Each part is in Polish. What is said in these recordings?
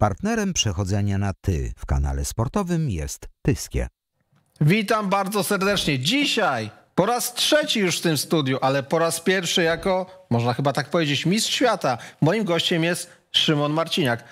Partnerem przechodzenia na ty w kanale sportowym jest Tyskie. Witam bardzo serdecznie. Dzisiaj po raz trzeci już w tym studiu, ale po raz pierwszy jako, można chyba tak powiedzieć, mistrz świata. Moim gościem jest Szymon Marciniak.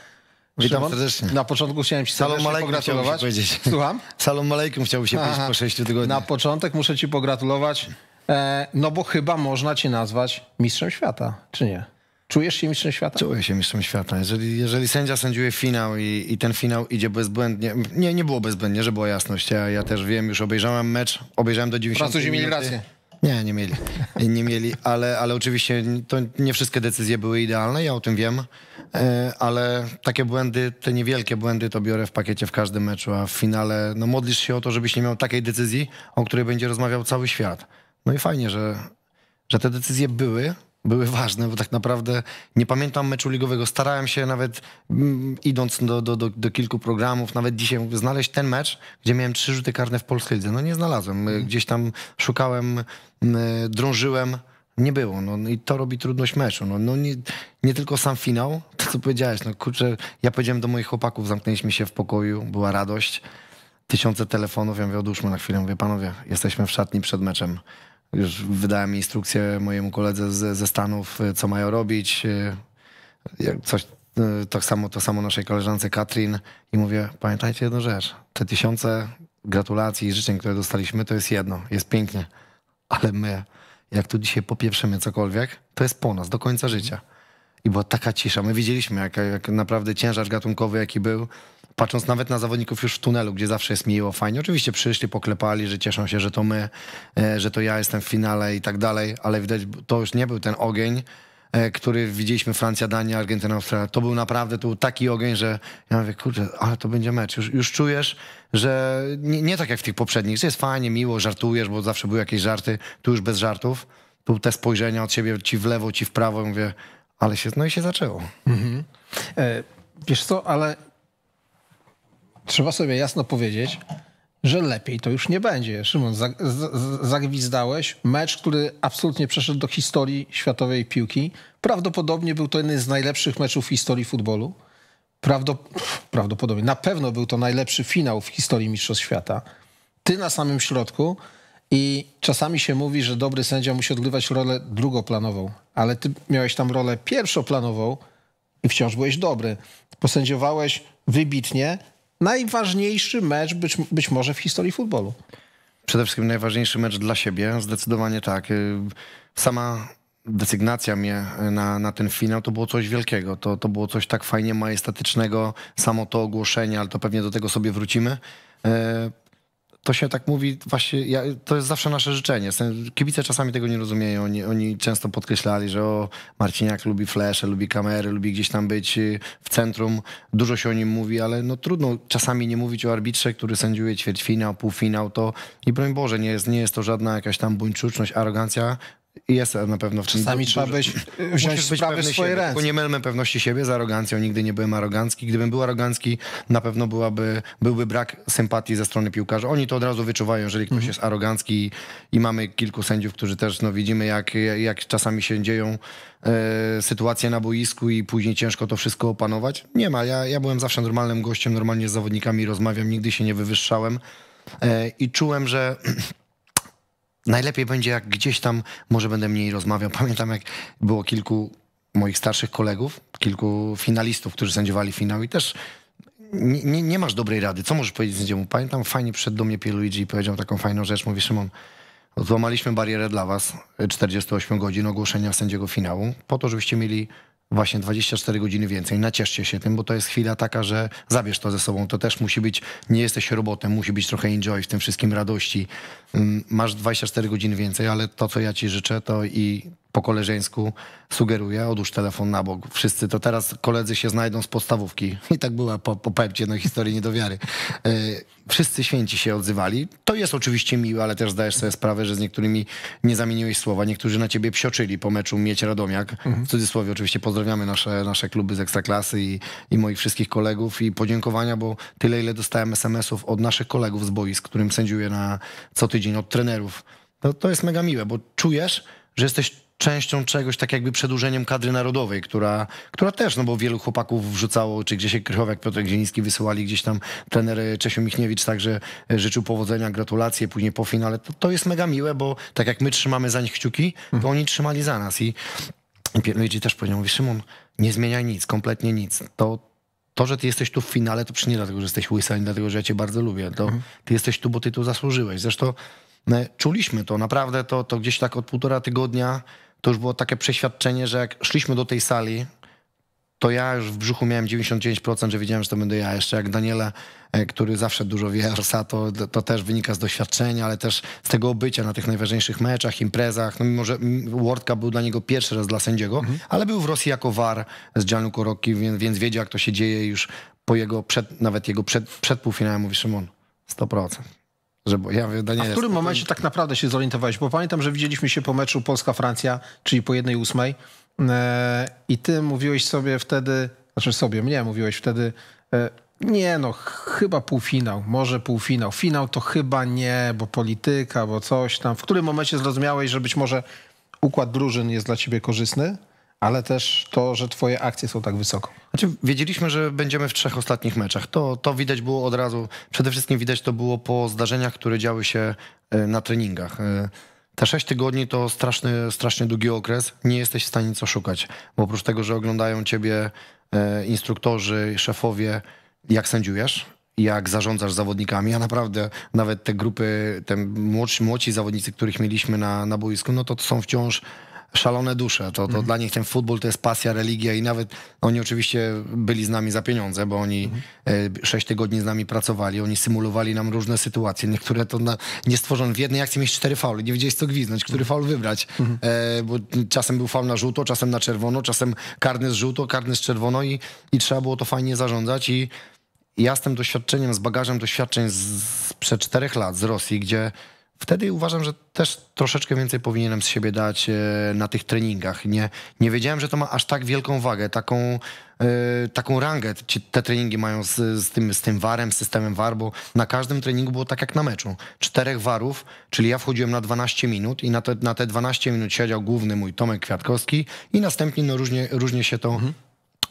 Witam Szymon, serdecznie. Na początku chciałem ci serdecznie Salom pogratulować. Powiedzieć. Słucham? Salom chciałbym się powiedzieć po sześciu tygodniach. Na początek muszę ci pogratulować, e, no bo chyba można cię nazwać mistrzem świata, czy nie? Czujesz się mistrzem świata? Czuję się mistrzem świata. Jeżeli, jeżeli sędzia sędziuje finał i, i ten finał idzie bezbłędnie, nie, nie było bezbłędnie, że była jasność. Ja, ja też wiem, już obejrzałem mecz, obejrzałem do 90 Francuzi mieli rację. Nie, nie mieli. Nie mieli, ale, ale oczywiście to nie wszystkie decyzje były idealne, ja o tym wiem, e, ale takie błędy, te niewielkie błędy to biorę w pakiecie w każdym meczu, a w finale no modlisz się o to, żebyś nie miał takiej decyzji, o której będzie rozmawiał cały świat. No i fajnie, że, że te decyzje były, były ważne, bo tak naprawdę nie pamiętam meczu ligowego. Starałem się nawet m, mm, idąc do, do, do, do, kilku programów, nawet dzisiaj znaleźć ten mecz, gdzie miałem trzy rzuty karne w polskiej lidze. No nie znalazłem. Mhm. Gdzieś tam szukałem, mm, drążyłem. Nie było, no, no i to robi trudność meczu. No, no nie, nie tylko sam finał, to co powiedziałeś, no kurczę, ja powiedziałem do moich chłopaków, zamknęliśmy się w pokoju, była radość, tysiące telefonów, ja mówię, odłóżmy na chwilę, mówię, panowie, jesteśmy w szatni przed meczem. Już wydałem instrukcję mojemu koledze ze Stanów, y, co mają robić. Y, coś, y, to tak samo, to samo naszej koleżance Katrin i mówię, pamiętajcie jedną rzecz, te tysiące gratulacji i życzeń, które dostaliśmy, to jest jedno, jest pięknie, ale my, jak tu dzisiaj popieprzymy cokolwiek, to jest po nas, do końca życia. I była taka cisza, my widzieliśmy, jak, jak naprawdę ciężar gatunkowy, jaki był, patrząc nawet na zawodników już w tunelu, gdzie zawsze jest miło, fajnie. Oczywiście przyszli, poklepali, że cieszą się, że to my, e, że to ja jestem w finale i tak dalej, ale widać, to już nie był ten ogień, e, który widzieliśmy Francja, Dania, Argentyna, Australia. To był naprawdę, to był taki ogień, że ja mówię, kurczę, ale to będzie mecz. Już, już czujesz, że nie, nie tak jak w tych poprzednich, że jest fajnie, miło, żartujesz, bo zawsze były jakieś żarty, tu już bez żartów. Tu te spojrzenia od siebie, ci w lewo, ci w prawo. mówię, ale się, no i się zaczęło. Mhm. E, wiesz co, ale trzeba sobie jasno powiedzieć, że lepiej to już nie będzie. Szymon, zagwizdałeś mecz, który absolutnie przeszedł do historii światowej piłki. Prawdopodobnie był to jeden z najlepszych meczów w historii futbolu. prawdopodobnie, na pewno był to najlepszy finał w historii Mistrzostw Świata. Ty na samym środku i czasami się mówi, że dobry sędzia musi odgrywać rolę drugoplanową, ale ty miałeś tam rolę pierwszoplanową i wciąż byłeś dobry. Posędziowałeś wybitnie, najważniejszy mecz być, być może w historii futbolu. Przede wszystkim najważniejszy mecz dla siebie, zdecydowanie tak. Y, sama desygnacja mnie na, na ten finał to było coś wielkiego. To, to było coś tak fajnie majestatycznego, samo to ogłoszenie, ale to pewnie do tego sobie wrócimy. Y, to się tak mówi, właśnie, ja, to jest zawsze nasze życzenie. Kibice czasami tego nie rozumieją. Oni, oni często podkreślali, że o, Marciniak lubi flesze, lubi kamery, lubi gdzieś tam być y, w centrum. Dużo się o nim mówi, ale no trudno czasami nie mówić o arbitrze, który sędziuje ćwierćfinał, półfinał. To i broń Boże, nie jest, nie jest to żadna jakaś tam buńczuczność, arogancja. Jest na pewno w czymś. Czasami trzeba być, e, wziąć sprawy w swoje ręce. Nie mylmy pewności siebie z arogancją. Nigdy nie byłem arogancki. Gdybym był arogancki, na pewno byłaby, byłby brak sympatii ze strony piłkarzy. Oni to od razu wyczuwają, jeżeli ktoś mhm. jest arogancki i mamy kilku sędziów, którzy też no, widzimy, jak, jak czasami się dzieją e, sytuacje na boisku i później ciężko to wszystko opanować. Nie ma. Ja, ja byłem zawsze normalnym gościem, normalnie z zawodnikami rozmawiam, nigdy się nie wywyższałem e, i czułem, że Najlepiej będzie, jak gdzieś tam może będę mniej rozmawiał. Pamiętam, jak było kilku moich starszych kolegów, kilku finalistów, którzy sędziowali finał i też nie, nie masz dobrej rady. Co możesz powiedzieć sędziemu? Pamiętam, fajnie przyszedł do mnie Pierluigi i powiedział taką fajną rzecz. Mówi, Szymon, złamaliśmy barierę dla was 48 godzin ogłoszenia sędziego finału po to, żebyście mieli Właśnie 24 godziny więcej. Nacieszcie się tym, bo to jest chwila taka, że zabierz to ze sobą. To też musi być, nie jesteś robotem, musi być trochę enjoy w tym wszystkim, radości. Mm, masz 24 godziny więcej, ale to, co ja ci życzę, to i po koleżeńsku sugeruje, odłóż telefon na bok. Wszyscy to teraz koledzy się znajdą z podstawówki. I tak była po, po pepcie, no historii niedowiary. E, wszyscy święci się odzywali. To jest oczywiście miłe, ale też zdajesz sobie sprawę, że z niektórymi nie zamieniłeś słowa. Niektórzy na ciebie psioczyli po meczu Mieć Radomiak. Mhm. W cudzysłowie oczywiście pozdrawiamy nasze, nasze kluby z Ekstraklasy i, i moich wszystkich kolegów i podziękowania, bo tyle ile dostałem SMS-ów od naszych kolegów z boisk, którym sędziuję na co tydzień, od trenerów. To, no, to jest mega miłe, bo czujesz, że jesteś częścią czegoś, tak jakby przedłużeniem kadry narodowej, która, która też, no bo wielu chłopaków wrzucało, czy gdzieś się Krychowiak, Piotr Gdzieński wysyłali gdzieś tam trener Czesio Michniewicz, także e, życzył powodzenia, gratulacje, później po finale. To, to jest mega miłe, bo tak jak my trzymamy za nich kciuki, mhm. to oni trzymali za nas i Luigi no też powiedział, mówi Szymon, nie zmieniaj nic, kompletnie nic. To, to, że ty jesteś tu w finale, to przecież nie dlatego, że jesteś łysa, nie dlatego, że ja cię bardzo lubię. To mhm. ty jesteś tu, bo ty tu zasłużyłeś. Zresztą e, czuliśmy to, naprawdę to, to gdzieś tak od półtora tygodnia to już było takie przeświadczenie, że jak szliśmy do tej sali, to ja już w brzuchu miałem 99%, że wiedziałem, że to będę ja. Jeszcze jak Daniele, który zawsze dużo wie Arsa, to, to też wynika z doświadczenia, ale też z tego obycia na tych najważniejszych meczach, imprezach. No mimo, że World był dla niego pierwszy raz dla sędziego, mhm. ale był w Rosji jako war z Gianluca Koroki, więc, więc wiedział, jak to się dzieje już po jego, przed, nawet jego przed, przed półfinałem, mówi Szymon, 100%. Że bo ja nie A w którym momencie tak naprawdę się zorientowałeś? Bo pamiętam, że widzieliśmy się po meczu Polska-Francja, czyli po jednej ósmej e, i ty mówiłeś sobie wtedy, znaczy sobie, mnie mówiłeś wtedy, e, nie no, chyba półfinał, może półfinał. Finał to chyba nie, bo polityka, bo coś tam. W którym momencie zrozumiałeś, że być może układ drużyn jest dla ciebie korzystny? ale też to, że twoje akcje są tak wysoko. Znaczy, wiedzieliśmy, że będziemy w trzech ostatnich meczach. To, to widać było od razu. Przede wszystkim widać to było po zdarzeniach, które działy się e, na treningach. E, te sześć tygodni to straszny, strasznie długi okres. Nie jesteś w stanie co szukać. Bo oprócz tego, że oglądają ciebie e, instruktorzy, szefowie, jak sędziujesz, jak zarządzasz zawodnikami, a naprawdę nawet te grupy, te młodsi, młodsi zawodnicy, których mieliśmy na, na boisku, no to są wciąż szalone dusze. To, to mhm. dla nich ten futbol to jest pasja, religia i nawet oni oczywiście byli z nami za pieniądze, bo oni mhm. E, sześć tygodni z nami pracowali, oni symulowali nam różne sytuacje. Niektóre to na, nie stworzono. W jednej akcji mieć cztery faule, nie wiedzieli co gwiznąć, który mhm. faul wybrać, mhm. e, bo czasem był faul na żółto, czasem na czerwono, czasem karny z żółto, karny z czerwono i, i trzeba było to fajnie zarządzać i ja z tym doświadczeniem, z bagażem doświadczeń z, z czterech lat z Rosji, gdzie wtedy uważam, że też troszeczkę więcej powinienem z siebie dać e, na tych treningach. Nie, nie wiedziałem, że to ma aż tak wielką wagę, taką, e, taką rangę te treningi mają z, z, tym, z tym warem, systemem war, bo na każdym treningu było tak jak na meczu. Czterech warów, czyli ja wchodziłem na 12 minut i na te, na te 12 minut siedział główny mój Tomek Kwiatkowski i następnie no, różnie, różnie, się to, mhm.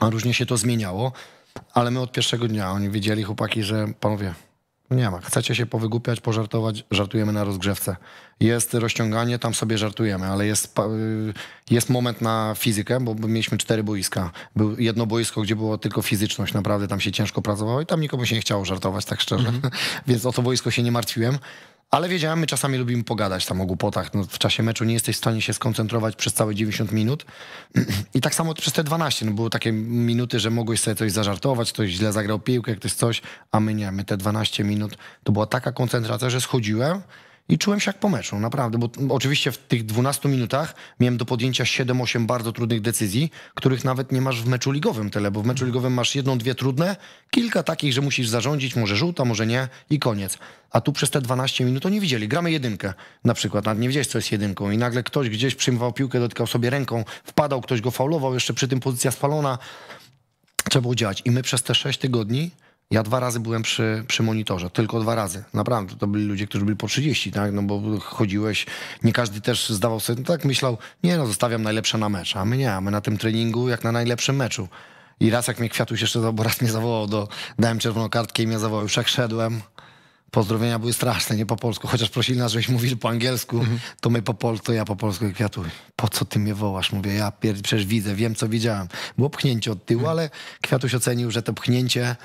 różnie się to zmieniało. Ale my od pierwszego dnia, oni wiedzieli, chłopaki, że panowie, nie ma. Chcecie się powygłupiać, pożartować, żartujemy na rozgrzewce. Jest rozciąganie, tam sobie żartujemy, ale jest, y, jest moment na fizykę, bo mieliśmy cztery boiska. Było jedno boisko, gdzie było tylko fizyczność, naprawdę tam się ciężko pracowało i tam nikomu się nie chciało żartować, tak szczerze. Mm -hmm. Więc o to boisko się nie martwiłem. Ale wiedziałem, my czasami lubimy pogadać tam o głupotach. No, w czasie meczu nie jesteś w stanie się skoncentrować przez całe 90 minut. I tak samo przez te 12. No, były takie minuty, że mogłeś sobie coś zażartować, ktoś źle zagrał piłkę, ktoś coś, a my nie. My te 12 minut to była taka koncentracja, że schodziłem i czułem się jak po meczu, naprawdę, bo oczywiście w tych 12 minutach miałem do podjęcia 7-8 bardzo trudnych decyzji, których nawet nie masz w meczu ligowym tyle, bo w meczu ligowym masz jedną, dwie trudne, kilka takich, że musisz zarządzić, może żółta, może nie i koniec. A tu przez te 12 minut to nie widzieli. Gramy jedynkę na przykład, nawet nie wiedziałeś, co jest jedynką i nagle ktoś gdzieś przyjmował piłkę, dotykał sobie ręką, wpadał, ktoś go faulował, jeszcze przy tym pozycja spalona. Trzeba było działać. I my przez te 6 tygodni ja dwa razy byłem przy, przy monitorze, tylko dwa razy. Naprawdę, to byli ludzie, którzy byli po 30, tak? No bo chodziłeś, nie każdy też zdawał sobie, no tak myślał, nie no, zostawiam najlepsze na mecz, a my nie, a my na tym treningu jak na najlepszym meczu. I raz jak mnie Kwiatuś jeszcze, bo raz mnie zawołał, do, dałem czerwoną kartkę i mnie zawołał, już jak szedłem, pozdrowienia były straszne, nie po polsku, chociaż prosili nas, żebyśmy mówili po angielsku, mhm. to my po polsku, to ja po polsku, Kwiatuś, po co ty mnie wołasz? Mówię, ja pier- przecież widzę, wiem co widziałem. Było pchnięcie od tyłu, mhm. ale Kwiatuś ocenił, że to pchnięcie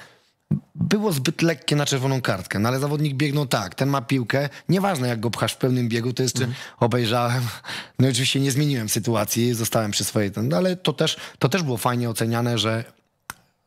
było zbyt lekkie na czerwoną kartkę, no ale zawodnik biegnął tak, ten ma piłkę, nieważne jak go pchasz w pełnym biegu, to jeszcze mm. obejrzałem, no i oczywiście nie zmieniłem sytuacji, zostałem przy swojej, no ale to też, to też było fajnie oceniane, że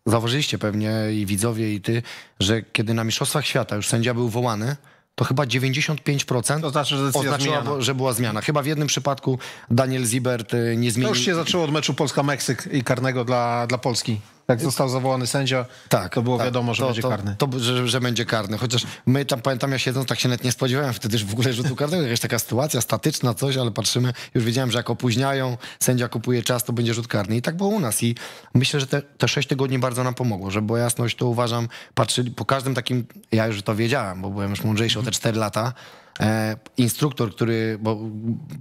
zauważyliście pewnie i widzowie i ty, że kiedy na Mistrzostwach Świata już sędzia był wołany, to chyba 95% to znaczy, że oznaczyło, że była zmiana. Chyba w jednym przypadku Daniel Zibert y, nie zmienił. To już się zaczęło od meczu Polska-Meksyk i karnego dla, dla Polski. Jak został zawołany sędzia, tak, to było tak, wiadomo, że to, będzie to, karny. To, że, że, będzie karny. Chociaż my tam, pamiętam, ja siedząc, tak się nawet nie spodziewałem wtedy że w ogóle rzutu karnego. Jakaś taka sytuacja statyczna, coś, ale patrzymy, już wiedziałem, że jak opóźniają, sędzia kupuje czas, to będzie rzut karny. I tak było u nas. I myślę, że te, te tygodni bardzo nam pomogło, że była jasność, to uważam, patrzyli po każdym takim, ja już to wiedziałem, bo byłem już mądrzejszy o te cztery lata, E, instruktor, który,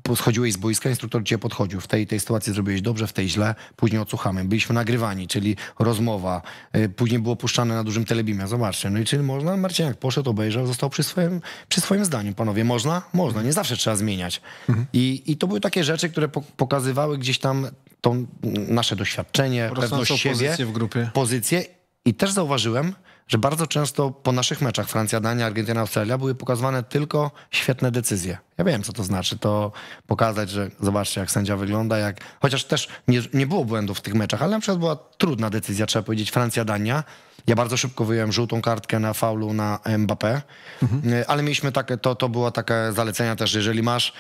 bo schodziłeś z boiska, instruktor cię podchodził. W tej, tej sytuacji zrobiłeś dobrze, w tej źle, później odsłuchamy. Byliśmy nagrywani, czyli rozmowa, e, później było puszczane na dużym telebimie, zobaczcie. No i czyli można, Marcin jak poszedł, obejrzał, został przy swoim, przy swoim zdaniu. Panowie, można? Można, nie zawsze trzeba zmieniać. Mhm. I, I to były takie rzeczy, które pokazywały gdzieś tam to nasze doświadczenie, pewność siebie, pozycję w grupie. Pozycję i też zauważyłem, że bardzo często po naszych meczach Francja, Dania, Argentyna, Australia były pokazywane tylko świetne decyzje. Ja wiem, co to znaczy, to pokazać, że zobaczcie, jak sędzia wygląda, jak chociaż też nie, nie było błędów w tych meczach, ale na przykład była trudna decyzja, trzeba powiedzieć, Francja, Dania. Ja bardzo szybko wyjąłem żółtą kartkę na faulu na Mbappé, mhm. E, ale mieliśmy takie, to, to było takie zalecenia też, jeżeli masz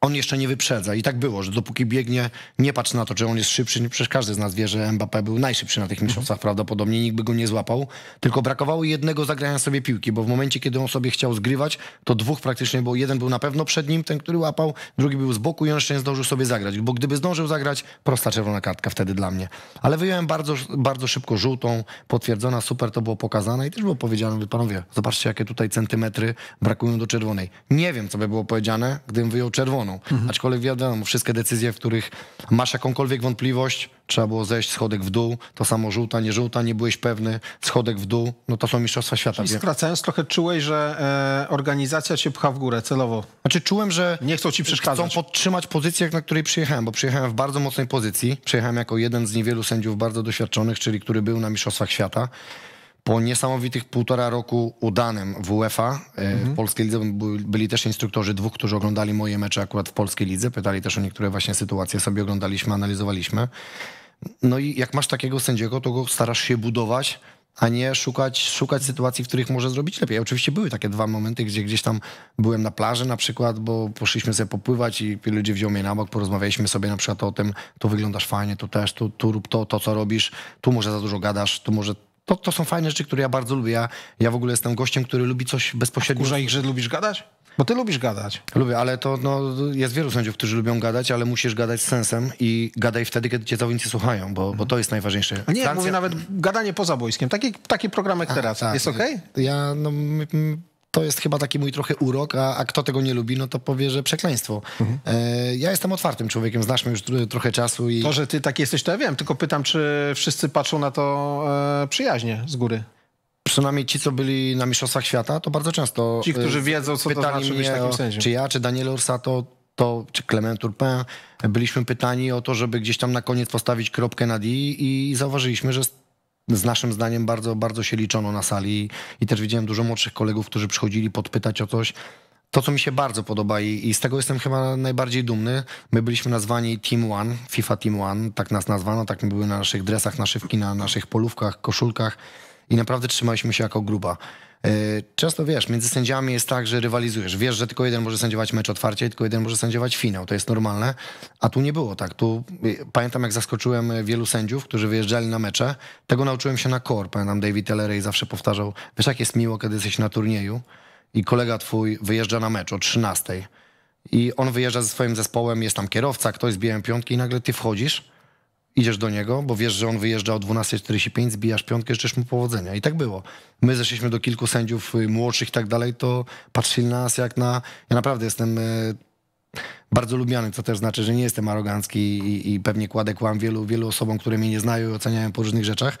on jeszcze nie wyprzedza. I tak było, że dopóki biegnie, nie patrz na to, czy on jest szybszy. Przecież każdy z nas wie, że Mbappé był najszybszy na tych mhm. mistrzostwach prawdopodobnie, nikt by go nie złapał. Tylko brakowało jednego zagrania sobie piłki, bo w momencie, kiedy on sobie chciał zgrywać, to dwóch praktycznie było. Jeden był na pewno przed nim, ten, który łapał, drugi był z boku i on jeszcze nie zdążył sobie zagrać. Bo gdyby zdążył zagrać, prosta czerwona kartka wtedy dla mnie. Ale wyjąłem bardzo, bardzo szybko żółtą, potwierdzona, super to było pokazane i też było powiedziane, by panowie, zobaczcie, jakie tutaj centymetry brakują do czerwonej. Nie wiem, co by było powiedziane, gdybym wyjął czerwoną czerwoną. Mhm. Aczkolwiek wiadomo, wszystkie decyzje, w których masz jakąkolwiek wątpliwość, trzeba było zejść schodek w dół, to samo żółta, nie żółta, nie byłeś pewny, schodek w dół, no to są mistrzostwa świata. I skracając trochę, czułeś, że e, organizacja cię pcha w górę celowo. Znaczy czułem, że nie chcą ci przeszkadzać. Chcą podtrzymać pozycję, na której przyjechałem, bo przyjechałem w bardzo mocnej pozycji. Przyjechałem jako jeden z niewielu sędziów bardzo doświadczonych, czyli który był na mistrzostwach świata. Po niesamowitych półtora roku udanym w UEFA, e, mhm. w Polskiej Lidze byli też instruktorzy dwóch, którzy oglądali moje mecze akurat w Polskiej Lidze. Pytali też o niektóre właśnie sytuacje, sobie oglądaliśmy, analizowaliśmy. No i jak masz takiego sędziego, to go starasz się budować, a nie szukać, szukać sytuacji, w których może zrobić lepiej. Oczywiście były takie dwa momenty, gdzie gdzieś tam byłem na plaży na przykład, bo poszliśmy sobie popływać i ludzie wziął mnie na bok, porozmawialiśmy sobie na przykład o tym, tu wyglądasz fajnie, tu też, tu, tu rób to, to co robisz, tu może za dużo gadasz, tu może to, to są fajne rzeczy, które ja bardzo lubię. Ja, ja w ogóle jestem gościem, który lubi coś bezpośrednio. Kurza ich, że lubisz gadać? Bo no ty lubisz gadać. Lubię, ale to no, jest wielu sędziów, którzy lubią gadać, ale musisz gadać z sensem i gadaj wtedy, kiedy cię zawodnicy słuchają, bo, bo to jest najważniejsze. A nie, Francja... mówię nawet gadanie poza boiskiem. Taki, taki program jak tak, teraz. A, tak. Jest okej? Okay? Ja, no, to jest chyba taki mój trochę urok, a, a kto tego nie lubi, no to powie, że przekleństwo. Mhm. E, ja jestem otwartym człowiekiem, znasz mnie już trochę czasu i... To, że ty taki jesteś, to ja wiem, tylko pytam, czy wszyscy patrzą na to e, przyjaźnie z góry? Przynajmniej ci, co byli na Mistrzostwach Świata, to bardzo często... Ci, e, którzy wiedzą, co to znaczy mnie być takim sędzią. Czy ja, czy Daniel Orsato, to, czy Clement Turpin, byliśmy pytani o to, żeby gdzieś tam na koniec postawić kropkę na D i zauważyliśmy, że z naszym zdaniem bardzo, bardzo się liczono na sali i też widziałem dużo młodszych kolegów, którzy przychodzili podpytać o coś. To, co mi się bardzo podoba i, i, z tego jestem chyba najbardziej dumny, my byliśmy nazwani Team One, FIFA Team One, tak nas nazwano, tak były na naszych dresach, na naszywki, na naszych polówkach, koszulkach i naprawdę trzymaliśmy się jako gruba. E, często wiesz, między sędziami jest tak, że rywalizujesz. Wiesz, że tylko jeden może sędziować mecz otwarcie, tylko jeden może sędziować finał. To jest normalne, a tu nie było tak. Tu e, pamiętam, jak zaskoczyłem e, wielu sędziów, którzy wyjeżdżali na mecze. Tego nauczyłem się na core. Pamiętam, David Tellery zawsze powtarzał, wiesz, jak jest miło, kiedy jesteś na turnieju i kolega twój wyjeżdża na mecz o 13 i on wyjeżdża ze swoim zespołem, jest tam kierowca, ktoś z piątki i nagle ty wchodzisz idziesz do niego, bo wiesz, że on wyjeżdża o 12.45, zbijasz piątkę, życzysz mu powodzenia. I tak było. My zeszliśmy do kilku sędziów y, młodszych i tak dalej, to patrzyli na nas jak na... Ja naprawdę jestem y, bardzo lubiany, co też znaczy, że nie jestem arogancki i, i pewnie kładę kłam wielu, wielu osobom, które mnie nie znają i oceniają po różnych rzeczach.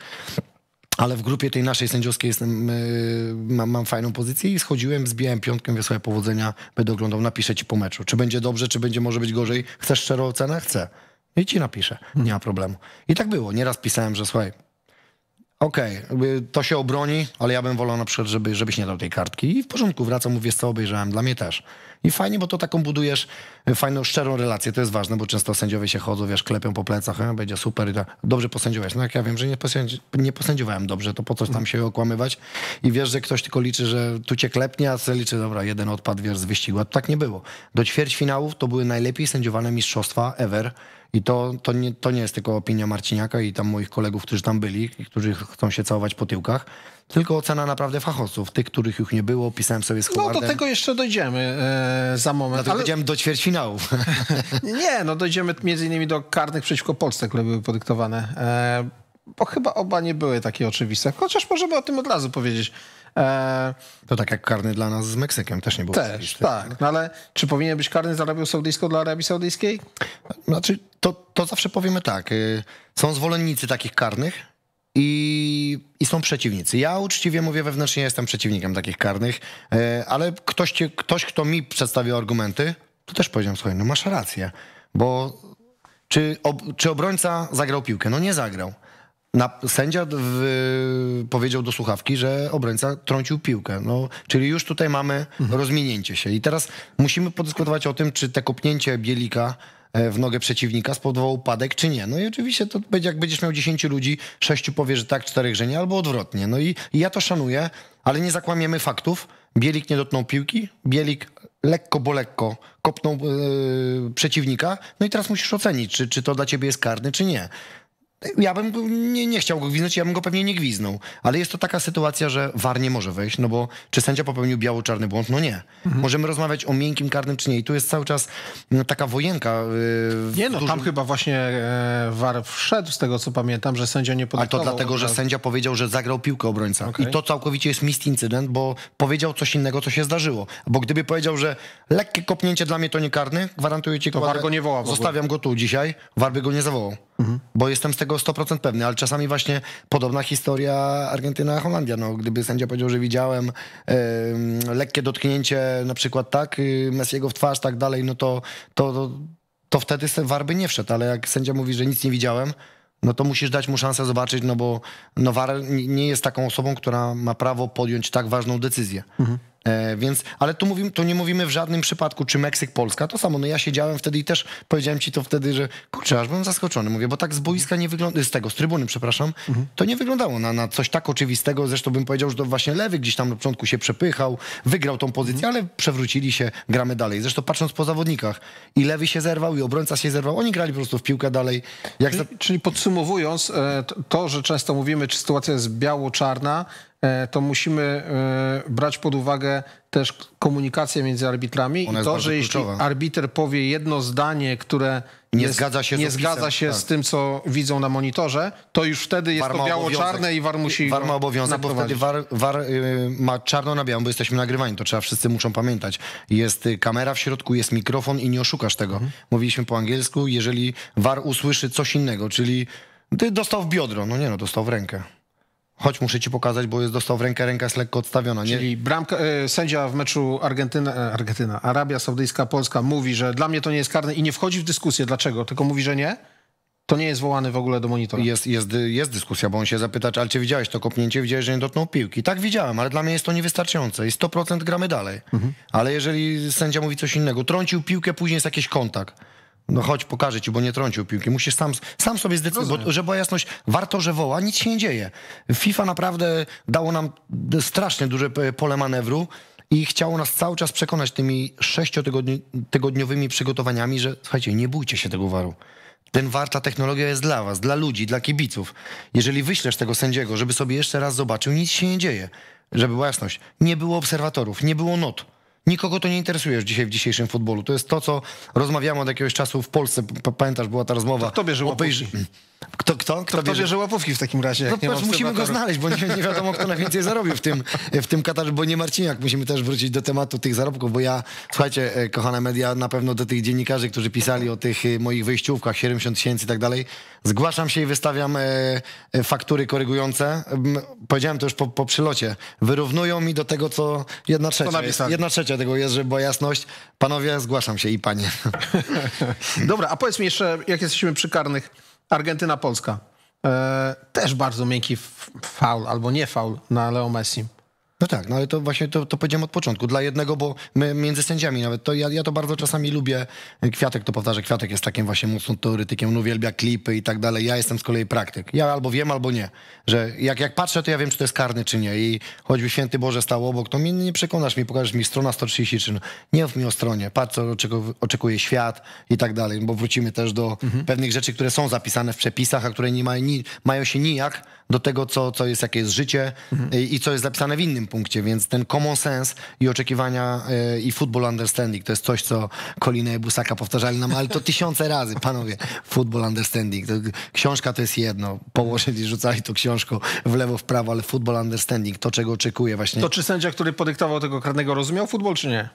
Ale w grupie tej naszej sędziowskiej jestem, y, mam, mam fajną pozycję i schodziłem, zbijałem piątkę, mówię powodzenia, będę oglądał, napiszę ci po meczu. Czy będzie dobrze, czy będzie może być gorzej. Chcesz szczerą ocenę? Chcę. I ci napiszę, nie ma problemu. I tak było. Nieraz pisałem, że słuchaj, okej, okay, to się obroni, ale ja bym wolał na przykład, żeby, żebyś nie dał tej kartki. I w porządku, wracam, mówię, co obejrzałem, dla mnie też. I fajnie, bo to taką budujesz e, fajną, szczerą relację, to jest ważne, bo często sędziowie się chodzą, wiesz, klepią po plecach, e, będzie super, i tak. dobrze posędziowałeś. No jak ja wiem, że nie, posędzi nie posędziowałem dobrze, to po coś tam się okłamywać i wiesz, że ktoś tylko liczy, że tu cię klepnie, a ty liczy, dobra, jeden odpad, wiesz, z wyścigu, a to tak nie było. Do finałów to były najlepiej sędziowane mistrzostwa ever, i to, to, nie, to nie jest tylko opinia Marciniaka i tam moich kolegów, którzy tam byli, którzy chcą się całować po tyłkach, tylko ocena naprawdę fachowców, tych, których już nie było, pisałem sobie z Howardem. No do tego jeszcze dojdziemy e, za moment. Dlatego ale... dojdziemy do ćwierćfinałów. nie, no dojdziemy między innymi do karnych przeciwko Polsce, które były podyktowane. E, bo chyba oba nie były takie oczywiste. Chociaż możemy o tym od razu powiedzieć to tak jak karny dla nas z Meksykiem też nie był. Też, tak. No ale czy powinien być karny za Arabią Saudyjską dla Arabii Saudyjskiej? Znaczy, to, to zawsze powiemy tak. Y, są zwolennicy takich karnych, i, i, są przeciwnicy. Ja uczciwie mówię, wewnętrznie jestem przeciwnikiem takich karnych, y, ale ktoś, ktoś kto mi przedstawił argumenty, to też powiedziałem, słuchaj, no masz rację, bo czy, ob, czy obrońca zagrał piłkę? No nie zagrał. Na, sędzia w, powiedział do słuchawki, że obrońca trącił piłkę. No, czyli już tutaj mamy mhm. rozminięcie się. I teraz musimy podyskutować o tym, czy te kopnięcie Bielika e, w nogę przeciwnika spowodował upadek, czy nie. No i oczywiście to będzie, jak będziesz miał 10 ludzi, 6 powie, że tak, 4, że nie, albo odwrotnie. No i, i ja to szanuję, ale nie zakłamiemy faktów. Bielik nie dotknął piłki, Bielik lekko, bo lekko kopnął yy, przeciwnika, no i teraz musisz ocenić, czy, czy to dla ciebie jest karny, czy nie. Ja bym nie, nie chciał go gwiznąć, ja bym go pewnie nie gwiznął. Ale jest to taka sytuacja, że war nie może wejść, no bo czy sędzia popełnił biało-czarny błąd? No nie. Mhm. Możemy rozmawiać o miękkim karnym czy nie. I tu jest cały czas no, taka wojenka. Y, nie no, dużym... tam chyba właśnie war e, wszedł z tego, co pamiętam, że sędzia nie podyktował. Ale to dlatego, że sędzia powiedział, że zagrał piłkę obrońca. Okay. I to całkowicie jest mist incydent, bo powiedział coś innego, co się zdarzyło. Bo gdyby powiedział, że lekkie kopnięcie dla mnie to nie karny, gwarantuję ci, to war go nie woła. Zostawiam go tu dzisiaj, war by go nie zawołał. Mhm. Bo jestem z tego 100% pewny, ale czasami właśnie podobna historia Argentyna-Holandia. No, gdyby sędzia powiedział, że widziałem yy, lekkie dotknięcie na przykład tak, yy, Messiego w twarz, tak dalej, no to, to, to, to wtedy warby nie wszedł. Ale jak sędzia mówi, że nic nie widziałem, no to musisz dać mu szansę zobaczyć, no bo Nowar nie jest taką osobą, która ma prawo podjąć tak ważną decyzję. Mhm. E, więc, ale tu, mówimy, nie mówimy w żadnym przypadku, czy Meksyk, Polska, to samo. No ja siedziałem wtedy i też powiedziałem ci to wtedy, że kurczę, aż byłem zaskoczony. Mówię, bo tak z boiska nie wygląda, z tego, z trybuny, przepraszam, mhm. to nie wyglądało na, na coś tak oczywistego. Zresztą bym powiedział, że to właśnie lewy gdzieś tam na początku się przepychał, wygrał tą pozycję, mhm. ale przewrócili się, gramy dalej. Zresztą patrząc po zawodnikach, i lewy się zerwał, i obrońca się zerwał, oni grali po prostu w piłkę dalej. czyli, za... czyli podsumowując, e, to, że często mówimy, czy sytuacja jest biało-czarna, E, to musimy e, brać pod uwagę też komunikację między arbitrami Ona i to, że jeśli kluczowa. arbiter powie jedno zdanie, które nie jest, zgadza się, nie z, zgadza się tak. z tym, co widzą na monitorze, to już wtedy jest to biało-czarne i war musi VAR ma obowiązek, bo wtedy war, VAR y, ma czarno na białą, bo jesteśmy nagrywani, to trzeba wszyscy muszą pamiętać. Jest y, kamera w środku, jest mikrofon i nie oszukasz tego. Mhm. Mówiliśmy po angielsku, jeżeli war usłyszy coś innego, czyli ty dostał w biodro, no nie no, dostał w rękę. Choć muszę ci pokazać, bo jest dostał w rękę, ręka jest lekko odstawiona. Nie? Czyli bramka, e, sędzia w meczu Argentyna, e, Argentyna, Arabia Saudyjska, Polska mówi, że dla mnie to nie jest karne i nie wchodzi w dyskusję. Dlaczego? Tylko mówi, że nie? To nie jest wołany w ogóle do monitora. Jest, jest, jest dyskusja, bo on się zapyta, ale czy widziałeś to kopnięcie? Widziałeś, że nie dotknął piłki. Tak widziałem, ale dla mnie jest to niewystarczające i 100% gramy dalej. Mhm. Ale jeżeli sędzia mówi coś innego, trącił piłkę, później jest jakiś kontakt no chodź, pokażę ci, bo nie trącił piłki. Musisz sam, sam sobie zdecydować, bo, żeby była jasność, warto, że woła, nic się nie dzieje. FIFA naprawdę dało nam strasznie duże pole manewru i chciało nas cały czas przekonać tymi sześciotygodniowymi przygotowaniami, że słuchajcie, nie bójcie się tego waru. Ten war, ta technologia jest dla was, dla ludzi, dla kibiców. Jeżeli wyślesz tego sędziego, żeby sobie jeszcze raz zobaczył, nic się nie dzieje. Żeby była jasność, nie było obserwatorów, nie było not. Nikogo to nie interesuje już dzisiaj w dzisiejszym futbolu. To jest to, co rozmawiamy od jakiegoś czasu w Polsce. Pamiętasz, była ta rozmowa. To tobie, że obejrzyj. Kto, kto? Kto, kto bierze? bierze łapówki w takim razie? No, musimy go znaleźć, bo nie, nie wiadomo, kto najwięcej zarobił w tym, w tym Katarze, bo nie Marciniak. Musimy też wrócić do tematu tych zarobków, bo ja, słuchajcie, e, kochane media, na pewno do tych dziennikarzy, którzy pisali o tych e, moich wyjściówkach, 70 tysięcy i tak dalej, zgłaszam się i wystawiam e, faktury korygujące. Powiedziałem to już po, po przylocie. Wyrównują mi do tego, co jedna trzecia. Jest, jedna trzecia tego jest, żeby była jasność. Panowie, zgłaszam się i panie. Dobra, a powiedz mi jeszcze, jak jesteśmy przy karnych, Argentyna-Polska. E, też bardzo miękki faul, albo nie faul na Leo Messi. No tak, no ale to właśnie to, to powiedziałem od początku. Dla jednego, bo my między sędziami nawet, to ja, ja to bardzo czasami lubię, Kwiatek to powtarza, Kwiatek jest takim właśnie mocno teoretykiem, on uwielbia klipy i tak dalej, ja jestem z kolei praktyk. Ja albo wiem, albo nie. Że jak, jak patrzę, to ja wiem, czy to jest karny, czy nie. I choćby święty Boże stał obok, to mnie nie przekonasz mi, pokażesz mi strona 133, no. nie mów mi o stronie, patrz, co oczekuje świat i tak dalej, bo wrócimy też do mhm. pewnych rzeczy, które są zapisane w przepisach, a które nie mają się nijak do tego, co, co jest, jakie jest życie mhm. i, i, co jest zapisane w innym punkcie, więc ten common sense i oczekiwania e, i football understanding to jest coś, co Kolina i Busaka powtarzali nam, ale to tysiące razy, panowie, football understanding, to, książka to jest jedno, położyli, rzucali to książką w lewo, w prawo, ale football understanding, to czego oczekuje właśnie. To czy sędzia, który podyktował tego karnego rozumiał futbol, czy nie?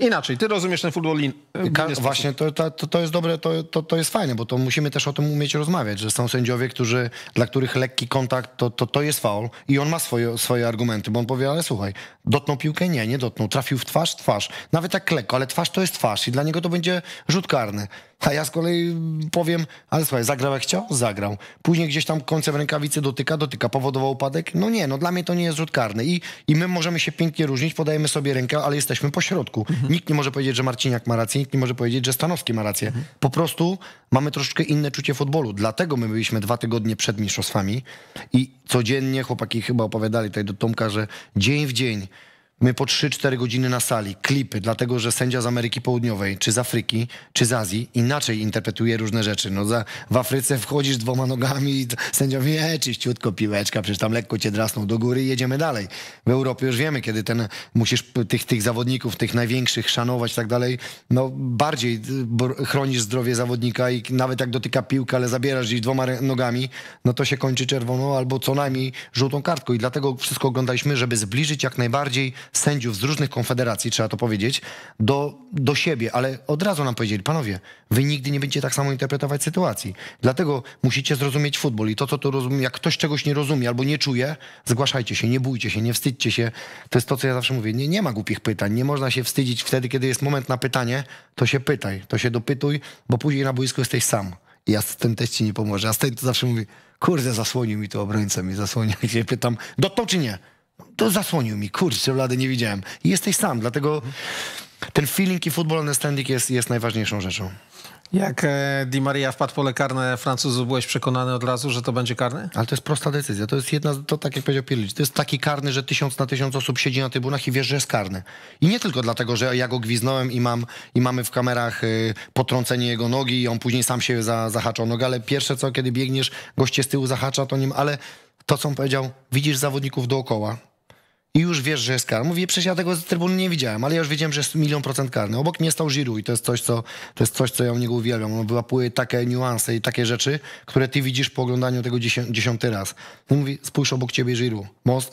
Inaczej, ty rozumiesz ten futbol in, in yy, Właśnie, to, to, to jest dobre, to, to, to jest fajne, bo to musimy też o tym umieć rozmawiać, że są sędziowie, którzy, dla których lekki kontakt to, to, to jest faul i on ma swoje, swoje argumenty, bo on powie, ale słuchaj, dotknął piłkę? Nie, nie dotknął. Trafił w twarz? Twarz. Nawet tak lekko, ale twarz to jest twarz i dla niego to będzie rzut karny. A ja z kolei powiem, ale słuchaj, zagrał jak chciał? Zagrał. Później gdzieś tam końcem rękawicy dotyka, dotyka, powodował upadek? No nie, no dla mnie to nie jest rzut karny. I, i my możemy się pięknie różnić, podajemy sobie rękę, ale jesteśmy po środku. Mhm. Nikt nie może powiedzieć, że Marciniak ma rację, nikt nie może powiedzieć, że Stanowski ma rację. Mhm. Po prostu mamy troszeczkę inne czucie futbolu. Dlatego my byliśmy dwa tygodnie przed mistrzostwami i codziennie chłopaki chyba opowiadali tutaj do Tomka, że dzień w dzień My po 3-4 godziny na sali, klipy, dlatego że sędzia z Ameryki Południowej, czy z Afryki, czy z Azji inaczej interpretuje różne rzeczy. No za, w Afryce wchodzisz dwoma nogami i sędzia mówi, e, czyściutko piłeczka, przecież tam lekko cię drasną do góry i jedziemy dalej. W Europie już wiemy, kiedy ten, musisz tych, tych zawodników, tych największych szanować i tak dalej, no bardziej y, chronisz zdrowie zawodnika i nawet jak dotyka piłka, ale zabierasz jej dwoma nogami, no to się kończy czerwoną albo co najmniej żółtą kartką i dlatego wszystko oglądaliśmy, żeby zbliżyć jak najbardziej sędziów z różnych konfederacji, trzeba to powiedzieć, do, do siebie, ale od razu nam powiedzieli, panowie, wy nigdy nie będziecie tak samo interpretować sytuacji. Dlatego musicie zrozumieć futbol i to, co to rozumiem, jak ktoś czegoś nie rozumie albo nie czuje, zgłaszajcie się, nie bójcie się, nie wstydźcie się. To jest to, co ja zawsze mówię, nie, nie ma głupich pytań, nie można się wstydzić wtedy, kiedy jest moment na pytanie, to się pytaj, to się dopytuj, bo później na boisku jesteś sam. I ja z tym też ci nie pomoże. A z to zawsze mówię, kurde, zasłonił mi to obrońca, mi zasłonił. I się pytam, dotknął czy nie? to zasłonił mi, kurczę, blady nie widziałem. I jesteś sam, dlatego ten feeling i football understanding jest, jest najważniejszą rzeczą. Jak e, Di Maria wpadł pole karne Francuzu, byłeś przekonany od razu, że to będzie karny? Ale to jest prosta decyzja. To jest jedna, to tak jak powiedział Pirlic, to jest taki karny, że tysiąc na tysiąc osób siedzi na trybunach i wiesz, że jest karny. I nie tylko dlatego, że ja go gwiznąłem i, mam, i mamy w kamerach y, potrącenie jego nogi i on później sam się za, zahacza o nogę, ale pierwsze co, kiedy biegniesz, goście z tyłu zahacza, to nim, ale to co on powiedział, widzisz zawodników dookoła, i już wiesz, że jest karny. Mówię, przecież ja tego z trybuny nie widziałem, ale ja już wiedziałem, że jest milion procent karny. Obok mnie stał Giroud i to jest coś, co, to jest coś, co ja u niego uwielbiam. On wyłapuje takie niuanse i takie rzeczy, które ty widzisz po oglądaniu tego dziesię, dziesiąty raz. On no mówi, spójrz obok ciebie Giroud.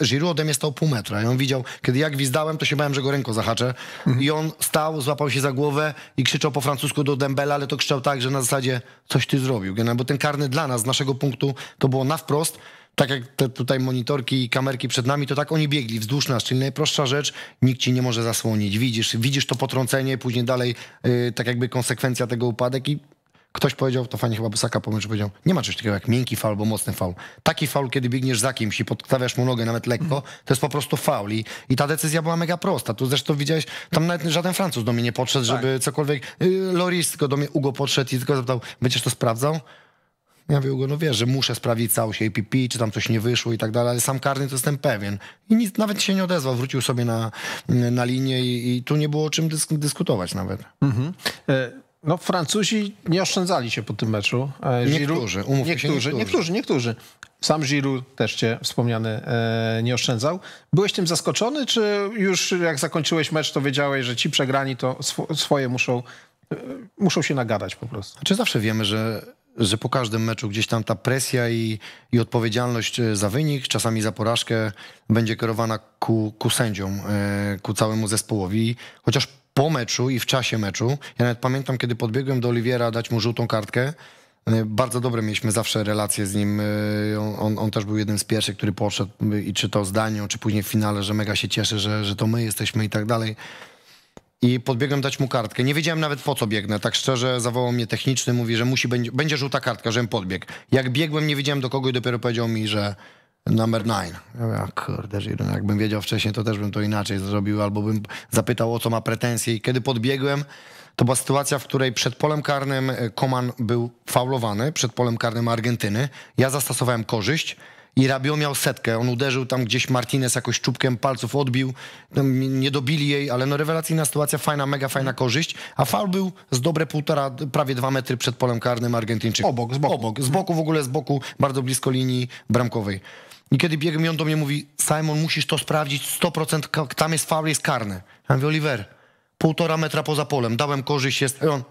Giroud ode mnie stał pół metra i on widział, kiedy ja gwizdałem, to się bałem, że go ręką zahaczę mhm. i on stał, złapał się za głowę i krzyczał po francusku do Dembela, ale to krzyczał tak, że na zasadzie coś ty zrobił, bo ten karny dla nas, z naszego punktu, to było na wprost, tak jak te tutaj monitorki i kamerki przed nami, to tak oni biegli wzdłuż nas, czyli najprostsza rzecz, nikt ci nie może zasłonić. Widzisz, widzisz to potrącenie, później dalej yy, tak jakby konsekwencja tego upadek i ktoś powiedział, to fajnie chyba Bosaka pomyśl, powiedział, nie ma czegoś takiego jak miękki faul albo mocny faul. Taki faul, kiedy biegniesz za kimś i podstawiasz mu nogę nawet lekko, to jest po prostu faul I, i ta decyzja była mega prosta. Tu zresztą widziałeś, tam nawet żaden Francuz do mnie nie podszedł, tak. żeby cokolwiek, y, Loris tylko do mnie, Ugo podszedł i tylko zapytał, będziesz to sprawdzał? Ja mówię, no wiesz, że muszę sprawdzić całość APP, czy tam coś nie wyszło i tak dalej, ale sam karny to jestem pewien. I nic, nawet się nie odezwał, wrócił sobie na, na linię i, i tu nie było o czym dysk dyskutować nawet. Mhm. E, no Francuzi nie oszczędzali się po tym meczu. E, niektórzy, umówmy się, niektórzy. Niektórzy, niektórzy. Sam Giroud też cię wspomniany e, nie oszczędzał. Byłeś tym zaskoczony, czy już jak zakończyłeś mecz, to wiedziałeś, że ci przegrani to swoje muszą, muszą się nagadać po prostu? Czy znaczy, zawsze wiemy, że że po każdym meczu gdzieś tam ta presja i, i odpowiedzialność e, za wynik, czasami za porażkę, będzie kierowana ku, ku sędziom, e, ku całemu zespołowi. Chociaż po meczu i w czasie meczu, ja nawet pamiętam, kiedy podbiegłem do Oliwiera dać mu żółtą kartkę, e, bardzo dobre mieliśmy zawsze relacje z nim. On, on, też był jednym z pierwszych, który poszedł i czy to z czy później w finale, że mega się cieszy, że, że to my jesteśmy i tak dalej i podbiegłem dać mu kartkę. Nie wiedziałem nawet po co biegnę, tak szczerze zawołał mnie techniczny, mówi, że musi, będzie, będzie żółta kartka, żebym podbiegł. Jak biegłem, nie wiedziałem do kogo i dopiero powiedział mi, że number nine. Ja mówię, a jakbym wiedział wcześniej, to też bym to inaczej zrobił, albo bym zapytał o co ma pretensje i kiedy podbiegłem, to była sytuacja, w której przed polem karnym e, Koman był faulowany, przed polem karnym Argentyny. Ja zastosowałem korzyść, i Rabio miał setkę. On uderzył tam gdzieś Martinez jakoś czubkiem palców odbił. No, nie dobili jej, ale no rewelacyjna sytuacja, fajna, mega fajna korzyść. A fal był z dobre półtora, prawie dwa metry przed polem karnym argentyńczyka. Obok, z boku. Obok, z boku w ogóle, z boku, bardzo blisko linii bramkowej. I kiedy biegłem, on do mnie mówi, Simon, musisz to sprawdzić, 100% tam jest faul, jest karny. Ja mówię, Oliver, półtora metra poza polem, dałem korzyść, jest... I on,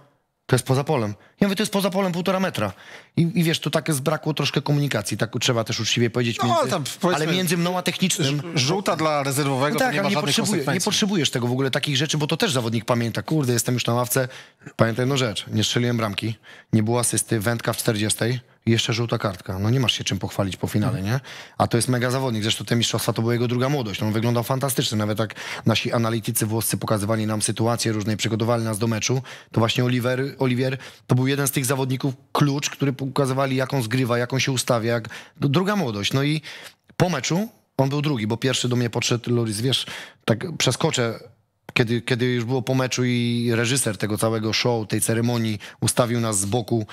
to jest poza polem. Ja mówię, to jest poza polem półtora metra. I, i wiesz, tu tak zbrakło troszkę komunikacji, tak trzeba też uczciwie powiedzieć. No, między, tam, ale między mną a technicznym... Żółta dla rezerwowego no tak, nie ma nie żadnych potrzebuje, Nie potrzebujesz tego w ogóle, takich rzeczy, bo to też zawodnik pamięta. Kurde, jestem już na ławce. Pamiętaj jedną rzecz, nie strzeliłem bramki, nie było asysty, wędka w 40, jeszcze żółta kartka. No nie masz się czym pochwalić po finale, mhm. nie? A to jest mega zawodnik. Zresztą te mistrzostwa to była jego druga młodość. On wyglądał fantastycznie. Nawet tak nasi analitycy włoscy pokazywali nam sytuacje różne i przygotowali nas do meczu. To właśnie Oliver, Oliver to był jeden z tych zawodników klucz, który pokazywali jaką zgrywa, jaką się ustawia. Jak... Druga młodość. No i po meczu on był drugi, bo pierwszy do mnie podszedł Loris, wiesz, tak przeskoczę kiedy, kiedy już było po meczu i reżyser tego całego show, tej ceremonii ustawił nas z boku,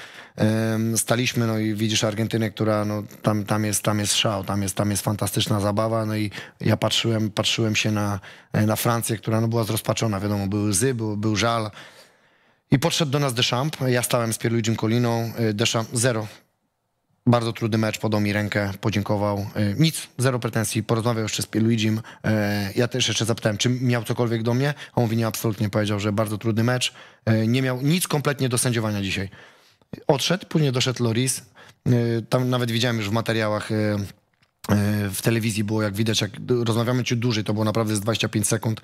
staliśmy, no i widzisz Argentynę, która no, tam, tam jest, tam jest szał, tam jest, tam jest fantastyczna zabawa, no i ja patrzyłem, patrzyłem się na, e, na Francję, która no, była zrozpaczona, wiadomo, były łzy, był, był żal. I podszedł do nas Deschamps, ja stałem z Pierluigiem Coliną, e, Deschamps zero, bardzo trudny mecz, podał mi rękę, podziękował. E, nic, zero pretensji. Porozmawiał jeszcze z Pierluigim. E, ja też jeszcze zapytałem, czy miał cokolwiek do mnie. on mówi, nie, absolutnie. Powiedział, że bardzo trudny mecz. E, nie miał nic kompletnie do sędziowania dzisiaj. Odszedł, później doszedł Loris. Tam nawet widziałem już w materiałach E, w telewizji było, jak widać, jak rozmawiamy ci dłużej, to było naprawdę z 25 sekund.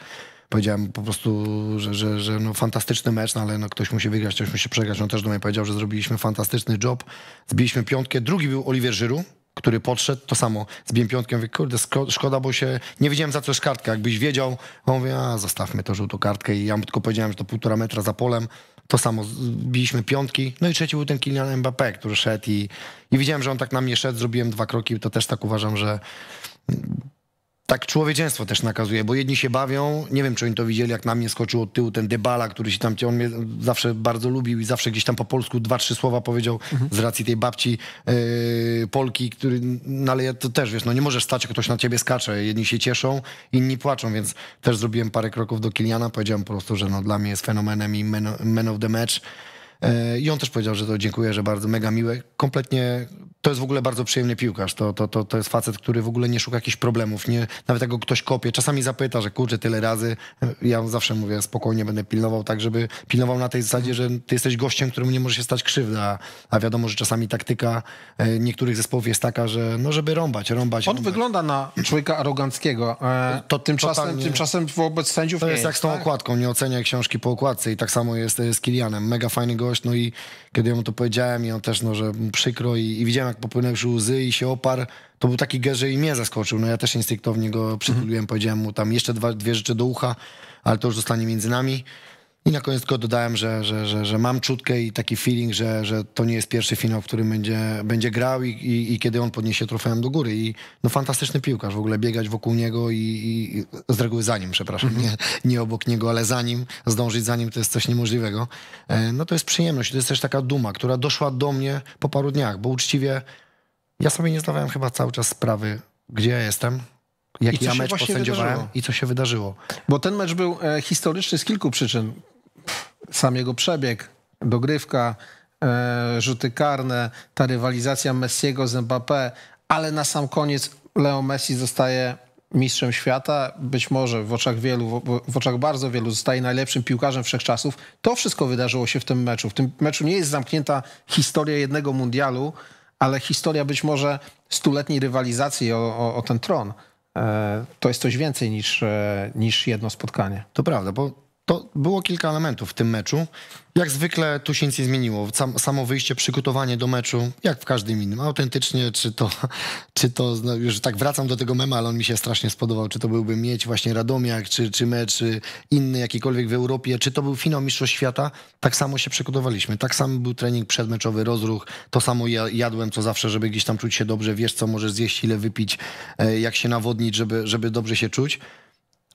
Powiedziałem po prostu, że, że, że no fantastyczny mecz, no ale no ktoś musi wygrać, ktoś musi przegrać. On też do mnie powiedział, że zrobiliśmy fantastyczny job, zbiliśmy piątkę. Drugi był Oliver Żyru, który podszedł, to samo, zbiłem piątkę, mówię, kurde, szkoda, bo się, nie wiedziałem za co jest kartka, jakbyś wiedział, on mówi, a zostawmy to żółtą kartkę i ja mu tylko powiedziałem, że to półtora metra za polem, to samo, biliśmy piątki. No i trzeci był ten Kylian Mbappé, który szedł i, i widziałem, że on tak na mnie szedł, zrobiłem dwa kroki. To też tak uważam, że tak człowieczeństwo też nakazuje, bo jedni się bawią, nie wiem, czy oni to widzieli, jak na mnie skoczył od tyłu ten Debala, który się tam, on mnie zawsze bardzo lubił i zawsze gdzieś tam po polsku dwa, trzy słowa powiedział mhm. z racji tej babci yy, Polki, który, no ale to też, wiesz, no nie możesz stać, ktoś na ciebie skacze, jedni się cieszą, inni płaczą, więc też zrobiłem parę kroków do Kiliana, powiedziałem po prostu, że no dla mnie jest fenomenem i man, man of the match, e, i on też powiedział, że to dziękuję, że bardzo mega miłe. Kompletnie to jest w ogóle bardzo przyjemny piłkarz. To, to, to, to jest facet, który w ogóle nie szuka jakichś problemów. Nie, nawet jak go ktoś kopie, czasami zapyta, że kurczę, tyle razy. Ja zawsze mówię, spokojnie będę pilnował, tak żeby pilnował na tej zasadzie, że ty jesteś gościem, któremu nie może się stać krzywda. A wiadomo, że czasami taktyka e, niektórych zespołów jest taka, że no żeby rąbać, rąbać. On rąbać. wygląda na człowieka aroganckiego. E, to tymczasem, tymczasem wobec sędziów To jest, jest jak z tą tak? okładką, nie oceniaj książki po okładce i tak samo jest e, z Kilianem. Mega fajny gość, no i kiedy ja mu to powiedziałem i on też, no, że mu przykro i, i widziałem, jak popłynęły już łzy i się oparł, to był taki gest, że i mnie zaskoczył. No ja też instynktownie go przytuliłem, mhm. powiedziałem mu tam jeszcze dwa, dwie rzeczy do ucha, ale to już zostanie między nami. I na koniec tylko dodałem, że, że, że, że mam czutkę i taki feeling, że, że to nie jest pierwszy finał, w którym będzie, będzie grał i, i, i kiedy on podniesie trofeum do góry. I no fantastyczny piłkarz, w ogóle biegać wokół niego i, i z reguły za nim, przepraszam, mhm. nie, nie obok niego, ale za nim, zdążyć za nim to jest coś niemożliwego. E, no to jest przyjemność, to jest też taka duma, która doszła do mnie po paru dniach, bo uczciwie ja sobie nie zdawałem chyba cały czas sprawy, gdzie ja jestem, jaki ja mecz posędziowałem wydarzyło. i co się wydarzyło. Bo ten mecz był e, historyczny z kilku przyczyn sam jego przebieg, dogrywka, e, rzuty karne, ta rywalizacja Messiego z Mbappé, ale na sam koniec Leo Messi zostaje mistrzem świata, być może w oczach wielu, w oczach bardzo wielu zostaje najlepszym piłkarzem wszechczasów. To wszystko wydarzyło się w tym meczu. W tym meczu nie jest zamknięta historia jednego mundialu, ale historia być może stuletniej rywalizacji o, o, o ten tron. E, to jest coś więcej niż, e, niż jedno spotkanie. To prawda, bo to było kilka elementów w tym meczu. Jak zwykle tu się nic nie zmieniło. Samo wyjście, przygotowanie do meczu, jak w każdym innym. Autentycznie, czy to, czy to no już tak wracam do tego mema, ale on mi się strasznie spodobał. Czy to byłby mieć właśnie Radomiak, czy, czy mecz y, inny jakikolwiek w Europie, czy to był finał Mistrzostw Świata, tak samo się przygotowaliśmy. Tak samo był trening przedmeczowy, rozruch. To samo ja, jadłem, co zawsze, żeby gdzieś tam czuć się dobrze. Wiesz, co możesz zjeść, ile wypić, e, jak się nawodnić, żeby, żeby dobrze się czuć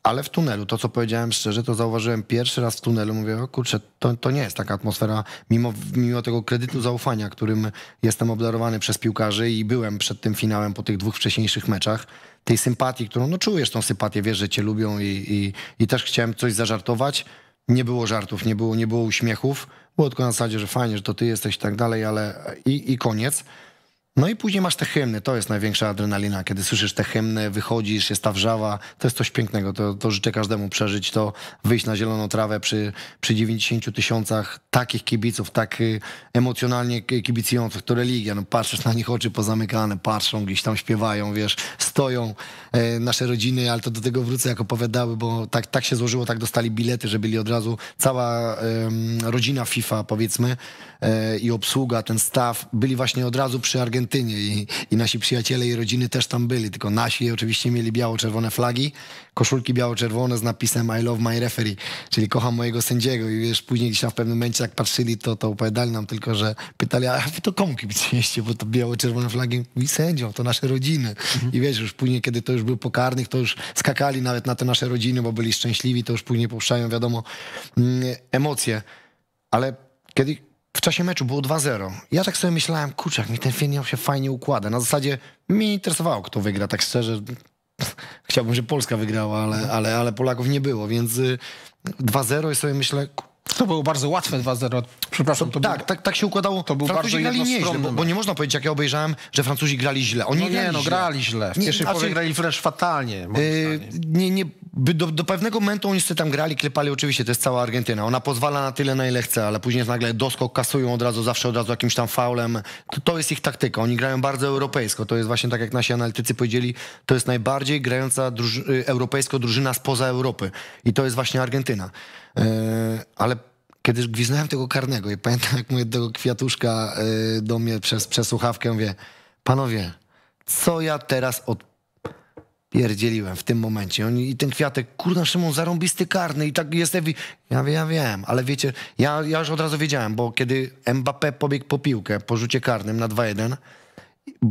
ale w tunelu, to co powiedziałem szczerze, to zauważyłem pierwszy raz w tunelu, mówię, o kurczę, to, to nie jest taka atmosfera, mimo, mimo tego kredytu zaufania, którym jestem obdarowany przez piłkarzy i byłem przed tym finałem po tych dwóch wcześniejszych meczach, tej sympatii, którą, no czujesz tą sympatię, wiesz, że cię lubią i, i, i też chciałem coś zażartować, nie było żartów, nie było, nie było uśmiechów, było tylko na zasadzie, że fajnie, że to ty jesteś i tak dalej, ale i, i koniec. No i później masz te hymny, to jest największa adrenalina, kiedy słyszysz te hymny, wychodzisz, jest ta wrzawa, to jest coś pięknego, to, to życzę każdemu przeżyć, to wyjść na zieloną trawę przy, przy 90 tysiącach takich kibiców, tak y, emocjonalnie kibicujących, to religia, no patrzysz na nich oczy pozamykane, patrzą, gdzieś tam śpiewają, wiesz, stoją e, nasze rodziny, ale to do tego wrócę, jak opowiadały, bo tak, tak się złożyło, tak dostali bilety, że byli od razu, cała e, rodzina FIFA powiedzmy, E, i obsługa, ten staw byli właśnie od razu przy Argentynie i, i nasi przyjaciele i rodziny też tam byli, tylko nasi oczywiście mieli biało-czerwone flagi, koszulki biało-czerwone z napisem I love my referee, czyli kocham mojego sędziego i wiesz, później gdzieś tam w pewnym momencie jak patrzyli, to, to opowiadali nam tylko, że pytali, a wy to komu kibicujecie, bo to biało-czerwone flagi mi sędzią, to nasze rodziny mhm. i wiesz, już później, kiedy to już był pokarnych, to już skakali nawet na te nasze rodziny, bo byli szczęśliwi, to już później puszczają, wiadomo, mm, emocje, ale kiedy w czasie meczu było 2-0. Ja tak sobie myślałem, kurczę, jak mi ten finał się fajnie układa. Na zasadzie mnie interesowało, kto wygra, tak szczerze. Chciałbym, żeby Polska wygrała, ale, ale, ale Polaków nie było, więc 2-0 y, i sobie myślę, to było bardzo łatwe 2-0. Przepraszam, to tak, był, tak, tak się układało. To był Francuzi bardzo grali nieźle, bo, bo nie można powiedzieć, jak ja obejrzałem, że Francuzi grali źle. Oni no nie, grali no źle. grali źle. W pierwszej znaczy, połowie grali wręcz fatalnie. Yy, nie, nie, do, do pewnego momentu oni sobie tam grali, klepali oczywiście, to jest cała Argentyna. Ona pozwala na tyle, na ile chce, ale później nagle doskok kasują od razu, zawsze od razu jakimś tam faulem. To, to jest ich taktyka. Oni grają bardzo europejsko. To jest właśnie tak, jak nasi analitycy powiedzieli, to jest najbardziej grająca druż y, europejsko drużyna spoza Europy. I to jest właśnie Argentyna. E, ale kiedyś gwiznąłem tego karnego i pamiętam, jak mówię do kwiatuszka e, do mnie przez przesłuchawkę, mówię, panowie, co ja teraz od pierdzieliłem w tym momencie. I ten kwiatek, kurna Szymon, zarąbisty karny i tak jest... Ja, ja wiem, ale wiecie, ja, ja już od razu wiedziałem, bo kiedy Mbappé pobiegł po piłkę po rzucie karnym na 2-1,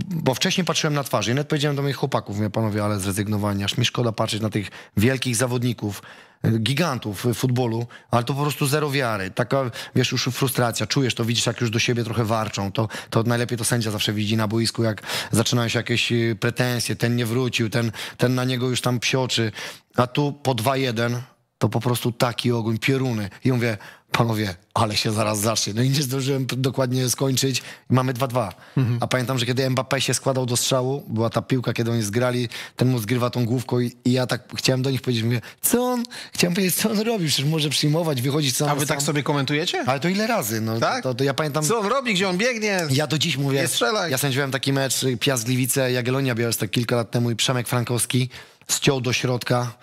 bo wcześniej patrzyłem na twarz i nawet powiedziałem do moich chłopaków, mówię, panowie, ale zrezygnowanie, aż mi szkoda patrzeć na tych wielkich zawodników, e, gigantów e, futbolu, ale to po prostu zero wiary, taka, wiesz, już frustracja, czujesz to, widzisz, jak już do siebie trochę warczą, to, to najlepiej to sędzia zawsze widzi na boisku, jak zaczynają się jakieś e, pretensje, ten nie wrócił, ten, ten na niego już tam psioczy, a tu po 2-1 to po prostu taki ogień, pioruny. I mówię, panowie, ale się zaraz zacznie. No i nie zdążyłem dokładnie skończyć. Mamy 2-2. Mhm. A pamiętam, że kiedy Mbappé się składał do strzału, była ta piłka, kiedy oni zgrali, ten mu zgrywa tą główką i, i ja tak chciałem do nich powiedzieć, mówię, co on, chciałem powiedzieć, co on robi, przecież może przyjmować, wychodzić sam. A wy tak sam. tak sobie komentujecie? Ale to ile razy, no. Tak? To, to, to, ja pamiętam... Co on robi, gdzie on biegnie? Ja do dziś mówię, nie strzelaj. ja sędziłem taki mecz Piast Gliwice, Jagiellonia Białystok kilka lat temu i Przemek Frankowski ściął do środka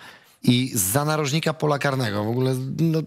i za narożnika pola karnego. W ogóle no,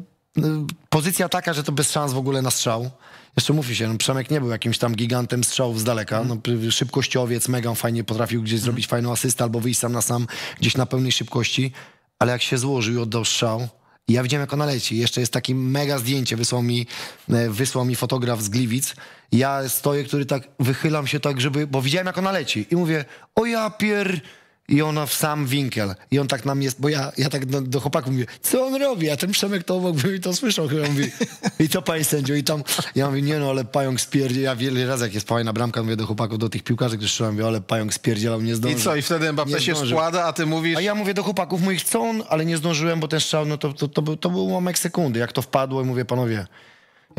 Y, pozycja taka, że to bez szans w ogóle na strzał. Jeszcze mówi się, no Przemek nie był jakimś tam gigantem strzałów z daleka. Mhm. No, szybkościowiec, Megan fajnie potrafił gdzieś mhm. zrobić fajną asystę albo wyjść sam na sam gdzieś na pełnej szybkości. Ale jak się złożył i oddał strzał, ja widziałem, jak ona leci. Jeszcze jest takie mega zdjęcie, wysłał mi, e, wysłał mi fotograf z Gliwic. Ja stoję, który tak, wychylam się tak, żeby, bo widziałem, jak ona leci. I mówię, o ja pier i ona w sam winkel. I on tak nam jest, bo ja, ja tak do, do chłopaków mówię, co on robi? A ten Przemek to obok był i to słyszał chyba. Mówi, I co pani sędzio? I tam, ja mówię, nie no, ale pająk spierdziel. Ja wiele razy, jak jest fajna bramka, mówię do chłopaków, do tych piłkarzy, którzy strzelają, mówię, ale pająk spierdzielał, nie zdążył. I co? I wtedy Mbappé się składa, a ty mówisz... A ja mówię do chłopaków moich, co on? Ale nie zdążyłem, bo ten strzał, no to, to, to, był, to był sekundy. Jak to wpadło i mówię, panowie,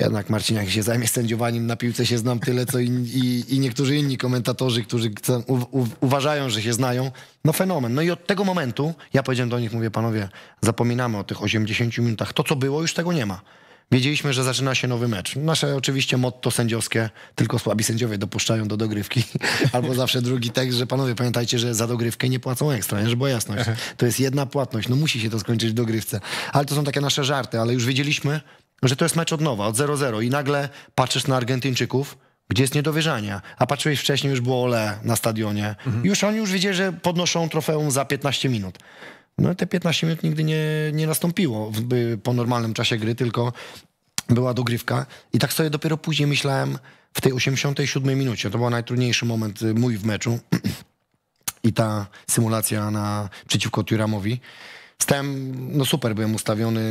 jednak Marcin, jak się zajmie sędziowaniem na piłce, się znam tyle, co i, i, i niektórzy inni komentatorzy, którzy u, u, uważają, że się znają. No fenomen. No i od tego momentu, ja powiedziałem do nich, mówię, panowie, zapominamy o tych 80 minutach. To, co było, już tego nie ma. Wiedzieliśmy, że zaczyna się nowy mecz. Nasze oczywiście motto sędziowskie, tylko słabi sędziowie dopuszczają do dogrywki. Albo zawsze drugi tekst, że panowie pamiętajcie, że za dogrywkę nie płacą ekstra, nie? żeby była jasność. To jest jedna płatność, no musi się to skończyć w dogrywce. Ale to są takie nasze żarty, ale już wiedzieliśmy, że to jest mecz od nowa, od 0-0 i nagle patrzysz na Argentyńczyków, gdzie jest niedowierzania. A patrzyłeś wcześniej, już było ole na stadionie. Mhm. Już oni już wiedzieli, że podnoszą trofeum za 15 minut. No te 15 minut nigdy nie, nie nastąpiło w, po normalnym czasie gry, tylko była dogrywka. I tak sobie dopiero później myślałem w tej 87 minucie. To był najtrudniejszy moment y, mój w meczu. I ta symulacja na przeciwko Turamowi. Stałem, no super byłem ustawiony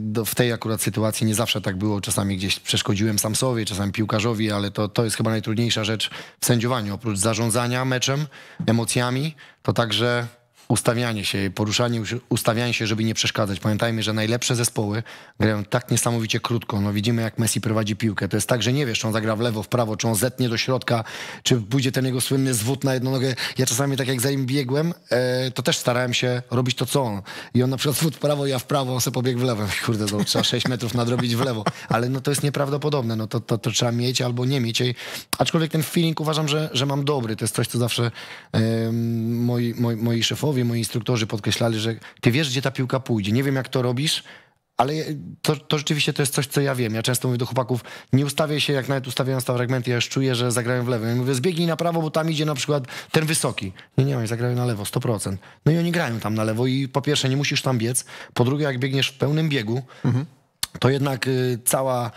do, w tej akurat sytuacji, nie zawsze tak było, czasami gdzieś przeszkodziłem sam sobie, czasami piłkarzowi, ale to, to jest chyba najtrudniejsza rzecz w sędziowaniu, oprócz zarządzania meczem, emocjami, to także ustawianie się, poruszanie, ustawianie się, żeby nie przeszkadzać. Pamiętajmy, że najlepsze zespoły grają tak niesamowicie krótko. No widzimy, jak Messi prowadzi piłkę. To jest tak, że nie wiesz, czy on zagra w lewo, w prawo, czy on zetnie do środka, czy pójdzie ten jego słynny zwód na jedną nogę. Ja czasami, tak jak za nim biegłem, e, to też starałem się robić to, co on. I on na przykład zwód w prawo, ja w prawo, on sobie pobiegł w lewo. Kurde, to trzeba 6 metrów nadrobić w lewo. Ale no to jest nieprawdopodobne. No to, to, to trzeba mieć albo nie mieć. Aczkolwiek ten feeling uważam, że, że mam dobry. To jest coś, co zawsze moi, moi, moi szefowie moi instruktorzy podkreślali, że ty wiesz, gdzie ta piłka pójdzie. Nie wiem, jak to robisz, ale to, to, rzeczywiście to jest coś, co ja wiem. Ja często mówię do chłopaków, nie ustawię się, jak nawet ustawiając tam fragmenty, ja już czuję, że zagrają w lewo. Ja mówię, zbiegnij na prawo, bo tam idzie na przykład ten wysoki. Nie, nie, oni zagrają na lewo, 100%. No i oni grają tam na lewo i po pierwsze, nie musisz tam biec. Po drugie, jak biegniesz w pełnym biegu, mhm to jednak y, cała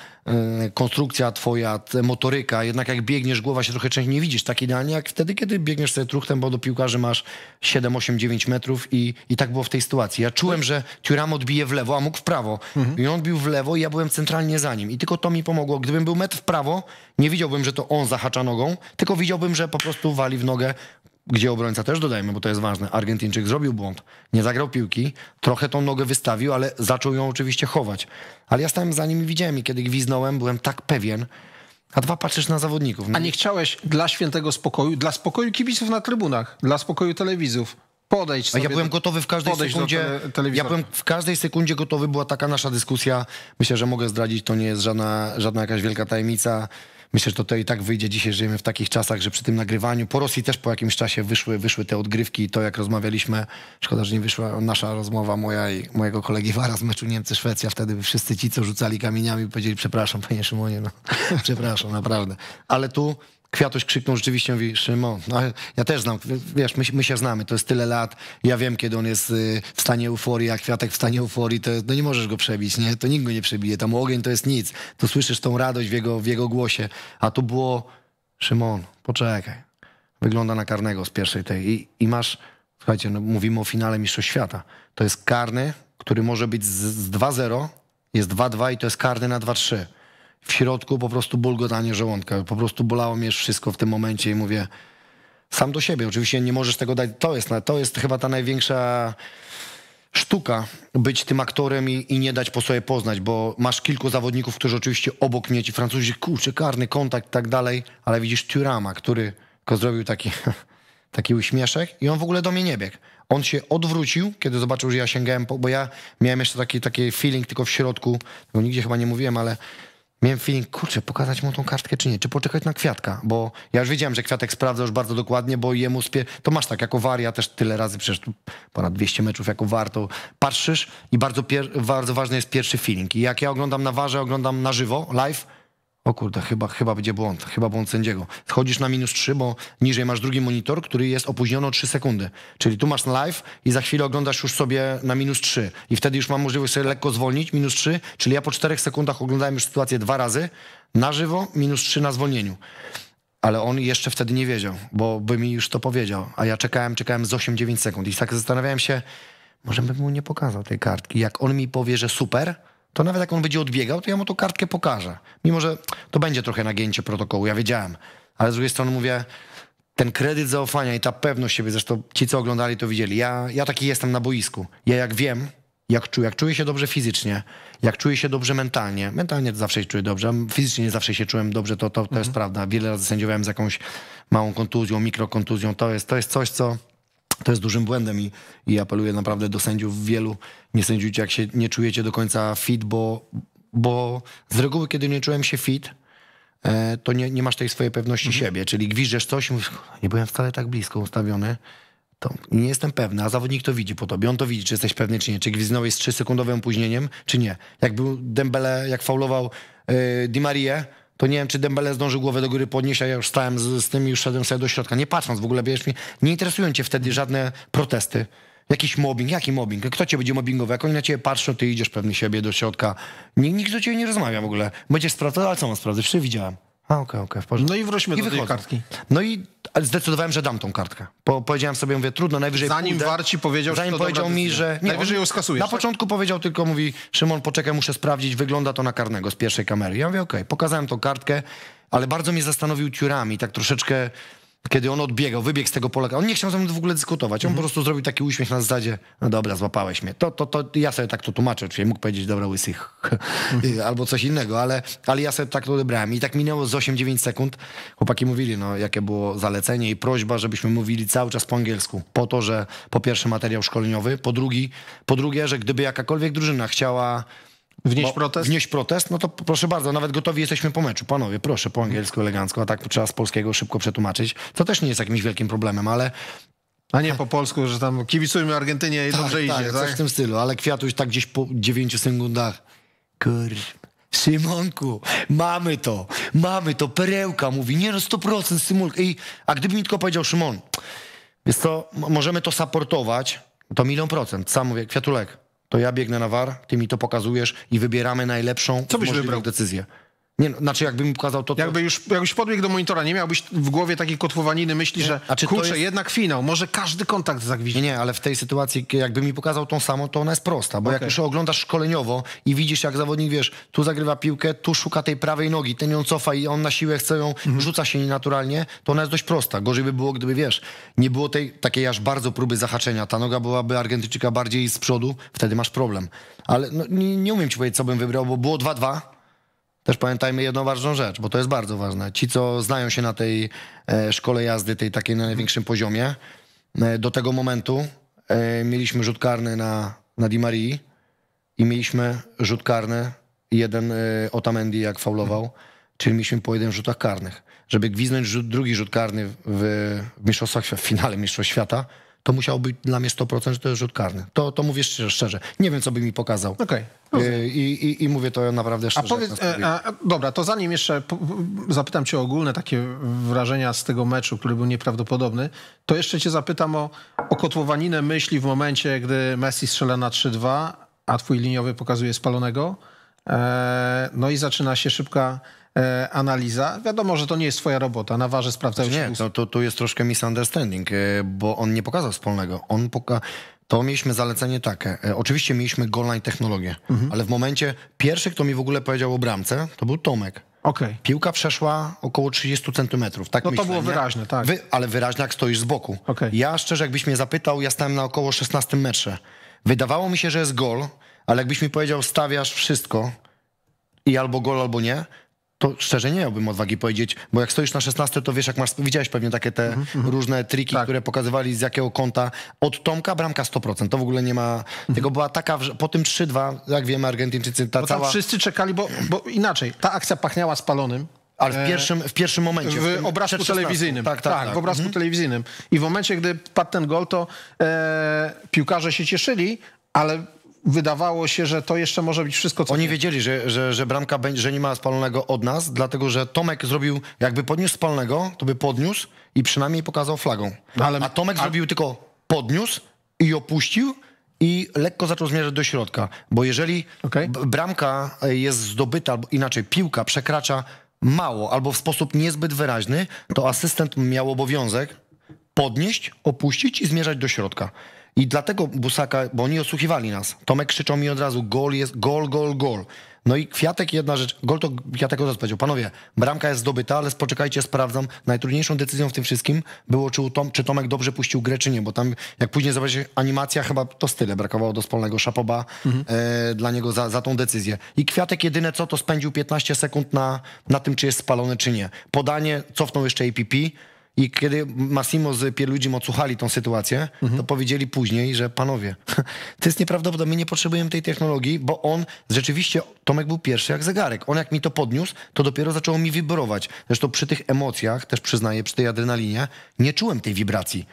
y, konstrukcja twoja, motoryka, jednak jak biegniesz, głowa się trochę częściej nie widzisz. Tak idealnie jak wtedy, kiedy biegniesz sobie truchtem, bo do piłkarzy masz 7, 8, 9 metrów i, i tak było w tej sytuacji. Ja czułem, że Thuram odbije w lewo, a mógł w prawo. Mhm. I on bił w lewo i ja byłem centralnie za nim. I tylko to mi pomogło. Gdybym był metr w prawo, nie widziałbym, że to on zahacza nogą, tylko widziałbym, że po prostu wali w nogę gdzie obrońca też dodajmy, bo to jest ważne. Argentyńczyk zrobił błąd, nie zagrał piłki, trochę tą nogę wystawił, ale zaczął ją oczywiście chować. Ale ja stałem za nim i widziałem i kiedy gwiznąłem, byłem tak pewien, a dwa patrzysz na zawodników. No. A nie chciałeś dla świętego spokoju, dla spokoju kibiców na trybunach, dla spokoju telewizów, Podejść sobie. Ja byłem gotowy w każdej sekundzie. ja byłem w każdej sekundzie gotowy, była taka nasza dyskusja. Myślę, że mogę zdradzić, to nie jest żadna, żadna jakaś wielka tajemnica. Myślę, że to, to i tak wyjdzie. Dzisiaj żyjemy w takich czasach, że przy tym nagrywaniu, po Rosji też po jakimś czasie wyszły, wyszły te odgrywki i to, jak rozmawialiśmy, szkoda, że nie wyszła nasza rozmowa moja i mojego kolegi Wara z meczu Niemcy-Szwecja. Wtedy wszyscy ci, co rzucali kamieniami, powiedzieli przepraszam, panie Szymonie, no, przepraszam, naprawdę. Ale tu Kwiatuś krzyknął rzeczywiście, mówi, Szymon, no, ja też znam, wiesz, my, my, się znamy, to jest tyle lat, ja wiem, kiedy on jest y, w stanie euforii, a Kwiatek w stanie euforii, to no nie możesz go przebić, nie? To nikt go nie przebije, tam ogień to jest nic, to słyszysz tą radość w jego, w jego głosie, a tu było, Szymon, poczekaj, wygląda na karnego z pierwszej tej i, i masz, słuchajcie, no, mówimy o finale Mistrzostw Świata, to jest karny, który może być z, z 2-0, jest 2-2 i to jest karny na 2-3 w środku po prostu bulgotanie żołądka. Po prostu bolało mnie wszystko w tym momencie i mówię sam do siebie. Oczywiście nie możesz tego dać. To jest, to jest chyba ta największa sztuka być tym aktorem i, i, nie dać po sobie poznać, bo masz kilku zawodników, którzy oczywiście obok mnie, ci Francuzi, kurczę, karny kontakt i tak dalej, ale widzisz Turama, który tylko zrobił taki, taki uśmieszek i on w ogóle do mnie nie biegł. On się odwrócił, kiedy zobaczył, że ja sięgałem, bo ja miałem jeszcze taki, taki feeling tylko w środku, bo nigdzie chyba nie mówiłem, ale miałem feeling, kurczę, pokazać mu tą kartkę czy nie, czy poczekać na kwiatka, bo ja już wiedziałem, że kwiatek sprawdza już bardzo dokładnie, bo jemu spie... To masz tak, jako war, ja też tyle razy, przecież ponad 200 meczów jako war, to patrzysz i bardzo, pier... bardzo ważny jest pierwszy feeling. I jak ja oglądam na warze, oglądam na żywo, live, o kurde, chyba, chyba będzie błąd, chyba błąd sędziego. Wchodzisz na minus 3, bo niżej masz drugi monitor, który jest opóźniony o 3 sekundy. Czyli tu masz live i za chwilę oglądasz już sobie na minus 3. I wtedy już mam możliwość sobie lekko zwolnić, minus 3, czyli ja po 4 sekundach oglądałem już sytuację dwa razy, na żywo, minus 3 na zwolnieniu. Ale on jeszcze wtedy nie wiedział, bo by mi już to powiedział. A ja czekałem, czekałem z 8-9 sekund i tak zastanawiałem się, może bym mu nie pokazał tej kartki. Jak on mi powie, że super, to nawet jak on będzie odbiegał, to ja mu tą kartkę pokażę. Mimo, że to będzie trochę nagięcie protokołu, ja wiedziałem. Ale z drugiej strony mówię, ten kredyt zaufania i ta pewność siebie, zresztą ci, co oglądali, to widzieli. Ja, ja taki jestem na boisku. Ja jak wiem, jak czuję, jak czuję się dobrze fizycznie, jak czuję się dobrze mentalnie, mentalnie zawsze się czuję dobrze, fizycznie nie zawsze się czułem dobrze, to, to, to mhm. jest prawda. Wiele razy sędziowałem z jakąś małą kontuzją, mikrokontuzją, to jest, to jest coś, co to jest dużym błędem i, i apeluję naprawdę do sędziów wielu. Nie sędziujcie, jak się nie czujecie do końca fit, bo, bo z reguły, kiedy nie czułem się fit, e, to nie, nie masz tej swojej pewności mhm. siebie. Czyli gwizdzesz coś i mówisz, nie byłem wcale tak blisko ustawiony. To nie jestem pewny, a zawodnik to widzi po tobie. On to widzi, czy jesteś pewny, czy nie. Czy gwizdnąłeś z trzy sekundowym opóźnieniem, czy nie. Jak był Dembele, jak faulował e, Di marie to nie wiem, czy Dembele zdążył głowę do góry podnieść, a ja już stałem z, z tym i już szedłem sobie do środka, nie patrząc w ogóle, wiesz, nie interesują cię wtedy żadne protesty. Jakiś mobbing, jaki mobbing? Kto cię będzie mobbingował? Jak oni na ciebie patrzą, ty idziesz pewnie siebie do środka. Nikt do ciebie nie rozmawia w ogóle. Będziesz sprawdzał, ale co mam sprawdzić. Wszyscy widziałem. A, okej, okay, okej, okay, w porządku. No i wróćmy I do wychodzą. tej kartki. No i ale zdecydowałem, że dam tą kartkę. Po, powiedziałem sobie, mówię, trudno, najwyżej Zanim pójdę, Warci powiedział, zanim powiedział mi, że... Nie, najwyżej ją skasujesz. Na tak? początku powiedział tylko, mówi, Szymon, poczekaj, muszę sprawdzić, wygląda to na karnego z pierwszej kamery. Ja mówię, okej, okay. pokazałem tą kartkę, ale bardzo mnie zastanowił ciurami, tak troszeczkę kiedy on odbiegał, wybiegł z tego Polaka, on nie chciał ze mną w ogóle dyskutować. On mhm. po prostu zrobił taki uśmiech na zasadzie, no dobra, złapałeś mnie. To, to, to ja sobie tak to tłumaczę, oczywiście mógł powiedzieć, dobra, łysych, y, albo coś innego, ale, ale ja sobie tak to odebrałem. I tak minęło z 8-9 sekund. Chłopaki mówili, no jakie było zalecenie i prośba, żebyśmy mówili cały czas po angielsku. Po to, że po pierwsze materiał szkoleniowy, po, drugi, po drugie, że gdyby jakakolwiek drużyna chciała Wnieść protest? Wnieść protest, no to proszę bardzo, nawet gotowi jesteśmy po meczu. Panowie, proszę, po angielsku elegancko, a tak trzeba z polskiego szybko przetłumaczyć. To też nie jest jakimś wielkim problemem, ale a nie po polsku, że tam kibicujmy Argentynie i tak, dobrze tak, idzie, tak? w tym stylu, ale Kwiatuś tak gdzieś po 9 sekundach. Kur... Symonku, mamy to, mamy to, perełka, mówi, nie no 100% Symulka. I, a gdyby mi tylko powiedział Szymon, jest to, możemy to supportować, to milion procent. Sam mówię, Kwiatulek, to ja biegnę na war, ty mi to pokazujesz i wybieramy najlepszą Co byś wybrał? decyzję. Nie, no, znaczy jakbym pokazał to... to... Jakby już, jakbyś podbiegł do monitora, nie miałbyś w głowie takiej kotłowaniny myśli, nie? że znaczy, kurczę, jest... jednak finał, może każdy kontakt zagwizdzi. Nie, ale w tej sytuacji, jakby mi pokazał tą samą, to ona jest prosta, bo okay. jak już oglądasz szkoleniowo i widzisz, jak zawodnik, wiesz, tu zagrywa piłkę, tu szuka tej prawej nogi, ten ją cofa i on na siłę chce ją, mhm. rzuca się nienaturalnie, to ona jest dość prosta. Gorzej by było, gdyby, wiesz, nie było tej takiej aż bardzo próby zahaczenia. Ta noga byłaby Argentyczyka bardziej z przodu, wtedy masz problem. Ale no, nie, nie umiem ci powiedzieć, co bym wybrał, bo było 2-2, też pamiętajmy jedną ważną rzecz, bo to jest bardzo ważne. Ci, co znają się na tej e, szkole jazdy, tej takiej na największym poziomie, e, do tego momentu e, mieliśmy rzut karny na, na Di Marii i mieliśmy rzut karny jeden Otamendi jak faulował, czyli mieliśmy po jeden rzutach karnych. Żeby gwiznąć rzut, drugi rzut karny w, w mistrzostwach, w finale Mistrzostw Świata, to musiało być dla mnie 100%, że to jest rzut karny. To, to mówię szczerze, szczerze. Nie wiem, co by mi pokazał. Okay. I, i, I, mówię to naprawdę szczerze. E, a powiedz, a, dobra, to zanim jeszcze zapytam cię o ogólne takie wrażenia z tego meczu, który był nieprawdopodobny, to jeszcze cię zapytam o, o kotłowaninę myśli w momencie, gdy Messi strzela na 3-2, a twój liniowy pokazuje spalonego. E, no i zaczyna się szybka E, analiza. Wiadomo, że to nie jest twoja robota, na warze sprawdzają Nie, no to tu jest troszkę misunderstanding, e, bo on nie pokazał wspólnego. On pokazał to mieliśmy zalecenie takie. E, oczywiście mieliśmy goal technologię, mhm. ale w momencie pierwszy, kto mi w ogóle powiedział o bramce, to był Tomek. Okay. Piłka przeszła około 30 centymetrów. Tak no myślę, to było nie? wyraźne, tak. Wy, ale wyraźnie jak stoisz z boku. Okay. Ja szczerze, jakbyś mnie zapytał, ja stałem na około 16 metrze. Wydawało mi się, że jest gol, ale jakbyś mi powiedział, stawiasz wszystko i albo gol, albo nie, to szczerze nie miałbym odwagi powiedzieć, bo jak stoisz na 16, to wiesz, jak masz, widziałeś pewnie takie te mm -hmm. różne triki, tak. które pokazywali z jakiego kąta. Od Tomka bramka 100%, to w ogóle nie ma mm -hmm. tego, była taka, po tym 3-2, jak wiemy, Argentyńczycy ta bo cała... wszyscy czekali, bo, bo inaczej, ta akcja pachniała spalonym, ale w e, pierwszym, w pierwszym momencie. W, w obrazku telewizyjnym. Tak, tak, tak, tak. w obrazku mhm. telewizyjnym. I w momencie, gdy padł ten gol, to e, piłkarze się cieszyli, ale wydawało się, że to jeszcze może być wszystko, co... Oni nie... wiedzieli, że, że, że bramka będzie, że nie ma spalonego od nas, dlatego że Tomek zrobił, jakby podniósł spalonego, to by podniósł i przynajmniej pokazał flagą. No ale... A Tomek zrobił tylko podniósł i opuścił i lekko zaczął zmierzać do środka, bo jeżeli okay. bramka jest zdobyta, albo inaczej piłka przekracza mało albo w sposób niezbyt wyraźny, to asystent miał obowiązek podnieść, opuścić i zmierzać do środka. I dlatego Busaka, bo oni osłuchiwali nas. Tomek krzyczał mi od razu, gol jest, gol, gol, gol. No i Kwiatek jedna rzecz, gol to Kwiatek od razu powiedział, panowie, bramka jest zdobyta, ale poczekajcie, sprawdzam. Najtrudniejszą decyzją w tym wszystkim było, czy, Tom, czy Tomek dobrze puścił grę, czy nie, bo tam, jak później zobaczycie, animacja chyba to style brakowało do wspólnego szapoba mhm. e, dla niego za, za tą decyzję. I Kwiatek jedyne co, to spędził 15 sekund na, na tym, czy jest spalony, czy nie. Podanie, cofnął jeszcze APP, i kiedy Massimo z Pierludzim odsłuchali tą sytuację, mhm. to powiedzieli później, że panowie, to jest nieprawdopodobne, my nie potrzebujemy tej technologii, bo on rzeczywiście, Tomek był pierwszy jak zegarek. On jak mi to podniósł, to dopiero zaczęło mi wibrować. Zresztą przy tych emocjach, też przyznaję, przy tej adrenalinie, nie czułem tej wibracji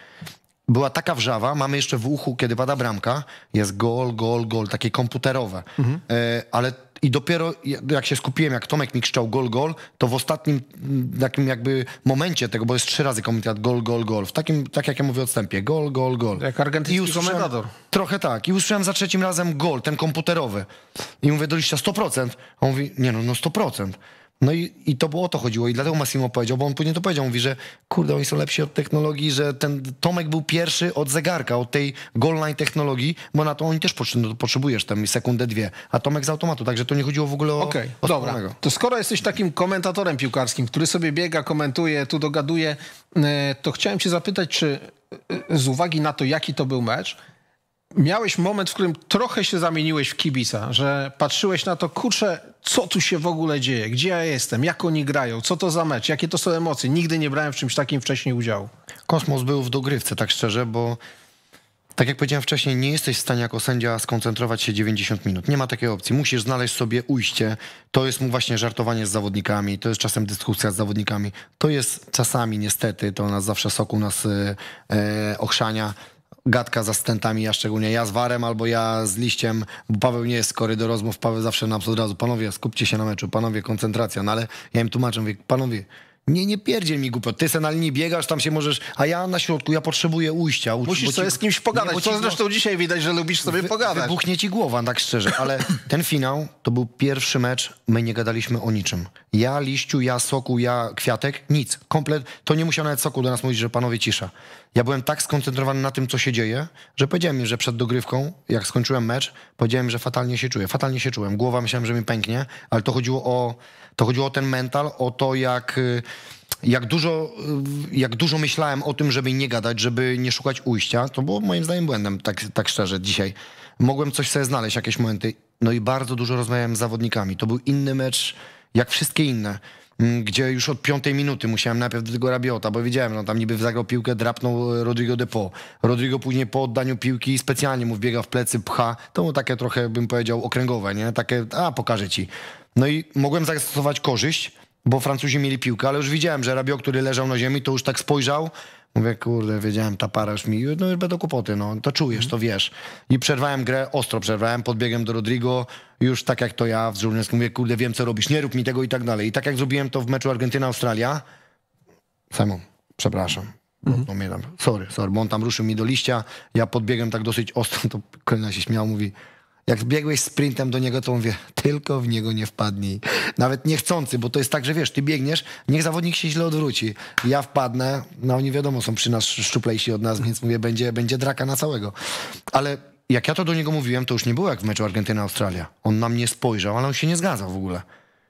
była taka wrzawa, mamy jeszcze w uchu, kiedy pada bramka, jest gol, gol, gol, takie komputerowe. Mhm. ale i dopiero jak się skupiłem, jak Tomek mi krzyczał gol, gol, to w ostatnim takim jakby momencie tego, bo jest trzy razy komentarz gol, gol, gol. W takim, tak jak ja mówię odstępie, gol, gol, gol. Jak argentyński komentator. Trochę tak. I usłyszałem za trzecim razem gol, ten komputerowy. I mówię do liścia 100%. A on mówi, nie no, no 100%. No i, i to było o to chodziło i dlatego Massimo powiedział, bo on później to powiedział, mówi, że kurde, oni są lepsi od technologii, że ten Tomek był pierwszy od zegarka, od tej goal line technologii, bo na to oni też no, potrzebujesz tam sekundę, dwie, a Tomek z automatu, także to nie chodziło w ogóle o... Okej, okay, dobra, to skoro jesteś takim komentatorem piłkarskim, który sobie biega, komentuje, tu dogaduje, e, to chciałem cię zapytać, czy e, z uwagi na to, jaki to był mecz, miałeś moment, w którym trochę się zamieniłeś w kibica, że patrzyłeś na to, kurczę, co tu się w ogóle dzieje, gdzie ja jestem, jak oni grają, co to za mecz, jakie to są emocje. Nigdy nie brałem w czymś takim wcześniej udziału. Kosmos był w dogrywce, tak szczerze, bo tak jak powiedziałem wcześniej, nie jesteś w stanie jako sędzia skoncentrować się 90 minut. Nie ma takiej opcji. Musisz znaleźć sobie ujście. To jest mu właśnie żartowanie z zawodnikami, to jest czasem dyskusja z zawodnikami. To jest czasami niestety, to nas zawsze soku nas e, e ochrzania gadka za stentami, ja szczególnie ja z Warem albo ja z Liściem, bo Paweł nie jest skory do rozmów, Paweł zawsze nam od razu, panowie skupcie się na meczu, panowie koncentracja, no ale ja im tłumaczę, mówię, panowie nie, nie pierdziel mi głupot. Ty se na linii biegasz, tam się możesz, a ja na środku, ja potrzebuję ujścia. Uczy, Musisz sobie ci... z kimś pogadać, nie, co zresztą dzisiaj widać, że lubisz sobie wy, pogadać. Wybuchnie ci głowa, tak szczerze, ale ten finał to był pierwszy mecz, my nie gadaliśmy o niczym. Ja Liściu, ja Soku, ja Kwiatek, nic. Komplet, to nie musiał nawet Soku do nas mówić, że panowie cisza. Ja byłem tak skoncentrowany na tym, co się dzieje, że powiedziałem im, że przed dogrywką, jak skończyłem mecz, powiedziałem, że fatalnie się czuję, fatalnie się czułem. Głowa myślałem, że mi pęknie, ale to chodziło o to chodziło o ten mental, o to jak y, jak dużo, y, jak dużo myślałem o tym, żeby nie gadać, żeby nie szukać ujścia, to było moim zdaniem błędem, tak, tak szczerze dzisiaj. Mogłem coś sobie znaleźć, jakieś momenty. No i bardzo dużo rozmawiałem z zawodnikami. To był inny mecz, jak wszystkie inne, mm, gdzie już od piątej minuty musiałem najpierw do tego Rabiota, bo wiedziałem, no tam niby zagrał piłkę, drapnął e, Rodrigo Depo. Rodrigo później po oddaniu piłki specjalnie mu wbiega w plecy, pcha. To było takie trochę, bym powiedział, okręgowe, nie? Takie, a pokażę ci. No i mogłem zastosować korzyść, bo Francuzi mieli piłkę, ale już widziałem, że Rabio, który leżał na ziemi, to już tak spojrzał. Mówię, kurde, wiedziałem, ta para już mi, no już będą kłopoty, no to czujesz, to wiesz. I przerwałem grę, ostro przerwałem, podbiegłem do Rodrigo, już tak jak to ja w Żółniewskim, mówię, kurde, wiem co robisz, nie rób mi tego i tak dalej. I tak jak zrobiłem to w meczu Argentyna-Australia, Simon, przepraszam, mhm. no, sorry, sorry, bo on tam ruszył mi do liścia, ja podbiegłem tak dosyć ostro, to kolejna się śmiał, mówi, jak biegłeś sprintem do niego, to mówię, tylko w niego nie wpadnij. Nawet niechcący, bo to jest tak, że wiesz, ty biegniesz, niech zawodnik się źle odwróci. Ja wpadnę, no oni wiadomo, są przy nas szczuplejsi od nas, więc mówię, będzie, będzie draka na całego. Ale jak ja to do niego mówiłem, to już nie było jak w meczu Argentyna-Australia. On na mnie spojrzał, ale on się nie zgadzał w ogóle.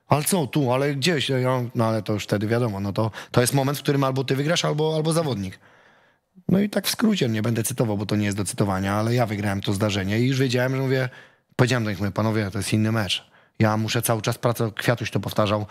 Ale co tu, ale gdzieś? No ale to już wtedy wiadomo, no to, to jest moment, w którym albo ty wygrasz, albo, albo zawodnik. No i tak w skrócie, nie będę cytował, bo to nie jest do cytowania, ale ja wygrałem to zdarzenie i już wiedziałem, że mówię, powiedziałem do nich, mówię, panowie, to jest inny mecz. Ja muszę cały czas pracować, Kwiatuś to powtarzał,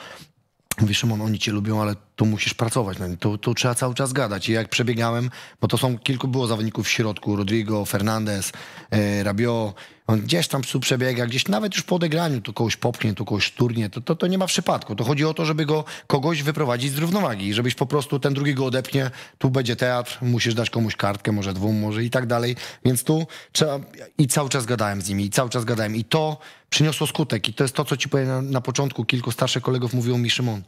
Mówi, Szymon, oni cię lubią, ale tu musisz pracować No, Tu, tu trzeba cały czas gadać. I jak przebiegałem, bo to są kilku było zawodników w środku, Rodrigo, Fernandez, e, Rabio, on gdzieś tam psu przebiega, gdzieś nawet już po odegraniu to kogoś popchnie, to kogoś turnie, to, to, to nie ma przypadku. To chodzi o to, żeby go kogoś wyprowadzić z równowagi, żebyś po prostu ten drugi go odepnie, tu będzie teatr, musisz dać komuś kartkę, może dwóm, może i tak dalej. Więc tu trzeba i cały czas gadałem z nimi, i cały czas gadałem. I to przyniosło skutek. I to jest to, co ci powiem na, na początku, kilku starszych kolegów mówiło mi Szymon.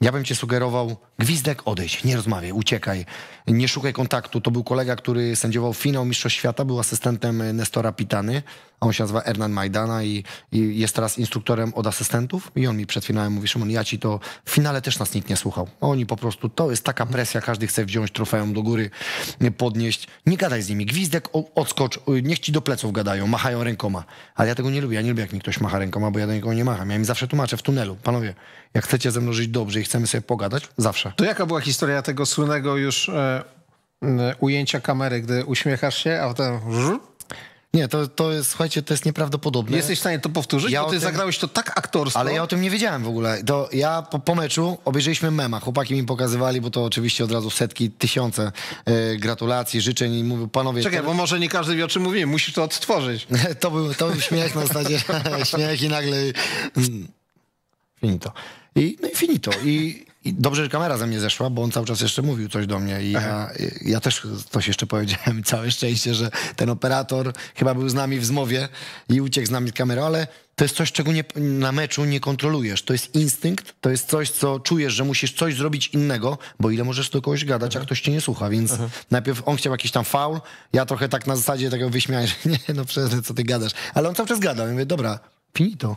Ja bym cię sugerował, gwizdek, odejść, nie rozmawiaj, uciekaj, nie szukaj kontaktu. To był kolega, który sędziował finał Mistrzostw Świata, był asystentem Nestora Pitany a on się nazywa Ernan Majdana i, i, jest teraz instruktorem od asystentów i on mi przed finałem mówi, Szymon, ja ci to w finale też nas nikt nie słuchał. Oni po prostu, to jest taka presja, każdy chce wziąć trofeum do góry, podnieść. Nie gadaj z nimi, gwizdek, odskocz, niech ci do pleców gadają, machają rękoma. Ale ja tego nie lubię, ja nie lubię, jak mi ktoś macha rękoma, bo ja do nikogo nie macham. Ja im zawsze tłumaczę w tunelu, panowie, jak chcecie ze mną żyć dobrze i chcemy sobie pogadać, zawsze. To jaka była historia tego słynnego już... E, ujęcia kamery, gdy uśmiechasz się, a potem nie, to, to jest, słuchajcie, to jest nieprawdopodobne. Jesteś w stanie to powtórzyć? Ja bo ty tym... zagrałeś to tak aktorsko. Ale ja o tym nie wiedziałem w ogóle. To ja po, po meczu obejrzeliśmy mema. Chłopaki mi pokazywali, bo to oczywiście od razu setki, tysiące e, gratulacji, życzeń i mówił, panowie... Czekaj, bo może nie każdy wie, o czym mówimy. Musisz to odtworzyć. to, był, to był śmiech na zasadzie, śmiech i nagle... Mm, finito. I, no i finito. I i dobrze, że kamera ze mnie zeszła, bo on cały czas jeszcze mówił coś do mnie i ja, ja, też coś jeszcze powiedziałem. Całe szczęście, że ten operator chyba był z nami w zmowie i uciekł z nami z kamerą, ale to jest coś, czego nie, na meczu nie kontrolujesz. To jest instynkt, to jest coś, co czujesz, że musisz coś zrobić innego, bo ile możesz do kogoś gadać, Aha. a ktoś cię nie słucha, więc Aha. najpierw on chciał jakiś tam faul, ja trochę tak na zasadzie takiego wyśmiałem, że nie, no przecież co ty gadasz, ale on cały czas gadał. Ja mówię, dobra, finito.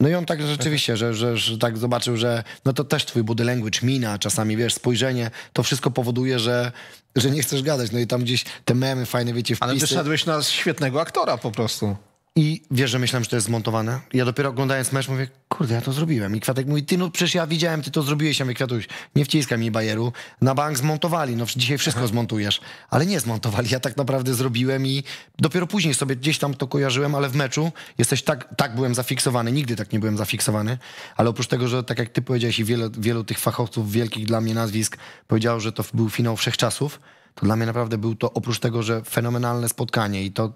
No i on tak rzeczywiście, że, że, że, tak zobaczył, że no to też twój body language mina, czasami wiesz, spojrzenie, to wszystko powoduje, że, że nie chcesz gadać. No i tam gdzieś te memy fajne, wiecie, wpisy. Ale wyszedłeś na świetnego aktora po prostu. I wiesz, że myślałem, że to jest zmontowane. Ja dopiero oglądając mecz mówię, kurde, ja to zrobiłem. I Kwiatek mówi, ty no przecież ja widziałem, ty to zrobiłeś. Ja mówię, Kwiatuś, nie wciskaj mi bajeru. Na bank zmontowali, no dzisiaj wszystko Aha. zmontujesz. Ale nie zmontowali, ja tak naprawdę zrobiłem i dopiero później sobie gdzieś tam to kojarzyłem, ale w meczu jesteś tak, tak byłem zafiksowany, nigdy tak nie byłem zafiksowany. Ale oprócz tego, że tak jak ty powiedziałeś i wielu wielu tych fachowców wielkich dla mnie nazwisk powiedziało, że to był finał wszechczasów, to dla mnie naprawdę był to oprócz tego, że fenomenalne spotkanie i to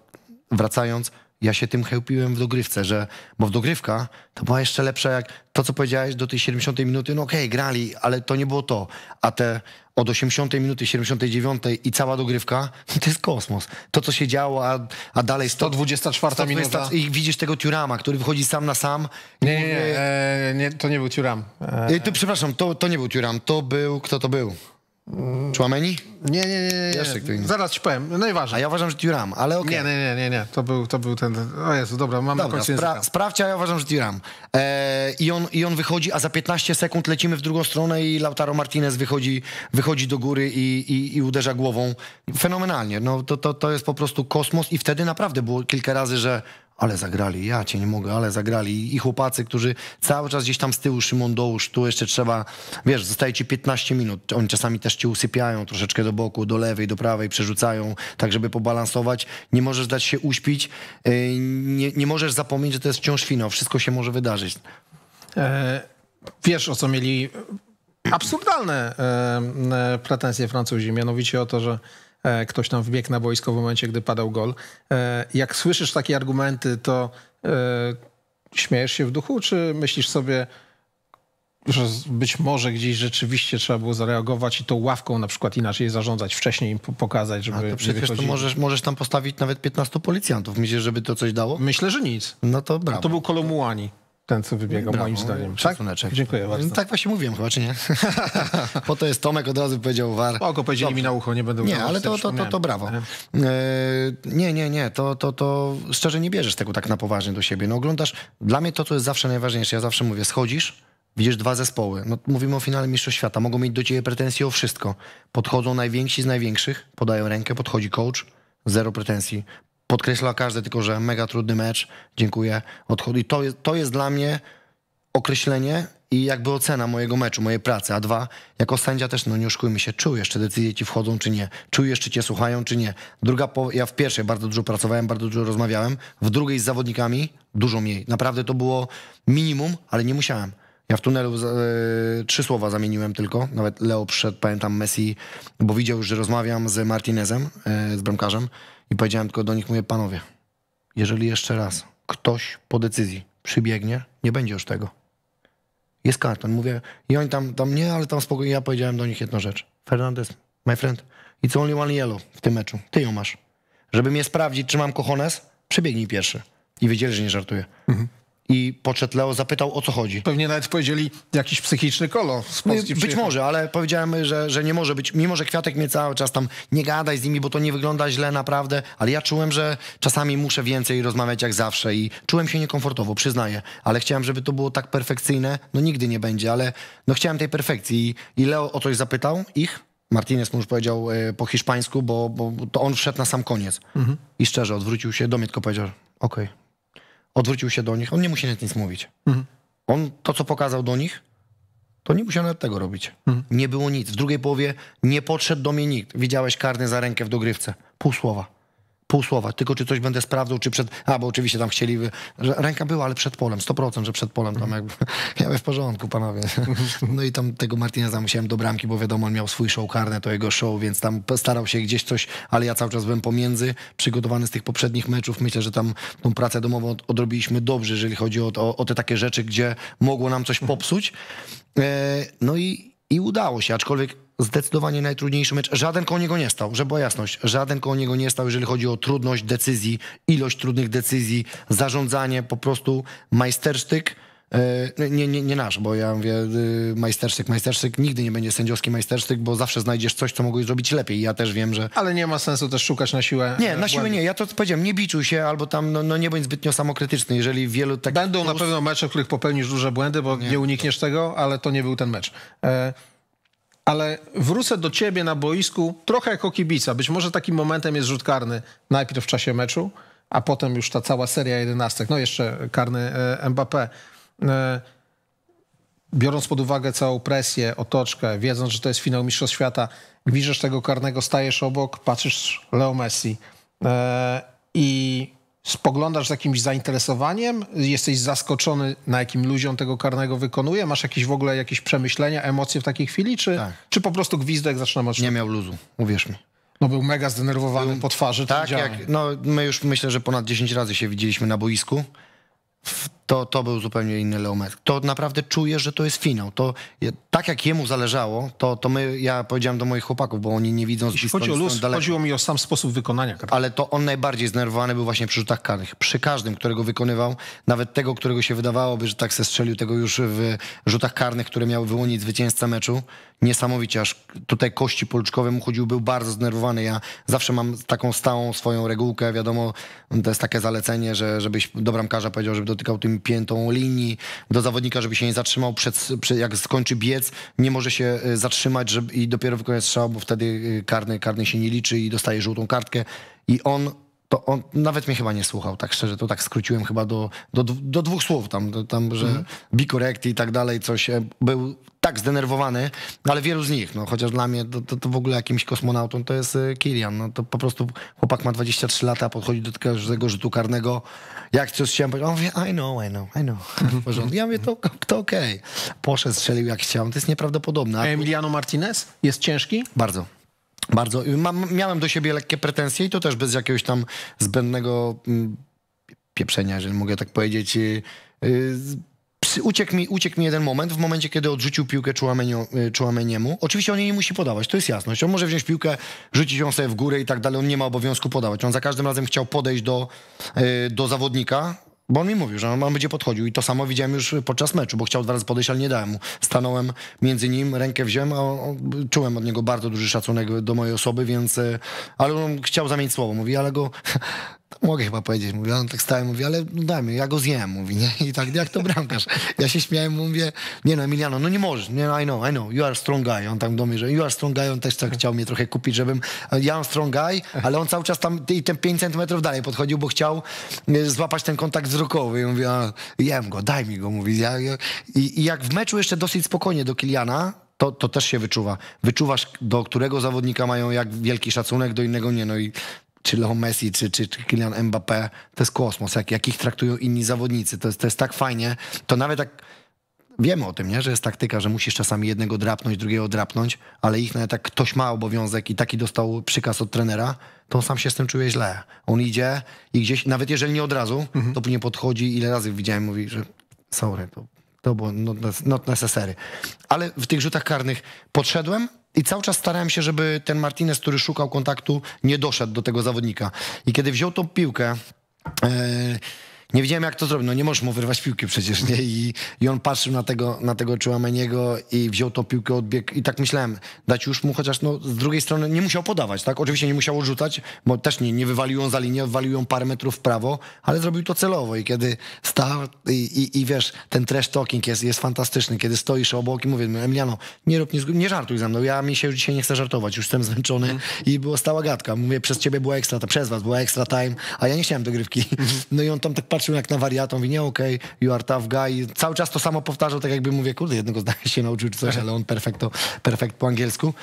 wracając ja się tym chełpiłem w dogrywce, że, bo w dogrywka to była jeszcze lepsza jak to, co powiedziałeś do tej 70 minuty, no okej, okay, grali, ale to nie było to, a te od 80 minuty, 79 i cała dogrywka, no to jest kosmos. To, co się działo, a, a dalej... 124 100, minuta. I widzisz tego Tiurama, który wychodzi sam na sam. Nie, nie, nie, nie to nie był Tiuram. E, przepraszam, to, to nie był Tiuram, to był, kto to był? Mm. Człameni? Nie, nie, nie. nie. Zaraz ci powiem. Najważniejsze. A ja uważam, że Turam, ale okej. Okay. Nie, nie, nie, nie, nie. To był, to był ten, O Jezu, dobra, mam dobra, na końcu spra Sprawdźcie, a ja uważam, że Turam. E, i, on, I on wychodzi, a za 15 sekund lecimy w drugą stronę i Lautaro Martinez wychodzi, wychodzi do góry i, i, i uderza głową. Fenomenalnie. No, to, to, to jest po prostu kosmos i wtedy naprawdę było kilka razy, że ale zagrali, ja cię nie mogę, ale zagrali. I chłopacy, którzy cały czas gdzieś tam z tyłu, Szymon Dołóż, tu jeszcze trzeba, wiesz, zostaje ci 15 minut. Oni czasami też cię usypiają troszeczkę do boku, do lewej, do prawej, przerzucają, tak żeby pobalansować. Nie możesz dać się uśpić, y, nie, nie możesz zapomnieć, że to jest wciąż finał, wszystko się może wydarzyć. E, wiesz, o co mieli absurdalne e, e, pretensje Francuzi, mianowicie o to, że E, ktoś tam wbiegł na boisko w momencie, gdy padał gol. E, jak słyszysz takie argumenty, to e, śmiejesz się w duchu, czy myślisz sobie, że być może gdzieś rzeczywiście trzeba było zareagować i tą ławką na przykład inaczej zarządzać, wcześniej im pokazać, żeby... A to przecież to możesz, możesz tam postawić nawet 15 policjantów. Myślisz, żeby to coś dało? Myślę, że nic. No to brawo. A to był Kolomuani ten, co wybiegał, Brawo, moim zdaniem. Tak? Dziękuję bardzo. Tak właśnie mówiłem chyba, czy nie? po to jest Tomek od razu powiedział war. Oko powiedzieli Dobrze. mi na ucho, nie będę Nie, ale to, to, to, to brawo. E, nie, nie, nie, to, to, to szczerze nie bierzesz tego tak na poważnie do siebie. No oglądasz, dla mnie to, co jest zawsze najważniejsze, ja zawsze mówię, schodzisz, Widzisz dwa zespoły. No, mówimy o finale Mistrzostw Świata. Mogą mieć do ciebie pretensje o wszystko. Podchodzą najwięksi z największych, podają rękę, podchodzi coach, zero pretensji podkreśla każdy, tylko że mega trudny mecz, dziękuję, odchodzi. To jest, to jest dla mnie określenie i jakby ocena mojego meczu, mojej pracy, a dwa, jako sędzia też, no nie oszukujmy się, czujesz, czy decyzje ci wchodzą, czy nie, czujesz, czy cię słuchają, czy nie. Druga, po... ja w pierwszej bardzo dużo pracowałem, bardzo dużo rozmawiałem, w drugiej z zawodnikami dużo mniej. Naprawdę to było minimum, ale nie musiałem. Ja w tunelu yy, trzy słowa zamieniłem tylko, nawet Leo przyszedł, pamiętam Messi, bo widział, że rozmawiam z Martinezem, yy, z bramkarzem, i powiedziałem tylko do nich, mówię, panowie, jeżeli jeszcze raz ktoś po decyzji przybiegnie, nie będzie już tego. Jest karton. Mówię, i oni tam, tam nie, ale tam spokojnie. Ja powiedziałem do nich jedną rzecz. Fernandez, my friend, it's only one yellow w tym meczu. Ty ją masz. Żeby mnie sprawdzić, czy mam kochones, przybiegnij pierwszy. I wiedzieli, że nie żartuję. Mhm. I poczet Leo zapytał, o co chodzi. Pewnie nawet powiedzieli jakiś psychiczny kolo. Z no Polski Być może, ale powiedziałem, że, że nie może być. Mimo, że Kwiatek mnie cały czas tam nie gadaj z nimi, bo to nie wygląda źle naprawdę, ale ja czułem, że czasami muszę więcej rozmawiać jak zawsze i czułem się niekomfortowo, przyznaję. Ale chciałem, żeby to było tak perfekcyjne. No nigdy nie będzie, ale no chciałem tej perfekcji. I, i Leo o coś zapytał ich, Martinez mu już powiedział e, po hiszpańsku, bo, bo to on wszedł na sam koniec. Mhm. I szczerze odwrócił się do mnie, tylko powiedział, okej, okay odwrócił się do nich, on nie musi nawet nic mówić. Mhm. On to, co pokazał do nich, to nie musiał nawet tego robić. Mhm. Nie było nic. W drugiej połowie nie podszedł do mnie nikt. Widziałeś karny za rękę w dogrywce. Pół słowa pół słowa, tylko czy coś będę sprawdzał, czy przed... A, bo oczywiście tam chcieliby, Że ręka była, ale przed polem, 100%, że przed polem tam jakby... bym w porządku, panowie. Mhm. No i tam tego za musiałem do bramki, bo wiadomo, on miał swój show karne, to jego show, więc tam starał się gdzieś coś, ale ja cały czas byłem pomiędzy, przygotowany z tych poprzednich meczów. Myślę, że tam tą pracę domową odrobiliśmy dobrze, jeżeli chodzi o, o, o te takie rzeczy, gdzie mogło nam coś popsuć. E, no i, i udało się, aczkolwiek zdecydowanie najtrudniejszy mecz. Żaden koło niego nie stał, żeby była jasność. Żaden koło niego nie stał, jeżeli chodzi o trudność decyzji, ilość trudnych decyzji, zarządzanie, po prostu majstersztyk E, no nie, nie, nie nasz, bo ja mówię y, majsterszyk, majsterszyk nigdy nie będzie sędziowski majsterszyk, bo zawsze znajdziesz coś, co mogłeś zrobić lepiej. Ja też wiem, że... Ale nie ma sensu też szukać na siłę Nie, e, na siłę nie. Ja to powiedziałem, nie biczuj się albo tam, no, no nie bądź zbytnio samokrytyczny, jeżeli wielu tak. Będą na pewno mecze, w których popełnisz duże błędy, bo nie, nie unikniesz to... tego, ale to nie był ten mecz. E, ale wrócę do ciebie na boisku trochę jako kibica. Być może takim momentem jest rzut karny najpierw w czasie meczu, a potem już ta cała seria jedenastek. No jeszcze karny Mbappé. E, biorąc pod uwagę całą presję, otoczkę, wiedząc, że to jest finał Mistrzostw Świata, gwiżesz tego karnego, stajesz obok, patrzysz Leo Messi e, i spoglądasz z jakimś zainteresowaniem, jesteś zaskoczony, na jakim ludziom tego karnego wykonuje, masz jakieś w ogóle jakieś przemyślenia, emocje w takiej chwili, czy, tak. czy po prostu gwizdek zaczyna mocno? Nie miał luzu, uwierz mi. No był mega zdenerwowany był, po twarzy. Tak, jak, no my już myślę, że ponad 10 razy się widzieliśmy na boisku to, to był zupełnie inny Leometr. To naprawdę czuję, że to jest finał. To, tak jak jemu zależało, to, to my, ja powiedziałem do moich chłopaków, bo oni nie widzą... Jeśli chodzi o no, chodziło mi o sam sposób wykonania kar. Ale to on najbardziej zdenerwowany był właśnie przy rzutach karnych. Przy każdym, którego wykonywał, nawet tego, którego się wydawałoby, że tak se strzelił, tego już w rzutach karnych, które miał wyłonić zwycięzca meczu. Niesamowicie, aż tutaj kości policzkowe mu chodził, był bardzo zdenerwowany. Ja zawsze mam taką stałą swoją regułkę, wiadomo, to jest takie zalecenie, że żebyś do bramkarza powiedział, żeby dotykał tymi piętą linii do zawodnika, żeby się nie zatrzymał, przed, przed jak skończy biec, nie może się e, zatrzymać żeby, i dopiero wykonuje strzał, bo wtedy e, karny, karny się nie liczy i dostaje żółtą kartkę i on to on nawet mnie chyba nie słuchał, tak szczerze, to tak skróciłem chyba do, do, do dwóch słów tam, do, tam że mhm. be correct i tak dalej, coś. E, był tak zdenerwowany, ale wielu z nich, no chociaż dla mnie to, to, to w ogóle jakimś kosmonautą to jest Kilian, no to po prostu chłopak ma 23 lata, podchodzi do tego rzutu karnego, jak coś chciałem powiedzieć, on mówi, I know, I know, I know. Mhm. W porządku. Ja mówię, to, to okej. Okay. Poszedł, strzelił jak chciałem, to jest nieprawdopodobne. A Emiliano Martinez jest ciężki? Bardzo. Bardzo. Mam, miałem do siebie lekkie pretensje i to też bez jakiegoś tam zbędnego mm, pieprzenia, jeżeli mogę tak powiedzieć, y, y, uciekł, mi, uciekł mi jeden moment, w momencie, kiedy odrzucił piłkę y, Czułameniemu. Oczywiście on jej nie musi podawać, to jest jasność. On może wziąć piłkę, rzucić ją sobie w górę i tak dalej. On nie ma obowiązku podawać. On za każdym razem chciał podejść do, y, do zawodnika, bo on mi mówił, że on będzie podchodził i to samo widziałem już podczas meczu, bo chciał dwa razy podejść, ale nie dałem mu. Stanąłem między nim, rękę wziąłem, a czułem od niego bardzo duży szacunek do mojej osoby, więc... Y, ale on chciał zamienić słowo, mówi, ale go Mogę chyba powiedzieć, mówię, on tak stałem, mówi, ale no daj mi, ja go zjem, mówi, nie? I tak, jak to bramkarz? Ja się śmiałem, mówię, nie no, Emiliano, no nie możesz, nie, no, I know, I know, you are strong guy. On tam do mnie, że you are strong guy, on też tak, tak. chciał mnie trochę kupić, żebym, ja mam strong guy, ale on cały czas tam, i ten 5 centymetrów dalej podchodził, bo chciał e, złapać ten kontakt wzrokowy. I mówię, a, jem go, daj mi go, mówi. Ja, ja. I, I jak w meczu jeszcze dosyć spokojnie do Kiliana, to, to też się wyczuwa. Wyczuwasz, do którego zawodnika mają jak wielki szacunek, do innego nie. No i czy Leo Messi, czy, czy, czy Kylian Mbappé, to jest kosmos, jak, jak ich traktują inni zawodnicy, to jest, to jest tak fajnie, to nawet tak wiemy o tym, nie? że jest taktyka, że musisz czasami jednego drapnąć, drugiego drapnąć, ale ich nawet tak ktoś ma obowiązek i taki dostał przykaz od trenera, to on sam się z tym czuje źle. On idzie i gdzieś, nawet jeżeli nie od razu, mhm. to później podchodzi, ile razy widziałem, mówi, że sorry, to, to było not necessary. Ale w tych rzutach karnych podszedłem, i cały czas starałem się, żeby ten Martinez, który szukał kontaktu, nie doszedł do tego zawodnika. I kiedy wziął tą piłkę. Yy, nie wiedziałem, jak to zrobić. No nie możesz mu wyrwać piłki przecież, nie? I, i on patrzył na tego, na tego Czułameniego i wziął tą piłkę, odbieg i tak myślałem, dać już mu, chociaż no, z drugiej strony nie musiał podawać, tak? Oczywiście nie musiał rzucać, bo też nie, nie wywalił ją za linię, wywalił ją parę metrów w prawo, ale zrobił to celowo i kiedy stał i, i, i wiesz, ten trash talking jest, jest fantastyczny, kiedy stoisz obok i mówię, Emiliano, nie rób nie żartuj ze mną, ja mi się już dzisiaj nie chcę żartować, już jestem zmęczony mm. i była stała gadka, mówię, przez ciebie była ekstra, ta, przez was była ekstra time, a ja nie chciałem dogrywki. Mm. No i on tam tak patrzy patrzył jak na wariatą, mówi nie okej, okay, you are tough guy. I cały czas to samo powtarzał, tak jakby mówię, kurde, jednego zdania się nauczył czy coś, ale on perfekto, perfekt po angielsku.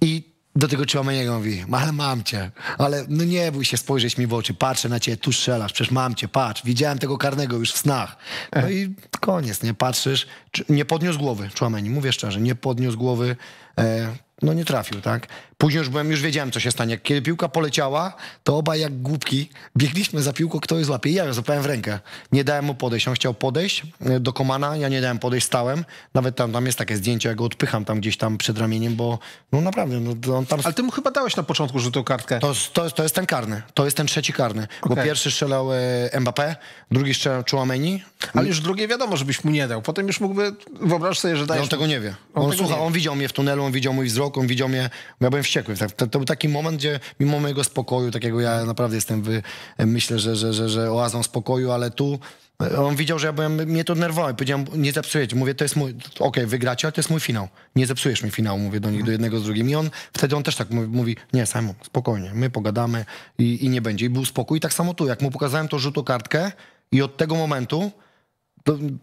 I do tego Chouameniego mówi, ale mam cię, ale no nie bój się spojrzeć mi w oczy, patrzę na ciebie, tu strzelasz, przecież mam cię, patrz, widziałem tego karnego już w snach. No eh. i koniec, nie patrzysz, nie podniósł głowy Chouameni, mówię szczerze, nie podniósł głowy, e, no nie trafił, tak? Później już byłem, już wiedziałem, co się stanie. Kiedy piłka poleciała, to obaj jak głupki biegliśmy za piłką, kto ją złapie. Ja ją złapałem w rękę. Nie dałem mu podejść. On chciał podejść e, do Komana, ja nie dałem podejść, stałem. Nawet tam, tam jest takie zdjęcie, ja go odpycham tam gdzieś tam przed ramieniem, bo no naprawdę, no, on tam... Ale ty mu chyba dałeś na początku rzutą kartkę. To, to, to jest ten karny, to jest ten trzeci karny, okay. bo pierwszy strzelał e, Mbappé, drugi strzelał Chouameni. Ale już drugie wiadomo, żebyś mu nie dał. Potem już mógłby, wyobraź sobie, że no, dajesz... No on tego nie wie. on, on słucha, on widział mnie w tunelu, on widział mój wzrok, rok on widział mnie, ja byłem wściekły. Tak, to, to, był taki moment, gdzie mimo mojego spokoju, takiego ja naprawdę jestem, myślę, że, że, że, że oazą spokoju, ale tu... E, on widział, że ja byłem, mnie to nerwowało. Powiedziałem, nie zepsujecie. Mówię, to jest mój, okej, okay, wygracie, ale to jest mój finał. Nie zepsujesz mi finału, mówię do nich, do jednego z drugim. I on, wtedy on też tak mówi, mówi nie, Simon, spokojnie, my pogadamy i, i, nie będzie. I był spokój. I tak samo tu, jak mu pokazałem to żółtą kartkę i od tego momentu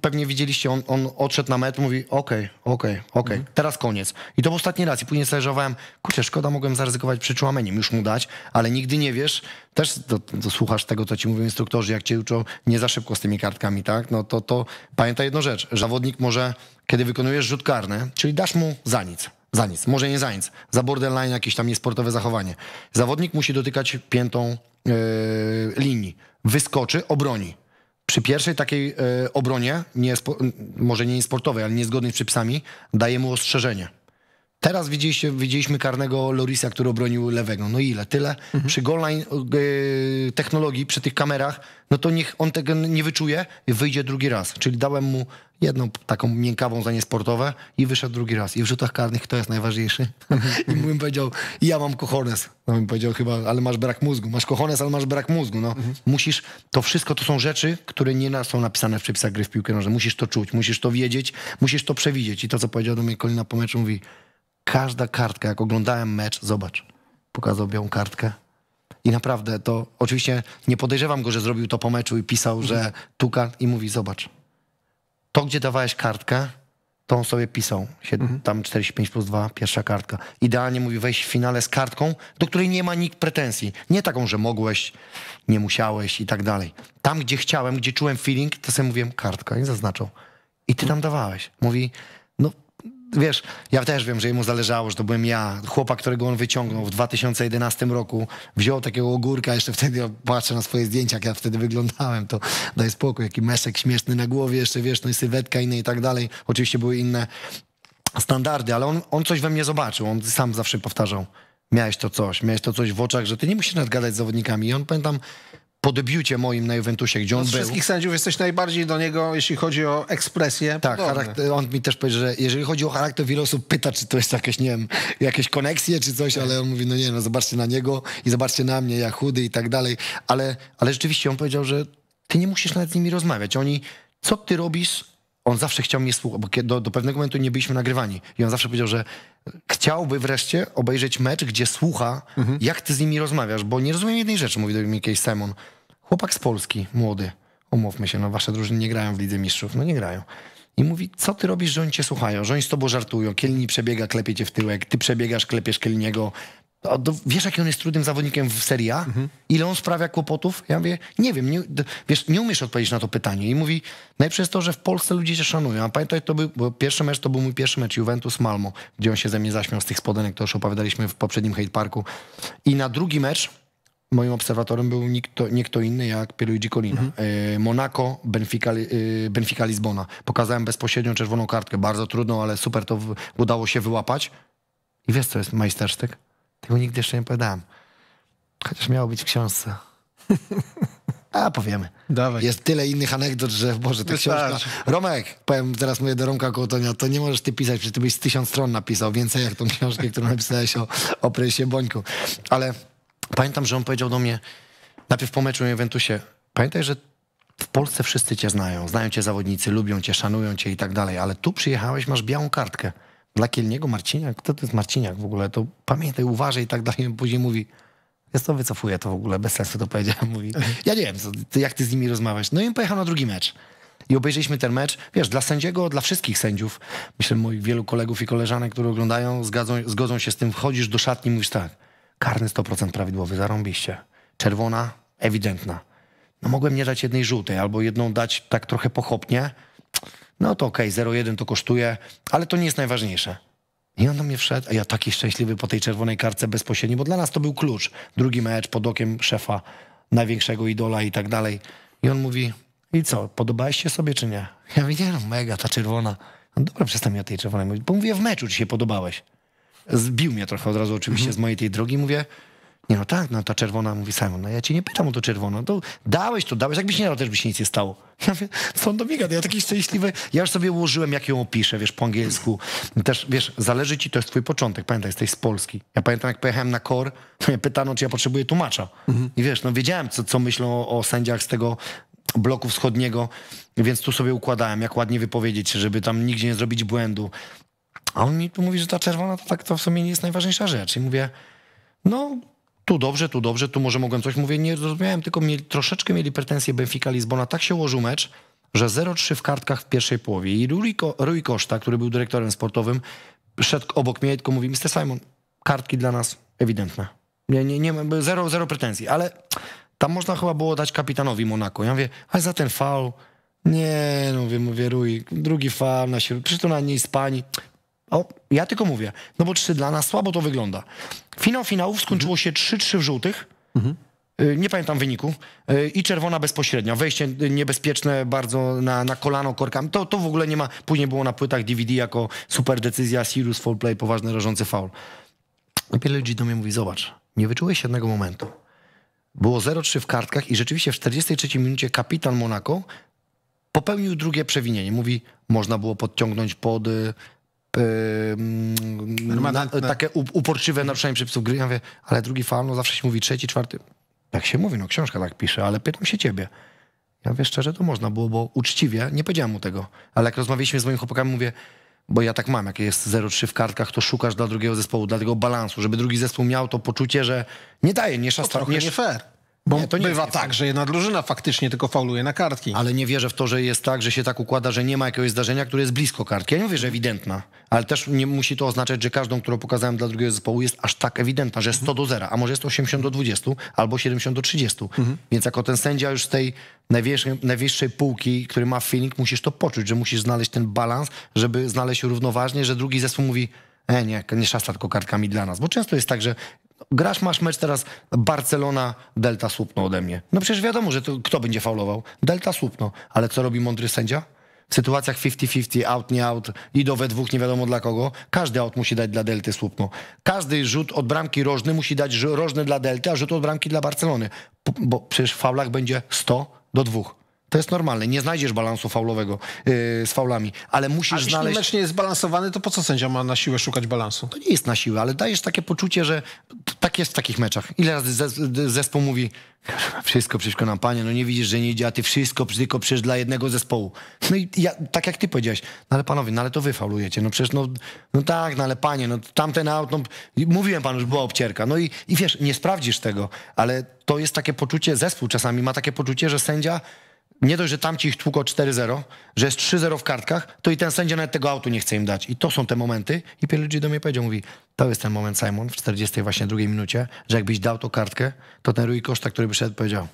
Pewnie widzieliście, on, on odszedł na metr, mówi okej, okay, okej, okay, okej, okay, mhm. teraz koniec. I to był ostatni raz. I później sobie żałowałem, kurczę, szkoda, mogłem zaryzykować przyczłameniem, już mu dać, ale nigdy nie wiesz, też słuchasz tego, co ci mówią instruktorzy, jak cię uczą, nie za szybko z tymi kartkami, tak? No to, to pamiętaj jedną rzecz, że zawodnik może, kiedy wykonujesz rzut karny, czyli dasz mu za nic, za nic, może nie za nic, za borderline jakieś tam niesportowe zachowanie. Zawodnik musi dotykać piętą yy, linii, wyskoczy, obroni przy pierwszej takiej e, obronie, nie, może nie sportowej, ale niezgodnej z przepisami, daje mu ostrzeżenie. Teraz widzieliście, widzieliśmy karnego Lorisa, który obronił lewego. No ile? Tyle? Mhm. Przy goal-line y, e, technologii, przy tych kamerach, no to niech on tego nie wyczuje, i wyjdzie drugi raz. Czyli dałem mu jedną taką miękawą za niesportowe i wyszedł drugi raz. I w rzutach karnych kto jest najważniejszy? Mhm. I mu powiedział, ja mam kochones. No bym powiedział chyba, ale masz brak mózgu. Masz kochones, ale masz brak mózgu. No. Mhm. Musisz, to wszystko to są rzeczy, które nie są napisane w przepisach gry w piłkę nożną. Musisz to czuć, musisz to wiedzieć, musisz to przewidzieć. I to, co powiedział do mnie Kolina po meczu, mówi każda kartka, jak oglądałem mecz, zobacz, pokazał białą kartkę. I naprawdę to, oczywiście nie podejrzewam go, że zrobił to po meczu i pisał, że tuka i mówi, zobacz, to gdzie dawałeś kartkę, to on sobie pisał, mhm. tam 45 plus 2, pierwsza kartka. Idealnie mówi, wejść w finale z kartką, do której nie ma nikt pretensji. Nie taką, że mogłeś, nie musiałeś i tak dalej. Tam, gdzie chciałem, gdzie czułem feeling, to sobie mówiłem kartka i zaznaczał. I ty tam dawałeś. Mówi, wiesz, ja też wiem, że jemu zależało, że to byłem ja, chłopak, którego on wyciągnął w 2011 roku, wziął takiego ogórka, jeszcze wtedy patrzę na swoje zdjęcia, jak ja wtedy wyglądałem, to daj spokój, jaki mesek śmieszny na głowie, jeszcze wiesz, no i sylwetka inna i tak dalej. Oczywiście były inne standardy, ale on, on coś we mnie zobaczył, on sam zawsze powtarzał, miałeś to coś, miałeś to coś w oczach, że ty nie musisz nadgadać z zawodnikami. I on, pamiętam, po debiucie moim na Juventusie, gdzie no on z był. wszystkich sędziów jesteś najbardziej do niego, jeśli chodzi o ekspresję. Tak, charakter, on mi też powiedział, że jeżeli chodzi o charakter, wiele osób pyta, czy to jest jakieś, nie wiem, jakieś koneksje czy coś, ale on mówi, no nie, no zobaczcie na niego i zobaczcie na mnie, ja chudy i tak dalej. Ale, ale rzeczywiście on powiedział, że ty nie musisz nawet z nimi rozmawiać. Oni, co ty robisz, on zawsze chciał mnie słuchać, bo do, do, pewnego momentu nie byliśmy nagrywani. I on zawsze powiedział, że chciałby wreszcie obejrzeć mecz, gdzie słucha, mhm. jak ty z nimi rozmawiasz, bo nie rozumiem jednej rzeczy, mówi do mnie Simon. Chłopak z Polski, młody, umówmy się, no wasze drużyny nie grają w Lidze Mistrzów, no nie grają. I mówi, co ty robisz, że oni cię słuchają, że oni z tobą żartują, Kielni przebiega, klepie cię w tyłek, ty przebiegasz, klepiesz Kielniego. Do, wiesz, jaki on jest trudnym zawodnikiem w Serie A? Mhm. Ile on sprawia kłopotów? Ja mówię, nie wiem, nie, wiesz, nie umiesz odpowiedzieć na to pytanie. I mówi, najpierw jest to, że w Polsce ludzie cię szanują. A pamiętaj, to był, bo pierwszy mecz to był mój pierwszy mecz, Juventus-Malmo, gdzie on się ze mnie zaśmiał z tych spodenek, to już opowiadaliśmy w poprzednim Hate Parku. I na drugi mecz Moim obserwatorem był nikt, nie kto inny jak Pierluigi Colina. Mhm. E, Monaco, Benfica, e, Benfica Lizbona. Pokazałem bezpośrednio czerwoną kartkę, bardzo trudną, ale super to udało się wyłapać. I wiesz, co jest majstersztyk? Tego nigdy jeszcze nie powiedziałem. Chociaż miało być w książce. A powiemy. Dawaj. Jest tyle innych anegdot, że Boże, tak książka. Romek, powiem teraz mówię do Romka Kołtonia, to nie możesz ty pisać, przecież ty byś z tysiąc stron napisał, więcej jak tą książkę, którą napisałeś o, o Presie Bońku. Ale Pamiętam, że on powiedział do mnie najpierw po meczu Juventusie, pamiętaj, że w Polsce wszyscy cię znają, znają cię zawodnicy, lubią cię, szanują cię i tak dalej, ale tu przyjechałeś, masz białą kartkę. Dla Kielniego Marciniak, kto to jest Marciniak w ogóle, to pamiętaj, uważaj i tak dalej. Później mówi, ja to wycofuję to w ogóle, bez sensu to powiedziałem. Mówi, ja nie wiem, co, ty, jak ty z nimi rozmawiasz. No i pojechał na drugi mecz. I obejrzeliśmy ten mecz, wiesz, dla sędziego, dla wszystkich sędziów. Myślę, moich wielu kolegów i koleżanek, które oglądają, zgadzą, zgodzą się z tym. Wchodzisz do szatni, mówisz tak – Karny 100% prawidłowy, zarąbiście. Czerwona, ewidentna. No mogłem nie dać jednej żółtej albo jedną dać tak trochę pochopnie. No to okej, okay, 0,1 to kosztuje, ale to nie jest najważniejsze. I on do mnie wszedł, a ja taki szczęśliwy po tej czerwonej karce bezpośredniej, bo dla nas to był klucz. Drugi mecz pod okiem szefa, największego idola i tak dalej. I on mówi, i co, podobałeś się sobie czy nie? Ja mówię, nie no, mega ta czerwona. No dobra, przestań mi o tej czerwonej mówić, bo mówię, w meczu ci się podobałeś. Zbił mnie trochę od razu oczywiście mhm. z mojej tej drogi. Mówię, nie no tak, no ta czerwona, mówi Simon, no ja cię nie pytam o to czerwono, to dałeś to, dałeś, jakbyś nie dał, też by się nic nie stało. Ja mówię, co on do mnie ja taki szczęśliwy, ja już sobie ułożyłem, jak ją opiszę, wiesz, po angielsku. Też, wiesz, zależy ci, to jest twój początek, pamiętaj, jesteś z Polski. Ja pamiętam, jak pojechałem na KOR, to mnie pytano, czy ja potrzebuję tłumacza. Mhm. I wiesz, no wiedziałem, co, co myślą o, o sędziach z tego bloku wschodniego, więc tu sobie układałem, jak ładnie wypowiedzieć, żeby tam nigdzie nie zrobić błędu. A on mi tu mówi, że ta czerwona to, tak, to w sumie nie jest najważniejsza rzecz. I mówię, no tu dobrze, tu dobrze, tu może mogłem coś. Mówię, nie rozumiałem, tylko mieli, troszeczkę mieli pretensje Benfica Lizbona. Tak się ułożył mecz, że 0-3 w kartkach w pierwszej połowie. I Rui, Rui Koszta, który był dyrektorem sportowym, szedł obok mnie i tylko mówi, Mr. Simon, kartki dla nas ewidentne. Nie, nie, nie, zero, zero pretensji, ale tam można chyba było dać kapitanowi Monaku. Ja mówię, a za ten fał. Nie, no mówię, mówię, Rui, drugi fal na siebie, przecież to na niej spani. O, ja tylko mówię, no bo trzy dla nas słabo to wygląda. Finał finałów skończyło się 3-3 w żółtych. Mhm. Nie pamiętam wyniku. Y, I czerwona bezpośrednia. Wejście niebezpieczne bardzo na, na kolano korkami. To, to w ogóle nie ma. Później było na płytach DVD jako super decyzja, serious foul play, poważny, rażący foul. Wiele ludzi do mnie mówi, zobacz, nie wyczułeś jednego momentu. Było 0-3 w kartkach i rzeczywiście w 43 minucie kapitan Monaco popełnił drugie przewinienie. Mówi, można było podciągnąć pod y, yy, na, takie uporczywe naruszenie przepisów gry. Ja mówię, ale drugi fal, no zawsze się mówi trzeci, czwarty. Tak się mówi, no książka tak pisze, ale pytam się ciebie. Ja wiesz szczerze, to można było, bo uczciwie nie powiedziałem mu tego. Ale jak rozmawialiśmy z moimi chłopakami, mówię, bo ja tak mam, jak jest 0-3 w kartkach, to szukasz dla drugiego zespołu, dla tego balansu, żeby drugi zespół miał to poczucie, że nie daje, nie szasta. To trochę nie, nie fair. Bo nie, to nie bywa tak, że jedna drużyna faktycznie tylko fauluje na kartki. Ale nie wierzę w to, że jest tak, że się tak układa, że nie ma jakiegoś zdarzenia, które jest blisko kartki. Ja nie mówię, że ewidentna, ale też nie musi to oznaczać, że każdą, którą pokazałem dla drugiego zespołu jest aż tak ewidentna, że 100 do 0, a może jest 80 do 20 albo 70 do 30. Mhm. Więc jako ten sędzia już z tej najwyższej, najwyższej półki, który ma feeling, musisz to poczuć, że musisz znaleźć ten balans, żeby znaleźć równoważnie, że drugi zespół mówi, E, nie, nie szasta tylko kartkami dla nas. Bo często jest tak, że grasz, masz mecz teraz Barcelona, Delta słupno ode mnie. No przecież wiadomo, że to, kto będzie faulował? Delta słupno. Ale co robi mądry sędzia? W sytuacjach 50-50, out, nie out, idą we dwóch, nie wiadomo dla kogo, każdy out musi dać dla Delty słupno. Każdy rzut od bramki rożny musi dać rożny dla Delty, a rzut od bramki dla Barcelony. Bo przecież w faulach będzie 100 do 2. To jest normalne. Nie znajdziesz balansu faulowego yy, z faulami, ale musisz znaleźć. znaleźć... jeśli mecz nie jest zbalansowany, to po co sędzia ma na siłę szukać balansu? To nie jest na siłę, ale dajesz takie poczucie, że tak jest w takich meczach. Ile razy zespół mówi wszystko przeciwko nam, panie, no nie widzisz, że nie idzie, a ty wszystko tylko przecież dla jednego zespołu. No i ja, tak jak ty powiedziałeś, no ale panowie, no ale to wy faulujecie, no przecież no, no tak, no ale panie, no tamten aut, no mówiłem panu, że była obcierka, no i, i wiesz, nie sprawdzisz tego, ale to jest takie poczucie, zespół czasami ma takie poczucie, że sędzia nie dość, że tamci ich tłuko 4-0, że jest 3-0 w kartkach, to i ten sędzia nawet tego autu nie chce im dać. I to są te momenty. I wiele ludzi do mnie powiedział, mówi, to jest ten moment, Simon, w 40 właśnie drugiej minucie, że jakbyś dał tą kartkę, to ten Rui Koszta, który by szedł, powiedział.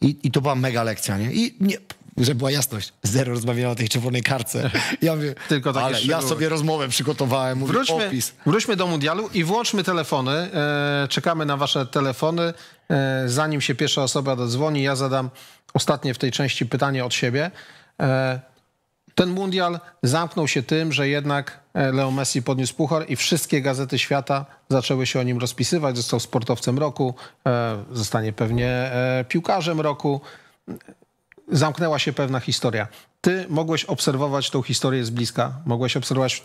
I, I to była mega lekcja, nie? I nie, żeby była jasność, zero rozmawiania o tej czerwonej kartce. Ja mówię, Tylko takie ale szczegóły. ja sobie rozmowę przygotowałem, mówię, wróćmy, opis. Wróćmy do mundialu i włączmy telefony. E, czekamy na wasze telefony. E, zanim się pierwsza osoba dodzwoni, ja zadam ostatnie w tej części pytanie od siebie. E, ten mundial zamknął się tym, że jednak e, Leo Messi podniósł puchar i wszystkie gazety świata zaczęły się o nim rozpisywać. Został sportowcem roku, e, zostanie pewnie piłkarzem roku. Zamknęła się pewna historia. Ty mogłeś obserwować tą historię z bliska, mogłeś obserwować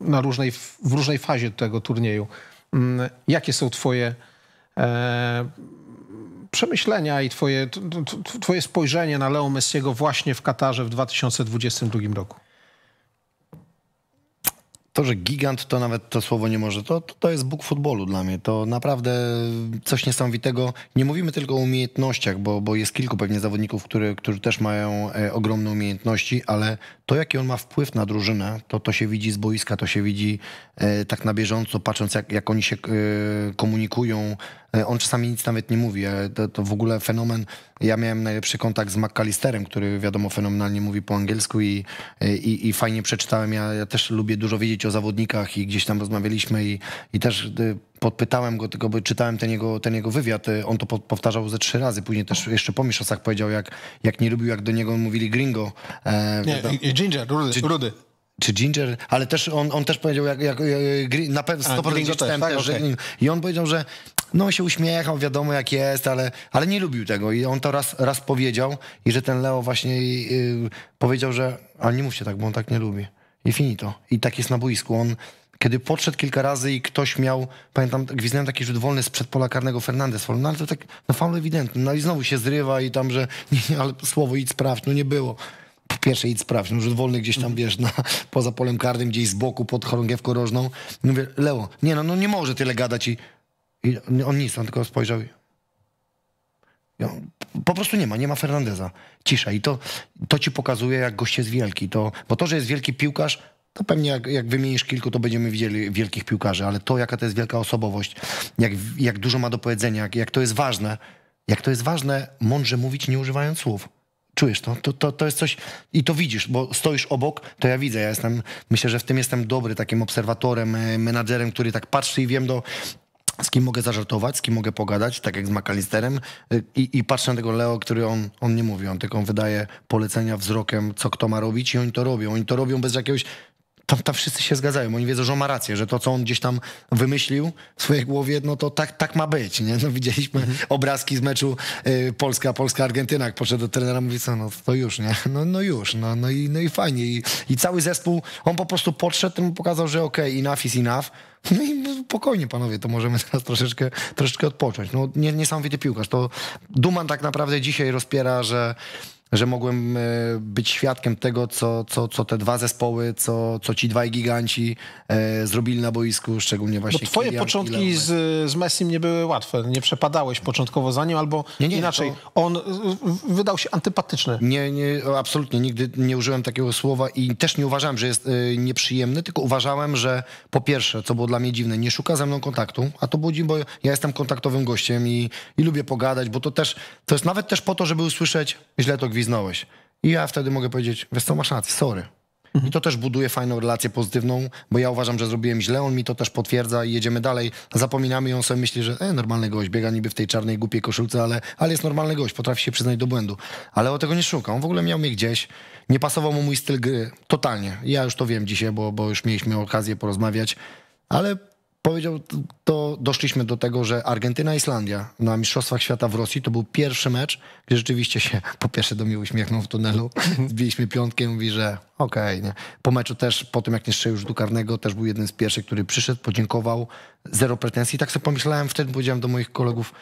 na różnej, w różnej fazie tego turnieju. Mm, jakie są twoje przemyślenia i twoje, twoje spojrzenie na Leo Messiego właśnie w Katarze w 2022 roku? to, że gigant, to nawet to słowo nie może, to, to, jest Bóg futbolu dla mnie. To naprawdę coś niesamowitego. Nie mówimy tylko o umiejętnościach, bo, bo jest kilku pewnie zawodników, który, którzy też mają e, ogromne umiejętności, ale to, jaki on ma wpływ na drużynę, to, to się widzi z boiska, to się widzi e, tak na bieżąco, patrząc jak, jak oni się e, komunikują, E, on czasami nic nawet nie mówi. E, to, to, w ogóle fenomen. Ja miałem najlepszy kontakt z McAllisterem, który wiadomo fenomenalnie mówi po angielsku i, e, i, i fajnie przeczytałem. Ja, ja, też lubię dużo wiedzieć o zawodnikach i gdzieś tam rozmawialiśmy i, i też podpytałem go, tylko bo czytałem ten jego, ten jego wywiad, on to powtarzał ze trzy razy, później też jeszcze po mistrzostwach powiedział, jak, jak nie lubił, jak do niego mówili gringo. E, nie, ginger, rudy, czy, rudy. Czy Ginger, ale też on, on też powiedział, jak, jak, jak na pewno 100% A, tak, okay. i on powiedział, że no się uśmiechał, wiadomo jak jest, ale, ale nie lubił tego i on to raz, raz powiedział i że ten Leo właśnie yy, powiedział, że ale nie mówcie tak, bo on tak nie lubi. I finito. I tak jest na boisku. On kiedy podszedł kilka razy i ktoś miał, pamiętam, gwizdałem taki rzut wolny sprzed pola karnego Fernandez, no ale to tak, no faul ewidentny, no i znowu się zrywa i tam, że nie, nie, ale słowo idź sprawdź, no nie było. Po pierwsze idź sprawdź, no rzut wolny gdzieś tam, mhm. wiesz, na, poza polem karnym, gdzieś z boku pod chorągiewką rożną. I mówię, Leo, nie no, no nie może tyle gadać i i on nic, on tylko spojrzał. Po prostu nie ma, nie ma Fernandeza. Cisza. I to, to ci pokazuje, jak gość jest wielki. To, bo to, że jest wielki piłkarz, to pewnie jak, jak wymienisz kilku, to będziemy widzieli wielkich piłkarzy, ale to, jaka to jest wielka osobowość, jak, jak dużo ma do powiedzenia, jak, jak to jest ważne, jak to jest ważne mądrze mówić, nie używając słów. Czujesz to? To, to? to jest coś i to widzisz, bo stoisz obok, to ja widzę, ja jestem, myślę, że w tym jestem dobry, takim obserwatorem, e, menadżerem, który tak patrzy i wiem do, z kim mogę zażartować, z kim mogę pogadać, tak jak z McAllisterem y, i, i patrzę na tego Leo, który on, on nie mówi, on tylko wydaje polecenia wzrokiem, co kto ma robić i oni to robią. Oni to robią bez jakiegoś tam, tam wszyscy się zgadzają. Oni wiedzą, że on ma rację, że to, co on gdzieś tam wymyślił w swojej głowie, no to tak, tak ma być. Nie? No, widzieliśmy mhm. obrazki z meczu y, Polska, Polska-Argentyna, jak poszedł do trenera, mówi, co, no to już, nie? No, no już, no, no, i, no i fajnie. I, I cały zespół, on po prostu podszedł, mu pokazał, że okej, okay, enough is enough. No i no, spokojnie, panowie, to możemy teraz troszeczkę, troszeczkę odpocząć. No nie, niesamowity piłkarz. To Duman tak naprawdę dzisiaj rozpiera, że że mogłem e, być świadkiem tego, co, co, co te dwa zespoły, co, co ci dwaj giganci e, zrobili na boisku, szczególnie właśnie Bo twoje Kilian, początki z, z Messim nie były łatwe, nie przepadałeś początkowo za nim, albo nie, nie, inaczej, to... on y, y, wydał się antypatyczny. Nie, nie, absolutnie, nigdy nie użyłem takiego słowa i też nie uważałem, że jest e, nieprzyjemny, tylko uważałem, że po pierwsze, co było dla mnie dziwne, nie szuka ze mną kontaktu, a to budzi, bo ja jestem kontaktowym gościem i, i lubię pogadać, bo to też, to jest nawet też po to, żeby usłyszeć, źle to gwizdzi, gwiznąłeś. I ja wtedy mogę powiedzieć, wiesz co, masz rację, sorry. Mhm. I to też buduje fajną relację pozytywną, bo ja uważam, że zrobiłem źle, on mi to też potwierdza i jedziemy dalej. Zapominamy i on sobie myśli, że e, normalny gość, biega niby w tej czarnej, głupiej koszulce, ale, ale jest normalny gość, potrafi się przyznać do błędu. Ale o tego nie szuka, on w ogóle miał mnie gdzieś, nie pasował mu mój styl gry, totalnie. Ja już to wiem dzisiaj, bo, bo już mieliśmy okazję porozmawiać, ale Powiedział to, doszliśmy do tego, że Argentyna-Islandia na Mistrzostwach Świata w Rosji to był pierwszy mecz, gdzie rzeczywiście się po pierwsze do miły uśmiechnął w tunelu. Zbiliśmy piątkę i mówi, że okej. Okay, po meczu też, po tym jak nie strzelił już karnego, też był jeden z pierwszych, który przyszedł, podziękował, zero pretensji. tak sobie pomyślałem, wtedy powiedziałem do moich kolegów,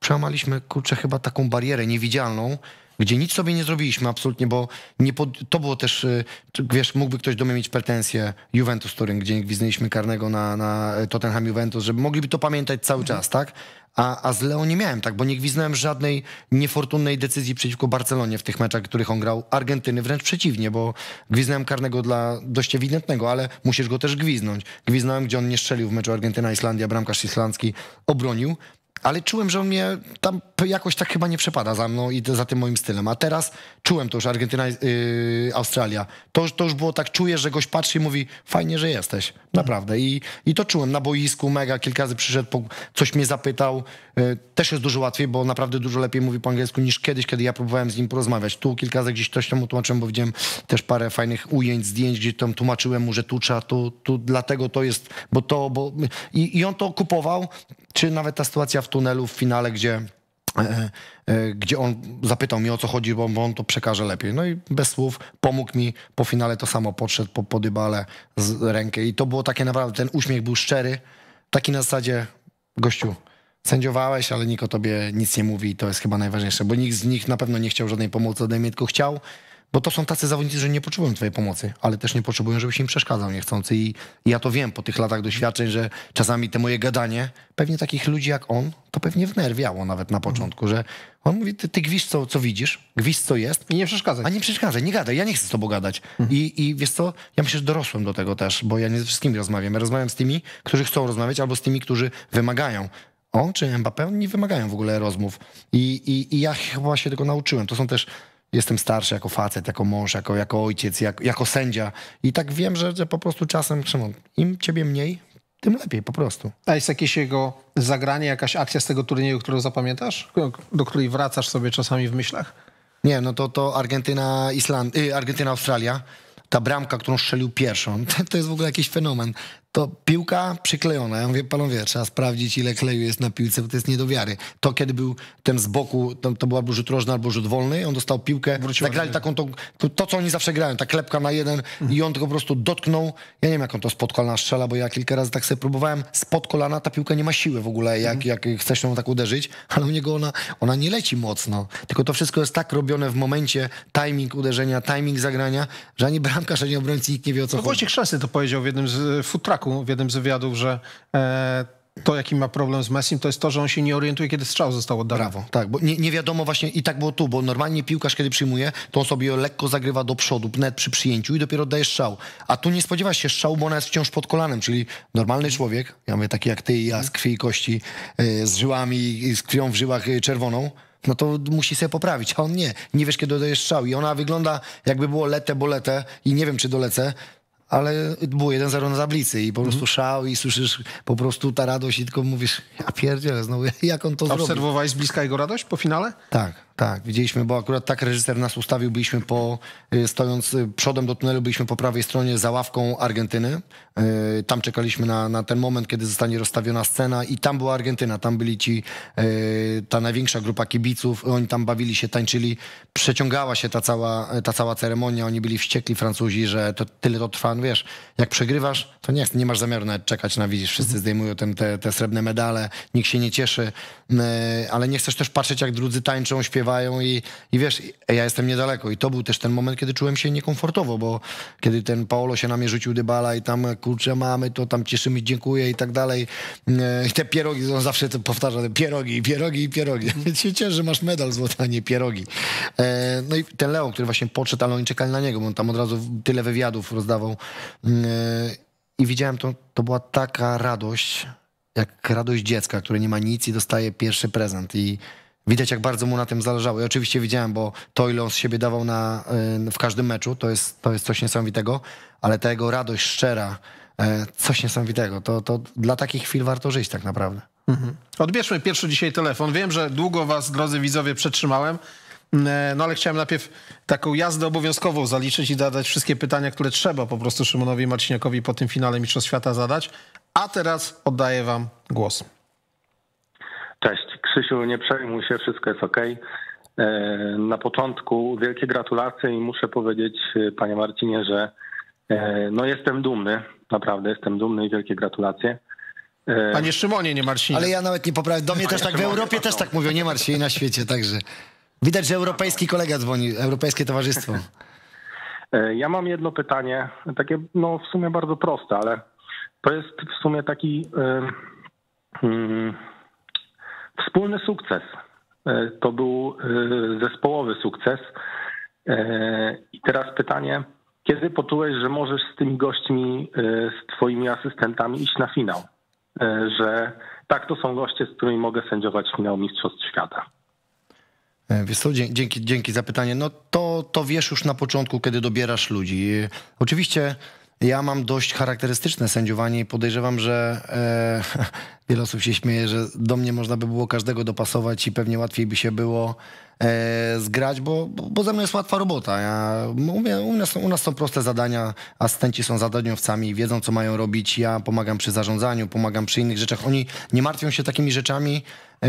przełamaliśmy, kurczę, chyba taką barierę niewidzialną, gdzie nic sobie nie zrobiliśmy absolutnie, bo nie pod, to było też, y, wiesz, mógłby ktoś do mnie mieć pretensję, Juventus Touring, gdzie nie gwiznęliśmy karnego na, na Tottenham Juventus, żeby mogliby to pamiętać cały mhm. czas, tak? A, a z Leo nie miałem, tak, bo nie gwiznąłem żadnej niefortunnej decyzji przeciwko Barcelonie w tych meczach, w których on grał. Argentyny wręcz przeciwnie, bo gwiznąłem karnego dla dość ewidentnego, ale musisz go też gwiznąć. Gwiznąłem, gdzie on nie strzelił w meczu Argentyna-Islandia, bramkarz islandzki obronił ale czułem, że on mnie tam jakoś tak chyba nie przepada za mną i za tym moim stylem. A teraz czułem to już Argentyna, yy, Australia. To, to już było tak, czuję, że goś patrzy i mówi, fajnie, że jesteś, naprawdę. I, i to czułem na boisku, mega, kilka razy przyszedł, coś mnie zapytał, E, też jest dużo łatwiej, bo naprawdę dużo lepiej mówi po angielsku niż kiedyś, kiedy ja próbowałem z nim porozmawiać. Tu kilka razy gdzieś ktoś tam tłumaczyłem, bo widziałem też parę fajnych ujęć, zdjęć, gdzie tam tłumaczyłem mu, że tu trzeba, tu, tu dlatego to jest, bo to, bo... I, I on to kupował, czy nawet ta sytuacja w tunelu w finale, gdzie e, e, gdzie on zapytał mi o co chodzi, bo on to przekaże lepiej. No i bez słów pomógł mi po finale to samo, podszedł po, dybale z rękę i to było takie naprawdę, ten uśmiech był szczery, taki na zasadzie gościu, sędziowałeś, ale nikt o tobie nic nie mówi i to jest chyba najważniejsze, bo nikt z nich na pewno nie chciał żadnej pomocy ode mnie, tylko chciał, bo to są tacy zawodnicy, że nie potrzebują twojej pomocy, ale też nie potrzebują, żebyś im przeszkadzał niechcący i ja to wiem po tych latach doświadczeń, że czasami te moje gadanie, pewnie takich ludzi jak on, to pewnie wnerwiało nawet na początku, że on mówi, ty, ty gwisz, co, co widzisz, gwisz, co jest. I nie przeszkadzaj. A nie przeszkadzaj, nie gadaj, ja nie chcę z tobą gadać. Mhm. I, I wiesz co, ja myślę, że dorosłem do tego też, bo ja nie ze wszystkimi rozmawiam. Ja rozmawiam z tymi, którzy chcą rozmawiać, albo z tymi, którzy wymagają on czy Mbappé, oni nie wymagają w ogóle rozmów. I, i, I, ja chyba się tego nauczyłem. To są też, jestem starszy jako facet, jako mąż, jako, jako ojciec, jak, jako sędzia. I tak wiem, że, że po prostu czasem, Szymon, im ciebie mniej, tym lepiej po prostu. A jest jakieś jego zagranie, jakaś akcja z tego turnieju, którą zapamiętasz? Do której wracasz sobie czasami w myślach? Nie, no to, to Argentyna, Island... Y, Argentyna Australia ta bramka, którą strzelił pierwszą, to, jest w ogóle jakiś fenomen to piłka przyklejona. Ja mówię, panowie, trzeba sprawdzić, ile kleju jest na piłce, bo to jest nie do wiary. To, kiedy był ten z boku, to, to była albo rzut rożny, albo rzut wolny, on dostał piłkę, Wróciła zagrali taką, to, to, co oni zawsze grają, ta klepka na jeden mhm. i on tylko po prostu dotknął, ja nie wiem, jak on to spod kolana strzela, bo ja kilka razy tak sobie próbowałem, spod kolana ta piłka nie ma siły w ogóle, jak, mhm. jak chcesz ją tak uderzyć, ale u niego ona, ona nie leci mocno, tylko to wszystko jest tak robione w momencie, timing uderzenia, timing zagrania, że ani bramkarz, ani obrońcy nikt nie wie, o co no chodzi. Wojciech Szczęsny to powiedział w jednym z e, futraków, w jednym z wywiadów, że e, to, jaki ma problem z Messim, to jest to, że on się nie orientuje, kiedy strzał został oddany. Brawo, tak, bo nie, nie, wiadomo właśnie, i tak było tu, bo normalnie piłkarz, kiedy przyjmuje, to on sobie lekko zagrywa do przodu, net przy przyjęciu i dopiero daje strzał. A tu nie spodziewa się strzału, bo ona jest wciąż pod kolanem, czyli normalny człowiek, ja mówię taki jak ty i ja, z krwi i kości, e, z żyłami, z krwią w żyłach e, czerwoną, no to musi sobie poprawić, a on nie. Nie wiesz, kiedy dodajesz strzał. I ona wygląda, jakby było letę, boletę i nie wiem, czy dolecę ale był 1-0 na tablicy i po mhm. prostu mm -hmm. szał i słyszysz po prostu ta radość i tylko mówisz, ja pierdzielę znowu, jak on to Obserwowałeś zrobił. Obserwowałeś bliska jego radość po finale? Tak. Tak, widzieliśmy, bo akurat tak reżyser nas ustawił. Byliśmy po, y, stojąc y, przodem do tunelu, byliśmy po prawej stronie za ławką Argentyny. Y, tam czekaliśmy na, na ten moment, kiedy zostanie rozstawiona scena i tam była Argentyna. Tam byli ci, ta największa grupa kibiców. Oni tam bawili się, tańczyli. Przeciągała się ta cała, ta cała ceremonia. Oni byli wściekli, Francuzi, że to, tyle to trwa. No wiesz, jak przegrywasz, to nie, nie masz zamiaru nawet czekać na widzisz. Wszyscy mhm. zdejmują ten, te, te srebrne medale, nikt się nie cieszy, ale nie chcesz też patrzeć, jak drudzy tańczą, śpiewają i, i wiesz, ja jestem niedaleko i to był też ten moment, kiedy czułem się niekomfortowo, bo kiedy ten Paolo się na mnie rzucił dybala i tam kurczę mamy to, tam cieszymy, dziękuję i tak dalej. E, I te pierogi, on no, zawsze to powtarza, te pierogi, pierogi, pierogi. Więc się cieszę, że masz medal złoty, a nie pierogi. E, no i ten Leo, który właśnie podszedł, ale oni czekali na niego, bo on tam od razu tyle wywiadów rozdawał. E, I widziałem to, to była taka radość, jak radość dziecka, które nie ma nic i dostaje pierwszy prezent. I Widać, jak bardzo mu na tym zależało. I oczywiście widziałem, bo to, ile on z siebie dawał na, y, w każdym meczu, to jest, to jest coś niesamowitego, ale ta jego radość szczera, y, coś niesamowitego. To, to dla takich chwil warto żyć tak naprawdę. Mhm. Odbierzmy pierwszy dzisiaj telefon. Wiem, że długo was, drodzy widzowie, przetrzymałem, mm, e, no ale chciałem najpierw taką jazdę obowiązkową zaliczyć i zadać wszystkie pytania, które trzeba po prostu Szymonowi Marciniakowi po tym finale Mistrzostw Świata zadać. A teraz oddaję wam głos. Cześć. Krzysiu, nie przejmuj się, wszystko jest ok. E, na początku wielkie gratulacje i muszę powiedzieć, e, panie Marcinie, że e, no jestem dumny, naprawdę jestem dumny i wielkie gratulacje. Panie Szymonie, nie Marcinie. Ale ja nawet nie poprawię. Do mnie Panie też tak, Szymonie, w Europie też tak mówią, nie Marcinie, na świecie także. Widać, że europejski kolega dzwoni, Europejskie Towarzystwo. Ja mam jedno pytanie, takie no w sumie bardzo proste, ale to jest w sumie taki... Yy, yy, wspólny sukces. E, to był e, zespołowy sukces. E, I teraz pytanie, kiedy poczułeś, że możesz z tymi gośćmi, z twoimi asystentami iść na finał? Że tak, to są goście, z którymi mogę sędziować finał Mistrzostw Świata. Wiesz co, dzięki, dzięki za pytanie. No to, to wiesz już na początku, kiedy dobierasz ludzi. Oczywiście ja mam dość charakterystyczne sędziowanie i podejrzewam, że e, wiele osób się śmieje, że do mnie można by było każdego dopasować i pewnie łatwiej by się było e, zgrać, bo, bo, ze mną jest łatwa robota. Ja, u, mnie, u, nas, u nas są proste zadania, asystenci są zadaniowcami, wiedzą co mają robić. Ja pomagam przy zarządzaniu, pomagam przy innych rzeczach. Oni nie martwią się takimi rzeczami. E,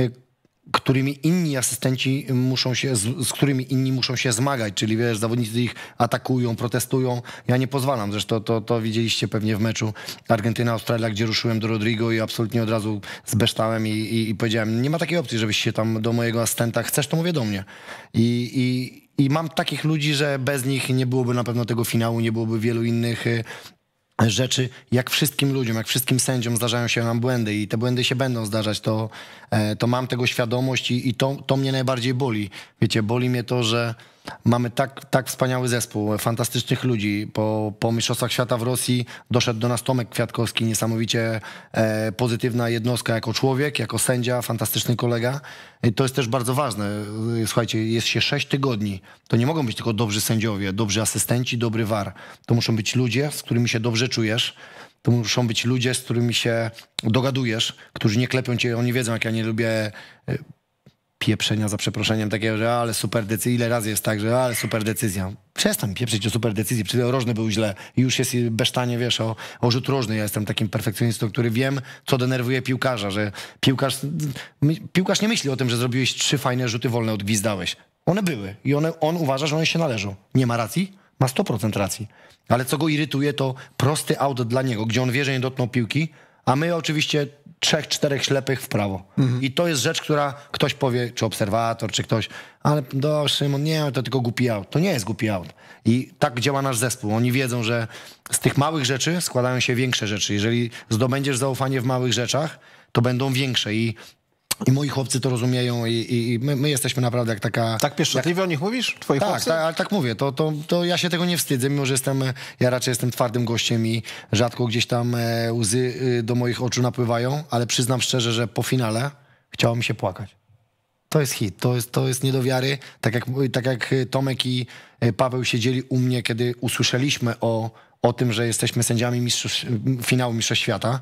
którymi inni asystenci muszą się, z, z, którymi inni muszą się zmagać, czyli wiesz, zawodnicy ich atakują, protestują. Ja nie pozwalam, zresztą to, to widzieliście pewnie w meczu Argentyna-Australia, gdzie ruszyłem do Rodrigo i absolutnie od razu zbeształem i, i, i, powiedziałem, nie ma takiej opcji, żebyś się tam do mojego asystenta, chcesz to mówię do mnie. I, i, i mam takich ludzi, że bez nich nie byłoby na pewno tego finału, nie byłoby wielu innych y, rzeczy, jak wszystkim ludziom, jak wszystkim sędziom zdarzają się nam błędy i te błędy się będą zdarzać, to, e, to mam tego świadomość i, i to, to mnie najbardziej boli. Wiecie, boli mnie to, że Mamy tak, tak wspaniały zespół, fantastycznych ludzi. Po, po Mistrzostwach Świata w Rosji doszedł do nas Tomek Kwiatkowski, niesamowicie e, pozytywna jednostka jako człowiek, jako sędzia, fantastyczny kolega. I to jest też bardzo ważne. Słuchajcie, jest się sześć tygodni. To nie mogą być tylko dobrzy sędziowie, dobrzy asystenci, dobry war. To muszą być ludzie, z którymi się dobrze czujesz. To muszą być ludzie, z którymi się dogadujesz, którzy nie klepią cię, oni wiedzą, jak ja nie lubię e, pieprzenia za przeproszeniem takiego, że ale super decyzja, ile razy jest tak, że ale super decyzja. Przestań pieprzyć o super decyzji, przecież rożny był źle. Już jest besztanie, wiesz, o, o rzut rożny. Ja jestem takim perfekcjonistą, który wiem, co denerwuje piłkarza, że piłkarz, piłkarz nie myśli o tym, że zrobiłeś trzy fajne rzuty wolne, odgwizdałeś. One były i one, on uważa, że one się należą. Nie ma racji? Ma 100% racji. Ale co go irytuje, to prosty aut dla niego, gdzie on wie, że nie dotknął piłki, a my oczywiście trzech, czterech ślepych w prawo. Mhm. I to jest rzecz, która ktoś powie, czy obserwator, czy ktoś, ale do Szymon, nie, to tylko głupi aut. To nie jest głupi aut. I tak działa nasz zespół. Oni wiedzą, że z tych małych rzeczy składają się większe rzeczy. Jeżeli zdobędziesz zaufanie w małych rzeczach, to będą większe i i moi chłopcy to rozumieją i, i, my, my, jesteśmy naprawdę jak taka... Tak pieszczotliwie jak... o nich mówisz? Twoi tak, chłopcy? Tak, tak mówię. To, to, to ja się tego nie wstydzę, mimo że jestem, ja raczej jestem twardym gościem i rzadko gdzieś tam e, łzy y, do moich oczu napływają, ale przyznam szczerze, że po finale chciało mi się płakać. To jest hit, to jest, to jest Tak jak, tak jak Tomek i e, Paweł siedzieli u mnie, kiedy usłyszeliśmy o, o tym, że jesteśmy sędziami finału Mistrzostw Świata,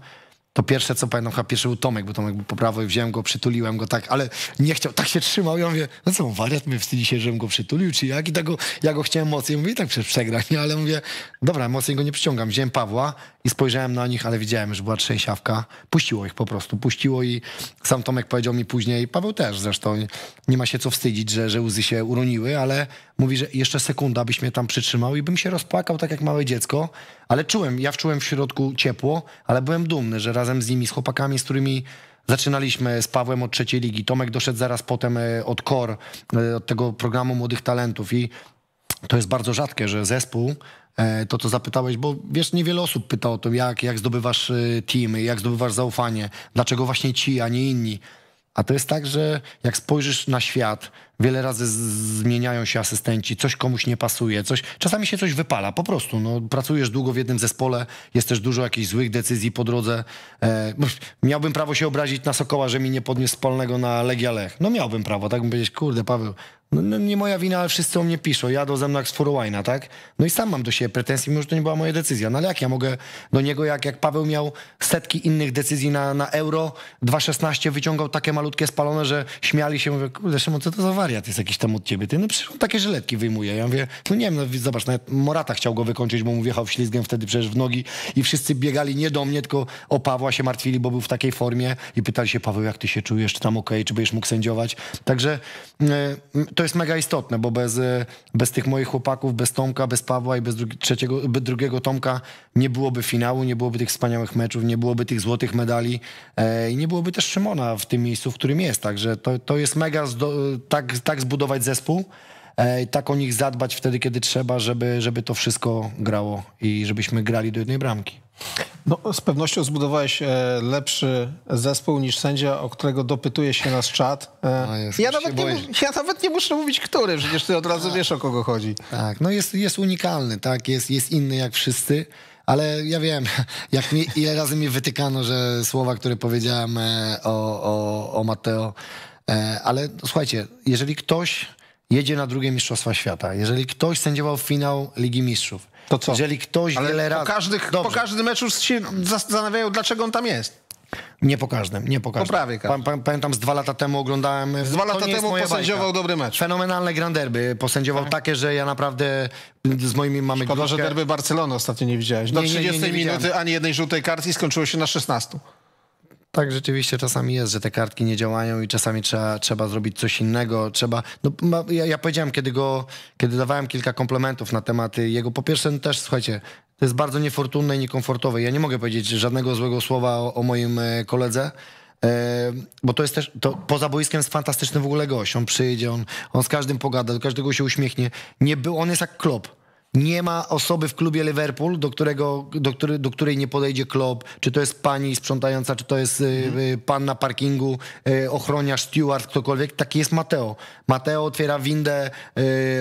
to pierwsze, co pamiętam, chyba pierwszy był Tomek, bo Tomek był po prawej, wziąłem go, przytuliłem go tak, ale nie chciał, tak się trzymał. Ja mówię, no co, wariat mnie wstydzi się, żebym go przytulił, czy jak? I tak go, ja go chciałem mocniej. Mówię, i tak przez przegra, nie? Ale mówię, dobra, mocniej go nie przyciągam. Wziąłem Pawła i spojrzałem na nich, ale widziałem, że była trzęsiawka. Puściło ich po prostu, puściło i sam Tomek powiedział mi później, Paweł też zresztą, nie ma się co wstydzić, że, że łzy się uroniły, ale mówi, że jeszcze sekunda byś mnie tam przytrzymał i bym się rozpłakał tak jak małe dziecko, ale czułem, ja wczułem w środku ciepło, ale byłem dumny, że razem z nimi, z chłopakami, z którymi Zaczynaliśmy z Pawłem od trzeciej ligi. Tomek doszedł zaraz potem e, od KOR, e, od tego programu młodych talentów. I to jest bardzo rzadkie, że zespół, e, to co zapytałeś, bo wiesz, niewiele osób pyta o to, jak, jak zdobywasz teamy, jak zdobywasz zaufanie, dlaczego właśnie ci, a nie inni. A to jest tak, że jak spojrzysz na świat, wiele razy zmieniają się asystenci, coś komuś nie pasuje, coś, czasami się coś wypala, po prostu. No, pracujesz długo w jednym zespole, jest też dużo jakichś złych decyzji po drodze. E, miałbym prawo się obrazić na Sokoła, że mi nie podniósł wspólnego na Legia Lech. No miałbym prawo, tak bym powiedzieć, kurde Paweł, no, no, nie moja wina, ale wszyscy o mnie piszą. do ze mną jak z Furołajna, tak? No i sam mam do siebie pretensje, mimo że to nie była moja decyzja. No ale jak ja mogę do niego, jak, jak Paweł miał setki innych decyzji na, na euro 2.16, wyciągał takie malutkie spalone, że śmiali się, mówię, kurde Szymon, co to za wariat jest jakiś tam od ciebie? Ty, no przecież on takie żyletki wyjmuje. Ja mówię, no nie wiem, no, zobacz, nawet Morata chciał go wykończyć, bo mu wjechał w ślizgiem wtedy przecież w nogi i wszyscy biegali nie do mnie, tylko o Pawła się martwili, bo był w takiej formie i pytali się, Paweł, jak ty się czujesz, czy tam okej, okay, czy będziesz mógł sędziować? Także yy, to to jest mega istotne, bo bez, e, bez tych moich chłopaków, bez Tomka, bez Pawła i bez drugi, trzeciego, drugiego Tomka nie byłoby finału, nie byłoby tych wspaniałych meczów, nie byłoby tych złotych medali e, i nie byłoby też Szymona w tym miejscu, w którym jest. Także to, to jest mega tak, tak zbudować zespół e, i tak o nich zadbać wtedy, kiedy trzeba, żeby, żeby to wszystko grało i żebyśmy grali do jednej bramki. No, z pewnością zbudowałeś e, lepszy zespół niż sędzia, o którego dopytuje się nas czat. E, no, ja, nawet nie, ja, nawet nie, muszę mówić, który, przecież ty od razu tak. wiesz, o kogo chodzi. Tak, no jest, jest unikalny, tak, jest, jest inny jak wszyscy. Ale ja wiem, jak mi, ile razy mi wytykano, że słowa, które powiedziałem e, o, o, o Mateo. Ale słuchajcie, jeżeli ktoś jedzie na drugie Mistrzostwa Świata, jeżeli ktoś sędziował finał Ligi Mistrzów, to co? Jeżeli ktoś Ale wiele po razy... Każdych, po każdym meczu się zastanawiają, dlaczego on tam jest. Nie po każdym, nie po każdym. Po prawie Pa, pa, pamiętam z dwa lata temu oglądałem... Z dwa lata temu posędziował bajka. dobry mecz. Fenomenalne grand derby. Posędziował tak. takie, że ja naprawdę z moimi mamy... Szkoda, grupkę. że derby Barcelony ostatnio nie widziałeś. Do nie, 30 nie, nie, nie minuty widziałem. ani jednej żółtej kartki skończyło się na 16. Tak, rzeczywiście czasami jest, że te kartki nie działają i czasami trzeba, trzeba zrobić coś innego. Trzeba, no, ja, ja powiedziałem, kiedy, go, kiedy dawałem kilka komplementów na temat jego, po pierwsze no też, słuchajcie, to jest bardzo niefortunne i niekomfortowe. Ja nie mogę powiedzieć żadnego złego słowa o, o moim e, koledze, e, bo to jest też, to poza boiskiem jest fantastyczny w ogóle gość. On przyjdzie, on, on z każdym pogada, do każdego się uśmiechnie. Nie był, on jest jak klop. Nie ma osoby w klubie Liverpool, do, którego, do, który, do której nie podejdzie klub. Czy to jest pani sprzątająca, czy to jest y, mhm. Y, pan na parkingu, y, ochroniarz, steward, ktokolwiek. Taki jest Mateo. Mateo otwiera windę,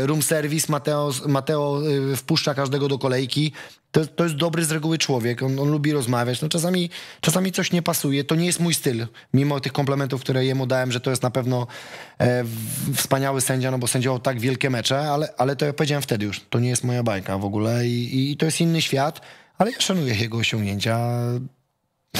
room service, Mateo, Mateo wpuszcza każdego do kolejki. To, to jest dobry z reguły człowiek, on, on, lubi rozmawiać. No czasami, czasami coś nie pasuje, to nie jest mój styl, mimo tych komplementów, które jemu dałem, że to jest na pewno e, wspaniały sędzia, no bo sędziował tak wielkie mecze, ale, ale to ja powiedziałem wtedy już, to nie jest moja bajka w ogóle i, i to jest inny świat, ale ja szanuję jego osiągnięcia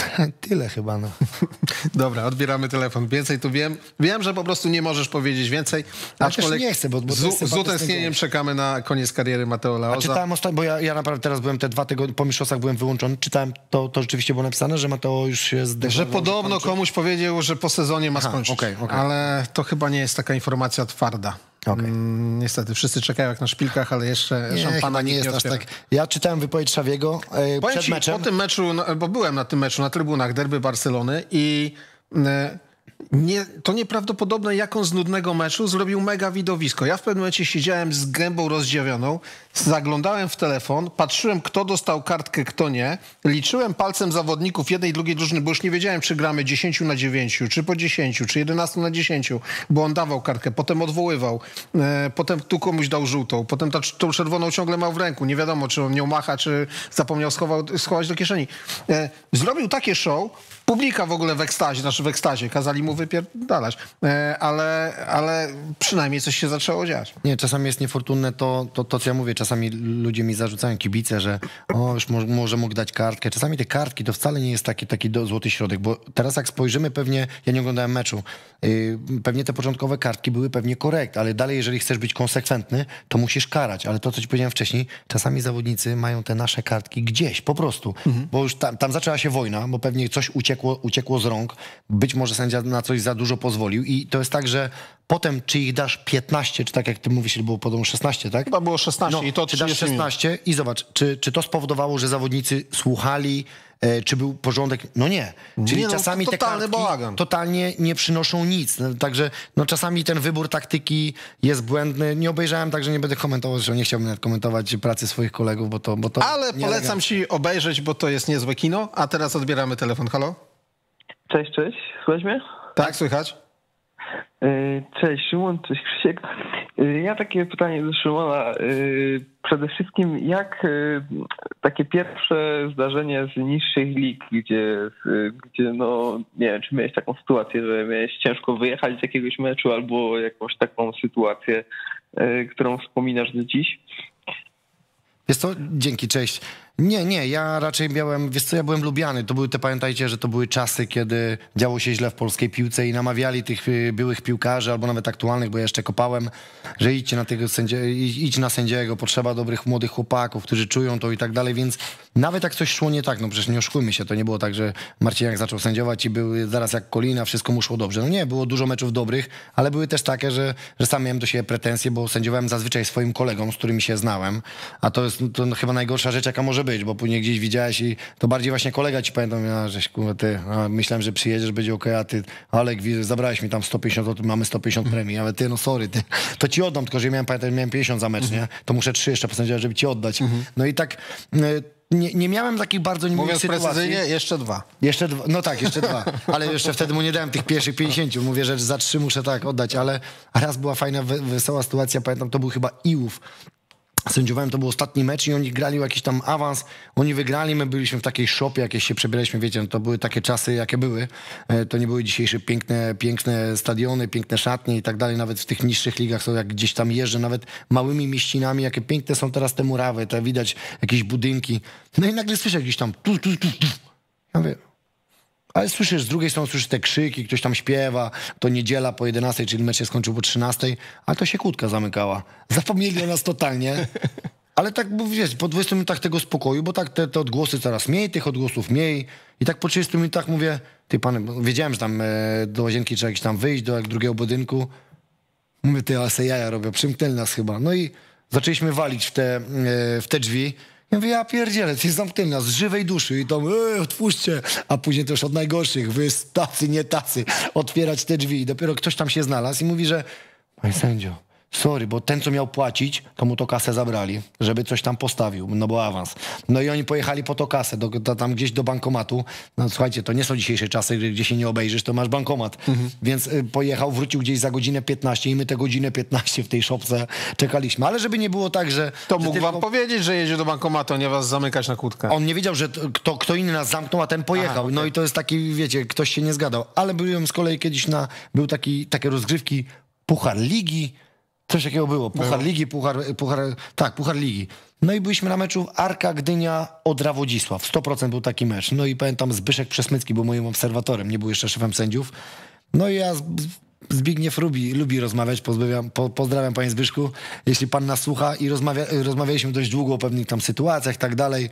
Tyle chyba, no. Dobra, odbieramy telefon. Więcej tu wiem. Wiem, że po prostu nie możesz powiedzieć więcej. A też nie chcę, bo, bo z, z utęsknieniem czekamy na koniec kariery Mateo Laoza. A czytałem ostatnio, bo ja, ja naprawdę teraz byłem te dwa tygodnie, po mistrzostwach byłem wyłączony, czytałem, to, to rzeczywiście było napisane, że Mateo już się zdechł. Że podobno komuś powiedział, że po sezonie ma skończyć. Aha, okay, okay. Ale to chyba nie jest taka informacja twarda. Okay. Mm, niestety, wszyscy czekają jak na szpilkach, ale jeszcze nie, szampana nie jest nie aż tak. Ja czytałem wypowiedź Szawiego e, przed ci, meczem. Po tym meczu, no, bo byłem na tym meczu na trybunach derby Barcelony i... Mm, e, nie, to nieprawdopodobne, jak on z nudnego meczu zrobił mega widowisko. Ja w pewnym momencie siedziałem z gębą rozdziawioną, zaglądałem w telefon, patrzyłem, kto dostał kartkę, kto nie, liczyłem palcem zawodników jednej i drugiej drużyny, bo już nie wiedziałem, czy gramy 10 na 9, czy po 10, czy 11 na 10, bo on dawał kartkę, potem odwoływał, e, potem tu komuś dał żółtą, potem ta, tą czerwoną ciągle mał w ręku, nie wiadomo, czy on nią macha, czy zapomniał schował, schować do kieszeni. E, zrobił takie show, publika w ogóle w ekstazie, znaczy w ekstazie, kazali mu wypierdalać, e, ale, ale przynajmniej coś się zaczęło dziać. Nie, czasami jest niefortunne to, to, to co ja mówię, czasami ludzie mi zarzucają kibice, że o, już może, może mógł dać kartkę. Czasami te kartki to wcale nie jest taki, taki do, złoty środek, bo teraz jak spojrzymy pewnie, ja nie oglądałem meczu, y, pewnie te początkowe kartki były pewnie korekt, ale dalej jeżeli chcesz być konsekwentny, to musisz karać, ale to co ci powiedziałem wcześniej, czasami zawodnicy mają te nasze kartki gdzieś, po prostu, mhm. bo już tam, tam zaczęła się wojna, bo pewnie coś uciekło uciekło, uciekło z rąk. Być może sędzia na coś za dużo pozwolił. I to jest tak, że potem, czy ich dasz 15, czy tak jak ty mówisz, było podobno 16, tak? Chyba było 16 no, i to czy dasz 16 minut. i zobacz, czy, czy to spowodowało, że zawodnicy słuchali, E, czy był porządek. No nie. Czyli nie, no, czasami te kartki bałagan. totalnie nie przynoszą nic. No, także no, czasami ten wybór taktyki jest błędny. Nie obejrzałem, także nie będę komentował, że nie chciałbym nawet komentować pracy swoich kolegów, bo to. Bo to Ale polecam ci obejrzeć, bo to jest niezłe kino. A teraz odbieramy telefon. Halo? Cześć, cześć. Słuchaj mnie? Tak, słychać. E, cześć Szymon, cześć Krzysiek. E, ja takie pytanie do Szymona. E, przede wszystkim jak takie pierwsze zdarzenie z niższych lig, gdzie, gdzie no nie wiem, czy miałeś taką sytuację, że miałeś ciężko wyjechać z jakiegoś meczu albo jakąś taką sytuację, którą wspominasz do dziś? Jest to dzięki, cześć. Nie, nie, ja raczej miałem, wiesz co, ja byłem lubiany. To były te, pamiętajcie, że to były czasy, kiedy działo się źle w polskiej piłce i namawiali tych y, byłych piłkarzy, albo nawet aktualnych, bo ja jeszcze kopałem, że idźcie na tego sędzie, idź na sędziego, potrzeba dobrych młodych chłopaków, którzy czują to i tak dalej, więc nawet jak coś szło nie tak, no przecież nie oszkujmy się, to nie było tak, że Marciniak zaczął sędziować i był zaraz jak Kolina, wszystko mu szło dobrze. No nie, było dużo meczów dobrych, ale były też takie, że, że sam miałem do siebie pretensje, bo sędziowałem zazwyczaj swoim kolegom, z którymi się znałem, a to jest no, to chyba najgorsza rzecz, jaka może być być, bo później gdzieś widziałeś i to bardziej właśnie kolega ci pamiętam, ja, żeś, kurwa, ty, myślałem, że przyjedziesz, będzie okej, okay, a ty, Alek, zabrałeś mi tam 150 to mamy 150 mhm. premii, ale ty, no sorry, ty, to ci oddam, tylko że miałem, pamiętam, miałem 50 za mecz, nie? Mhm. To muszę 3 jeszcze postanowić żeby ci oddać. Mhm. No i tak... E, nie, nie, miałem takich bardzo niemiłych sytuacji. precyzyjnie, jeszcze dwa. Jeszcze dwa, no tak, jeszcze dwa. Ale jeszcze wtedy mu nie dałem tych pierwszych 50. Mówię, że za trzy muszę tak oddać, ale raz była fajna, wesoła sytuacja, pamiętam, to był chyba Iłów sędziowałem, to był ostatni mecz i oni grali jakiś tam awans, oni wygrali, my byliśmy w takiej szopie, jakieś się przebieraliśmy, wiecie, no to były takie czasy, jakie były, e, to nie były dzisiejsze piękne, piękne stadiony, piękne szatnie i tak dalej, nawet w tych niższych ligach, są jak gdzieś tam jeżdżę, nawet małymi mieścinami, jakie piękne są teraz te murawy, to widać jakieś budynki, no i nagle słyszę gdzieś tam tu, tu, tu, tu. Ja mówię, ale słyszysz, z drugiej strony słyszysz te krzyki, ktoś tam śpiewa, to niedziela po 11, czyli mecz się skończył po 13, ale to się kłódka zamykała. Zapomnieli o nas totalnie. Ale tak, bo wiesz, po 20 minutach tego spokoju, bo tak te, te odgłosy coraz mniej, tych odgłosów mniej. I tak po 30 minutach mówię, ty pan, wiedziałem, że tam e, do łazienki trzeba jakiś tam wyjść, do jak drugiego budynku. Mówię, ty, ale se jaja robię, przymknęli nas chyba. No i zaczęliśmy walić w te, e, w te drzwi. Ja mówię, ja pierdzielę, ty zamknęli nas z żywej duszy i to e, otwórzcie, a później też od najgorszych, wy tacy, nie tacy, otwierać te drzwi. I dopiero ktoś tam się znalazł i mówi, że panie sędzio, Sorry, bo ten, co miał płacić, to mu to kasę zabrali, żeby coś tam postawił, no bo awans. No i oni pojechali po to kasę, do, do, tam gdzieś do bankomatu. No słuchajcie, to nie są dzisiejsze czasy, gdzie się nie obejrzysz, to masz bankomat. Mhm. Więc y, pojechał, wrócił gdzieś za godzinę 15 i my tę godzinę 15 w tej szopce czekaliśmy. Ale żeby nie było tak, że... To że mógł tylko... wam powiedzieć, że jedzie do bankomatu, nie was zamykać na kłódkę. On nie wiedział, że kto, kto inny nas zamknął, a ten pojechał. Aha, okay. No i to jest taki, wiecie, ktoś się nie zgadał. Ale byłem z kolei kiedyś na... Był taki, takie rozgrywki Puchar Ligi, Coś takiego było. Puchar było. No. Ligi, puchar, puchar, tak, Puchar Ligi. No i byliśmy na meczu Arka Gdynia od Rawodzisław. 100% był taki mecz. No i pamiętam Zbyszek Przesmycki był moim obserwatorem, nie był jeszcze szefem sędziów. No i ja Zbigniew lubi, lubi rozmawiać, pozdrawiam, po, pozdrawiam panie Zbyszku, jeśli pan nas słucha i rozmawia, rozmawialiśmy dość długo o pewnych tam sytuacjach i tak dalej.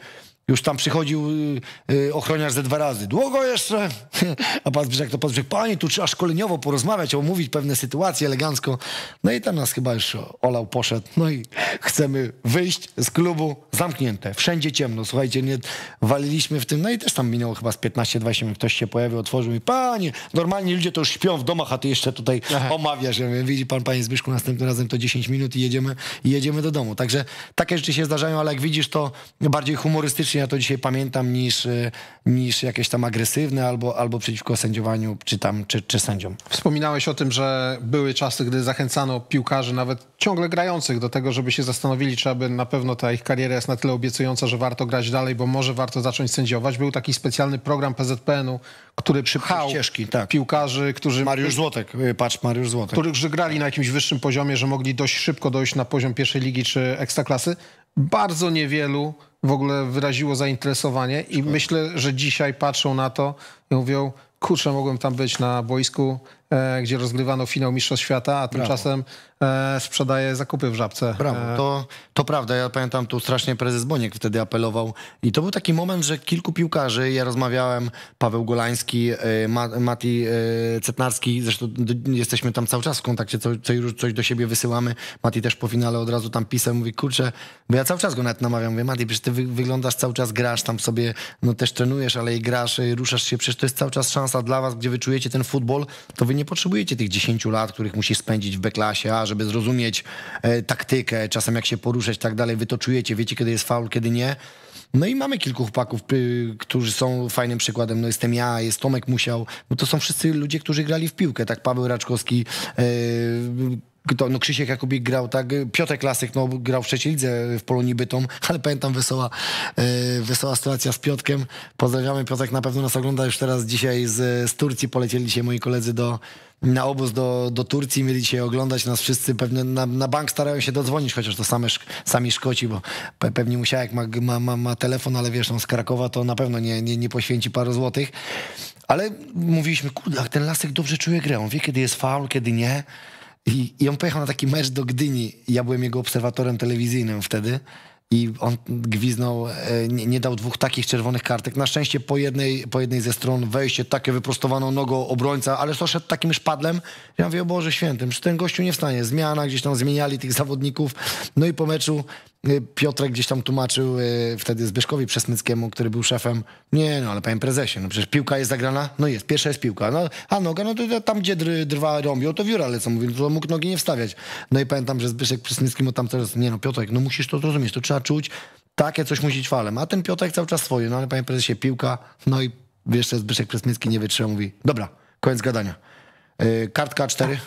Już tam przychodził y, y, ochroniarz ze dwa razy. Długo jeszcze? A pan jak to podbrzeg. Panie, tu trzeba szkoleniowo porozmawiać, omówić pewne sytuacje elegancko. No i tam nas chyba już olał poszedł. No i chcemy wyjść z klubu zamknięte. Wszędzie ciemno. Słuchajcie, nie waliliśmy w tym. No i też tam minęło chyba z 15-20 minut. Ktoś się pojawił, otworzył i panie, normalnie ludzie to już śpią w domach, a ty jeszcze tutaj Aha. omawiasz. Ja mówię, widzi pan, panie Zbyszku, następnym razem to 10 minut i jedziemy, i jedziemy do domu. Także takie rzeczy się zdarzają, ale jak widzisz, to bardziej humorystycznie ja to dzisiaj pamiętam niż, y, niż jakieś tam agresywne albo, albo przeciwko sędziowaniu czy tam, czy, czy sędziom. Wspominałeś o tym, że były czasy, gdy zachęcano piłkarzy, nawet ciągle grających, do tego, żeby się zastanowili, czy aby na pewno ta ich kariera jest na tyle obiecująca, że warto grać dalej, bo może warto zacząć sędziować. Był taki specjalny program PZPN-u, który przypchał ścieżki, tak. piłkarzy, którzy... Mariusz Złotek, y, patrz, Mariusz Złotek. Którzy grali na jakimś wyższym poziomie, że mogli dość szybko dojść na poziom pierwszej ligi czy ekstraklasy. Bardzo niewielu w ogóle wyraziło zainteresowanie i Szkoda. myślę, że dzisiaj patrzą na to i mówią, kurczę, mogłem tam być na boisku, e, gdzie rozgrywano finał Mistrzostw Świata, a Brawo. tymczasem Sprzedaję sprzedaje zakupy w Żabce. Brawo, e, to, to prawda. Ja pamiętam, tu strasznie prezes Boniek wtedy apelował. I to był taki moment, że kilku piłkarzy, ja rozmawiałem, Paweł Golański, e, Mati e, Cetnarski, zresztą jesteśmy tam cały czas w kontakcie, coś do siebie wysyłamy. Mati też po finale od razu tam pisał, mówi, kurczę, bo ja cały czas go nawet namawiam, mówię, Mati, przecież ty wyglądasz cały czas, grasz tam sobie, no też trenujesz, ale i grasz, ruszasz się, przecież to jest cały czas szansa dla was, gdzie wyczujecie ten futbol, to wy nie potrzebujecie tych 10 lat, których musisz spędzić w B-klasie, żeby zrozumieć e, taktykę, czasem jak się poruszać i tak dalej, wy to czujecie, wiecie kiedy jest faul, kiedy nie. No i mamy kilku chłopaków, y, którzy są fajnym przykładem. No jestem ja, jest Tomek Musiał. No to są wszyscy ludzie, którzy grali w piłkę. Tak Paweł Raczkowski, y, no Krzysiek Jakubik grał, tak, Piotr Klasyk, no, grał w trzeciej lidze w Polonii Bytom, ale pamiętam wesoła, yy, wesoła sytuacja z Piotkiem. Pozdrawiamy, Piotrek na pewno nas ogląda już teraz dzisiaj z, z Turcji, polecieli dzisiaj moi koledzy do, na obóz do, do Turcji, mieli dzisiaj oglądać nas wszyscy, pewnie na, na bank starają się dodzwonić, chociaż to same, sami Szkoci, bo pe, pewnie Musiałek ma, ma, ma, ma telefon, ale wiesz, on no, z Krakowa to na pewno nie, nie, nie poświęci paru złotych. Ale mówiliśmy, kurde, ten Lasek dobrze czuje grę, on wie kiedy jest faul, kiedy nie. I, I on pojechał na taki mecz do Gdyni. Ja byłem jego obserwatorem telewizyjnym wtedy. I on gwiznął, e, nie, nie, dał dwóch takich czerwonych kartek. Na szczęście po jednej, po jednej ze stron wejście, takie wyprostowaną nogą obrońca, ale szedł takim szpadlem. Ja mówię, o Boże Świętym, czy ten gościu nie wstanie? Zmiana, gdzieś tam zmieniali tych zawodników. No i po meczu Y, Piotrek gdzieś tam tłumaczył y, wtedy Zbyszkowi Przesmyckiemu, który był szefem. Nie, no ale panie prezesie, no przecież piłka jest zagrana? No jest, pierwsza jest piłka. No, a noga, no to tam gdzie dr, drwa rąbią, to wióra lecą. Mówię, no to mógł nogi nie wstawiać. No i pamiętam, że Zbyszek przez mu tam teraz, nie no Piotrek, no musisz to zrozumieć, to trzeba czuć, takie coś musi falem. A ten Piotrek cały czas swoje, no ale panie prezesie, piłka. No i jeszcze Zbyszek Przesmycki nie wytrzymał, mówi, dobra, koniec gadania. Yy, kartka 4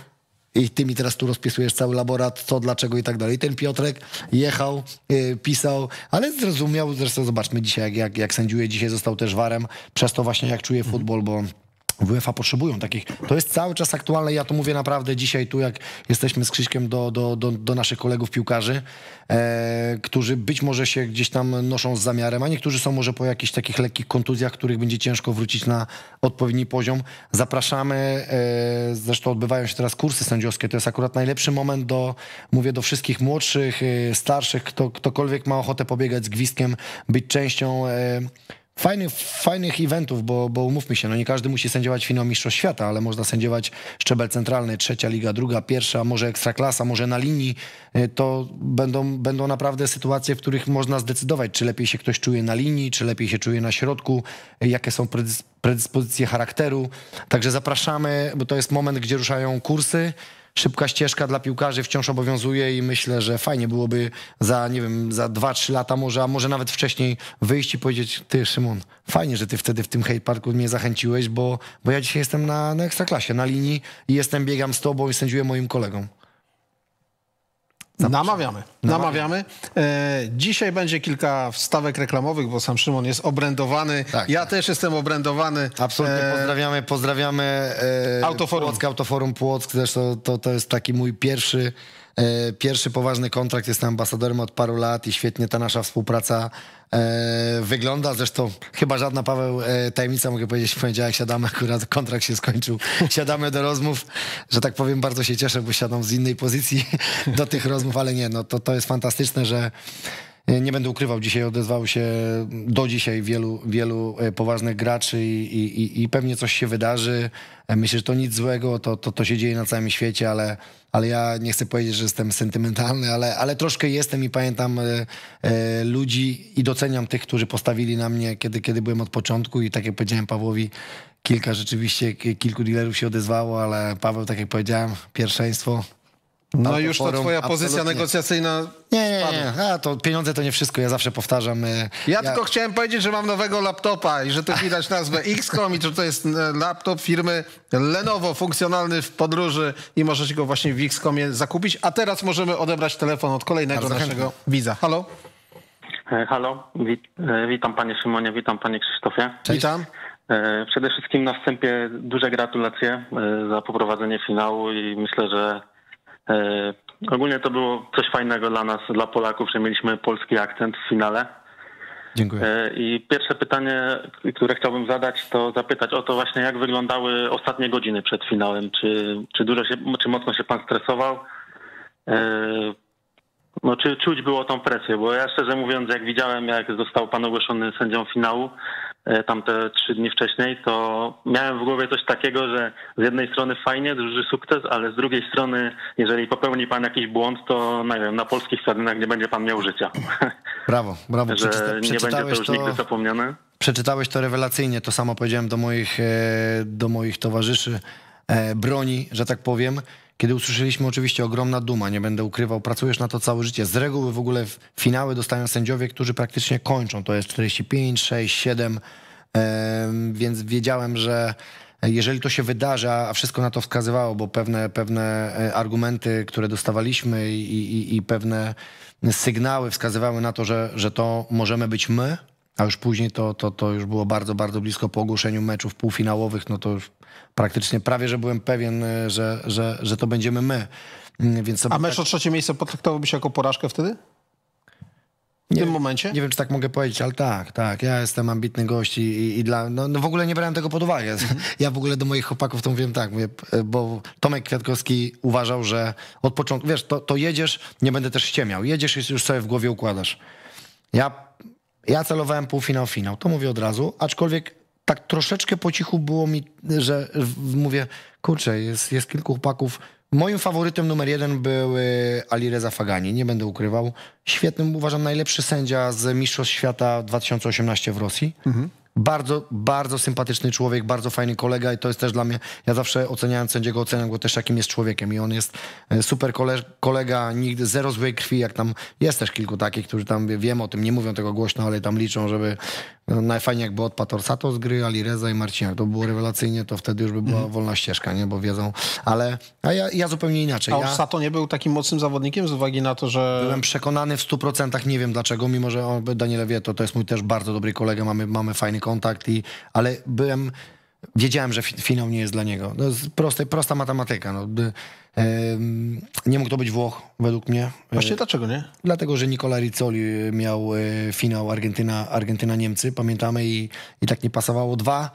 i ty mi teraz tu rozpisujesz cały laborat, co, dlaczego i tak dalej. I ten Piotrek jechał, yy, pisał, ale zrozumiał, zresztą zobaczmy dzisiaj, jak, jak, jak sędziuje, dzisiaj został też warem, przez to właśnie jak czuje mhm. futbol, bo UEFA potrzebują takich. To jest cały czas aktualne. Ja to mówię naprawdę dzisiaj tu, jak jesteśmy z Krzyśkiem do, do, do, do naszych kolegów piłkarzy, e, którzy być może się gdzieś tam noszą z zamiarem, a niektórzy są może po jakichś takich lekkich kontuzjach, których będzie ciężko wrócić na odpowiedni poziom. Zapraszamy. E, zresztą odbywają się teraz kursy sędziowskie. To jest akurat najlepszy moment do, mówię do wszystkich młodszych, e, starszych, kto, ktokolwiek ma ochotę pobiegać z gwizdkiem, być częścią. E, fajnych, fajnych eventów, bo, bo umówmy się, no nie każdy musi sędziować finał Mistrzostw Świata, ale można sędziować szczebel centralny, trzecia liga, druga, pierwsza, może ekstraklasa, może na linii. Y, to będą, będą naprawdę sytuacje, w których można zdecydować, czy lepiej się ktoś czuje na linii, czy lepiej się czuje na środku, y, jakie są predyspozycje charakteru. Także zapraszamy, bo to jest moment, gdzie ruszają kursy szybka ścieżka dla piłkarzy wciąż obowiązuje i myślę, że fajnie byłoby za, nie wiem, za 2-3 lata może, a może nawet wcześniej wyjść i powiedzieć, ty Szymon, fajnie, że ty wtedy w tym hate parku mnie zachęciłeś, bo, bo ja dzisiaj jestem na, na ekstraklasie, na linii i jestem, biegam z tobą i sędziuję moim kolegom. Namawiamy, namawiamy. E, dzisiaj będzie kilka wstawek reklamowych, bo sam Szymon jest obrędowany. Tak, ja tak. też jestem obrędowany. Absolutnie, e, pozdrawiamy, pozdrawiamy e, Autoforum. Płock, Autoforum Płock, Zresztą to, to jest taki mój pierwszy E, pierwszy poważny kontrakt, jestem ambasadorem od paru lat i świetnie ta nasza współpraca e, wygląda. Zresztą chyba żadna, Paweł, e, tajemnica, mogę powiedzieć, w poniedziałek siadamy, akurat kontrakt się skończył, siadamy do rozmów, że tak powiem, bardzo się cieszę, bo siadam z innej pozycji do tych rozmów, ale nie, no to, to jest fantastyczne, że E, nie będę ukrywał, dzisiaj odezwał się do dzisiaj wielu, wielu e, poważnych graczy i, i, i pewnie coś się wydarzy. E, myślę, że to nic złego, to, to, to się dzieje na całym świecie, ale, ale ja nie chcę powiedzieć, że jestem sentymentalny, ale, ale troszkę jestem i pamiętam ludzi i doceniam tych, którzy postawili na mnie, kiedy, kiedy byłem od początku i tak jak powiedziałem Pawłowi, kilka rzeczywiście, kilku dealerów się odezwało, ale Paweł, tak jak powiedziałem, pierwszeństwo no już to twoja pozycja absolutnie. negocjacyjna Nie, nie, nie. A, to pieniądze to nie wszystko, ja zawsze powtarzam. Y, ja, tylko chciałem powiedzieć, że mam nowego laptopa i że tu widać nazwę XCOM i że to jest y, laptop firmy Lenovo, funkcjonalny w podróży i możecie go właśnie w XCOMie zakupić. A teraz możemy odebrać telefon od kolejnego Bardzo naszego widza. Halo, e, Halo, wit, e, witam panie Szymonie, witam panie Krzysztofie. witam. E, przede wszystkim na wstępie duże gratulacje za poprowadzenie finału i myślę, że E, ogólnie to było coś fajnego dla nas, dla Polaków, że mieliśmy polski akcent w finale. Dziękuję. E, I pierwsze pytanie, które chciałbym zadać, to zapytać o to właśnie, jak wyglądały ostatnie godziny przed finałem. Czy, czy dużo się, czy mocno się pan stresował? E, no, czy czuć było tą presję? Bo ja szczerze mówiąc, jak widziałem, jak został pan ogłoszony sędzią finału, E, tamte trzy dni wcześniej, to miałem w głowie coś takiego, że z jednej strony fajnie, duży sukces, ale z drugiej strony, jeżeli popełni pan jakiś błąd, to no nie wiem, na polskich stadionach nie będzie pan miał życia. Brawo, brawo. że nie będzie to już to... nigdy zapomniane. Przeczytałeś to rewelacyjnie, to samo powiedziałem do moich, e, do moich towarzyszy e, broni, że tak powiem kiedy usłyszeliśmy oczywiście ogromna duma, nie będę ukrywał, pracujesz na to całe życie. Z reguły w ogóle finały dostają sędziowie, którzy praktycznie kończą, to jest 45, 6, 7, więc wiedziałem, że jeżeli to się wydarzy, a wszystko na to wskazywało, bo pewne, pewne e, argumenty, które dostawaliśmy i, i, i pewne sygnały wskazywały na to, że, że to możemy być my, a już później to, to, to już było bardzo, bardzo blisko po ogłoszeniu meczów półfinałowych, no to już praktycznie prawie, że byłem pewien, e, że, że, że to będziemy my. Mm, więc A mecz tak... o trzecie miejsce potraktowałbyś jako porażkę wtedy? W nie, tym momencie? Nie wiem, czy tak mogę powiedzieć, ale tak, tak. Ja jestem ambitny gość i, i, dla. No, no, w ogóle nie brałem tego pod uwagę. Mhm. Ja w ogóle do moich chłopaków to mówiłem tak, mówię, bo Tomek Kwiatkowski uważał, że od początku, wiesz, to, to jedziesz, nie będę też ściemiał. Jedziesz i już sobie w głowie układasz. Ja, ja celowałem półfinał, finał. To mówię od razu, aczkolwiek tak troszeczkę po cichu było mi, że mówię, kurczę, jest, jest kilku chłopaków. Moim faworytem numer jeden był Ali Reza Fagani, nie będę ukrywał. Świetnym, uważam, najlepszy sędzia z Mistrzostw Świata 2018 w Rosji. Mhm. Bardzo, bardzo sympatyczny człowiek, bardzo fajny kolega i to jest też dla mnie, ja zawsze oceniając sędziego, oceniam go też jakim jest człowiekiem i on jest e, super kolega, kolega nigdy zero złej krwi, jak tam jest też kilku takich, którzy tam, wiem o tym, nie mówią tego głośno, ale tam liczą, żeby no, najfajniej jakby odpadł Orsato z gry, Alireza i Marcina. To było rewelacyjnie, to wtedy już by była mm. wolna ścieżka, nie? bo wiedzą. Ale a ja, ja zupełnie inaczej. A Orsato ja... nie był takim mocnym zawodnikiem z uwagi na to, że... Byłem przekonany w 100%, nie wiem dlaczego, mimo że on, wie, to, to jest mój też bardzo dobry kolega, mamy, mamy fajny kontakt, i, ale byłem... Wiedziałem, że finał nie jest dla niego. To jest proste, prosta matematyka. No nie mógł to być Włoch, według mnie. Właśnie e, dlaczego nie? Dlatego, że Nicola Rizzoli miał e, finał Argentyna, Argentyna-Niemcy, pamiętamy, i, i tak nie pasowało. Dwa,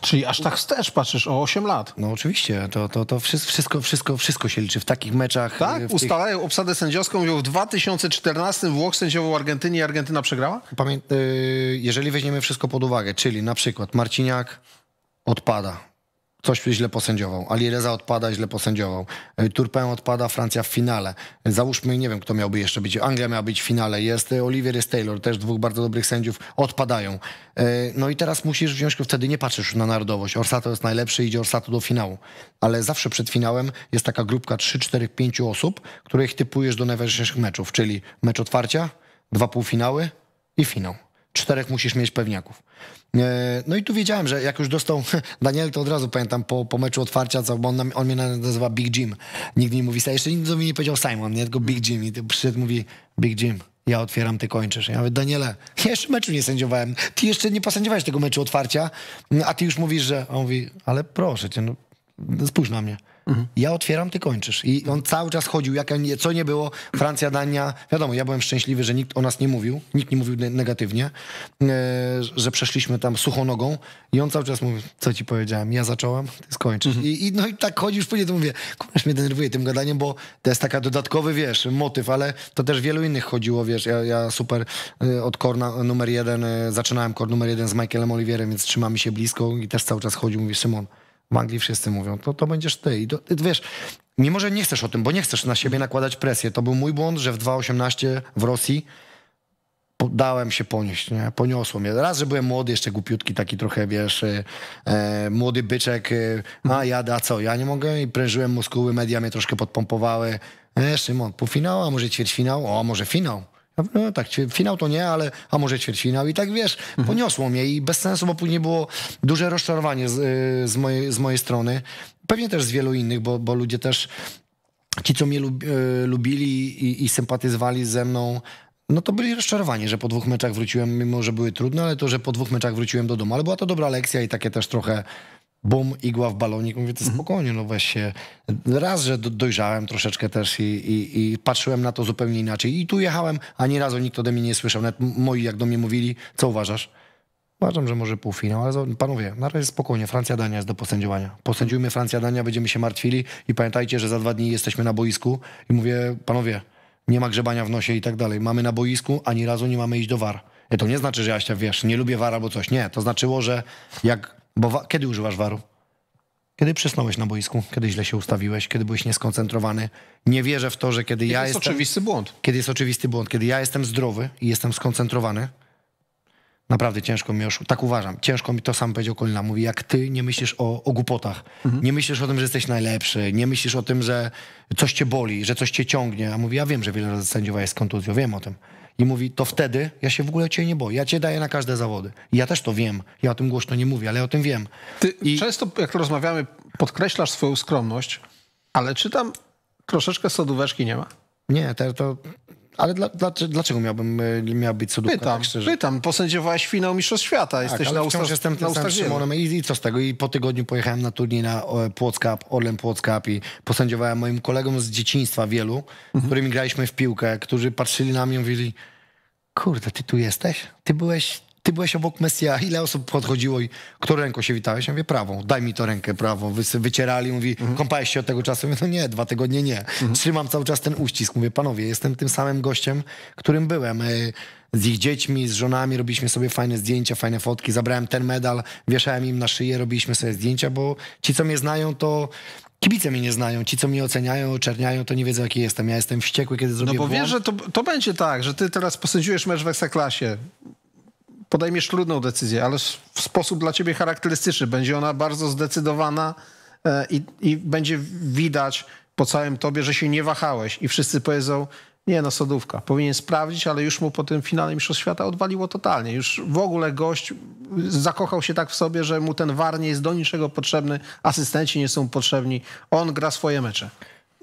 Czyli aż tak wstecz patrzysz o 8 lat. No oczywiście, to, to, to wszystko, wszystko, wszystko się liczy w takich meczach. E, tak, ustalają obsadę sędziowską, mówią w 2014 Włoch sędziował Argentynie i Argentyna przegrała? Pamię... Jeżeli weźmiemy wszystko pod uwagę, czyli na przykład Marciniak odpada, Coś źle posędziował. Ali Reza odpada, źle posędziował. E, Turpin odpada, Francja w finale. Załóżmy, nie wiem, kto miałby jeszcze być. Anglia miała być w finale. Jest e, Oliver, jest Taylor, też dwóch bardzo dobrych sędziów. Odpadają. E, no i teraz musisz wziąć, wtedy nie patrzysz na narodowość. Orsato jest najlepszy, idzie Orsato do finału. Ale zawsze przed finałem jest taka grupka 3, 4, 5 osób, których typujesz do najważniejszych meczów, czyli mecz otwarcia, dwa półfinały i finał czterech musisz mieć pewniaków. E, no i tu wiedziałem, że jak już dostał Daniel, to od razu pamiętam po, po meczu otwarcia, co, bo on, on mnie nazywa Big Jim. Nikt mi mówi, jeszcze nikt do mnie nie powiedział Simon, nie, tylko Big Jim. I przyszedł mówi, Big Jim, ja otwieram, ty kończysz. Ja mówię, Daniele, ja jeszcze meczu nie sędziowałem. Ty jeszcze nie posędziowałeś tego meczu otwarcia, a ty już mówisz, że... A on mówi, ale proszę cię, no, spójrz na mnie. Mhm. Ja otwieram, ty kończysz. I on cały czas chodził, jak nie, co nie było, Francja, Dania. Wiadomo, ja byłem szczęśliwy, że nikt o nas nie mówił, nikt nie mówił negatywnie, e, że przeszliśmy tam suchą nogą i on cały czas mówił, co ci powiedziałem, ja zacząłem, ty skończysz. Mhm. I, I, no i tak chodzisz, później to mówię, kurwa, mnie denerwuje tym gadaniem, bo to jest taka dodatkowy, wiesz, motyw, ale to też wielu innych chodziło, wiesz, ja, ja super e, od korna numer jeden, e, zaczynałem kor numer jeden z Michaelem Oliwierem, więc trzymamy się blisko i też cały czas chodził, mówi, Szymon, w Anglii wszyscy mówią, to, to będziesz ty. I to, wiesz, mimo że nie chcesz o tym, bo nie chcesz na siebie nakładać presję, to był mój błąd, że w 2018 w Rosji dałem się ponieść, nie? poniosło mnie. Raz, że byłem młody, jeszcze głupiutki, taki trochę, wiesz, e, e młody byczek, e, a jadę, a co, ja nie mogę i prężyłem muskuły, media mnie troszkę podpompowały. E, Szymon, półfinał, a może ćwierćfinał, o, może finał. No tak, finał to nie, ale a może ćwierćfinał i tak wiesz, mhm. poniosło mnie i bez sensu, bo później było duże rozczarowanie z, y, z, mojej, z mojej strony. Pewnie też z wielu innych, bo, bo ludzie też, ci co mnie y, lubili i, i sympatyzowali ze mną, no to byli rozczarowani, że po dwóch meczach wróciłem, mimo że były trudne, ale to, że po dwóch meczach wróciłem do domu. Ale była to dobra lekcja i takie też trochę bum, igła w balonik. Mówię, to mhm. spokojnie, no weź się. Raz, że dojrzałem troszeczkę też i, i, i, patrzyłem na to zupełnie inaczej. I tu jechałem, ani razu nikt ode mnie nie słyszał. Nawet moi, jak do mnie mówili, co uważasz? Uważam, że może półfinał, ale panowie, na razie spokojnie, Francja-Dania jest do posędziowania. Posędziujmy Francja-Dania, będziemy się martwili i pamiętajcie, że za dwa dni jesteśmy na boisku i mówię, panowie, nie ma grzebania w nosie i tak dalej. Mamy na boisku, ani razu nie mamy iść do war. I to nie znaczy, że ja się, wiesz, nie lubię war albo coś. Nie, to znaczyło, że jak bo kiedy używasz waru? Kiedy przysnąłeś na boisku, kiedy źle się ustawiłeś, kiedy byłeś nieskoncentrowany. Nie wierzę w to, że kiedy, kiedy ja jest jestem... jest oczywisty błąd. Kiedy jest oczywisty błąd. Kiedy ja jestem zdrowy i jestem skoncentrowany, Naprawdę ciężko mi, oszu- tak uważam, ciężko mi to sam powiedział Kolina. Mówi, jak ty nie myślisz o, o głupotach, mhm. nie myślisz o tym, że jesteś najlepszy, nie myślisz o tym, że coś cię boli, że coś cię ciągnie. A mówi, ja wiem, że wiele razy sędziowa jest kontuzją, wiem o tym. I mówi, to wtedy ja się w ogóle cię nie boję. Ja cię daję na każde zawody. I ja też to wiem. Ja o tym głośno nie mówię, ale ja o tym wiem. Ty I... często, jak rozmawiamy, podkreślasz swoją skromność, ale czy tam troszeczkę sodóweczki nie ma? Nie, to, to ale dla, dla, dlaczego miałbym, y, miał być co Pytam, tak szczerze? pytam. Posędziowałeś finał Mistrzostw Świata. Tak, jesteś tak, na ustach, jestem na ustawie. Szymonem i, i co z tego? I po tygodniu pojechałem na turniej na Płocka, Orlen Płock i posędziowałem moim kolegom z dzieciństwa wielu, mhm. którymi graliśmy w piłkę, którzy patrzyli na mnie i mówili, kurde, ty tu jesteś? Ty byłeś ty byłeś obok Messia, ile osób podchodziło i którą ręką się witałeś? Ja mówię, prawą, daj mi to rękę prawą. Wycierali, mówi, mhm. kąpałeś się od tego czasu? Ja mówię, no nie, dwa tygodnie nie. Mhm. Trzymam cały czas ten uścisk. Mówię, panowie, jestem tym samym gościem, którym byłem e, z ich dziećmi, z żonami, robiliśmy sobie fajne zdjęcia, fajne fotki. Zabrałem ten medal, wieszałem im na szyję, robiliśmy sobie zdjęcia, bo ci, co mnie znają, to kibice mnie nie znają. Ci, co mnie oceniają, oczerniają, to nie wiedzą, jaki jestem. Ja jestem wściekły, kiedy no zrobię No bo wiesz, że to, to będzie tak, że ty teraz posędziujesz mecz w Ekstraklasie podejmiesz trudną decyzję, ale w sposób dla ciebie charakterystyczny. Będzie ona bardzo zdecydowana e, i, i będzie widać po całym tobie, że się nie wahałeś i wszyscy powiedzą, nie no, sodówka. Powinien sprawdzić, ale już mu po tym finale Mistrzostw Świata odwaliło totalnie. Już w ogóle gość zakochał się tak w sobie, że mu ten war nie jest do niczego potrzebny, asystenci nie są potrzebni, on gra swoje mecze.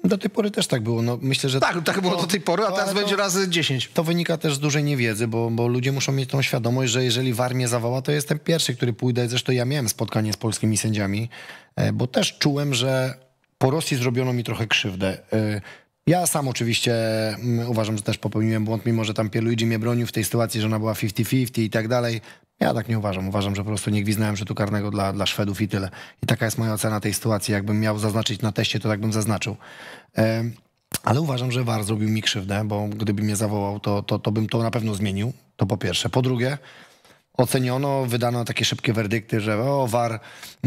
Do tej pory też tak było. No, myślę, że tak, tak było to, do tej pory, a teraz będzie razy 10. To wynika też z dużej niewiedzy, bo, bo ludzie muszą mieć tą świadomość, że jeżeli w armię zawała, to jestem pierwszy, który pójdę. Zresztą ja miałem spotkanie z polskimi sędziami, e, bo też czułem, że po Rosji zrobiono mi trochę krzywdę. E, ja sam oczywiście mm, uważam, że też popełniłem błąd, mimo że tam Pierluigi mnie bronił w tej sytuacji, że ona była 50-50 i tak dalej. Ja tak nie uważam. Uważam, że po prostu nie gwiznałem rzutu karnego dla, dla Szwedów i tyle. I taka jest moja ocena tej sytuacji. Jakbym miał zaznaczyć na teście, to tak bym zaznaczył. Ale uważam, że VAR zrobił mi krzywdę, bo gdyby mnie zawołał, to, to, to bym to na pewno zmienił. To po pierwsze. Po drugie, oceniono, wydano takie szybkie werdykty, że o, VAR,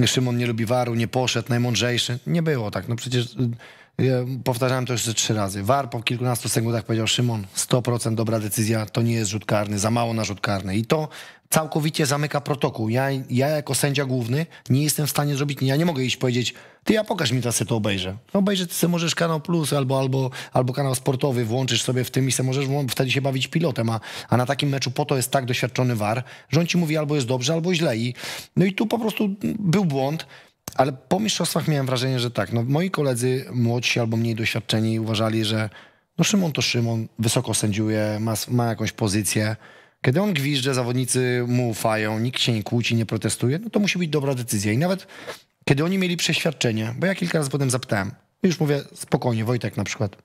Szymon nie lubi VARu, nie poszedł, najmądrzejszy. Nie było tak. No przecież y, ja powtarzałem to już trzy razy. VAR po kilkunastu sekundach powiedział Szymon, 100% dobra decyzja, to nie jest rzut karny, za mało na rzut karny. I to całkowicie zamyka protokół. Ja, ja jako sędzia główny nie jestem w stanie zrobić, ja nie mogę iść powiedzieć, ty ja pokaż mi teraz, to obejrzę. No, obejrzę, ty możesz kanał plus albo, albo, albo kanał sportowy, włączysz sobie w tym i se możesz wtedy się bawić pilotem, a, a na takim meczu po to jest tak doświadczony war, że on ci mówi albo jest dobrze, albo źle. I, no i tu po prostu był błąd, ale po mistrzostwach miałem wrażenie, że tak, no moi koledzy młodsi albo mniej doświadczeni uważali, że no Szymon to Szymon, wysoko sędziuje, ma, ma jakąś pozycję, kiedy on gwizdze, zawodnicy mu ufają, nikt się nie kłóci, nie protestuje, no to musi być dobra decyzja. I nawet kiedy oni mieli przeświadczenie, bo ja kilka razy potem zapytałem, już mówię spokojnie, Wojtek na przykład,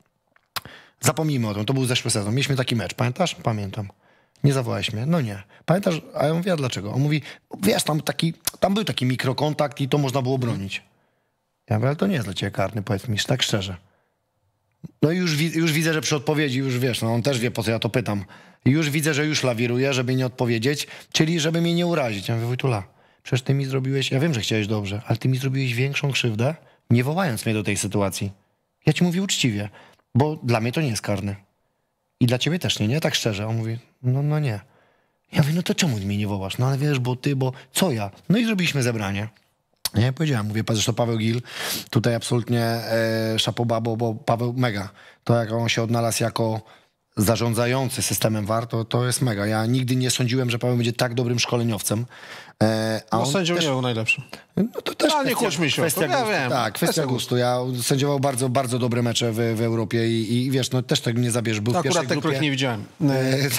zapomnijmy o tym, to był zeszły sezon, mieliśmy taki mecz, pamiętasz? Pamiętam. Nie zawołałeś mnie? No nie. Pamiętasz? A ja mówię, a dlaczego? On mówi, wiesz, tam, taki, tam był taki mikrokontakt i to można było bronić. Ja mówię, ale to nie jest dla ciebie karny, powiedz mi tak szczerze. No już, już widzę, że przy odpowiedzi już wiesz, no on też wie, po co ja to pytam. Już widzę, że już lawiruje, żeby nie odpowiedzieć, czyli żeby mnie nie urazić. Ja mówię, Wójtula, przecież ty mi zrobiłeś, ja wiem, że chciałeś dobrze, ale ty mi zrobiłeś większą krzywdę, nie wołając mnie do tej sytuacji. Ja ci mówię uczciwie, bo dla mnie to nie jest karne. I dla ciebie też nie, nie? Tak szczerze. On mówi, no, no nie. Ja mówię, no to czemu mnie nie wołasz? No ale wiesz, bo ty, bo co ja? No i zrobiliśmy zebranie. Ja powiedziałem, mówię, zresztą Paweł Gil, tutaj absolutnie e, szapoba, bo, bo Paweł mega. To jak on się odnalazł jako zarządzający systemem VAR, to, to jest mega. Ja nigdy nie sądziłem, że Paweł będzie tak dobrym szkoleniowcem. E, a no sędzią też... nie był najlepszym. No to też no, nie kłóćmy się. Kwestia gustu, ja wiem. Tak, kwestia, kwestia gustu. Ja sędziował bardzo, bardzo dobre mecze w, w Europie i, i wiesz, no też tak mnie zabierz. Był akurat tych próch nie widziałem.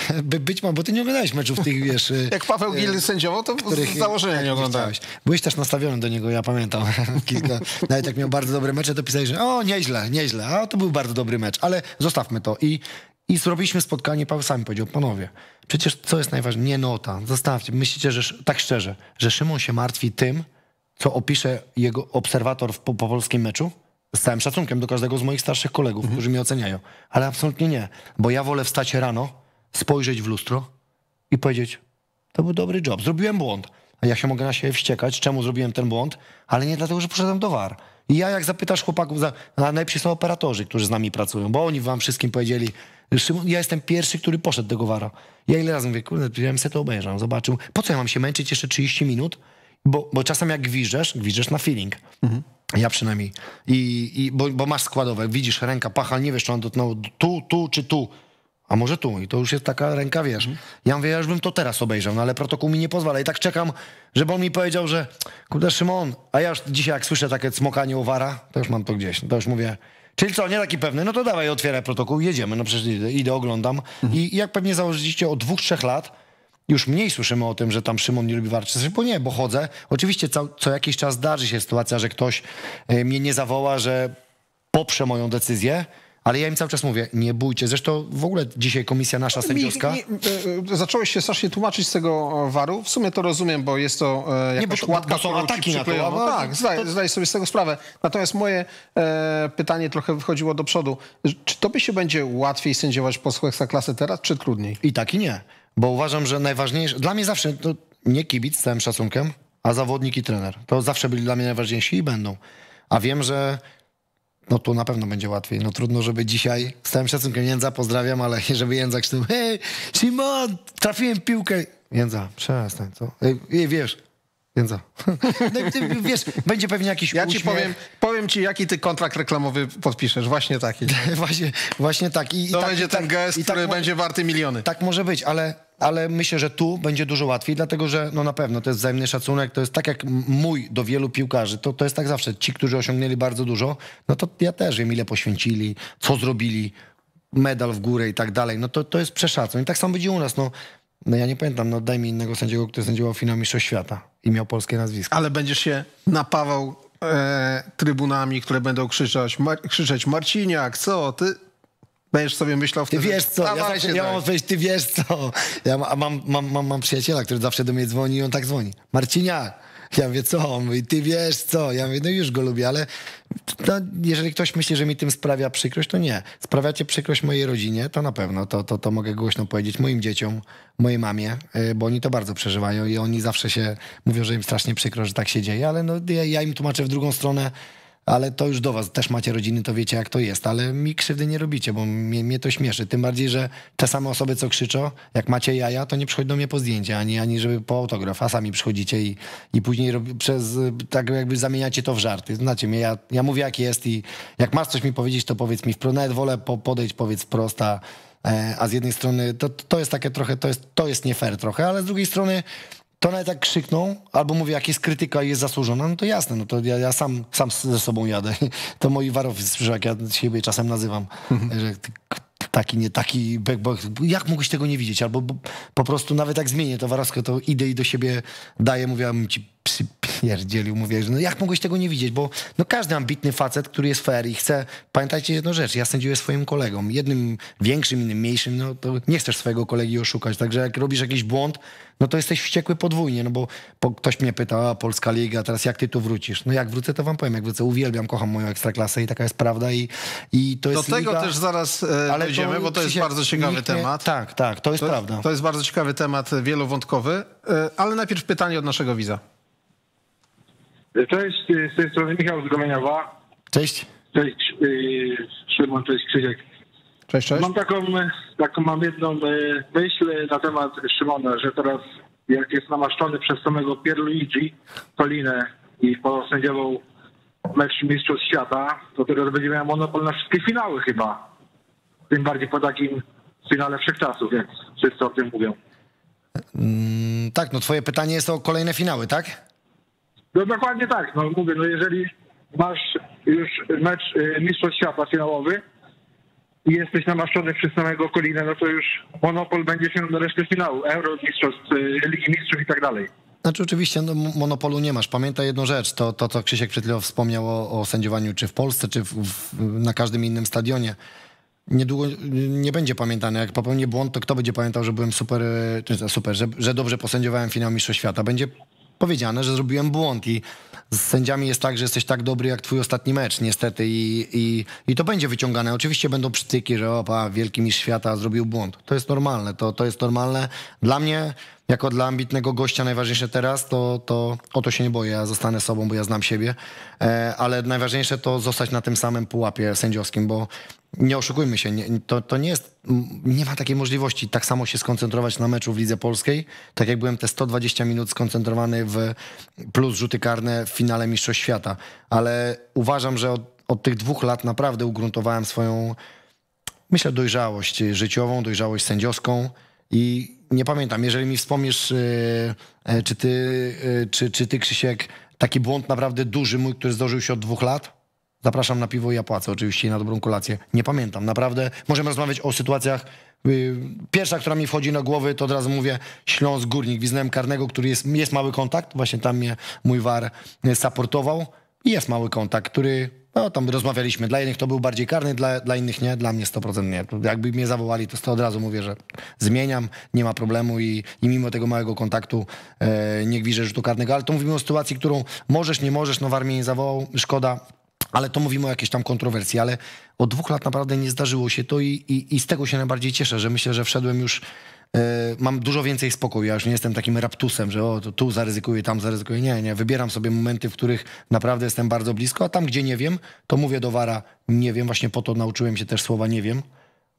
E, być może, bo ty nie oglądałeś meczów tych, wiesz... Jak Paweł e, Gil sędziował, to których, z założenia nie oglądałeś. Byłeś też nastawiony do niego, ja pamiętam. Kilka, nawet jak miał bardzo dobre mecze, to pisałeś, że o, nieźle, nieźle. A to był bardzo dobry mecz, ale zostawmy to. I i zrobiliśmy spotkanie, Paweł sam powiedział, panowie, przecież co jest najważniejsze? Nie nota, zostawcie. Myślicie, że tak szczerze, że Szymon się martwi tym, co opisze jego obserwator w, po, po polskim meczu? Z całym szacunkiem do każdego z moich starszych kolegów, mhm. którzy mnie oceniają. Ale absolutnie nie, bo ja wolę wstać rano, spojrzeć w lustro i powiedzieć, to był dobry job, zrobiłem błąd. A ja się mogę na siebie wściekać, czemu zrobiłem ten błąd, ale nie dlatego, że poszedłem do war. I ja jak zapytasz chłopaków, za, a najlepsi są operatorzy, którzy z nami pracują, bo oni wam wszystkim powiedzieli, Szymon, ja jestem pierwszy, który poszedł do Gowara. Ja ile razy mówię, kurde, wziąłem se to obejrzał, zobaczył. Po co ja mam się męczyć jeszcze 30 minut? Bo, bo czasem jak gwiżdżesz, gwiżdżesz na feeling. Mhm. Ja przynajmniej. I, i bo, bo, masz składowe, widzisz ręka, pacha, nie wiesz, czy on dotknął tu, tu czy tu. A może tu? I to już jest taka ręka, wiesz. Mhm. Ja mówię, ja już bym to teraz obejrzał, no ale protokół mi nie pozwala. I tak czekam, żeby on mi powiedział, że kurde Szymon, a ja już dzisiaj jak słyszę takie cmokanie owara, to już mam to gdzieś. To już mówię, Czyli co, nie taki pewny, no to dawaj, otwieraj protokół, jedziemy, no przecież idę, idę oglądam. Mhm. I jak pewnie założyliście od dwóch, trzech lat, już mniej słyszymy o tym, że tam Szymon nie lubi walczyć, znaczy, bo nie, bo chodzę. Oczywiście co, co, jakiś czas zdarzy się sytuacja, że ktoś e, mnie nie zawoła, że poprze moją decyzję, ale ja im cały czas mówię, nie bójcie. Zresztą w ogóle dzisiaj komisja nasza sędziowska... Mi, mi, e, e, zacząłeś się strasznie tłumaczyć z tego e, waru. W sumie to rozumiem, bo jest to e, jakaś nie, bo, łatka, bo ataki na to. No, tak, tak zdaj, to... zdaję sobie z tego sprawę. Natomiast moje e, pytanie trochę wychodziło do przodu. Czy tobie się będzie łatwiej sędziować posłów klasy teraz, czy trudniej? I tak i nie. Bo uważam, że najważniejsze... Dla mnie zawsze, to no, nie kibic z całym szacunkiem, a zawodnik i trener. To zawsze byli dla mnie najważniejsi i będą. A wiem, że no tu na pewno będzie łatwiej. No trudno, żeby dzisiaj, z całym szacunkiem Jędza pozdrawiam, ale żeby Jędza krzyczał, hej, Simon, trafiłem piłkę. Jędza, przestań, co? Ej, wiesz, Jędza. No, wiesz, będzie pewnie jakiś Ja uśmiech. ci powiem, powiem ci, jaki ty kontrakt reklamowy podpiszesz, właśnie taki. właśnie, właśnie tak. I, to i tak, będzie ten tak, gest, i tak, który będzie warty miliony. Tak może być, ale ale myślę, że tu będzie dużo łatwiej, dlatego że no na pewno to jest wzajemny szacunek, to jest tak jak mój do wielu piłkarzy, to, to jest tak zawsze, ci, którzy osiągnęli bardzo dużo, no to ja też wiem ile poświęcili, co zrobili, medal w górę i tak dalej, no to, to jest przeszacun i tak samo będzie u nas, no no ja nie pamiętam, no daj mi innego sędziego, który sędziował finał Mistrzostw Świata i miał polskie nazwisko. Ale będziesz się napawał e, trybunami, które będą krzyczeć, Mar krzyczeć Marciniak, co ty? Będziesz sobie myślał w tym. Wiesz co, ja, się ja mam odpowiedź, ty wiesz co. Ja tak. mam, mam, mam, mam przyjaciela, który zawsze do mnie dzwoni i on tak dzwoni. Marcinia, ja wie, co? On mówi, ty wiesz co? Ja mówię, no już go lubię, ale no, jeżeli ktoś myśli, że mi tym sprawia przykrość, to nie. Sprawiacie przykrość mojej rodzinie, to na pewno, to, to, to mogę głośno powiedzieć moim dzieciom, mojej mamie, y, bo oni to bardzo przeżywają i oni zawsze się mówią, że im strasznie przykro, że tak się dzieje, ale no, ja, ja im tłumaczę w drugą stronę, ale to już do was, też macie rodziny, to wiecie jak to jest, ale mi krzywdy nie robicie, bo mnie, mnie to śmieszy, tym bardziej, że te same osoby, co krzyczą, jak macie jaja, to nie przychodzi do mnie po zdjęcie, ani, ani żeby po autograf, a sami przychodzicie i, i później rob, przez, tak jakby zamieniacie to w żarty, znacie mnie, ja, ja mówię jak jest i jak masz coś mi powiedzieć, to powiedz mi wprost, nawet wolę po, podejść, powiedz prosta, e, a z jednej strony to, to jest takie trochę, to jest, to jest nie fair trochę, ale z drugiej strony to nawet jak krzykną, albo mówię, jak jest krytyka i jest zasłużona, no to jasne, no to ja, ja sam, sam ze sobą jadę. To moi że jak ja siebie czasem nazywam, mhm. że taki, nie taki, backbox. Jak mógłbyś tego nie widzieć? Albo po prostu nawet jak zmienię to warowskie, to idę i do siebie daję, mówiłem ci przypierdzielił, mówię, że no jak mogłeś tego nie widzieć, bo no każdy ambitny facet, który jest fair i chce, pamiętajcie jedną rzecz, ja sędziuję swoim kolegom, jednym większym, innym mniejszym, no to nie chcesz swojego kolegi oszukać, także jak robisz jakiś błąd, no to jesteś wściekły podwójnie, no bo, ktoś mnie pyta, a Polska Liga, teraz jak ty tu wrócisz? No jak wrócę, to wam powiem, jak wrócę, uwielbiam, kocham moją ekstraklasę i taka jest prawda i, i to jest Do tego liga, też zaraz e, ale dojdziemy, to, bo to jest się, bardzo ciekawy nie, temat. Tak, tak, to jest to, prawda. To jest bardzo ciekawy temat, wielowątkowy, e, ale najpierw pytanie od naszego widza. Cześć, z tej strony Michał z Gomieniowa. Cześć. Cześć, y, Szymon, cześć Krzysiek. Cześć, cześć. Mam taką, y, taką mam jedną y, myśl na temat Szymona, że teraz jak jest namaszczony przez samego Pierluigi Tolinę i posędziował mecz Mistrzostw Świata, to teraz będzie miał monopol na wszystkie finały chyba. Tym bardziej po takim finale wszechczasów, więc wszyscy o tym mówią. Mm, tak, no twoje pytanie jest o kolejne finały, tak? No dokładnie tak. No mówię, no jeżeli masz już mecz y, Mistrzostw Świata finałowy i jesteś namaszczony przez samego Kolina, no to już monopol będzie się do reszty finału. Euro, Mistrzostw, y, Ligi Mistrzów i tak dalej. Znaczy oczywiście no, monopolu nie masz. Pamiętaj jedną rzecz, to, to co Krzysiek przed chwilą wspomniał o, o sędziowaniu czy w Polsce, czy w, w, na każdym innym stadionie. Niedługo y, nie będzie pamiętany. Jak popełnię błąd, to kto będzie pamiętał, że byłem super, super że, że dobrze posędziowałem finał Mistrzostw Świata? Będzie powiedziane, że zrobiłem błąd i z sędziami jest tak, że jesteś tak dobry jak twój ostatni mecz, niestety, i, i, i to będzie wyciągane. Oczywiście będą przytyki, że opa, wielki mistrz świata zrobił błąd. To jest normalne, to, to jest normalne. Dla mnie, jako dla ambitnego gościa, najważniejsze teraz to, to o to się nie boję, ja zostanę sobą, bo ja znam siebie, e, ale najważniejsze to zostać na tym samym pułapie sędziowskim, bo nie oszukujmy się, nie, to, to nie jest, nie ma takiej możliwości tak samo się skoncentrować na meczu w Lidze Polskiej, tak jak byłem te 120 minut skoncentrowany w plus rzuty karne w finale Mistrzostw Świata, ale uważam, że od, od tych dwóch lat naprawdę ugruntowałem swoją, myślę, dojrzałość życiową, dojrzałość sędziowską i nie pamiętam, jeżeli mi wspomnisz, e, e, czy ty, e, czy, czy ty Krzysiek, taki błąd naprawdę duży mój, który zdążył się od dwóch lat, Zapraszam na piwo i ja płacę oczywiście i na dobrą kolację. Nie pamiętam, naprawdę. Możemy rozmawiać o sytuacjach. Y, pierwsza, która mi wchodzi na głowę, to od razu mówię Śląsk Górnik. Wiznałem karnego, który jest, jest mały kontakt. Właśnie tam mnie mój war y, supportował. I jest mały kontakt, który no, tam rozmawialiśmy. Dla jednych to był bardziej karny, dla, dla innych nie, dla mnie 100% nie. Jakby mnie zawołali, to, to od razu mówię, że zmieniam, nie ma problemu i, i mimo tego małego kontaktu e, nie gwiżę rzutu karnego. Ale to mówimy o sytuacji, którą możesz, nie możesz, no w armii nie zawołał, szkoda, ale to mówimy o jakiejś tam kontrowersji, ale od dwóch lat naprawdę nie zdarzyło się to i, i, i z tego się najbardziej cieszę, że myślę, że wszedłem już e, mam dużo więcej spokoju. Ja już nie jestem takim raptusem, że o, to tu zaryzykuję, tam zaryzykuję. Nie, nie. Wybieram sobie momenty, w których naprawdę jestem bardzo blisko, a tam, gdzie nie wiem, to mówię do Wara, nie wiem. Właśnie po to nauczyłem się też słowa nie wiem,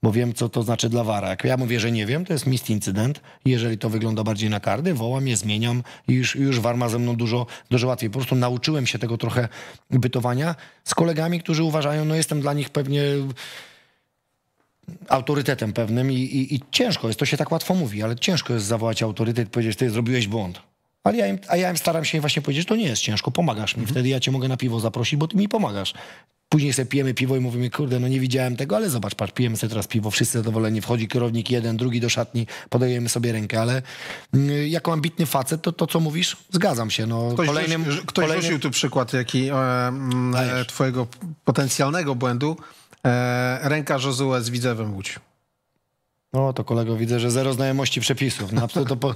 bo wiem, co to znaczy dla wara. Jak ja mówię, że nie wiem, to jest mist incydent. Jeżeli to wygląda bardziej na kardy, wołam je, zmieniam i już, już war ze mną dużo, dużo łatwiej. Po prostu nauczyłem się tego trochę bytowania z kolegami, którzy uważają, no jestem dla nich pewnie autorytetem pewnym i, i, i ciężko jest, to się tak łatwo mówi, ale ciężko jest zawołać autorytet, powiedzieć, ty zrobiłeś błąd. Ale ja im, a ja im staram się właśnie powiedzieć, że to nie jest ciężko, pomagasz mi. Mhm. Wtedy ja cię mogę na piwo zaprosić, bo ty mi pomagasz. Później sobie pijemy piwo i mówimy, kurde, no nie widziałem tego, ale zobacz, patrz, pijemy sobie teraz piwo, wszyscy zadowoleni, wchodzi kierownik jeden, drugi do szatni, podajemy sobie rękę, ale y, jako ambitny facet, to, to co mówisz, zgadzam się. No, ktoś kolejnym, rzuci, ktoś rzucił tu przykład jaki e, mm, e, twojego potencjalnego błędu, e, ręka Josue z Widzewem Łódź. No to kolego, widzę, że zero znajomości przepisów. No, to, to po...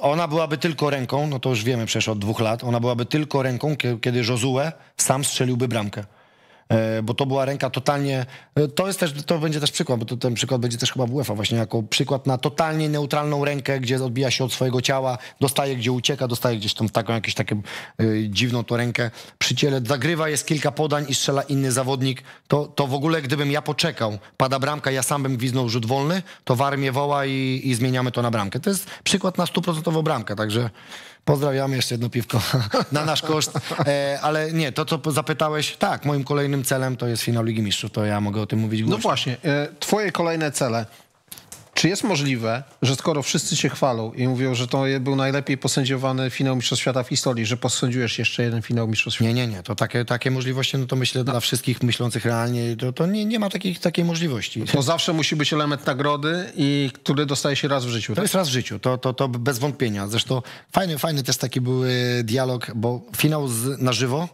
Ona byłaby tylko ręką, no to już wiemy przecież od dwóch lat, ona byłaby tylko ręką, kiedy Jozue sam strzeliłby bramkę. E, bo to była ręka totalnie, e, to jest też, to będzie też przykład, bo to, ten przykład będzie też chyba w UEFA właśnie jako przykład na totalnie neutralną rękę, gdzie odbija się od swojego ciała, dostaje gdzie ucieka, dostaje gdzieś tam taką jakąś taką e, dziwną tą rękę przy ciele, zagrywa, jest kilka podań i strzela inny zawodnik, to, to w ogóle gdybym ja poczekał, pada bramka, ja sam bym gwiznął rzut wolny, to war mnie woła i, i zmieniamy to na bramkę. To jest przykład na stuprocentową bramkę, także... Pozdrawiamy jeszcze jedno piwko na nasz koszt. E, ale nie, to co zapytałeś, tak, moim kolejnym celem to jest finał Ligi Mistrzów, to ja mogę o tym mówić no głośno. No właśnie, e, twoje kolejne cele. Czy jest możliwe, że skoro wszyscy się chwalą i mówią, że to był najlepiej posędziowany finał Mistrzostw Świata w historii, że posądziłeś jeszcze jeden finał Mistrzostw Świata? Nie, nie, nie. To takie, takie możliwości, no to myślę no. dla wszystkich myślących realnie, to, to nie, nie ma takich, takiej możliwości. To zawsze musi być element nagrody, i który dostaje się raz w życiu. To tak? jest raz w życiu, to, to, to bez wątpienia. Zresztą fajny, fajny też taki był e, dialog, bo finał z, na żywo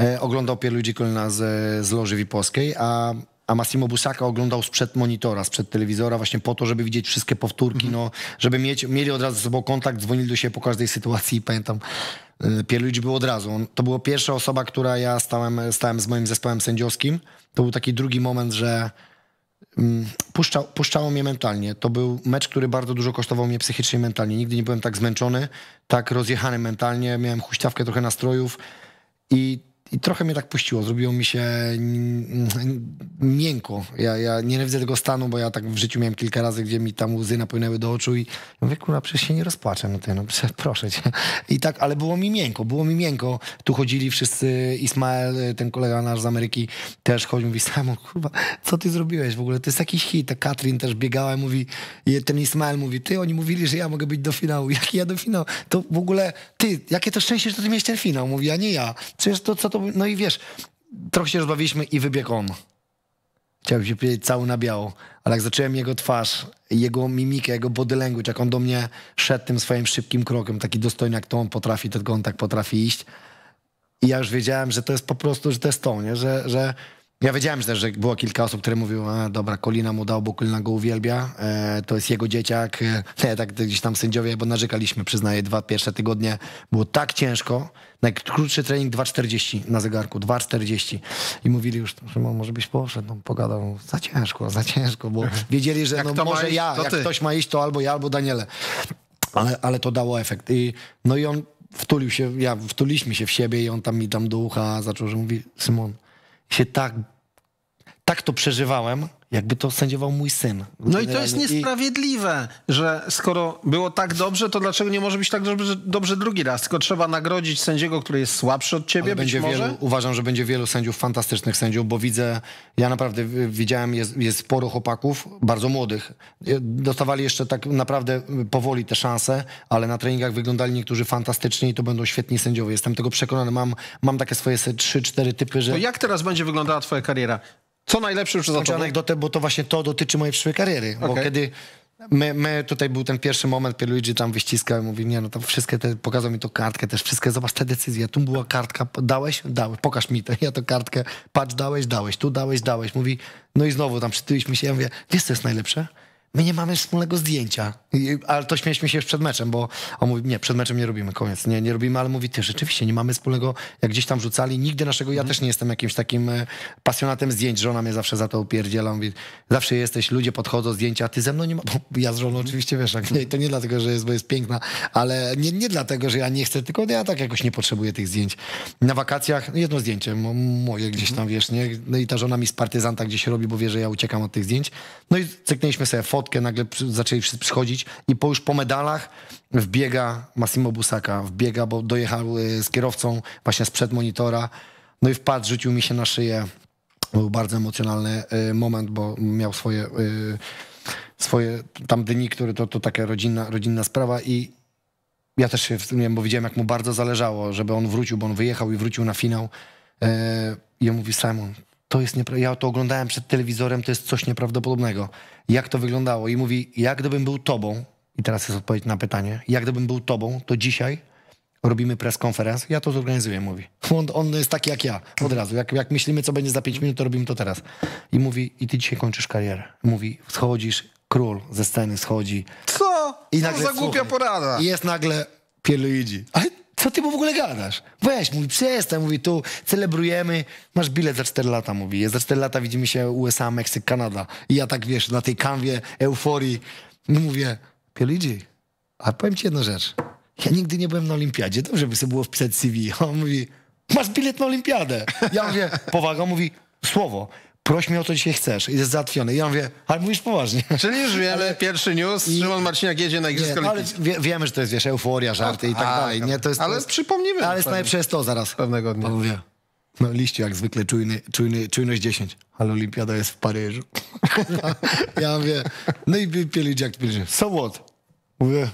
e, oglądał Pierluigi ludzi, z, e, z Loży Wipolskiej, a a Massimo Busaka oglądał sprzed monitora, sprzed telewizora, właśnie po to, żeby widzieć wszystkie powtórki, mhm. no, żeby mieć, mieli od razu ze sobą kontakt, dzwonili do siebie po każdej sytuacji i pamiętam, Pierluigi y, był od razu. On, to była pierwsza osoba, która ja stałem, stałem z moim zespołem sędziowskim. To był taki drugi moment, że um, puszczał, puszczało mnie mentalnie. To był mecz, który bardzo dużo kosztował mnie psychicznie i mentalnie. Nigdy nie byłem tak zmęczony, tak rozjechany mentalnie. Miałem huśtawkę trochę nastrojów i i trochę mnie tak puściło, zrobiło mi się miękko. Ja, ja nienawidzę tego stanu, bo ja tak w życiu miałem kilka razy, gdzie mi tam łzy napłynęły do oczu i mówię, kurwa, przecież się nie rozpłaczę, no ty, no proszę cię. I tak, ale było mi miękko, było mi miękko. Tu chodzili wszyscy, Ismael, ten kolega nasz z Ameryki też chodził, mówi, Samo, kurwa, co ty zrobiłeś w ogóle? To jest jakiś hit. Ta Katrin też biegała i mówi, ten Ismael mówi, ty, oni mówili, że ja mogę być do finału. Jaki ja do finału? To w ogóle, ty, jakie to szczęście, że ty miałeś ten finał, mówi, a nie ja. Przecież to, co to, no i wiesz, trochę się rozbawiliśmy i wybiegł on. Chciałbym się powiedzieć cały na biało, ale jak zacząłem jego twarz, jego mimikę, jego body language, jak on do mnie szedł tym swoim szybkim krokiem, taki dostojny jak to on potrafi, tylko on tak potrafi iść. I ja już wiedziałem, że to jest po prostu, że to jest to, nie? Że, że ja wiedziałem że też, że było kilka osób, które mówiły, a dobra, Kolina mu dał, bo Kolina go uwielbia, e, to jest jego dzieciak. E, tak gdzieś tam sędziowie, bo narzekaliśmy, przyznaję, dwa pierwsze tygodnie było tak ciężko. Najkrótszy trening 2,40 na zegarku, 2,40. I mówili już, Szymon, może byś poszedł, no, pogadał, za ciężko, za ciężko, bo wiedzieli, że no, może iść, ja, jak ty. ktoś ma iść, to albo ja, albo Daniele. Ale, ale to dało efekt. I, no i on wtulił się, ja, wtuliśmy się w siebie i on tam mi tam do ucha zaczął, że mówi, Szymon, się tak tak to przeżywałem, jakby to sędziował mój syn. No i to jest niesprawiedliwe, że skoro było tak dobrze, to dlaczego nie może być tak dobrze, dobrze, drugi raz? Tylko trzeba nagrodzić sędziego, który jest słabszy od ciebie, Ale być może? uważam, że będzie wielu sędziów, fantastycznych sędziów, bo widzę, ja naprawdę widziałem, jest, jest sporo chłopaków, bardzo młodych. Dostawali jeszcze tak naprawdę powoli te szanse, ale na treningach wyglądali niektórzy fantastycznie i to będą świetni sędziowie. Jestem tego przekonany. Mam, mam takie swoje 3-4 typy, że... To jak teraz będzie wyglądała twoja kariera? Co najlepsze już za to? anegdotę, bo to właśnie to dotyczy mojej przyszłej kariery. Okay. Bo kiedy my, my, tutaj był ten pierwszy moment, kiedy Luigi tam wyściskał i mówi, nie no tam wszystkie te, pokazał mi to kartkę też, wszystkie, zobacz te decyzje, tu była kartka, dałeś? Dałeś, pokaż mi to, ja to kartkę, patrz, dałeś, dałeś, tu dałeś, dałeś. Mówi, no i znowu tam przytyliśmy się, ja mówię, wiesz co jest najlepsze? my nie mamy wspólnego zdjęcia. I, ale to śmieliśmy się już przed meczem, bo on mówi, nie, przed meczem nie robimy, koniec, nie, nie robimy, ale mówi, ty, rzeczywiście, nie mamy wspólnego, jak gdzieś tam rzucali, nigdy naszego, ja mhm. też nie jestem jakimś takim e, pasjonatem zdjęć, żona mnie zawsze za to upierdziela, mówi, zawsze jesteś, ludzie podchodzą, zdjęcia, a ty ze mną nie ma, bo ja z żoną mhm. oczywiście, wiesz, jak nie, to nie dlatego, że jest, bo jest piękna, ale nie, nie dlatego, że ja nie chcę, tylko ja tak jakoś nie potrzebuję tych zdjęć. Na wakacjach no, jedno zdjęcie moje gdzieś mhm. tam, wiesz, nie, no i ta żona mi z partyzanta gdzieś robi, bo wie, że ja uciekam od tych zdjęć, no i cyknęliśmy sobie foto, fotkę, nagle zaczęli wszyscy przychodzić i po już po medalach wbiega Massimo Busaka, wbiega, bo dojechał y, z kierowcą właśnie sprzed monitora, no i wpadł, rzucił mi się na szyję. Był bardzo emocjonalny y, moment, bo miał swoje, y, swoje tam dni, które to, to taka rodzinna, rodzinna sprawa i ja też się wiem, bo widziałem, jak mu bardzo zależało, żeby on wrócił, bo on wyjechał i wrócił na finał. I on mówi, Simon, to jest niepra- ja to oglądałem przed telewizorem, to jest coś nieprawdopodobnego. Jak to wyglądało? I mówi, jak gdybym był tobą, i teraz jest odpowiedź na pytanie, jak gdybym był tobą, to dzisiaj robimy preskonferencję, ja to zorganizuję, mówi. On, on, jest taki jak ja, od razu. Jak, jak myślimy, co będzie za pięć minut, to robimy to teraz. I mówi, i ty dzisiaj kończysz karierę. Mówi, schodzisz, król ze sceny schodzi. Co? I co nagle, za głupia słuchaj, porada? I jest nagle Pierluigi. Ale co ty mu w ogóle gadasz? Weź, mówi, przestań, mówi, tu celebrujemy, masz bilet za 4 lata, mówi, za 4 lata widzimy się USA, Meksyk, Kanada. I ja tak, wiesz, na tej kanwie euforii mówię, Piolidzi, a powiem ci jedną rzecz, ja nigdy nie byłem na olimpiadzie, dobrze by sobie było wpisać CV. A on mówi, masz bilet na olimpiadę. Ja mówię, powaga, mówi, słowo proś mi o to co chcesz. I jest załatwiony. I ja mówię, ale mówisz poważnie. Czyli już wiemy, ale... pierwszy news, I... Szymon Marciniak jedzie na Igrzyska Ale wie, wiemy, że to jest, wiesz, euforia, tak, żarty A, i tak, tak dalej. Nie, to jest, ale to jest, Ale jest najlepsze jest to zaraz. Pewnego dnia. Mówię, no liście jak zwykle, czujny, czujny, czujność 10. Ale olimpiada jest w Paryżu. ja mówię, no i pielić jak pielić. So what? Mówię,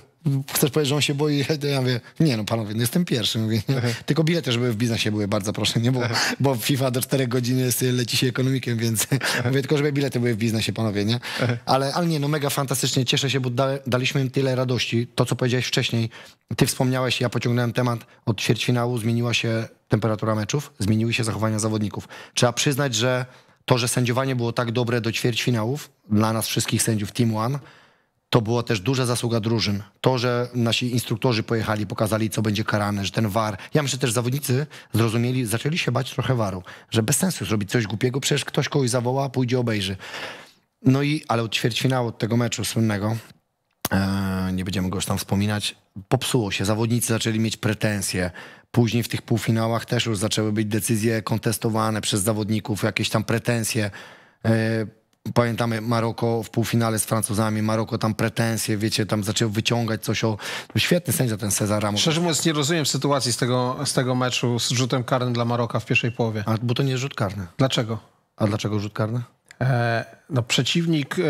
chcesz powiedzieć, że on się boi? Ja mówię, nie no panowie, no jestem pierwszy. Mówię, Tylko bilety, żeby w biznesie były, bardzo proszę, nie? Bo, bo FIFA do 4 godziny jest, leci się ekonomikiem, więc mówię tylko, żeby bilety były w biznesie, panowie, nie? Ale, ale nie, no mega fantastycznie, cieszę się, bo da, daliśmy im tyle radości. To, co powiedziałeś wcześniej, ty wspomniałeś, ja pociągnąłem temat od ćwierćfinału, zmieniła się temperatura meczów, zmieniły się zachowania zawodników. Trzeba przyznać, że to, że sędziowanie było tak dobre do ćwierćfinałów, dla nas wszystkich sędziów Team One, to była też duża zasługa drużyn. To, że nasi instruktorzy pojechali, pokazali, co będzie karane, że ten war. Ja myślę też zawodnicy zrozumieli, zaczęli się bać trochę waru, że bez sensu zrobić coś głupiego, przecież ktoś kogoś zawoła, pójdzie, obejrzy. No i, ale od ćwierćfinału, od tego meczu słynnego, e, nie będziemy go już tam wspominać, popsuło się. Zawodnicy zaczęli mieć pretensje. Później w tych półfinałach też już zaczęły być decyzje kontestowane przez zawodników, jakieś tam pretensje. E, Pamiętamy Maroko w półfinale z Francuzami, Maroko tam pretensje, wiecie, tam zaczął wyciągać coś o... Świetny sędzia ten Cezar Ramos. Szczerze mówiąc nie rozumiem sytuacji z tego, z tego meczu z rzutem karnym dla Maroka w pierwszej połowie. A, bo to nie jest rzut karny. Dlaczego? A dlaczego rzut karny? E, no przeciwnik e,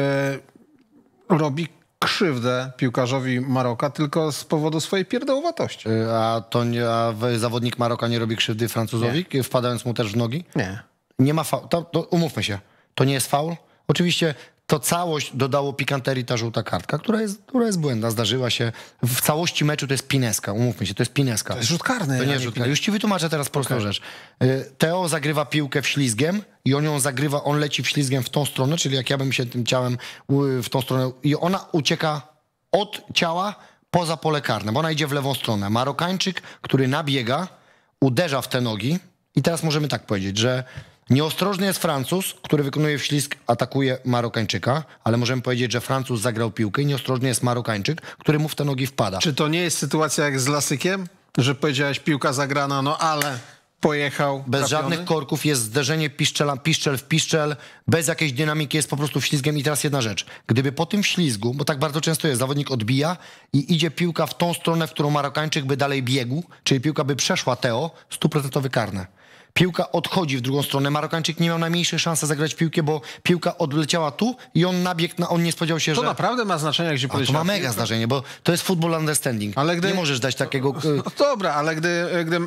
robi krzywdę piłkarzowi Maroka tylko z powodu swojej pierdołowatości. E, a to nie, a zawodnik Maroka nie robi krzywdy Francuzowi, nie. wpadając mu też w nogi? Nie. Nie ma fał. To, to, umówmy się, to nie jest faul? Oczywiście to całość dodało pikanterii ta żółta kartka, która jest, która jest błędna, zdarzyła się. W całości meczu to jest pineska, umówmy się, to jest pineska. To jest rzut karny. To nie rzut karny. Już ci wytłumaczę teraz prostą okay. rzecz. Y, Teo zagrywa piłkę w ślizgiem i on ją zagrywa, on leci w ślizgiem w tą stronę, czyli jak ja bym się tym ciałem w tą stronę i ona ucieka od ciała poza pole karne, bo ona idzie w lewą stronę. Marokańczyk, który nabiega, uderza w te nogi i teraz możemy tak powiedzieć, że Nieostrożny jest Francuz, który wykonuje wślizg, atakuje Marokańczyka, ale możemy powiedzieć, że Francuz zagrał piłkę i nieostrożny jest Marokańczyk, który mu w te nogi wpada. Czy to nie jest sytuacja jak z Lasykiem? Że powiedziałeś piłka zagrana, no ale pojechał. Bez trafiony? żadnych korków jest zderzenie piszczela, piszczel w piszczel, bez jakiejś dynamiki jest po prostu wślizgiem. I teraz jedna rzecz. Gdyby po tym ślizgu, bo tak bardzo często jest, zawodnik odbija i idzie piłka w tą stronę, w którą Marokańczyk by dalej biegł, czyli piłka by przeszła Teo, stuprocentowy karne. Piłka odchodzi w drugą stronę. Marokańczyk nie miał najmniejszej szansy zagrać piłkę, bo piłka odleciała tu i on nabiegł, na, on nie spodziewał się, to że... To naprawdę ma znaczenie, jak się powiedzieć. To ma mega znaczenie, bo to jest football understanding. Ale gdy... Nie możesz dać takiego... No, y- no dobra, ale gdy, gdy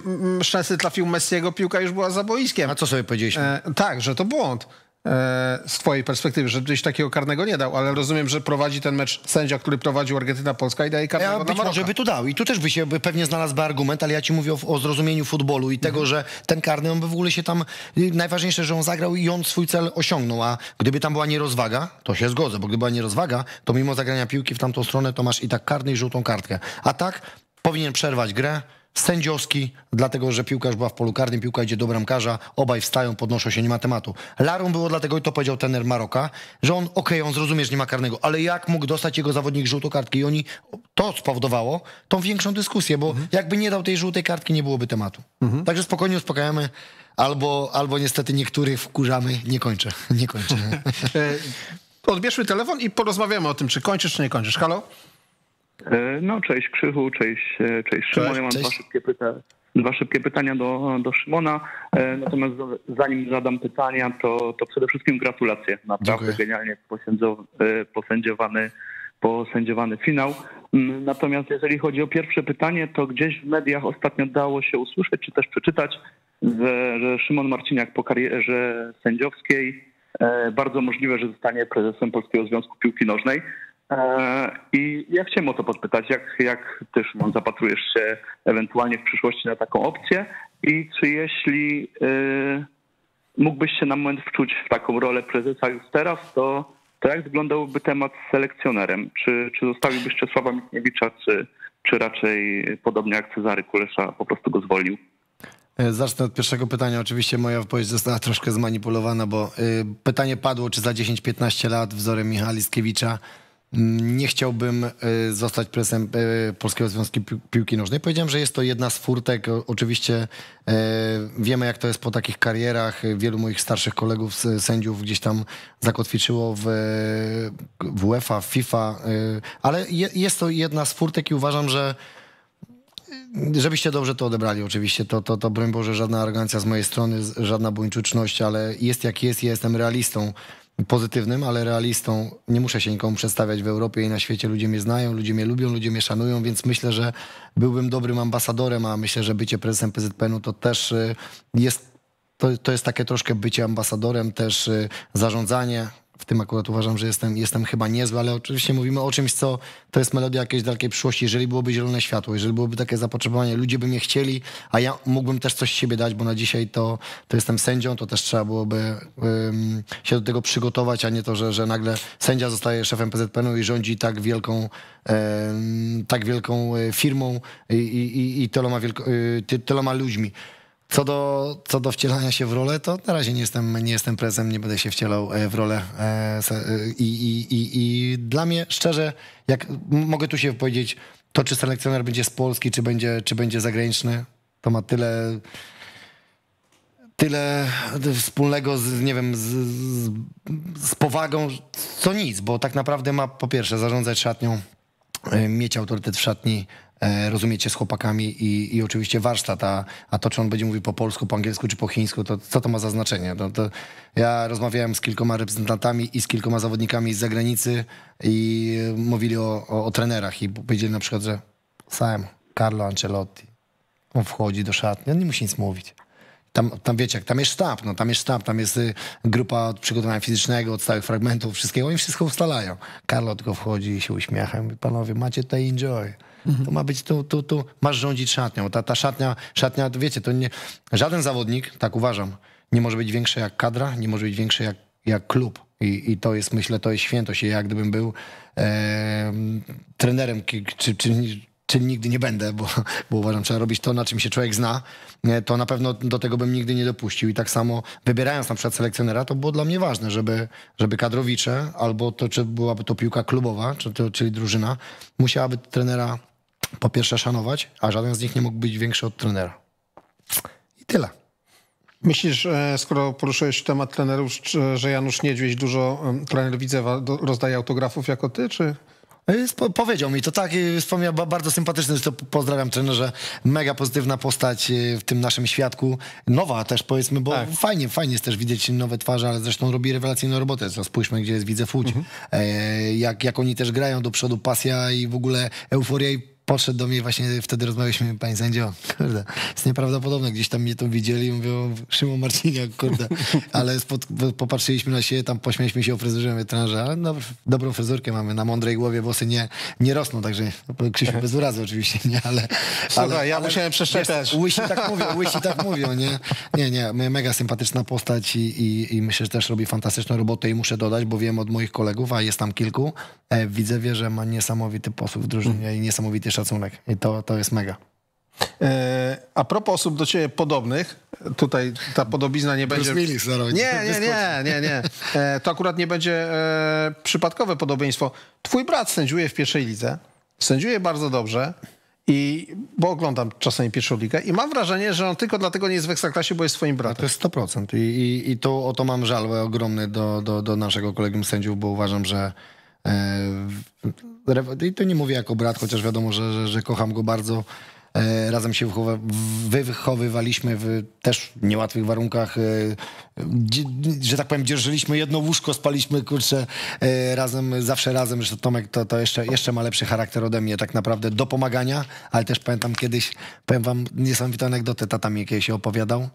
Szczęsny trafił Messiego, piłka już była za boiskiem. A co sobie powiedzieliśmy? E, tak, że to błąd. E, z twojej perspektywy, że byś takiego karnego nie dał, ale rozumiem, że prowadzi ten mecz sędzia, który prowadził Argentyna-Polska i daje karnego ja, na Maroka. Może by tu dał i tu też by się pewnie znalazłby argument, ale ja ci mówię o, o zrozumieniu futbolu i tego, mhm. że ten karny, on by w ogóle się tam, y, najważniejsze, że on zagrał i on swój cel osiągnął, a gdyby tam była nierozwaga, to się zgodzę, bo gdyby była nierozwaga, to mimo zagrania piłki w tamtą stronę, to masz i tak karny i żółtą kartkę. A tak powinien przerwać grę, sędziowski, dlatego że piłkarz była w polu karnym, piłka idzie do bramkarza, obaj wstają, podnoszą się, nie ma tematu. Larum było dlatego, i to powiedział tener Maroka, że on, okej, okay, on zrozumie, że nie ma karnego, ale jak mógł dostać jego zawodnik żółtą kartkę? I oni, to spowodowało tą większą dyskusję, bo mhm. jakby nie dał tej żółtej kartki, nie byłoby tematu. Mhm. Także spokojnie uspokajamy albo, albo niestety niektórych wkurzamy. Nie kończę, nie kończę. E, odbierzmy telefon i porozmawiamy o tym, czy kończysz, czy nie kończysz. Halo? E, no, cześć Krzychu, cześć, e, cześć Szymon. Cześć, ja mam cześć. Dwa, szybkie dwa szybkie pytania do, do Szymona. E, natomiast zanim zadam pytania, to, to przede wszystkim gratulacje. Naprawdę Dziękuję. genialnie posędziowany, posędziowany finał. Mm, natomiast jeżeli chodzi o pierwsze pytanie, to gdzieś w mediach ostatnio dało się usłyszeć, czy też przeczytać, że, że Szymon Marciniak po karierze sędziowskiej bardzo możliwe, że zostanie prezesem Polskiego Związku Piłki Nożnej. E, I ja chciałem o to podpytać, jak, jak ty, Szymon, no, zapatrujesz się ewentualnie w przyszłości na taką opcję i czy jeśli e, mógłbyś się na moment wczuć w taką rolę prezesa już teraz, to, to jak wyglądałby temat z selekcjonerem? Czy, czy zostawiłbyś Czesława mickiewicza czy, czy raczej podobnie jak Cezary Kulesza po prostu go zwolnił? E, zacznę od pierwszego pytania. Oczywiście moja wypowiedź została troszkę zmanipulowana, bo pytanie padło, czy za 10-15 lat wzorem Michała Liskiewicza nie chciałbym e, zostać prezesem e, Polskiego Związku Piłki Nożnej. Powiedziałem, że jest to jedna z furtek. Oczywiście e, wiemy, jak to jest po takich karierach. Wielu moich starszych kolegów, sędziów gdzieś tam zakotwiczyło w, UEFA, w FIFA, ale jest to jedna z furtek i uważam, że żebyście dobrze to odebrali oczywiście, to, to, to broń Boże żadna arogancja z mojej strony, żadna buńczuczność, ale jest jak jest, ja jestem realistą pozytywnym, ale realistą. Nie muszę się nikomu przedstawiać w Europie i na świecie. Ludzie mnie znają, ludzie mnie lubią, ludzie mnie szanują, więc myślę, że byłbym dobrym ambasadorem, a myślę, że bycie prezesem PZPN-u to też y, jest to, to jest takie troszkę bycie ambasadorem, też y, zarządzanie, w tym akurat uważam, że jestem, jestem chyba niezły, ale oczywiście mówimy o czymś, co to jest melodia jakiejś dalekiej przyszłości. Jeżeli byłoby zielone światło, jeżeli byłoby takie zapotrzebowanie, ludzie by mnie chcieli, a ja mógłbym też coś z siebie dać, bo na dzisiaj to, to jestem sędzią, to też trzeba byłoby um, się do tego przygotować, a nie to, że, że nagle sędzia zostaje szefem PZPN-u i rządzi tak wielką, um, tak wielką e, firmą i, i, i tyloma, wielko, y, tyloma ludźmi. Co do, co do wcielania się w rolę, to na razie nie jestem, nie jestem prezem, nie będę się wcielał e, w rolę. E, e, I, i, i, i dla mnie szczerze, jak mogę tu się wypowiedzieć, to czy selekcjoner będzie z Polski, czy będzie, czy będzie zagraniczny, to ma tyle tyle wspólnego z, nie wiem, z, z, z, powagą, co nic, bo tak naprawdę ma po pierwsze zarządzać szatnią, mieć autorytet w szatni, E, rozumiecie z chłopakami i, i oczywiście warsztat, a, a, to czy on będzie mówił po polsku, po angielsku czy po chińsku, to co to ma za znaczenie? No, to ja rozmawiałem z kilkoma reprezentantami i z kilkoma zawodnikami z zagranicy i mówili o, o, o trenerach i powiedzieli na przykład, że sam Carlo Ancelotti, on wchodzi do szatni, on nie musi nic mówić. Tam, tam wiecie, tam jest sztab, no, tam jest sztab, tam jest y, grupa od przygotowania fizycznego, od stałych fragmentów, wszystkiego, oni wszystko ustalają. Carlo tylko wchodzi i się uśmiecha i mówi, panowie, macie tutaj enjoy to Tu ma być, tu, tu, tu masz rządzić szatnią. Ta, ta szatnia, szatnia, wiecie, to nie, żaden zawodnik, tak uważam, nie może być większy jak kadra, nie może być większy jak, jak klub. I, I to jest, myślę, to jest świętość. I ja gdybym był e, trenerem, czy, czy, nigdy nie będę, bo, bo uważam, trzeba robić to, na czym się człowiek zna, to na pewno do tego bym nigdy nie dopuścił. I tak samo wybierając na przykład selekcjonera, to było dla mnie ważne, żeby, żeby kadrowicze, albo to, czy byłaby to piłka klubowa, czy to, czyli drużyna, musiałaby trenera po pierwsze szanować, a żaden z nich nie mógł być większy od trenera. I tyle. Myślisz, e, skoro poruszyłeś temat trenerów, że Janusz Niedźwiedź dużo trener Widzewa rozdaje autografów jako ty, czy... E, powiedział mi to tak wspomniał bardzo sympatyczny, to pozdrawiam trenerze, mega pozytywna postać e, w tym naszym świadku, nowa też powiedzmy, bo tak. fajnie, fajnie jest też widzieć nowe twarze, ale zresztą robi rewelacyjną robotę, co spójrzmy gdzie jest widzę Fuć, mhm. jak, jak oni też grają do przodu, pasja i w ogóle euforia i podszedł do mnie właśnie wtedy rozmawialiśmy, panie sędzio, kurde, jest nieprawdopodobne, gdzieś tam mnie to widzieli, mówią, Szymon Marciniak, kurde, ale spod, popatrzyliśmy na siebie, tam pośmialiśmy się o fryzurze, mówię, trenerze, ale no, dobrą fryzurkę mamy, na mądrej głowie włosy nie, nie rosną, także Krzysiu bez urazy oczywiście, nie, ale... Słuchaj, ale, ja ale, musiałem przeszczepiać. Łysi tak mówią, łysi tak mówią, nie? Nie, nie, mega sympatyczna postać i, i, i, myślę, że też robi fantastyczną robotę i muszę dodać, bo wiem od moich kolegów, a jest tam kilku, e, widzę, wie, że ma niesamowity posłuch w drużynie i niesamowity szacunek i to, to jest mega. E, a propos osób do ciebie podobnych, tutaj ta podobizna nie będzie. Willis, nie, nie, nie, nie, nie. E, to akurat nie będzie e, przypadkowe podobieństwo. Twój brat sędziuje w pierwszej lidze, sędziuje bardzo dobrze. I, bo oglądam czasami pierwszą ligę i mam wrażenie, że on tylko dlatego nie jest w Ekstraklasie, bo jest swoim bratem. to jest 100% i, i, i to, o to mam żal ogromny do, do, do naszego kolegium sędziów, bo uważam, że i to nie mówię jako brat, chociaż wiadomo, że, że, że kocham go bardzo. E, razem się wychowywaliśmy w też niełatwych warunkach, e, że tak powiem, dzierżyliśmy jedno łóżko, spaliśmy, kurczę, e, razem, zawsze razem. Zresztą Tomek to, to jeszcze, jeszcze ma lepszy charakter ode mnie tak naprawdę do pomagania, ale też pamiętam kiedyś, powiem wam niesamowitą anegdotę, tata mi jakiejś opowiadał,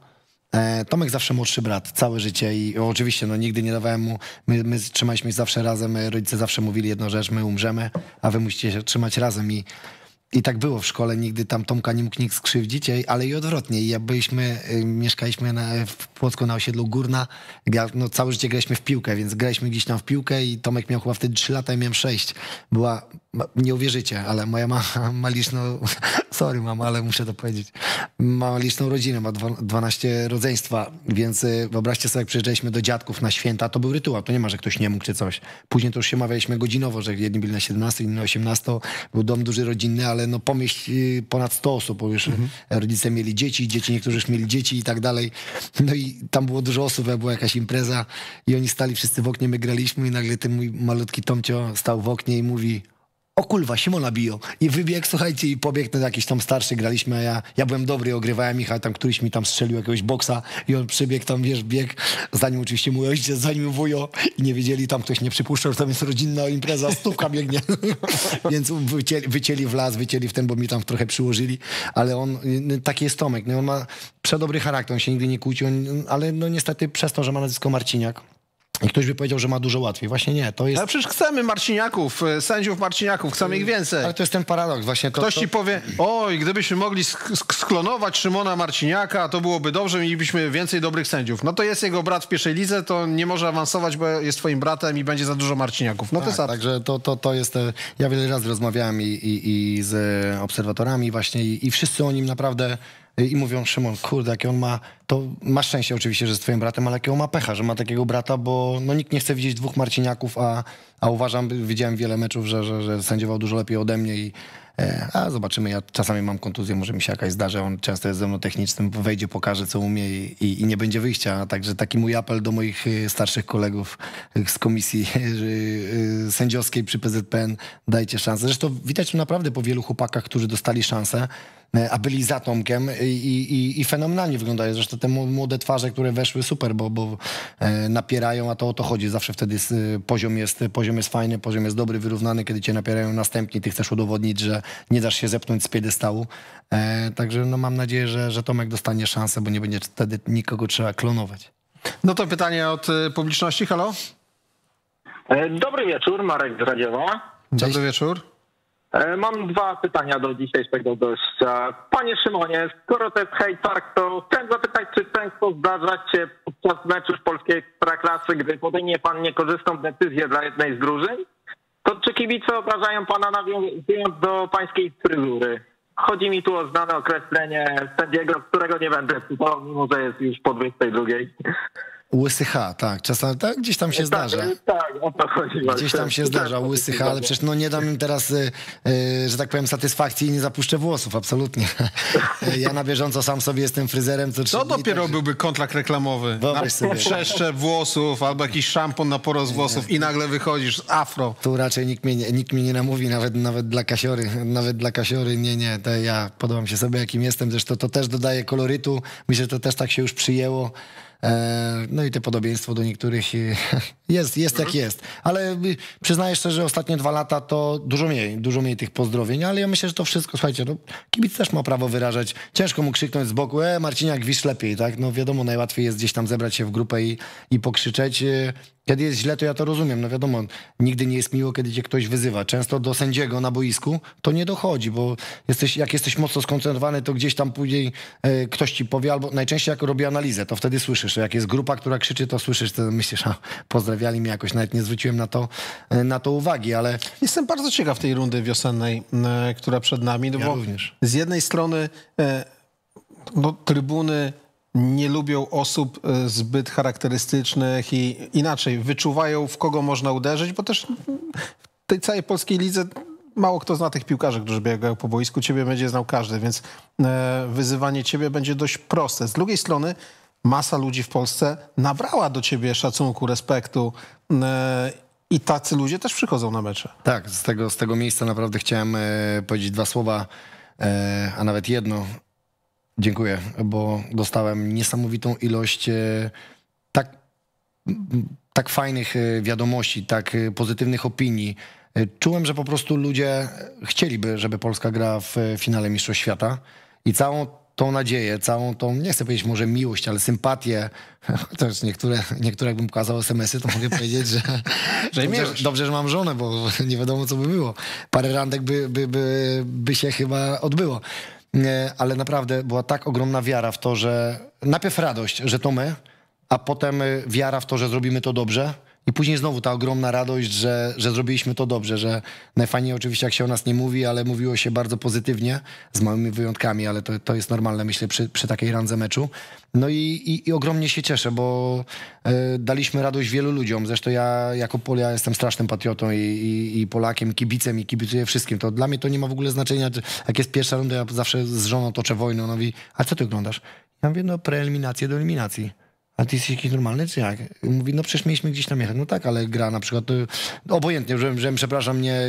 E, Tomek zawsze młodszy brat, całe życie i oczywiście no, nigdy nie dawałem mu, my, my trzymaliśmy się zawsze razem, e, rodzice zawsze mówili jedną rzecz, my umrzemy, a wy musicie się trzymać razem i, i tak było w szkole, nigdy tam Tomka nie mógł nikt skrzywdzić, ale i odwrotnie, ja byliśmy, y, mieszkaliśmy na, w Płocku na osiedlu Górna, no, całe życie graliśmy w piłkę, więc graliśmy gdzieś tam w piłkę i Tomek miał chyba wtedy 3 lata i miałem 6, była nie uwierzycie, ale moja mama ma liczną, sorry mama, ale muszę to powiedzieć, ma liczną rodzinę, ma 12 rodzeństwa, więc y, wyobraźcie sobie, jak przyjeżdżaliśmy do dziadków na święta, to był rytuał, to nie ma, że ktoś nie mógł czy coś. Później to już się mawialiśmy godzinowo, że jedni byli na 17, inni na 18, był dom duży rodzinny, ale no pomieść y, ponad 100 osób, bo już mhm. rodzice mieli dzieci, dzieci niektórzy już mieli dzieci i tak dalej. No i tam było dużo osób, była jakaś impreza i oni stali wszyscy w oknie, my graliśmy i nagle ten mój malutki Tomcio stał w oknie i mówi o kulwa, Simona biją. I wybiegł, słuchajcie, i pobiegł ten jakiś tam starszy, graliśmy, a ja, ja byłem dobry, ogrywałem Michał, tam któryś mi tam strzelił jakiegoś boksa i on przybiegł tam, wiesz, bieg, zanim oczywiście mój ojciec, zanim wujo i nie wiedzieli, tam ktoś nie przypuszczał, że tam jest rodzinna impreza, stówka biegnie. Więc wycięli, wycięli w las, wycięli w ten, bo mi tam trochę przyłożyli, ale on, taki jest Tomek, no, on ma przedobry charakter, on się nigdy nie kłócił, ale no niestety przez to, że ma nazwisko Marciniak, i ktoś by powiedział, że ma dużo łatwiej. Właśnie nie, to jest... Ale przecież chcemy Marciniaków, e, sędziów Marciniaków, chcemy ich e, więcej. Ale to jest ten paradoks właśnie. To, Ktoś to... ci powie, oj, gdybyśmy mogli sklonować Szymona Marciniaka, to byłoby dobrze, mielibyśmy więcej dobrych sędziów. No to jest jego brat w pierwszej lidze, to nie może awansować, bo jest twoim bratem i będzie za dużo Marciniaków. No tak, to jest Także to, to, to jest... E, ja wiele razy rozmawiałem i, i, i z obserwatorami właśnie i, i wszyscy o nim naprawdę Y, i mówią, Szymon, kurde, jakie on ma, to ma szczęście oczywiście, że z twoim bratem, ale jakiego ma pecha, że ma takiego brata, bo no, nikt nie chce widzieć dwóch Marciniaków, a, a uważam, widziałem wiele meczów, że, że, że sędziował dużo lepiej ode mnie i e, a zobaczymy, ja czasami mam kontuzję, może mi się jakaś zdarzy, on często jest ze mną technicznym, wejdzie, pokaże, co umie i, i, i nie będzie wyjścia, także taki mój apel do moich e, starszych kolegów e, z komisji sędziowskiej przy PZPN, dajcie szansę. Zresztą widać to naprawdę po wielu chłopakach, którzy dostali szansę, E, a byli za Tomkiem i, i, i fenomenalnie wyglądają. Zresztą te młode twarze, które weszły super, bo, bo e, napierają, a to o to chodzi. Zawsze wtedy e, poziom, jest, poziom jest fajny, poziom jest dobry, wyrównany, kiedy cię napierają następni, ty chcesz udowodnić, że nie dasz się zepnąć z piedestału. Także no, mam nadzieję, że, że Tomek dostanie szansę, bo nie będzie wtedy nikogo trzeba klonować. No to pytanie od publiczności, halo? Dobry wieczór, Marek z Radziowa. Dobry wieczór. E, mam dwa pytania do dzisiejszego gościa. Panie Szymonie, skoro to jest hejtark, to chcę zapytać, czy często zdarza się podczas meczów polskiej traklasy, gdy podejmie pan niekorzystną decyzję dla jednej z drużyn, to czy kibice obrażają pana nawiązując do pańskiej fryzury? Chodzi mi tu o znane określenie sędziego, którego nie będę cytował, mimo że jest już po 22. Łysy H, tak. Czasami tak, gdzieś tam się tak, zdarza. Tak, o to Gdzieś tam się tak, zdarza tak, łysy H, ale przecież no nie dam im teraz, y, y, że tak powiem, satysfakcji i nie zapuszczę włosów, absolutnie. Ja na bieżąco sam sobie jestem fryzerem. Co to dopiero tak, byłby kontrakt reklamowy. Wyobraź Przeszczep włosów albo jakiś szampon na porost włosów i nagle wychodzisz afro. Tu raczej nikt mnie, nikt mnie nie namówi, nawet, nawet dla kasiory. Nawet dla kasiory, nie, nie. To ja podobam się sobie, jakim jestem. Zresztą to też dodaje kolorytu. Myślę, że to też tak się już przyjęło. E, no i te podobieństwo do niektórych jest, jest jak mhm. jest. Ale y, przyznaję szczerze, że ostatnie dwa lata to dużo mniej, dużo mniej tych pozdrowień, ale ja myślę, że to wszystko, słuchajcie, no, kibic też ma prawo wyrażać. Ciężko mu krzyknąć z boku, e, Marciniak, wisz lepiej, tak? No wiadomo, najłatwiej jest gdzieś tam zebrać się w grupę i, i pokrzyczeć. Y, kiedy jest źle, to ja to rozumiem. No wiadomo, nigdy nie jest miło, kiedy cię ktoś wyzywa. Często do sędziego na boisku to nie dochodzi, bo jesteś, jak jesteś mocno skoncentrowany, to gdzieś tam później e, ktoś ci powie, albo najczęściej jak robię analizę, to wtedy słyszysz. Jak jest grupa, która krzyczy, to słyszysz, to myślisz, a pozdrawiali mnie jakoś, nawet nie zwróciłem na to, e, na to uwagi, ale... Jestem bardzo ciekaw tej rundy wiosennej, e, która przed nami, no ja bo również. z jednej strony no, trybuny nie lubią osób e, zbyt charakterystycznych i inaczej wyczuwają, w kogo można uderzyć, bo też w tej całej polskiej lidze mało kto zna tych piłkarzy, którzy biegają po boisku. Ciebie będzie znał każdy, więc e, wyzywanie ciebie będzie dość proste. Z drugiej strony masa ludzi w Polsce nabrała do ciebie szacunku, respektu e, i tacy ludzie też przychodzą na mecze. Tak, z tego, z tego miejsca naprawdę chciałem powiedzieć dwa słowa, a nawet jedno Dziękuję, bo dostałem niesamowitą ilość e, tak, tak fajnych e, wiadomości, tak e, pozytywnych opinii. Czułem, że po prostu ludzie chcieliby, żeby Polska gra w finale Mistrzostw Świata i całą tą nadzieję, całą tą, nie chcę powiedzieć może miłość, ale sympatię, chociaż niektóre, niektóre jakbym pokazał SMS-y, to mogę powiedzieć, że, że dobrze, dobrze, że mam żonę, bo nie wiadomo, co by było. Parę randek by, by, by, by się chyba odbyło. E, ale naprawdę była tak ogromna wiara w to, że najpierw radość, że to my, a potem e, wiara w to, że zrobimy to dobrze i później znowu ta ogromna radość, że, że zrobiliśmy to dobrze, że najfajniej oczywiście jak się o nas nie mówi, ale mówiło się bardzo pozytywnie, z małymi wyjątkami, ale to, to jest normalne, myślę, przy, przy takiej randze meczu. No i, i, i ogromnie się cieszę, bo y, daliśmy radość wielu ludziom. Zresztą ja jako Pol, jestem strasznym patriotą i, i, i Polakiem, kibicem i kibicuję wszystkim. To dla mnie to nie ma w ogóle znaczenia, jak jest pierwsza runda, ja zawsze z żoną toczę wojnę, ona mówi, a co ty oglądasz? Ja mówię, no preeliminacje do eliminacji. A ty jesteś jakiś normalny, czy jak? Mówi, no przecież mieliśmy gdzieś tam jechać. No tak, ale gra na przykład, no, obojętnie, że, że przepraszam, nie,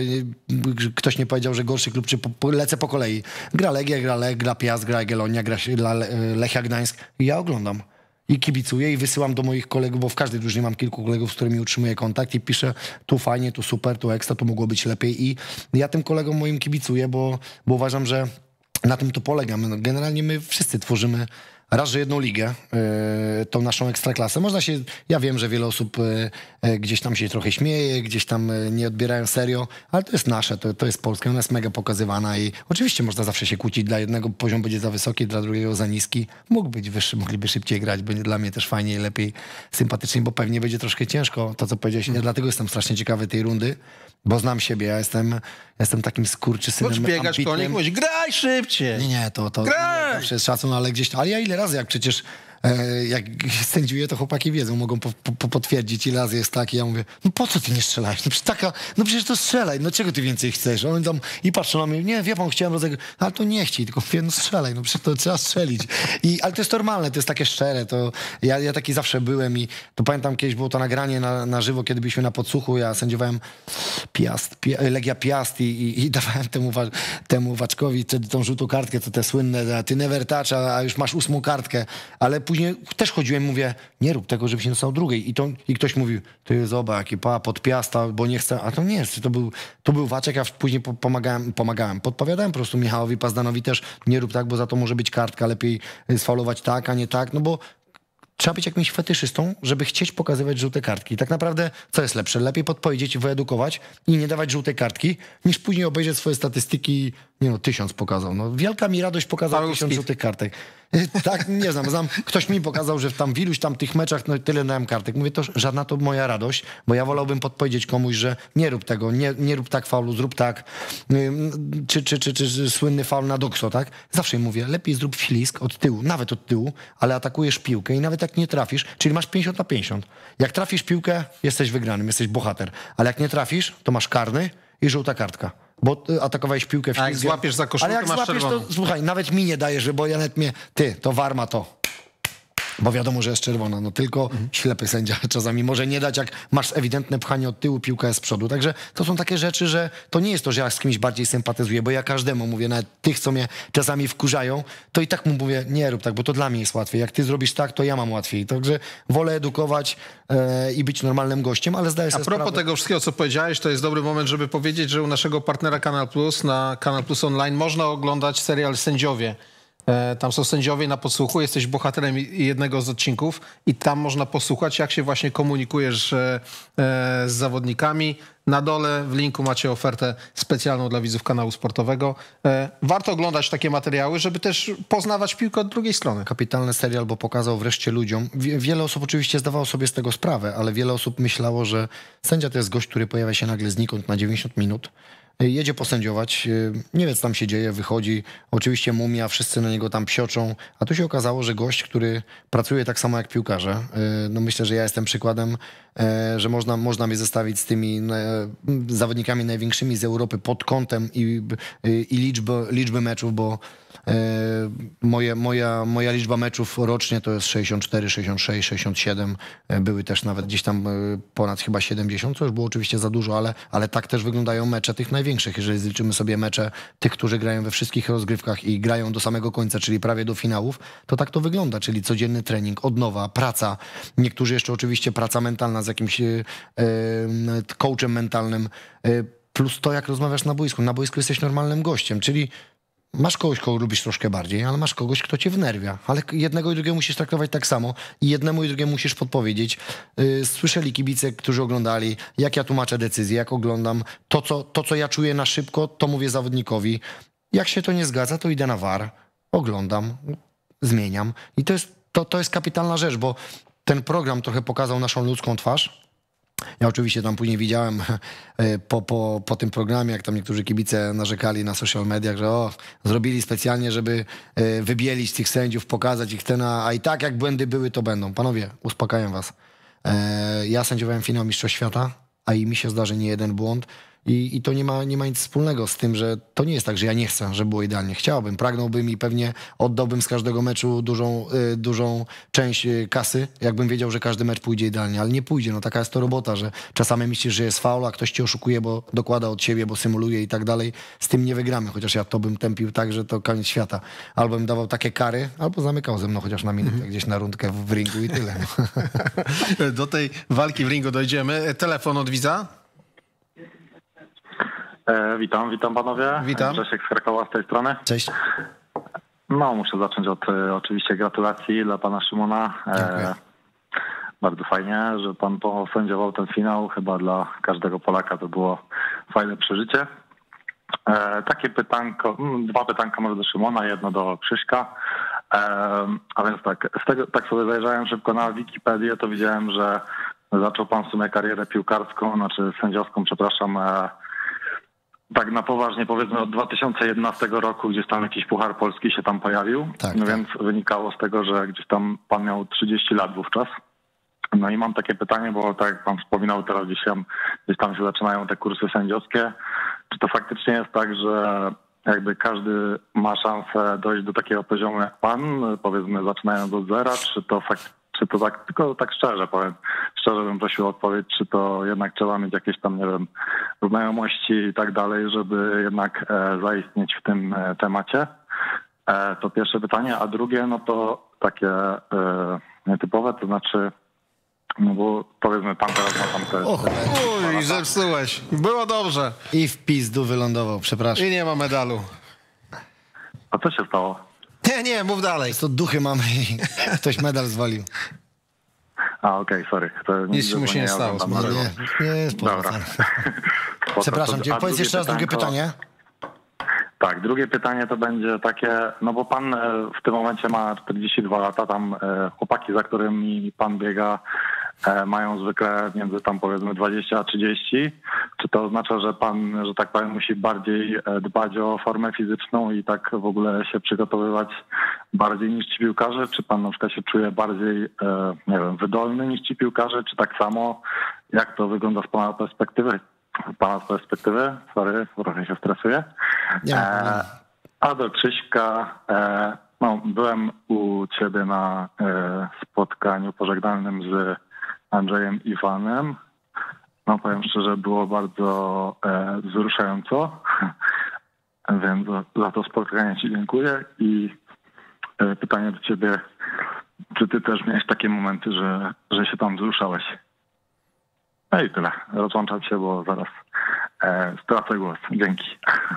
ktoś nie powiedział, że gorszy klub, czy po, po, lecę po kolei. Gra Legia, gra Lech, gra Piast, gra Jagiellonia, gra Le, Lechia Gdańsk. I ja oglądam i kibicuję i wysyłam do moich kolegów, bo w każdej drużynie mam kilku kolegów, z którymi utrzymuję kontakt i piszę tu fajnie, tu super, tu ekstra, tu mogło być lepiej i ja tym kolegom moim kibicuję, bo, bo uważam, że na tym to polegam. Generalnie my wszyscy tworzymy raz, że jedną ligę, e, tą naszą ekstraklasę. Można się, ja wiem, że wiele osób e, e, gdzieś tam się trochę śmieje, gdzieś tam nie odbierają serio, ale to jest nasze, to, to jest Polska, ona jest mega pokazywana i oczywiście można zawsze się kłócić, dla jednego poziom będzie za wysoki, dla drugiego za niski. Mógł być wyższy, mogliby szybciej grać, będzie dla mnie też fajniej, lepiej, sympatyczniej, bo pewnie będzie troszkę ciężko, to co powiedziałeś, ja dlatego jestem strasznie ciekawy tej rundy, bo znam siebie, ja jestem, jestem takim skurczysynem Choć biegasz ambitnym. konik, mówisz, graj szybciej! Nie, nie, to, to Graj! zawsze jest szacun, ale gdzieś... Ale ja ile razy, jak przecież E, jak sędziuje to chłopaki wiedzą, mogą po, po, potwierdzić, ile razy jest tak. I ja mówię, no po co ty nie strzelałeś? No przecież, taka, no przecież to strzelaj, no czego ty więcej chcesz? On tam i patrzą na mnie, nie, wie pan, chciałem rozegrać, ale to nie chciej, tylko mówię, no strzelaj, no przecież to trzeba strzelić. I, ale to jest normalne, to jest takie szczere, to ja, ja taki zawsze byłem i to pamiętam kiedyś było to nagranie na, na żywo, kiedy byliśmy na podsłuchu, ja sędziowałem Piast, Pi, Legia Piast i, i, i dawałem temu, temu Waczkowi wtedy tą żółtą kartkę, to te słynne, ty never touch, a już masz ósmą kartkę, ale później też chodziłem, mówię, nie rób tego, żebyś nie dostał drugiej. I, to, i ktoś mówił, jest oba, jaki pa, podpiasta, bo nie chcę. A to nie jest, to był, to był waczek, a później pomagałem, pomagałem. Podpowiadałem po prostu Michałowi Pazdanowi też, nie rób tak, bo za to może być kartka, lepiej y, sfalować tak, a nie tak, no bo trzeba być jakimś fetyszystą, żeby chcieć pokazywać żółte kartki. Tak naprawdę, co jest lepsze? Lepiej podpowiedzieć, wyedukować i nie dawać żółtej kartki, niż później obejrzeć swoje statystyki, nie no, tysiąc pokazał. No, wielka mi radość pokazał tysiąc żółtych kartek. tak, nie znam, znam. Ktoś mi pokazał, że tam w iluś tam tych meczach no, tyle dałem kartek. Mówię, to żadna to moja radość, bo ja wolałbym podpowiedzieć komuś, że nie rób tego, nie, nie rób tak faulu, zrób tak, czy, czy, czy, czy, słynny faul na dokso, tak? Zawsze mówię, lepiej zrób filisk od tyłu, nawet od tyłu, ale atakujesz piłkę i nawet jak nie trafisz, czyli masz 50 na 50. Jak trafisz piłkę, jesteś wygranym, jesteś bohater, ale jak nie trafisz, to masz karny i żółta kartka bo atakowałeś piłkę w ślizgiem. A jak złapiesz za koszulkę, Ale jak masz złapiesz, to słuchaj, nawet mi nie dajesz, bo ja nawet mnie, ty, to warma to bo wiadomo, że jest czerwona. No tylko mhm. ślepy sędzia czasami może nie dać, jak masz ewidentne pchanie od tyłu, piłka jest z przodu. Także to są takie rzeczy, że to nie jest to, że ja z kimś bardziej sympatyzuję, bo ja każdemu mówię, nawet tych, co mnie czasami wkurzają, to i tak mu mówię, nie rób tak, bo to dla mnie jest łatwiej. Jak ty zrobisz tak, to ja mam łatwiej. Także wolę edukować e, i być normalnym gościem, ale zdaję sobie A propos sprawę. tego wszystkiego, co powiedziałeś, to jest dobry moment, żeby powiedzieć, że u naszego partnera Kanal Plus na Kanal Plus Online można oglądać serial Sędziowie. E, tam są sędziowie na podsłuchu, jesteś bohaterem jednego z odcinków i tam można posłuchać, jak się właśnie komunikujesz e, e, z zawodnikami. Na dole w linku macie ofertę specjalną dla widzów kanału sportowego. Warto oglądać takie materiały, żeby też poznawać piłkę od drugiej strony. Kapitalny serial, bo pokazał wreszcie ludziom. Wiele osób oczywiście zdawało sobie z tego sprawę, ale wiele osób myślało, że sędzia to jest gość, który pojawia się nagle znikąd na 90 minut jedzie posędziować, y, nie wie co tam się dzieje, wychodzi, oczywiście mumia, wszyscy na niego tam psioczą, a tu się okazało, że gość, który pracuje tak samo jak piłkarze, y, no myślę, że ja jestem przykładem, e, że można, można mnie zestawić z tymi e, zawodnikami największymi z Europy pod kątem i, i liczby, liczby meczów, bo E, moje, moja, moja liczba meczów rocznie to jest 64, 66, 67. Były też nawet gdzieś tam e, ponad chyba 70, co już było oczywiście za dużo, ale, ale tak też wyglądają mecze tych największych. Jeżeli zliczymy sobie mecze tych, którzy grają we wszystkich rozgrywkach i grają do samego końca, czyli prawie do finałów, to tak to wygląda, czyli codzienny trening, odnowa, praca. Niektórzy jeszcze oczywiście praca mentalna z jakimś yy, coachem mentalnym. Yy, plus to, jak rozmawiasz na boisku. Na boisku jesteś normalnym gościem, czyli Masz kogoś, kogo lubisz troszkę bardziej, ale masz kogoś, kto cię wnerwia. Ale jednego i drugiego musisz traktować tak samo i jednemu i drugiemu musisz podpowiedzieć. Y, słyszeli kibice, którzy oglądali, jak ja tłumaczę decyzję, jak oglądam. To co, to, co ja czuję na szybko, to mówię zawodnikowi. Jak się to nie zgadza, to idę na war, oglądam, zmieniam. I to jest, to, to jest kapitalna rzecz, bo ten program trochę pokazał naszą ludzką twarz ja oczywiście tam później widziałem e, po, po, po tym programie, jak tam niektórzy kibice narzekali na social mediach, że o, zrobili specjalnie, żeby e, wybielić tych sędziów, pokazać ich ten, a i tak jak błędy były, to będą. Panowie, uspokajam was. E, ja sędziowałem finał Mistrzostw Świata, a i mi się zdarzy nie jeden błąd. I, I, to nie ma, nie ma nic wspólnego z tym, że to nie jest tak, że ja nie chcę, żeby było idealnie. Chciałbym, pragnąłbym i pewnie oddałbym z każdego meczu dużą, y, dużą część y, kasy, jakbym wiedział, że każdy mecz pójdzie idealnie, ale nie pójdzie. No taka jest to robota, że czasami myślisz, że jest faul, a ktoś cię oszukuje, bo dokłada od siebie, bo symuluje i tak dalej. Z tym nie wygramy, chociaż ja to bym tępił tak, że to koniec świata. Albo bym dawał takie kary, albo zamykał ze mną chociaż na minutę mm -hmm. gdzieś na rundkę w ringu i tyle. No. Do tej walki w ringu dojdziemy. Telefon od widza? E, witam, witam panowie. Witam. Grzesiek z Krakowa z tej strony. Cześć. No, muszę zacząć od e, oczywiście gratulacji dla pana Szymona. E, bardzo fajnie, że pan posędziował ten finał. Chyba dla każdego Polaka to było fajne przeżycie. E, takie pytanko, mm, dwa pytanka może do Szymona, jedno do Krzyśka. E, a więc tak, z tego, tak sobie zajrzałem szybko na Wikipedię, to widziałem, że zaczął pan w sumie karierę piłkarską, znaczy sędziowską, przepraszam, e, tak na poważnie powiedzmy od 2011 roku gdzieś tam jakiś Puchar Polski się tam pojawił, tak, no tak. więc wynikało z tego, że gdzieś tam pan miał 30 lat wówczas. No i mam takie pytanie, bo tak jak pan wspominał, teraz gdzieś tam, gdzieś tam się zaczynają te kursy sędziowskie. Czy to faktycznie jest tak, że jakby każdy ma szansę dojść do takiego poziomu jak pan, powiedzmy zaczynając od zera, czy to faktycznie czy to tak, tylko tak szczerze powiem, szczerze bym prosił o odpowiedź, czy to jednak trzeba mieć jakieś tam, nie wiem, znajomości i tak dalej, żeby jednak e, zaistnieć w tym e, temacie. E, to pierwsze pytanie, a drugie, no to takie nietypowe, to znaczy, no bo powiedzmy pan teraz ma tam te... Och, uj, zepsułeś. Było dobrze. I w pizdu wylądował, przepraszam. I nie ma medalu. A co się stało? Nie, nie, mów dalej. To duchy mamy i ktoś medal zwalił. A, okej, okay, sorry. To Nic mu się nie stało. Nie, nie, nie jest Dobra. Przepraszam cię, powiedz jeszcze raz drugie pytanie. Tak, drugie pytanie to będzie takie, no bo pan e, w tym momencie ma 42 lata, tam e, chłopaki, za którymi pan biega, E, mają zwykle między tam powiedzmy 20 a 30. Czy to oznacza, że pan, że tak powiem, musi bardziej e, dbać o formę fizyczną i tak w ogóle się przygotowywać bardziej niż ci piłkarze? Czy pan na przykład się czuje bardziej, e, nie wiem, wydolny niż ci piłkarze? Czy tak samo? Jak to wygląda z pana perspektywy? Pana z perspektywy, sorry, trochę się stresuję. a do Krzyśka, no, byłem u ciebie na spotkaniu pożegnalnym z Andrzejem Iwanem. No powiem szczerze, było bardzo e, wzruszająco, więc za to spotkanie Ci dziękuję i e, pytanie do Ciebie, czy Ty też miałeś takie momenty, że, że się tam wzruszałeś? No i tyle. Rozłączam się, bo zaraz E, stracę głos. Dzięki.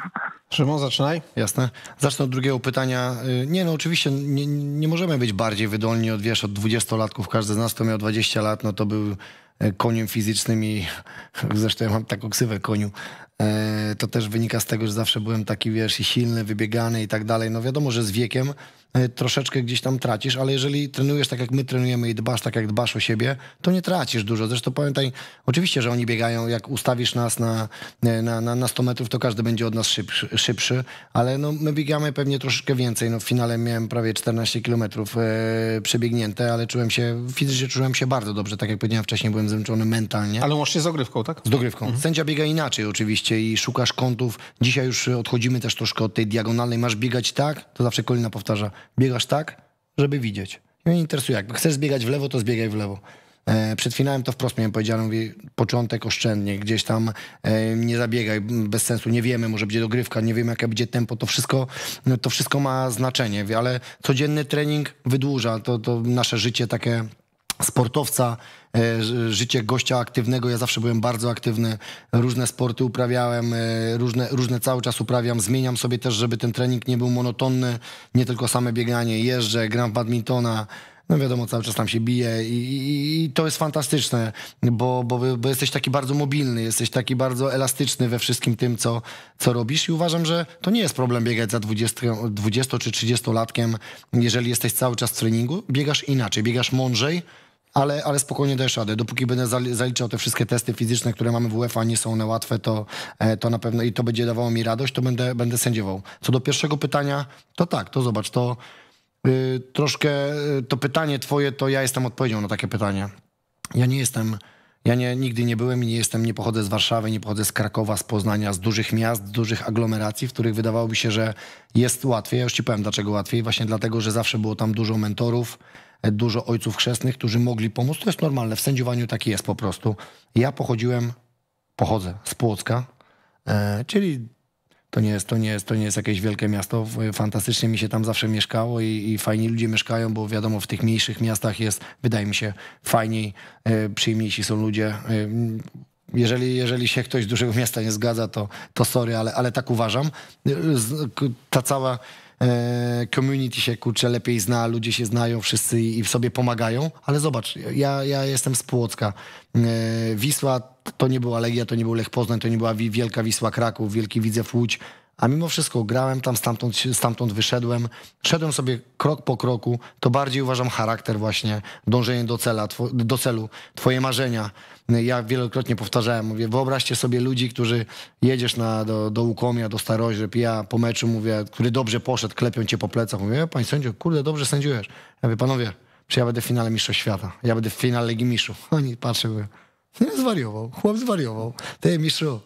Szymon, zaczynaj. Jasne. Zacznę od drugiego pytania. Y, nie, no oczywiście nie, nie możemy być bardziej wydolni od, wiesz, od 20-latków. Każdy z nas, kto miał 20 lat, no to był e, koniem fizycznym i zresztą ja mam taką ksywę koniu E, to też wynika z tego, że zawsze byłem taki, wiesz, i silny, wybiegany i tak dalej. No wiadomo, że z wiekiem e, troszeczkę gdzieś tam tracisz, ale jeżeli trenujesz tak, jak my trenujemy i dbasz tak, jak dbasz o siebie, to nie tracisz dużo. Zresztą pamiętaj, oczywiście, że oni biegają, jak ustawisz nas na, e, na, na, na 100 metrów, to każdy będzie od nas szybszy, szybszy ale no, my biegamy pewnie troszeczkę więcej. No, w finale miałem prawie 14 kilometrów przebiegnięte, ale czułem się, fizycznie czułem się bardzo dobrze. Tak jak powiedziałem wcześniej, byłem zmęczony mentalnie. Ale łącznie z ogrywką, tak? Z dogrywką. Mhm. Sędzia biega inaczej oczywiście mieście i szukasz kątów. Dzisiaj już odchodzimy też troszkę od tej diagonalnej. Masz biegać tak, to zawsze Kolina powtarza, biegasz tak, żeby widzieć. Mnie interesuje, jak chcesz zbiegać w lewo, to zbiegaj w lewo. E, przed finałem to wprost miałem powiedziane, mówię, początek oszczędnie, gdzieś tam e, nie zabiegaj, bez sensu, nie wiemy, może będzie dogrywka, nie wiemy jakie będzie tempo, to wszystko, no, to wszystko ma znaczenie, ale codzienny trening wydłuża to, to nasze życie takie sportowca, e, życie gościa aktywnego. Ja zawsze byłem bardzo aktywny, różne sporty uprawiałem, e, różne, różne cały czas uprawiam. Zmieniam sobie też, żeby ten trening nie był monotonny, nie tylko same bieganie, jeżdżę, gram w badmintona, no wiadomo, cały czas tam się bije i, i, i to jest fantastyczne, bo, bo, bo, jesteś taki bardzo mobilny, jesteś taki bardzo elastyczny we wszystkim tym, co, co robisz i uważam, że to nie jest problem biegać za 20, 20 czy 30 latkiem, jeżeli jesteś cały czas w treningu, biegasz inaczej, biegasz mądrzej, ale, ale spokojnie dajesz radę. Dopóki będę zaliczał te wszystkie testy fizyczne, które mamy w UEFA, nie są one łatwe, to, e, to na pewno i to będzie dawało mi radość, to będę, będę sędziował. Co do pierwszego pytania, to tak, to zobacz, to y, troszkę y, to pytanie twoje, to ja jestem odpowiedzią na takie pytanie. Ja nie jestem... Ja nie, nigdy nie byłem i nie jestem, nie pochodzę z Warszawy, nie pochodzę z Krakowa, z Poznania, z dużych miast, z dużych aglomeracji, w których wydawałoby się, że jest łatwiej. Ja już ci powiem, dlaczego łatwiej. Właśnie dlatego, że zawsze było tam dużo mentorów, dużo ojców chrzestnych, którzy mogli pomóc. To jest normalne, w sędziowaniu tak jest po prostu. Ja pochodziłem, pochodzę z Płocka, e, czyli to nie, jest, to, nie jest, to nie jest jakieś wielkie miasto. Fantastycznie mi się tam zawsze mieszkało i, i fajni ludzie mieszkają, bo wiadomo, w tych mniejszych miastach jest, wydaje mi się, fajniej, e, przyjemniejsi są ludzie. E, jeżeli, jeżeli się ktoś z dużego miasta nie zgadza, to, to sorry, ale, ale tak uważam. Ta cała E, community się kurczę lepiej zna, ludzie się znają wszyscy i sobie pomagają, ale zobacz, ja, ja jestem z Płocka. E, Wisła to nie była Legia, to nie był Lech Poznań, to nie była Wielka Wisła Kraków, Wielki Widzew Łódź, a mimo wszystko grałem tam, stamtąd, stamtąd wyszedłem, szedłem sobie krok po kroku, to bardziej uważam charakter właśnie, dążenie do, cela, two, do celu, twoje marzenia. Ja wielokrotnie powtarzałem, mówię, wyobraźcie sobie ludzi, którzy jedziesz na, do, do Łukomia, do Starożyb, ja po meczu mówię, który dobrze poszedł, klepią cię po plecach, mówię, e, panie sędzio, kurde, dobrze sędziujesz. Ja mówię, panowie, czy ja będę w finale Mistrzostw Świata, ja będę w finale Ligi Mistrzów. Oni patrzą, mówię, zwariował, chłop zwariował, ty mistrzu,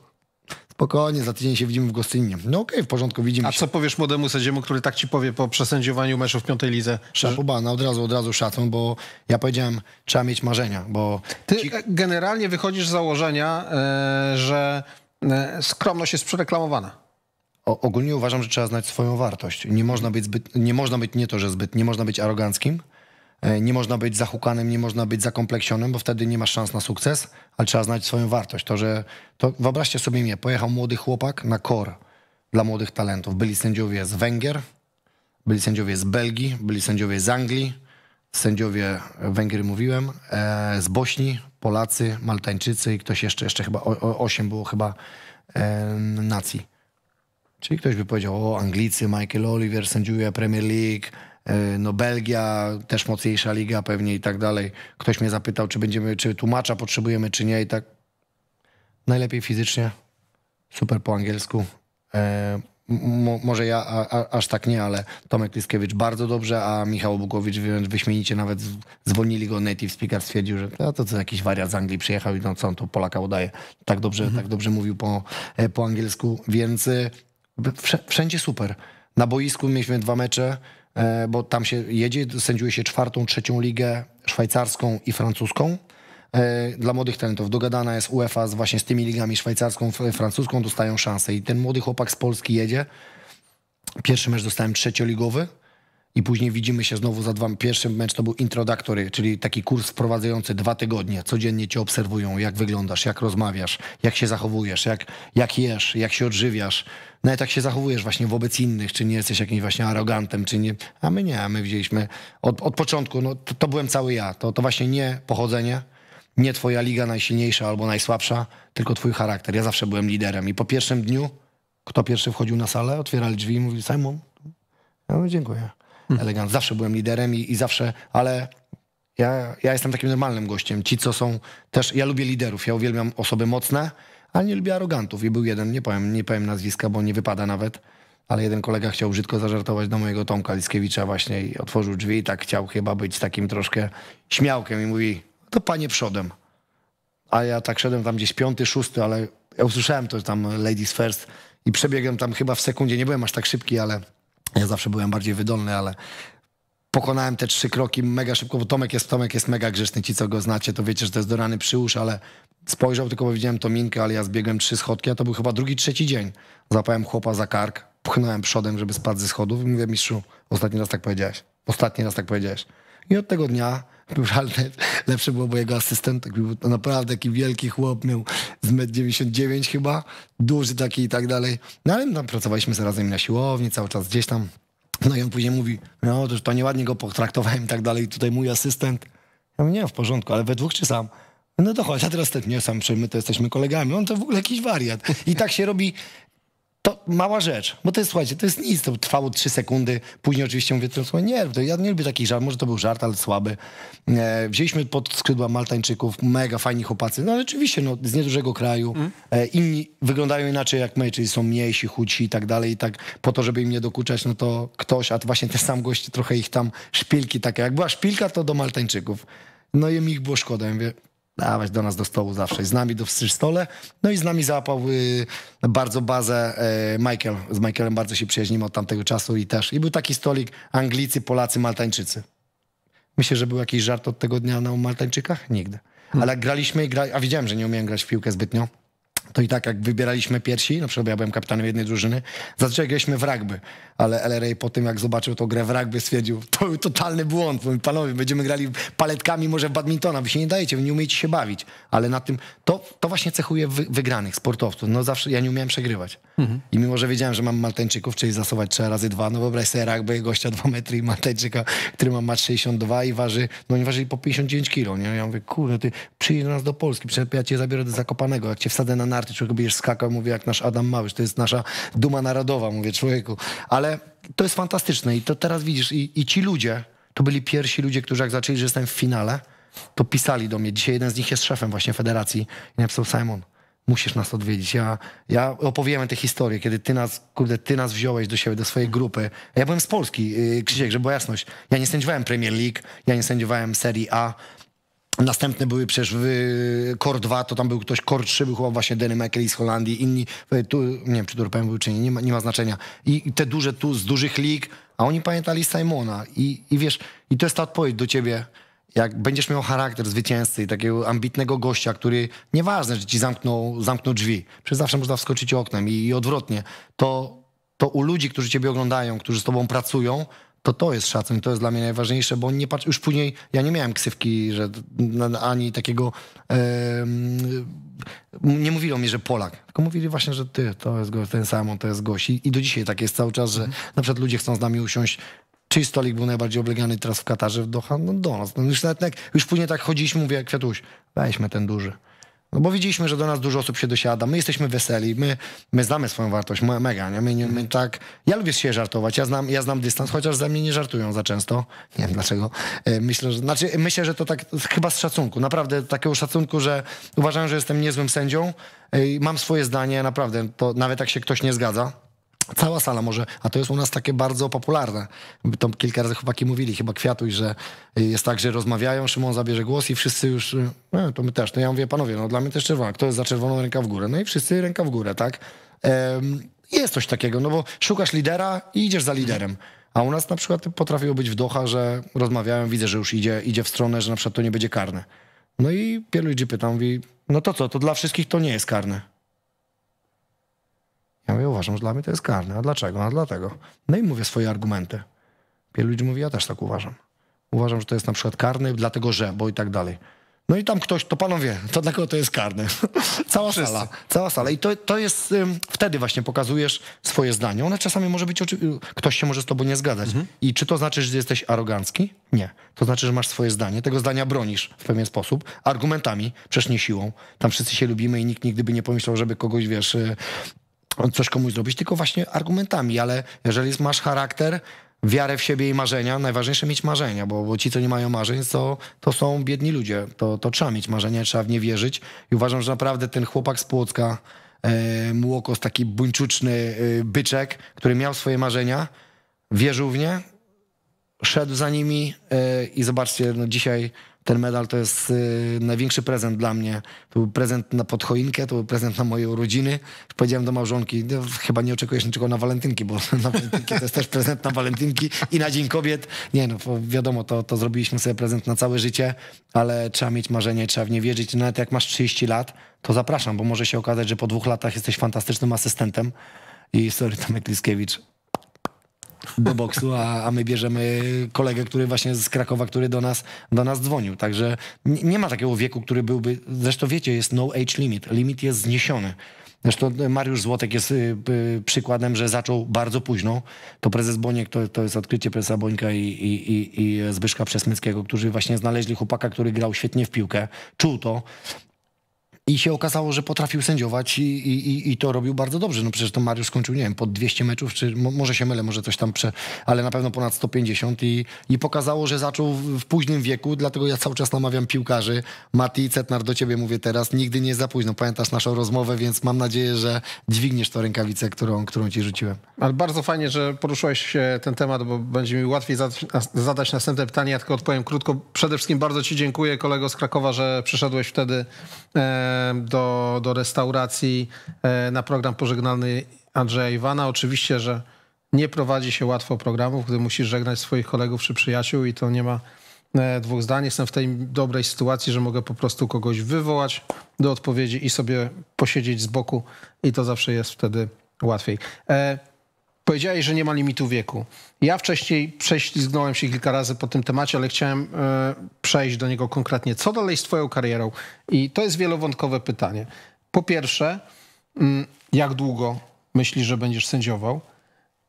Spokojnie, za tydzień się widzimy w Gostyninie. No okej, okay, w porządku, widzimy A się. co powiesz młodemu sędziemu, który tak ci powie po przesędziowaniu meczu w piątej lidze? Szapuba, no od razu, od razu szacun, bo ja powiedziałem, trzeba mieć marzenia, bo... Ty ci... generalnie wychodzisz z założenia, e, że e, skromność jest przereklamowana. O, ogólnie uważam, że trzeba znać swoją wartość. Nie można być zbyt, nie można być nie to, że zbyt, nie można być aroganckim, E, nie można być zahukanym, nie można być zakompleksionym, bo wtedy nie masz szans na sukces, ale trzeba znać swoją wartość. To, że to wyobraźcie sobie mnie, pojechał młody chłopak na KOR dla młodych talentów. Byli sędziowie z Węgier, byli sędziowie z Belgii, byli sędziowie z Anglii, sędziowie e, Węgier mówiłem, e, z Bośni, Polacy, Maltańczycy i ktoś jeszcze, jeszcze chyba osiem było chyba e, nacji. Czyli ktoś by powiedział, o Anglicy, Michael Oliver sędziuje Premier League, E, no Belgia, też mocniejsza liga pewnie i tak dalej. Ktoś mnie zapytał, czy będziemy, czy tłumacza potrzebujemy, czy nie i tak. Najlepiej fizycznie, super po angielsku. E, może ja a, a, aż tak nie, ale Tomek Liskiewicz bardzo dobrze, a Michał Bukowicz wręcz wyśmienicie, nawet zwolnili go native speaker, stwierdził, że to co jakiś wariat z Anglii przyjechał i no co on tu Polaka udaje. Tak dobrze, mhm. tak dobrze mówił po, e, po angielsku, więc wszędzie super. Na boisku mieliśmy dwa mecze, E, bo tam się jedzie, sędziuje się czwartą, trzecią ligę szwajcarską i francuską. E, dla młodych talentów dogadana jest UEFA z właśnie z tymi ligami szwajcarską, francuską, dostają szansę. I ten młody chłopak z Polski jedzie. Pierwszy mecz dostałem trzecioligowy, i później widzimy się znowu za dwa. Pierwszy mecz to był introdaktory, czyli taki kurs wprowadzający dwa tygodnie. Codziennie cię obserwują, jak wyglądasz, jak rozmawiasz, jak się zachowujesz, jak, jak jesz, jak się odżywiasz. Nawet no jak się zachowujesz właśnie wobec innych, czy nie jesteś jakimś właśnie arogantem, czy nie. A my nie, a my widzieliśmy od, od początku, no to, to byłem cały ja. To, to właśnie nie pochodzenie, nie twoja liga najsilniejsza albo najsłabsza, tylko twój charakter. Ja zawsze byłem liderem i po pierwszym dniu, kto pierwszy wchodził na salę, otwierali drzwi i mówi Simon, no dziękuję. Mhm. elegant. Zawsze byłem liderem i, i zawsze, ale ja, ja jestem takim normalnym gościem. Ci, co są też, ja lubię liderów, ja uwielbiam osoby mocne, ale nie lubię arogantów. I był jeden, nie powiem, nie powiem nazwiska, bo nie wypada nawet, ale jeden kolega chciał brzydko zażartować do mojego Tomka Liskiewicza właśnie i otworzył drzwi i tak chciał chyba być takim troszkę śmiałkiem i mówi, to panie przodem. A ja tak szedłem tam gdzieś piąty, szósty, ale ja usłyszałem to że tam ladies first i przebiegłem tam chyba w sekundzie, nie byłem aż tak szybki, ale ja zawsze byłem bardziej wydolny, ale pokonałem te trzy kroki mega szybko, bo Tomek jest, Tomek jest mega grzeczny. Ci, co go znacie, to wiecie, że to jest dorany przyłóż, ale spojrzał tylko, bo widziałem to minkę, ale ja zbiegłem trzy schodki, a to był chyba drugi, trzeci dzień. Zapałem chłopa za kark, pchnąłem przodem, żeby spadł ze schodów i mówię, mistrzu, ostatni raz tak powiedziałeś. Ostatni raz tak powiedziałeś. I od tego dnia był lepsze byłoby jego asystent, był to no naprawdę taki wielki chłop, miał z 99 chyba, duży taki i tak dalej. No ale tam pracowaliśmy razem na siłowni, cały czas gdzieś tam. No i on później mówi, no to, panie ładnie go potraktowałem i tak dalej, tutaj mój asystent. Ja mówię, nie, w porządku, ale we dwóch czy sam? No to chodź, a teraz ten, nie, sam, my to jesteśmy kolegami. On to w ogóle jakiś wariat. I tak się robi to mała rzecz, bo to jest, słuchajcie, to jest nic, to trwało trzy sekundy, później oczywiście mówię, to, słuchaj, nie, to ja nie lubię takich żartów, może to był żart, ale słaby. E, wzięliśmy pod skrzydła Maltańczyków, mega fajni chłopacy, no rzeczywiście, no, z niedużego kraju, mhm. e, inni wyglądają inaczej jak my, czyli są mniejsi, chudsi i tak dalej, i tak po to, żeby im nie dokuczać, no to ktoś, a to właśnie ten sam gość, trochę ich tam szpilki takie, jak była szpilka, to do Maltańczyków. No i mi ich było szkoda, ja mówię, dawać do nas do stołu zawsze. Z nami do przy stole. No i z nami załapał y, bardzo bazę y, Michael. Z Michaelem bardzo się przyjaźnimy od tamtego czasu i też. I był taki stolik Anglicy, Polacy, Maltańczycy. Myślę, że był jakiś żart od tego dnia na Maltańczykach? Nigdy. Hmm. Ale graliśmy, gra... a widziałem, że nie umiałem grać w piłkę zbytnio. To i tak jak wybieraliśmy piersi, na przykład ja byłem kapitanem jednej drużyny, zazwyczaj graliśmy w rugby ale LRA po tym, jak zobaczył tą grę w rugby, stwierdził, to był totalny błąd, bo panowie, będziemy grali paletkami może w badmintona, wy się nie dajecie, wy nie umiecie się bawić, ale na tym, to, to właśnie cechuje wy, wygranych sportowców, no zawsze ja nie umiałem przegrywać mhm. i mimo, że wiedziałem, że mam Maltańczyków, czyli zasować trzy razy dwa. no wyobraź sobie rugby, gościa 2 metry i Maltańczyka, który ma mat 62 i waży, no oni ważyli po 59 kilo, nie, ja mówię, kurde, ty przyjdź do nas do Polski, ja cię zabiorę do Zakopanego, jak cię wsadzę na narty, człowiek będziesz skakał, mówię, jak nasz Adam Małysz, to jest nasza duma narodowa, mówię, człowieku, ale ale to jest fantastyczne i to teraz widzisz, i, i ci ludzie, to byli pierwsi ludzie, którzy jak zaczęli, że jestem w finale, to pisali do mnie. Dzisiaj jeden z nich jest szefem właśnie federacji i napisał Simon, musisz nas odwiedzić. Ja, ja opowiemy tę historię, kiedy ty nas, kurde, ty nas wziąłeś do siebie, do swojej grupy. Ja byłem z Polski, y, Krzysiek, żeby była jasność. Ja nie sędziowałem Premier League, ja nie sędziowałem Serie A, Następne były przecież w Core y, 2, to tam był ktoś, Core 3 był chyba właśnie Denny McKay z Holandii, inni, tu, nie wiem czy Durpen był czy nie, nie ma, nie ma znaczenia. I, I, te duże tu z dużych lig, a oni pamiętali Simona i, i wiesz, i to jest ta odpowiedź do ciebie, jak będziesz miał charakter zwycięzcy i takiego ambitnego gościa, który nieważne, że ci zamknął, zamknął drzwi, przez zawsze można wskoczyć oknem i, i odwrotnie, to, to u ludzi, którzy ciebie oglądają, którzy z tobą pracują, to to jest szacun to jest dla mnie najważniejsze, bo nie patrz, już później ja nie miałem ksywki, że ani takiego yy, nie mówili o mnie, że Polak, tylko mówili właśnie, że ty, to jest ten sam, to jest gość I, i do dzisiaj tak jest cały czas, że mhm. na przykład ludzie chcą z nami usiąść Czyj stolik był najbardziej oblegany teraz w Katarze, w Doha? No do nas. No już, nawet, jak, już później tak chodziliśmy, mówię, Kwiatuś, weźmy ten duży. No bo widzieliśmy, że do nas dużo osób się dosiada, my jesteśmy weseli, my, my znamy swoją wartość, mega, nie? My, my tak... Ja lubię się żartować, ja znam, ja znam dystans, chociaż ze mnie nie żartują za często, nie wiem dlaczego. E, myślę, że, znaczy, myślę, że to tak chyba z szacunku, naprawdę takiego szacunku, że uważam, że jestem niezłym sędzią, e, mam swoje zdanie, naprawdę, to nawet jak się ktoś nie zgadza, Cała sala może, a to jest u nas takie bardzo popularne. To kilka razy chłopaki mówili, chyba kwiatuj, że jest tak, że rozmawiają, Szymon zabierze głos i wszyscy już, no, to my też. No ja mówię, panowie, no dla mnie też czerwona. Kto jest za czerwoną, ręka w górę. No i wszyscy ręka w górę, tak? Um, jest coś takiego, no bo szukasz lidera i idziesz za liderem. A u nas na przykład potrafiło być w Doha, że rozmawiają, widzę, że już idzie, idzie w stronę, że na przykład to nie będzie karne. No i ludzi pyta, mówi, no to co, to dla wszystkich to nie jest karne. Ja mówię, uważam, że dla mnie to jest karne. A dlaczego? A dlatego. No i mówię swoje argumenty. Wielu ludzi mówi, ja też tak uważam. Uważam, że to jest na przykład karne, dlatego że, bo i tak dalej. No i tam ktoś, to panowie, to dla kogo to jest karne? cała Wszyscy. sala, cała sala. I to, to jest, wtedy właśnie pokazujesz swoje zdanie. One czasami może być, ktoś się może z tobą nie zgadzać. Mhm. I czy to znaczy, że jesteś arogancki? Nie. To znaczy, że masz swoje zdanie, tego zdania bronisz w pewien sposób, argumentami, przecież nie siłą. Tam wszyscy się lubimy i nikt nigdy by nie pomyślał, żeby kogoś, wiesz, y, coś komuś zrobić, tylko właśnie argumentami, ale jeżeli masz charakter, wiarę w siebie i marzenia, najważniejsze mieć marzenia, bo, bo ci, co nie mają marzeń, to, to są biedni ludzie, to, to trzeba mieć marzenia, trzeba w nie wierzyć i uważam, że naprawdę ten chłopak z Płocka, e, Młokos, taki buńczuczny e, byczek, który miał swoje marzenia, wierzył w nie, szedł za nimi e, i zobaczcie, no dzisiaj ten medal to jest y, największy prezent dla mnie. To był prezent na podchoinkę, to był prezent na moje urodziny. Powiedziałem do małżonki, no, chyba nie oczekujesz niczego na walentynki, bo na walentynki to jest też prezent na walentynki i na Dzień Kobiet. Nie no, wiadomo, to, to zrobiliśmy sobie prezent na całe życie, ale trzeba mieć marzenie, trzeba w nie wierzyć. Nawet jak masz 30 lat, to zapraszam, bo może się okazać, że po dwóch latach jesteś fantastycznym asystentem. I sorry, Tomek Liskiewicz, do boksu, a, a my bierzemy kolegę, który właśnie z Krakowa, który do nas, do nas dzwonił. Także nie ma takiego wieku, który byłby. Zresztą wiecie, jest no age limit. Limit jest zniesiony. Zresztą e, Mariusz Złotek jest e, przykładem, że zaczął bardzo późno. To prezes Boniek, to, to jest odkrycie prezesa Bońka i, i, i Zbyszka Przesmyckiego, którzy właśnie znaleźli chłopaka, który grał świetnie w piłkę, czuł to, i się okazało, że potrafił sędziować i, i, i to robił bardzo dobrze. No przecież to Mariusz skończył, nie wiem, pod 200 meczów, czy może się mylę, może coś tam, prze, ale na pewno ponad 150 i, i pokazało, że zaczął w, w późnym wieku, dlatego ja cały czas namawiam piłkarzy. Mati Cetnar, do ciebie mówię teraz, nigdy nie za późno. Pamiętasz naszą rozmowę, więc mam nadzieję, że dźwigniesz tą rękawicę, którą, którą ci rzuciłem. Ale bardzo fajnie, że poruszyłeś ten temat, bo będzie mi łatwiej zadać następne pytanie. Ja tylko odpowiem krótko. Przede wszystkim bardzo ci dziękuję, kolego z Krakowa, że przyszedłeś wtedy E, do, do restauracji e, na program pożegnalny Andrzeja Iwana. Oczywiście, że nie prowadzi się łatwo programów, gdy musisz żegnać swoich kolegów czy przyjaciół i to nie ma e, dwóch zdań. Jestem w tej dobrej sytuacji, że mogę po prostu kogoś wywołać do odpowiedzi i sobie posiedzieć z boku i to zawsze jest wtedy łatwiej. Powiedziałeś, że nie ma limitu wieku. Ja wcześniej prześlizgnąłem się kilka razy po tym temacie, ale chciałem e, przejść do niego konkretnie. Co dalej z Twoją karierą? I to jest wielowątkowe pytanie. Po pierwsze, mm, jak długo myślisz, że będziesz sędziował?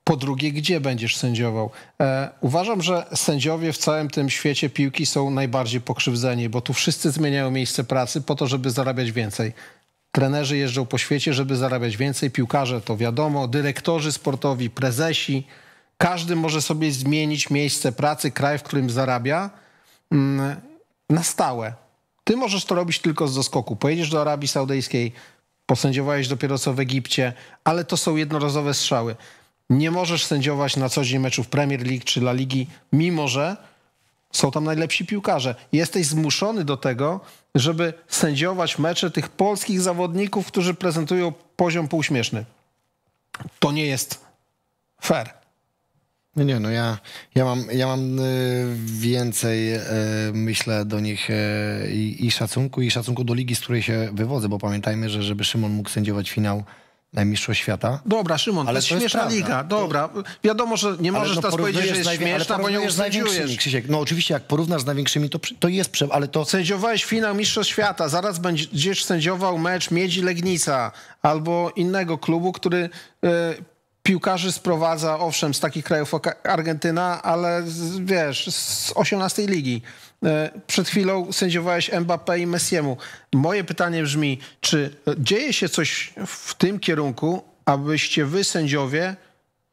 Po drugie, gdzie będziesz sędziował? E, uważam, że sędziowie w całym tym świecie piłki są najbardziej pokrzywdzeni, bo tu wszyscy zmieniają miejsce pracy po to, żeby zarabiać więcej trenerzy jeżdżą po świecie, żeby zarabiać więcej, piłkarze to wiadomo, dyrektorzy sportowi, prezesi. Każdy może sobie zmienić miejsce pracy, kraj, w którym zarabia mm, na stałe. Ty możesz to robić tylko z doskoku. Pojedziesz do Arabii Saudyjskiej, posędziowałeś dopiero co w Egipcie, ale to są jednorazowe strzały. Nie możesz sędziować na co dzień meczów Premier League czy La Ligi, mimo że są tam najlepsi piłkarze. Jesteś zmuszony do tego, żeby sędziować mecze tych polskich zawodników, którzy prezentują poziom półśmieszny. To nie jest fair. No nie, no ja, ja, mam, ja mam y, więcej, y, myślę, do nich y, i, i szacunku, i szacunku do ligi, z której się wywodzę, bo pamiętajmy, że żeby Szymon mógł sędziować finał Najmistrzów świata. Dobra, Szymon, ale to jest śmieszna liga. Dobra, to... wiadomo, że nie możesz no, teraz powiedzieć, że jest śmieszna, bo nie usędziujesz. Krzysiek. No oczywiście, jak porównasz z największymi, to, to jest, ale to... Sędziowałeś finał Mistrzostw Świata, zaraz będziesz sędziował mecz Miedzi Legnica albo innego klubu, który... Yy, piłkarzy sprowadza, owszem, z takich krajów jak Argentyna, ale wiesz, z 18 ligi. E, przed chwilą sędziowałeś Mbappé i Messiemu. Moje pytanie brzmi, czy dzieje się coś w tym kierunku, abyście wy, sędziowie,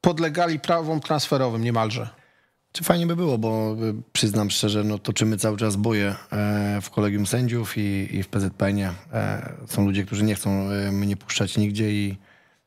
podlegali prawom transferowym niemalże? Czy fajnie by było, bo y, przyznam szczerze, no toczymy cały czas boje e, w kolegium sędziów i, i w PZPN-ie. E, są ludzie, którzy nie chcą mnie puszczać nigdzie i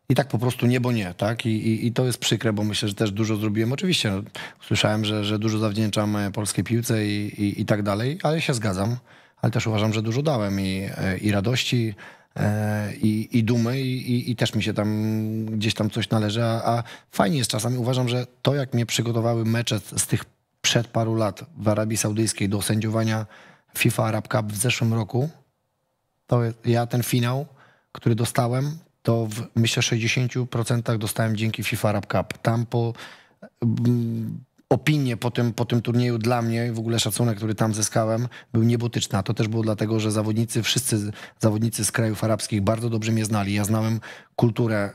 i tak po prostu niebo nie, tak? I, i, I, to jest przykre, bo myślę, że też dużo zrobiłem. Oczywiście no, słyszałem, że, że dużo zawdzięczam e, polskiej piłce i, i, i, tak dalej, ale się zgadzam, ale też uważam, że dużo dałem i, e, i radości, e, i, i dumy i, i, też mi się tam gdzieś tam coś należy, a, a fajnie jest czasami. Uważam, że to jak mnie przygotowały mecze z tych przed paru lat w Arabii Saudyjskiej do sędziowania FIFA Arab Cup w zeszłym roku, to ja ten finał, który dostałem, to w, myślę, 60% dostałem dzięki FIFA Arab Cup. Tam po mm, opinie po tym, po tym turnieju dla mnie, w ogóle szacunek, który tam zyskałem, był niebotyczny. A to też było dlatego, że zawodnicy, wszyscy zawodnicy z krajów arabskich bardzo dobrze mnie znali. Ja znałem kulturę,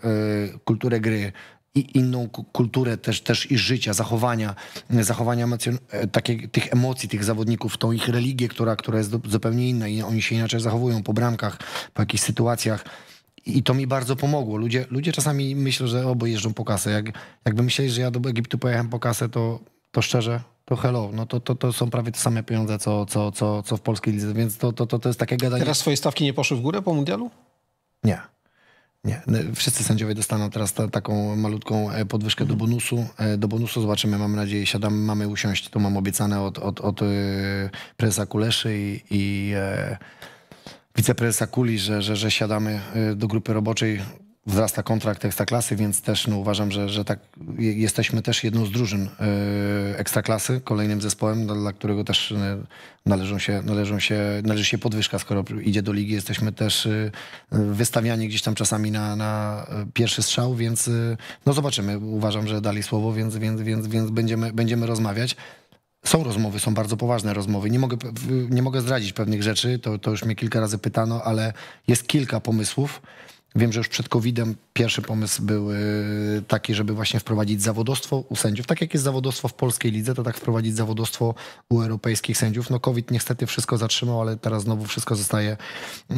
y, kulturę gry, i inną kulturę też, też i życia, zachowania, zachowania emocjon- e, takie, tych emocji tych zawodników, tą ich religię, która, która jest zupełnie inna i oni się inaczej zachowują po bramkach, po jakichś sytuacjach. I to mi bardzo pomogło. Ludzie, ludzie czasami myślą, że obo jeżdżą po kasę. Jak, jakby myśleli, że ja do Egiptu pojechałem po kasę, to, to szczerze, to hello. No to, to, to są prawie te same pieniądze, co, co, co, co w polskiej lidze, więc to, to, to, to jest takie gadanie. Teraz swoje stawki nie poszły w górę po mundialu? Nie. Nie, no, wszyscy sędziowie dostaną teraz ta, taką malutką e, podwyżkę do bonusu. E, do bonusu zobaczymy, mam nadzieję, siadamy, mamy usiąść. To mam obiecane od, od, od e, prezesa Kuleszy i, i wiceprezesa Kuli, że, że, że siadamy y, do grupy roboczej wzrasta kontrakt ekstraklasy, więc też no, uważam, że, że tak jesteśmy też jedną z drużyn y, ekstraklasy, kolejnym zespołem, dla którego też y, należą się, należą się, należy się podwyżka, skoro idzie do ligi. Jesteśmy też wystawiani gdzieś tam czasami na, na pierwszy strzał, więc no zobaczymy. Uważam, że dali słowo, więc, więc, więc, więc będziemy, będziemy rozmawiać są rozmowy, są bardzo poważne rozmowy. Nie mogę, nie mogę zdradzić pewnych rzeczy, to, to już mnie kilka razy pytano, ale jest kilka pomysłów, Wiem, że już przed COVID-em pierwszy pomysł był e, taki, żeby właśnie wprowadzić zawodostwo u sędziów. Tak jak jest zawodostwo w polskiej lidze, to tak wprowadzić zawodostwo u europejskich sędziów. No COVID niestety wszystko zatrzymał, ale teraz znowu wszystko zostaje e,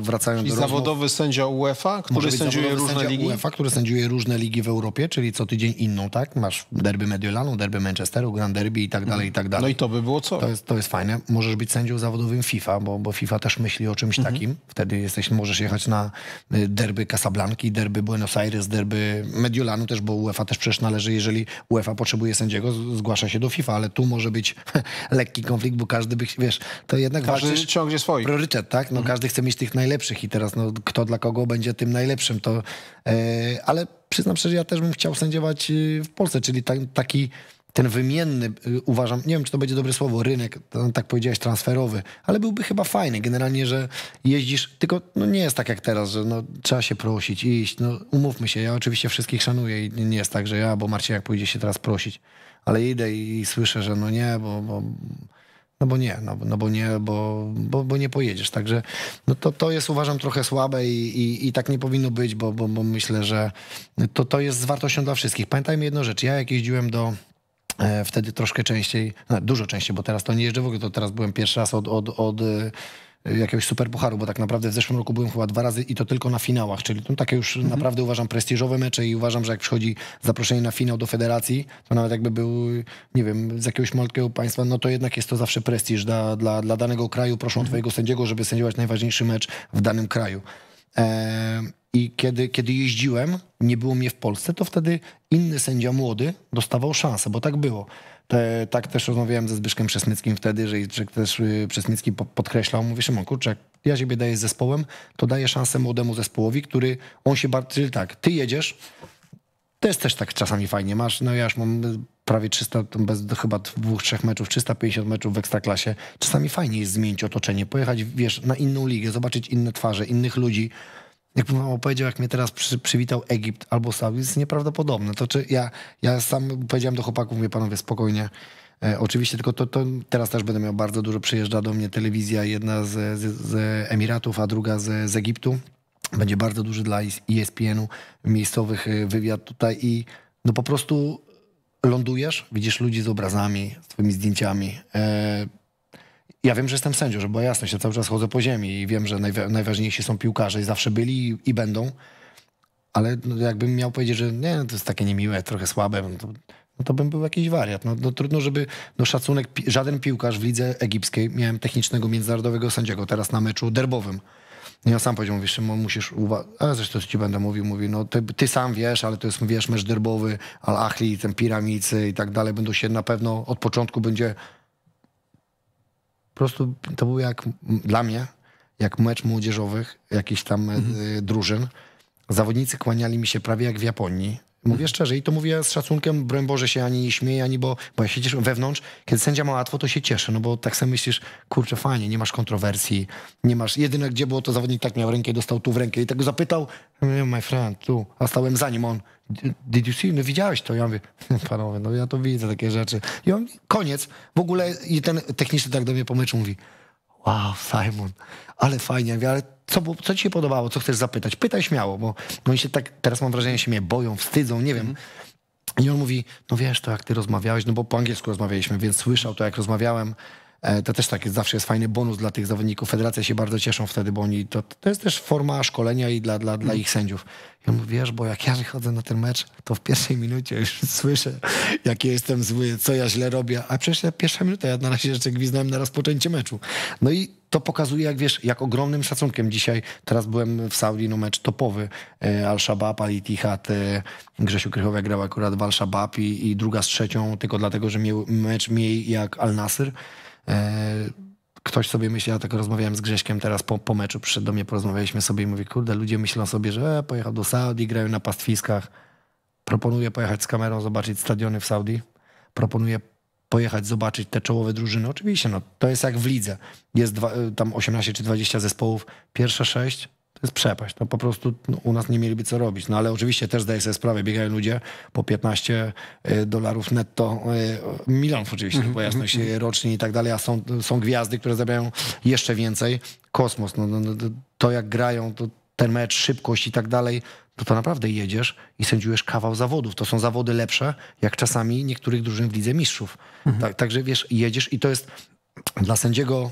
wracając czyli do zawodowy sędzia UEFA, który sędziuje różne ligi? UEFA, który sędziuje różne ligi w Europie, czyli co tydzień inną, tak? Masz derby Mediolanu, derby Manchesteru, Grand Derby i tak dalej, i tak no dalej. No i to by było co? To jest, to jest fajne. Możesz być sędzią zawodowym FIFA, bo, bo FIFA też myśli o czymś mhm. takim. Wtedy jesteś, możesz jechać na e, derby Casablanki, derby Buenos Aires, derby Mediolanu też, bo UEFA też przecież należy, jeżeli UEFA potrzebuje sędziego, zgłasza się do FIFA, ale tu może być lekki konflikt, bo każdy by, wiesz, to jednak każdy walczysz... ciągnie swoich. Priorytet, tak? No, mhm. Każdy chce mieć tych najlepszych i teraz no, kto dla kogo będzie tym najlepszym, to... Yy, ale przyznam szczerze, ja też bym chciał sędziować e, w Polsce, czyli ta, taki ten wymienny, y, uważam, nie wiem, czy to będzie dobre słowo, rynek, tak powiedziałeś, transferowy, ale byłby chyba fajny. Generalnie, że jeździsz, tylko no nie jest tak jak teraz, że no, trzeba się prosić, iść. No, umówmy się, ja oczywiście wszystkich szanuję i nie jest tak, że ja, bo Marcin jak pójdzie się teraz prosić, ale idę i słyszę, że no nie, bo, bo no bo nie, no, no bo nie, bo, bo, bo, nie pojedziesz. Także no to, to jest uważam trochę słabe i, i, i tak nie powinno być, bo, bo, bo myślę, że to, to jest z wartością dla wszystkich. Pamiętajmy jedną rzecz. Ja jak jeździłem do E, wtedy troszkę częściej, no dużo częściej, bo teraz to nie jeżdżę w ogóle, to teraz byłem pierwszy raz od, od, od e, jakiegoś superpucharu, bo tak naprawdę w zeszłym roku byłem chyba dwa razy i to tylko na finałach, czyli to takie już mhm. naprawdę uważam prestiżowe mecze i uważam, że jak przychodzi zaproszenie na finał do federacji, to nawet jakby był, nie wiem, z jakiegoś malutkiego państwa, no to jednak jest to zawsze prestiż dla, dla, dla danego kraju. Proszą mhm. twojego sędziego, żeby sędziować najważniejszy mecz w danym kraju. Eee, i kiedy, kiedy jeździłem, nie było mnie w Polsce, to wtedy inny sędzia młody dostawał szansę, bo tak było. Te, tak też rozmawiałem ze Zbyszkiem Przesmyckim wtedy, że, że też y, Przesmycki podkreślał, mówi Szymon, kurczę, ja siebie daję z zespołem, to daję szansę młodemu zespołowi, który, on się bardzo, czyli tak, ty jedziesz, to jest też tak czasami fajnie, masz, no ja już mam y, prawie 300, bez chyba dwóch, trzech meczów, 350 meczów w Ekstraklasie, czasami fajnie jest zmienić otoczenie, pojechać, wiesz, na inną ligę, zobaczyć inne twarze, innych ludzi, Jakbym wam opowiedział, jak mnie teraz przy, przywitał Egipt albo Saudi, jest nieprawdopodobne. To czy ja, ja sam powiedziałem do chłopaków, mówię panowie, spokojnie, E, oczywiście, tylko to, to, teraz też będę miał bardzo dużo. Przyjeżdża do mnie telewizja, jedna z, z, z Emiratów, a druga z, z Egiptu. Będzie bardzo duży dla ESPN-u miejscowych e, wywiad tutaj i no po prostu lądujesz, widzisz ludzi z obrazami, z twoimi zdjęciami. E, ja wiem, że jestem sędzią, żeby była jasność. Ja cały czas chodzę po ziemi i wiem, że najwa najważniejsi są piłkarze i zawsze byli i, i będą. Ale no, jakbym miał powiedzieć, że nie, no, to jest takie niemiłe, trochę słabe, no, to, no to bym był jakiś wariat. No, no, trudno, żeby no szacunek, żaden piłkarz w lidze egipskiej, miałem technicznego międzynarodowego sędziego teraz na meczu derbowym. No, ja sam powiedział, mówisz, Szymon, musisz uważać, a zresztą ci będę mówił, mówi, no ty, ty, sam wiesz, ale to jest, wiesz, mecz derbowy, Al-Ahli, ten Piramicy i tak dalej, będą się na pewno, od początku będzie po prostu to był jak dla mnie, jak mecz młodzieżowych, jakichś tam e, mhm. drużyn. Zawodnicy kłaniali mi się prawie jak w Japonii. Mówię mhm. szczerze i to mówię z szacunkiem, broń Boże się ani nie śmieję, ani bo, bo ja się cieszę wewnątrz, kiedy sędzia ma łatwo, to się cieszę, no bo tak sobie myślisz, kurczę, fajnie, nie masz kontrowersji, nie masz, jedyne gdzie było to zawodnik tak miał rękę, dostał tu w rękę i tego tak zapytał, my friend, tu, a stałem za nim, on, did you see? No widziałeś to? Ja mówię, panowie, no ja to widzę takie rzeczy. I on, koniec. W ogóle i ten techniczny tak do mnie po meczu mówi, wow, Simon, ale fajnie. Ja mówię, ale co, co ci się podobało? Co chcesz zapytać? Pytaj śmiało, bo oni się tak, teraz mam wrażenie, się mnie boją, wstydzą, nie wiem. Mhm. I on mówi, no wiesz, to jak ty rozmawiałeś, no bo po angielsku rozmawialiśmy, więc słyszał to, jak rozmawiałem E, to też tak jest, zawsze jest fajny bonus dla tych zawodników. Federacje się bardzo cieszą wtedy, bo oni to, to jest też forma szkolenia i dla, dla, dla mm. ich sędziów. Ja mówię, wiesz, bo jak ja wychodzę na ten mecz, to w pierwszej minucie już słyszę, jakie jestem zły, co ja źle robię. A przecież ja pierwsza minuta, ja na razie jeszcze gwizdałem na rozpoczęcie meczu. No i to pokazuje, jak wiesz, jak ogromnym szacunkiem dzisiaj. Teraz byłem w Saudi, no mecz topowy. E, Al-Shabaab, Al-Ittihad, e, Grzesiu Krychowiak grał akurat w Al-Shabaab i, i, druga z trzecią, tylko dlatego, że miał mecz mniej jak Al-Nasr. E, ktoś sobie myśli, ja tak rozmawiałem z Grześkiem teraz po, po meczu, przyszedł do mnie, porozmawialiśmy sobie i mówi, kurde, ludzie myślą sobie, że e, pojechał do Saudi, grają na pastwiskach. Proponuję pojechać z kamerą, zobaczyć stadiony w Saudi. Proponuję pojechać, zobaczyć te czołowe drużyny. Oczywiście, no, to jest jak w lidze. Jest dwa, y, tam 18 czy 20 zespołów. Pierwsze sześć. To jest przepaść. No po prostu no, u nas nie mieliby co robić. No ale oczywiście też zdaję sobie sprawę, biegają ludzie po 15 e, dolarów netto, e, milionów oczywiście, mm -hmm. bo jasność mhm, mhm. rocznie i tak dalej, a są, są gwiazdy, które zarabiają jeszcze więcej. Kosmos, no, no, no to jak grają, to ten mecz, szybkość i tak dalej, to to naprawdę jedziesz i sędziujesz kawał zawodów. To są zawody lepsze, jak czasami niektórych drużyn w Lidze Mistrzów. Mhm. Tak, także wiesz, jedziesz i to jest dla sędziego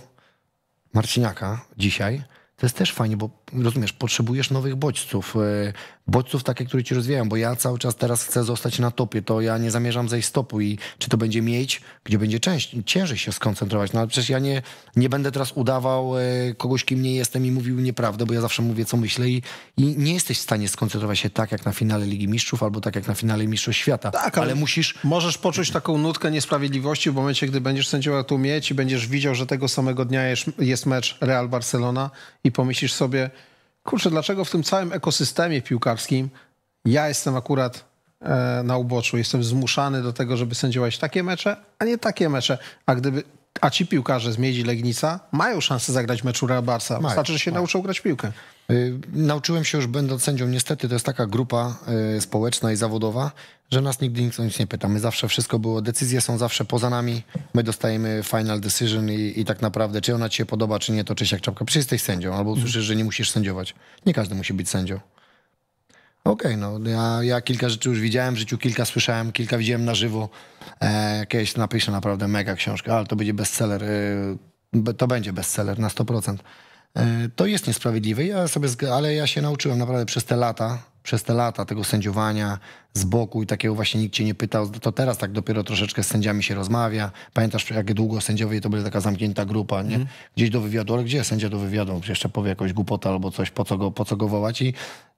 Marciniaka dzisiaj, to jest też fajnie, bo rozumiesz, potrzebujesz nowych bodźców, e, bodźców takie, które ci rozwijają, bo ja cały czas teraz chcę zostać na topie, to ja nie zamierzam zejść stopu i czy to będzie mieć, gdzie będzie część, ciężej się skoncentrować, no ale przecież ja nie, nie będę teraz udawał e, kogoś, kim nie jestem i mówił nieprawdę, bo ja zawsze mówię, co myślę i, i nie jesteś w stanie skoncentrować się tak, jak na finale Ligi Mistrzów albo tak, jak na finale Mistrzostw Świata, tak, ale, ale musisz... Możesz poczuć taką nutkę niesprawiedliwości w momencie, gdy będziesz sędziował tu mieć i będziesz widział, że tego samego dnia jest mecz Real Barcelona i pomyślisz sobie, kurczę, dlaczego w tym całym ekosystemie piłkarskim ja jestem akurat e, na uboczu, jestem zmuszany do tego, żeby sędziować takie mecze, a nie takie mecze. A gdyby a ci piłkarze z Miedzi Legnica mają szansę zagrać meczu Real Barca. Wystarczy, że się mają. nauczą grać piłkę. Y, nauczyłem się już będąc sędzią, niestety to jest taka grupa y, społeczna i zawodowa, że nas nigdy nikt o nic nie pyta. My zawsze wszystko było, decyzje są zawsze poza nami, my dostajemy final decision i, i tak naprawdę, czy ona ci się podoba, czy nie, to czy się jak czapka. Przecież jesteś sędzią, albo usłyszysz, że nie musisz sędziować. Nie każdy musi być sędzią. Okej, okay, no ja, ja, kilka rzeczy już widziałem w życiu, kilka słyszałem, kilka widziałem na żywo. E, kiedyś napiszę naprawdę mega książkę, ale to będzie bestseller. E, to będzie bestseller na 100%. E, to jest niesprawiedliwe, ja sobie, ale ja się nauczyłem naprawdę przez te lata, przez te lata tego sędziowania z boku i takiego właśnie nikt cię nie pytał. To teraz tak dopiero troszeczkę z sędziami się rozmawia. Pamiętasz, jak długo sędziowie to była taka zamknięta grupa, nie? Mhm. Gdzieś do wywiadu, ale gdzie sędzia do wywiadu? Jeszcze powie jakąś głupotę albo coś, po co go, po co go wołać? I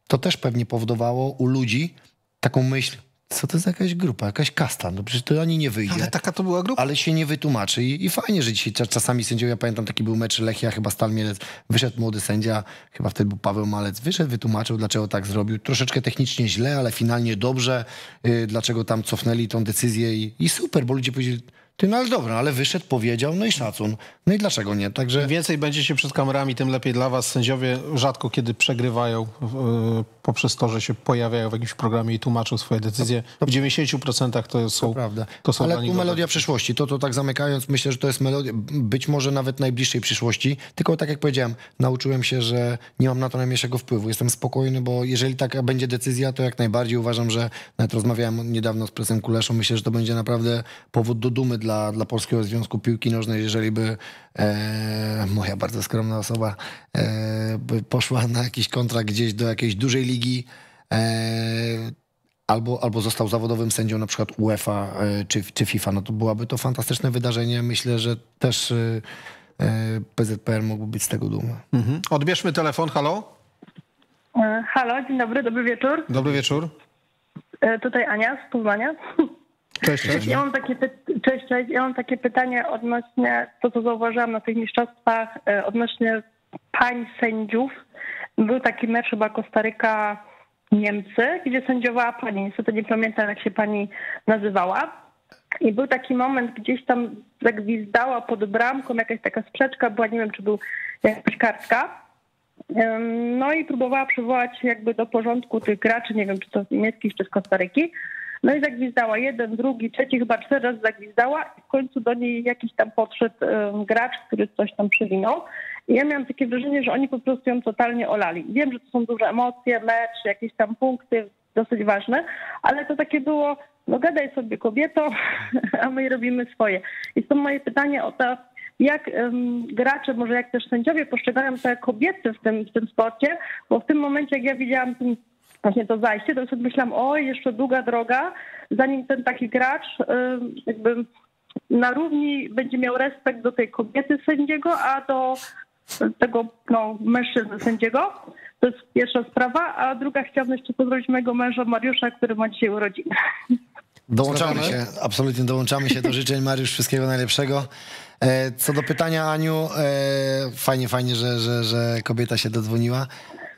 to też pewnie powodowało u ludzi taką myśl, co to za jakaś grupa, jakaś kasta, no przecież to ani nie wyjdzie. Ale taka to była grupa. Ale się nie wytłumaczy i, i fajnie, że dzisiaj czasami sędziowie, ja pamiętam taki był mecz Lechia, chyba Stal Mielec, wyszedł młody sędzia, chyba wtedy był Paweł Malec, wyszedł, wytłumaczył, dlaczego tak zrobił, troszeczkę technicznie źle, ale finalnie dobrze, yy, dlaczego tam cofnęli tą decyzję i, i super, bo ludzie powiedzieli, ty, no ale dobra, ale wyszedł, powiedział, no i szacun. No i dlaczego nie? Także... Im więcej się przed kamerami, tym lepiej dla was. Sędziowie rzadko kiedy przegrywają yy, poprzez to, że się pojawiają w jakimś programie i tłumaczą swoje decyzje. To, no to... W 90% to są, to prawda. To są Ale tu melodia przyszłości. To, to tak zamykając, myślę, że to jest melodia być może nawet najbliższej przyszłości. Tylko tak jak powiedziałem, nauczyłem się, że nie mam na to najmniejszego wpływu. Jestem spokojny, bo jeżeli taka będzie decyzja, to jak najbardziej uważam, że nawet rozmawiałem niedawno z prezesem Kuleszą. Myślę, że to będzie naprawdę powód do dumy dla dla, dla Polskiego Związku Piłki Nożnej, jeżeli by e, moja bardzo skromna osoba e, by poszła na jakiś kontrakt gdzieś do jakiejś dużej ligi. E, albo, albo został zawodowym sędzią na przykład UEFA e, czy, czy FIFA, no to byłaby to fantastyczne wydarzenie. Myślę, że też e, e, PZPR mógłby być z tego dumny. Mhm. Odbierzmy telefon, halo? Halo, dzień dobry, dobry wieczór. Dobry wieczór. Tutaj Ania z Poznania. Cześć, cześć. Ja mam takie, cześć, cześć. Ja mam takie pytanie odnośnie to, co zauważyłam na tych mistrzostwach, e, odnośnie pań sędziów. Był taki mecz chyba Kostaryka Niemcy, gdzie sędziowała pani, niestety nie pamiętam jak się pani nazywała. I był taki moment, gdzieś tam zagwizdała pod bramką jakaś taka sprzeczka, była nie wiem, czy był jakaś kartka. No i próbowała przywołać jakby do porządku tych graczy, nie wiem, czy to z niemieckich, czy z Kostaryki. No i zagwizdała jeden, drugi, trzeci, chyba cztery razy zagwizdała i w końcu do niej jakiś tam podszedł um, gracz, który coś tam przywinął. I ja miałam takie wrażenie, że oni po prostu ją totalnie olali. Wiem, że to są duże emocje, mecz, jakieś tam punkty dosyć ważne, ale to takie było, no gadaj sobie kobieto, a my robimy swoje. I to moje pytanie o to, jak um, gracze, może jak też sędziowie postrzegają te kobiety w tym, w tym sporcie, bo w tym momencie, jak ja widziałam ten właśnie to zajście, to sobie myślałam, oj, jeszcze długa droga, zanim ten taki gracz y, jakby na równi będzie miał respekt do tej kobiety sędziego, a do tego no, mężczyzny sędziego. To jest pierwsza sprawa, a druga chciałabym jeszcze pozdrowić mojego męża Mariusza, który ma dzisiaj urodziny. Dołączamy się, absolutnie dołączamy się do życzeń Mariusz, wszystkiego najlepszego. E, co do pytania Aniu, e, fajnie, fajnie, że, że, że kobieta się dodzwoniła.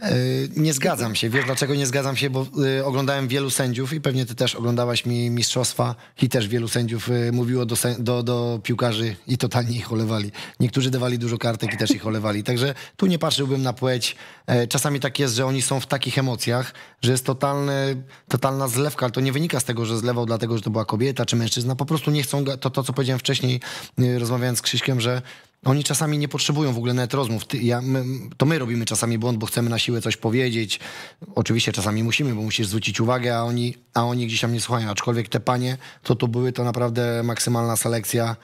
E, nie zgadzam się. Wiesz dlaczego nie zgadzam się? Bo e, oglądałem wielu sędziów i pewnie ty też oglądałaś mi mistrzostwa i też wielu sędziów e, mówiło do, do, do piłkarzy i totalnie ich olewali. Niektórzy dawali dużo kartek i też ich olewali. Także tu nie patrzyłbym na płeć. Czasami tak jest, że oni są w takich emocjach, że jest totalny, totalna zlewka, ale to nie wynika z tego, że zlewał dlatego, że to była kobieta czy mężczyzna. Po prostu nie chcą, to, to co powiedziałem wcześniej rozmawiając z Krzyśkiem, że oni czasami nie potrzebują w ogóle net rozmów. Ty, ja, my, to my robimy czasami błąd, bo chcemy na siłę coś powiedzieć. Oczywiście czasami musimy, bo musisz zwrócić uwagę, a oni, a oni gdzieś tam nie słuchają. Aczkolwiek te panie, to to były to naprawdę maksymalna selekcja.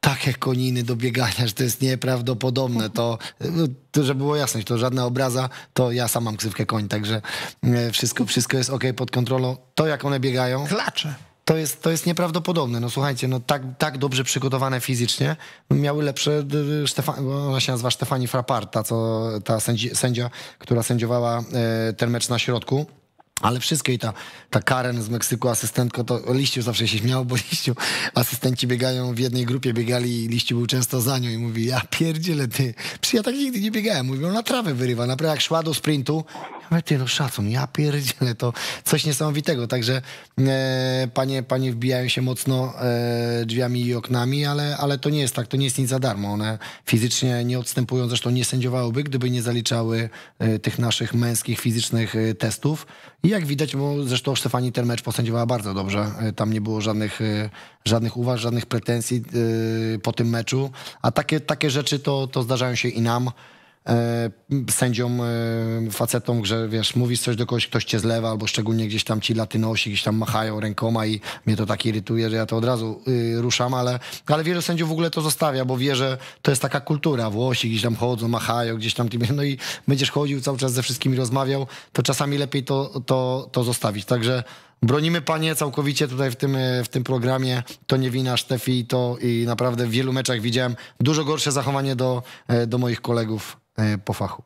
Takie koniny do biegania, że to jest nieprawdopodobne. To, no, to że było jasność, to żadna obraza, to ja sam mam ksywkę koń, także e, wszystko, wszystko jest ok pod kontrolą. To, jak one biegają. Klacze to jest, to jest nieprawdopodobne. No słuchajcie, no tak, tak dobrze przygotowane fizycznie, miały lepsze, y, y, Stefan, ona się nazywa Stefani Frappart, ta, co, ta sędzia, sędzia która sędziowała e, ten mecz na środku. Ale wszystkie i ta, ta Karen z Meksyku, asystentko, to liściu zawsze się śmiał, bo liściu asystenci biegają w jednej grupie, biegali i liściu był często za nią i mówi, ja pierdzielę ty, przy ja tak nigdy nie biegałem, mówią, na trawę wyrywa, naprawdę jak szła do sprintu, ale ty, no szacun, ja pierdzielę, to coś niesamowitego. Także e, panie, panie wbijają się mocno e, drzwiami i oknami, ale, ale to nie jest tak, to nie jest nic za darmo. One fizycznie nie odstępują, zresztą nie sędziowałyby, gdyby nie zaliczały e, tych naszych męskich, fizycznych e, testów. I jak widać, bo zresztą Stefani ten mecz posędziowała bardzo dobrze. E, tam nie było żadnych, e, żadnych uwag, żadnych pretensji po tym meczu. A takie, takie rzeczy to, to zdarzają się i nam. E, sędziom, e, facetom, że wiesz, mówisz coś do kogoś, ktoś cię zlewa, albo szczególnie gdzieś tam ci latynosi gdzieś tam machają rękoma i mnie to tak irytuje, że ja to od razu y, ruszam, ale, ale że sędziów w ogóle to zostawia, bo wie, że to jest taka kultura, Włosi gdzieś tam chodzą, machają gdzieś tam, no i będziesz chodził cały czas ze wszystkimi rozmawiał, to czasami lepiej to, to, to zostawić, także Bronimy panie całkowicie tutaj w tym, e, w tym programie. To nie wina Sztefi i to i naprawdę w wielu meczach widziałem dużo gorsze zachowanie do, do moich kolegów E, po fachu.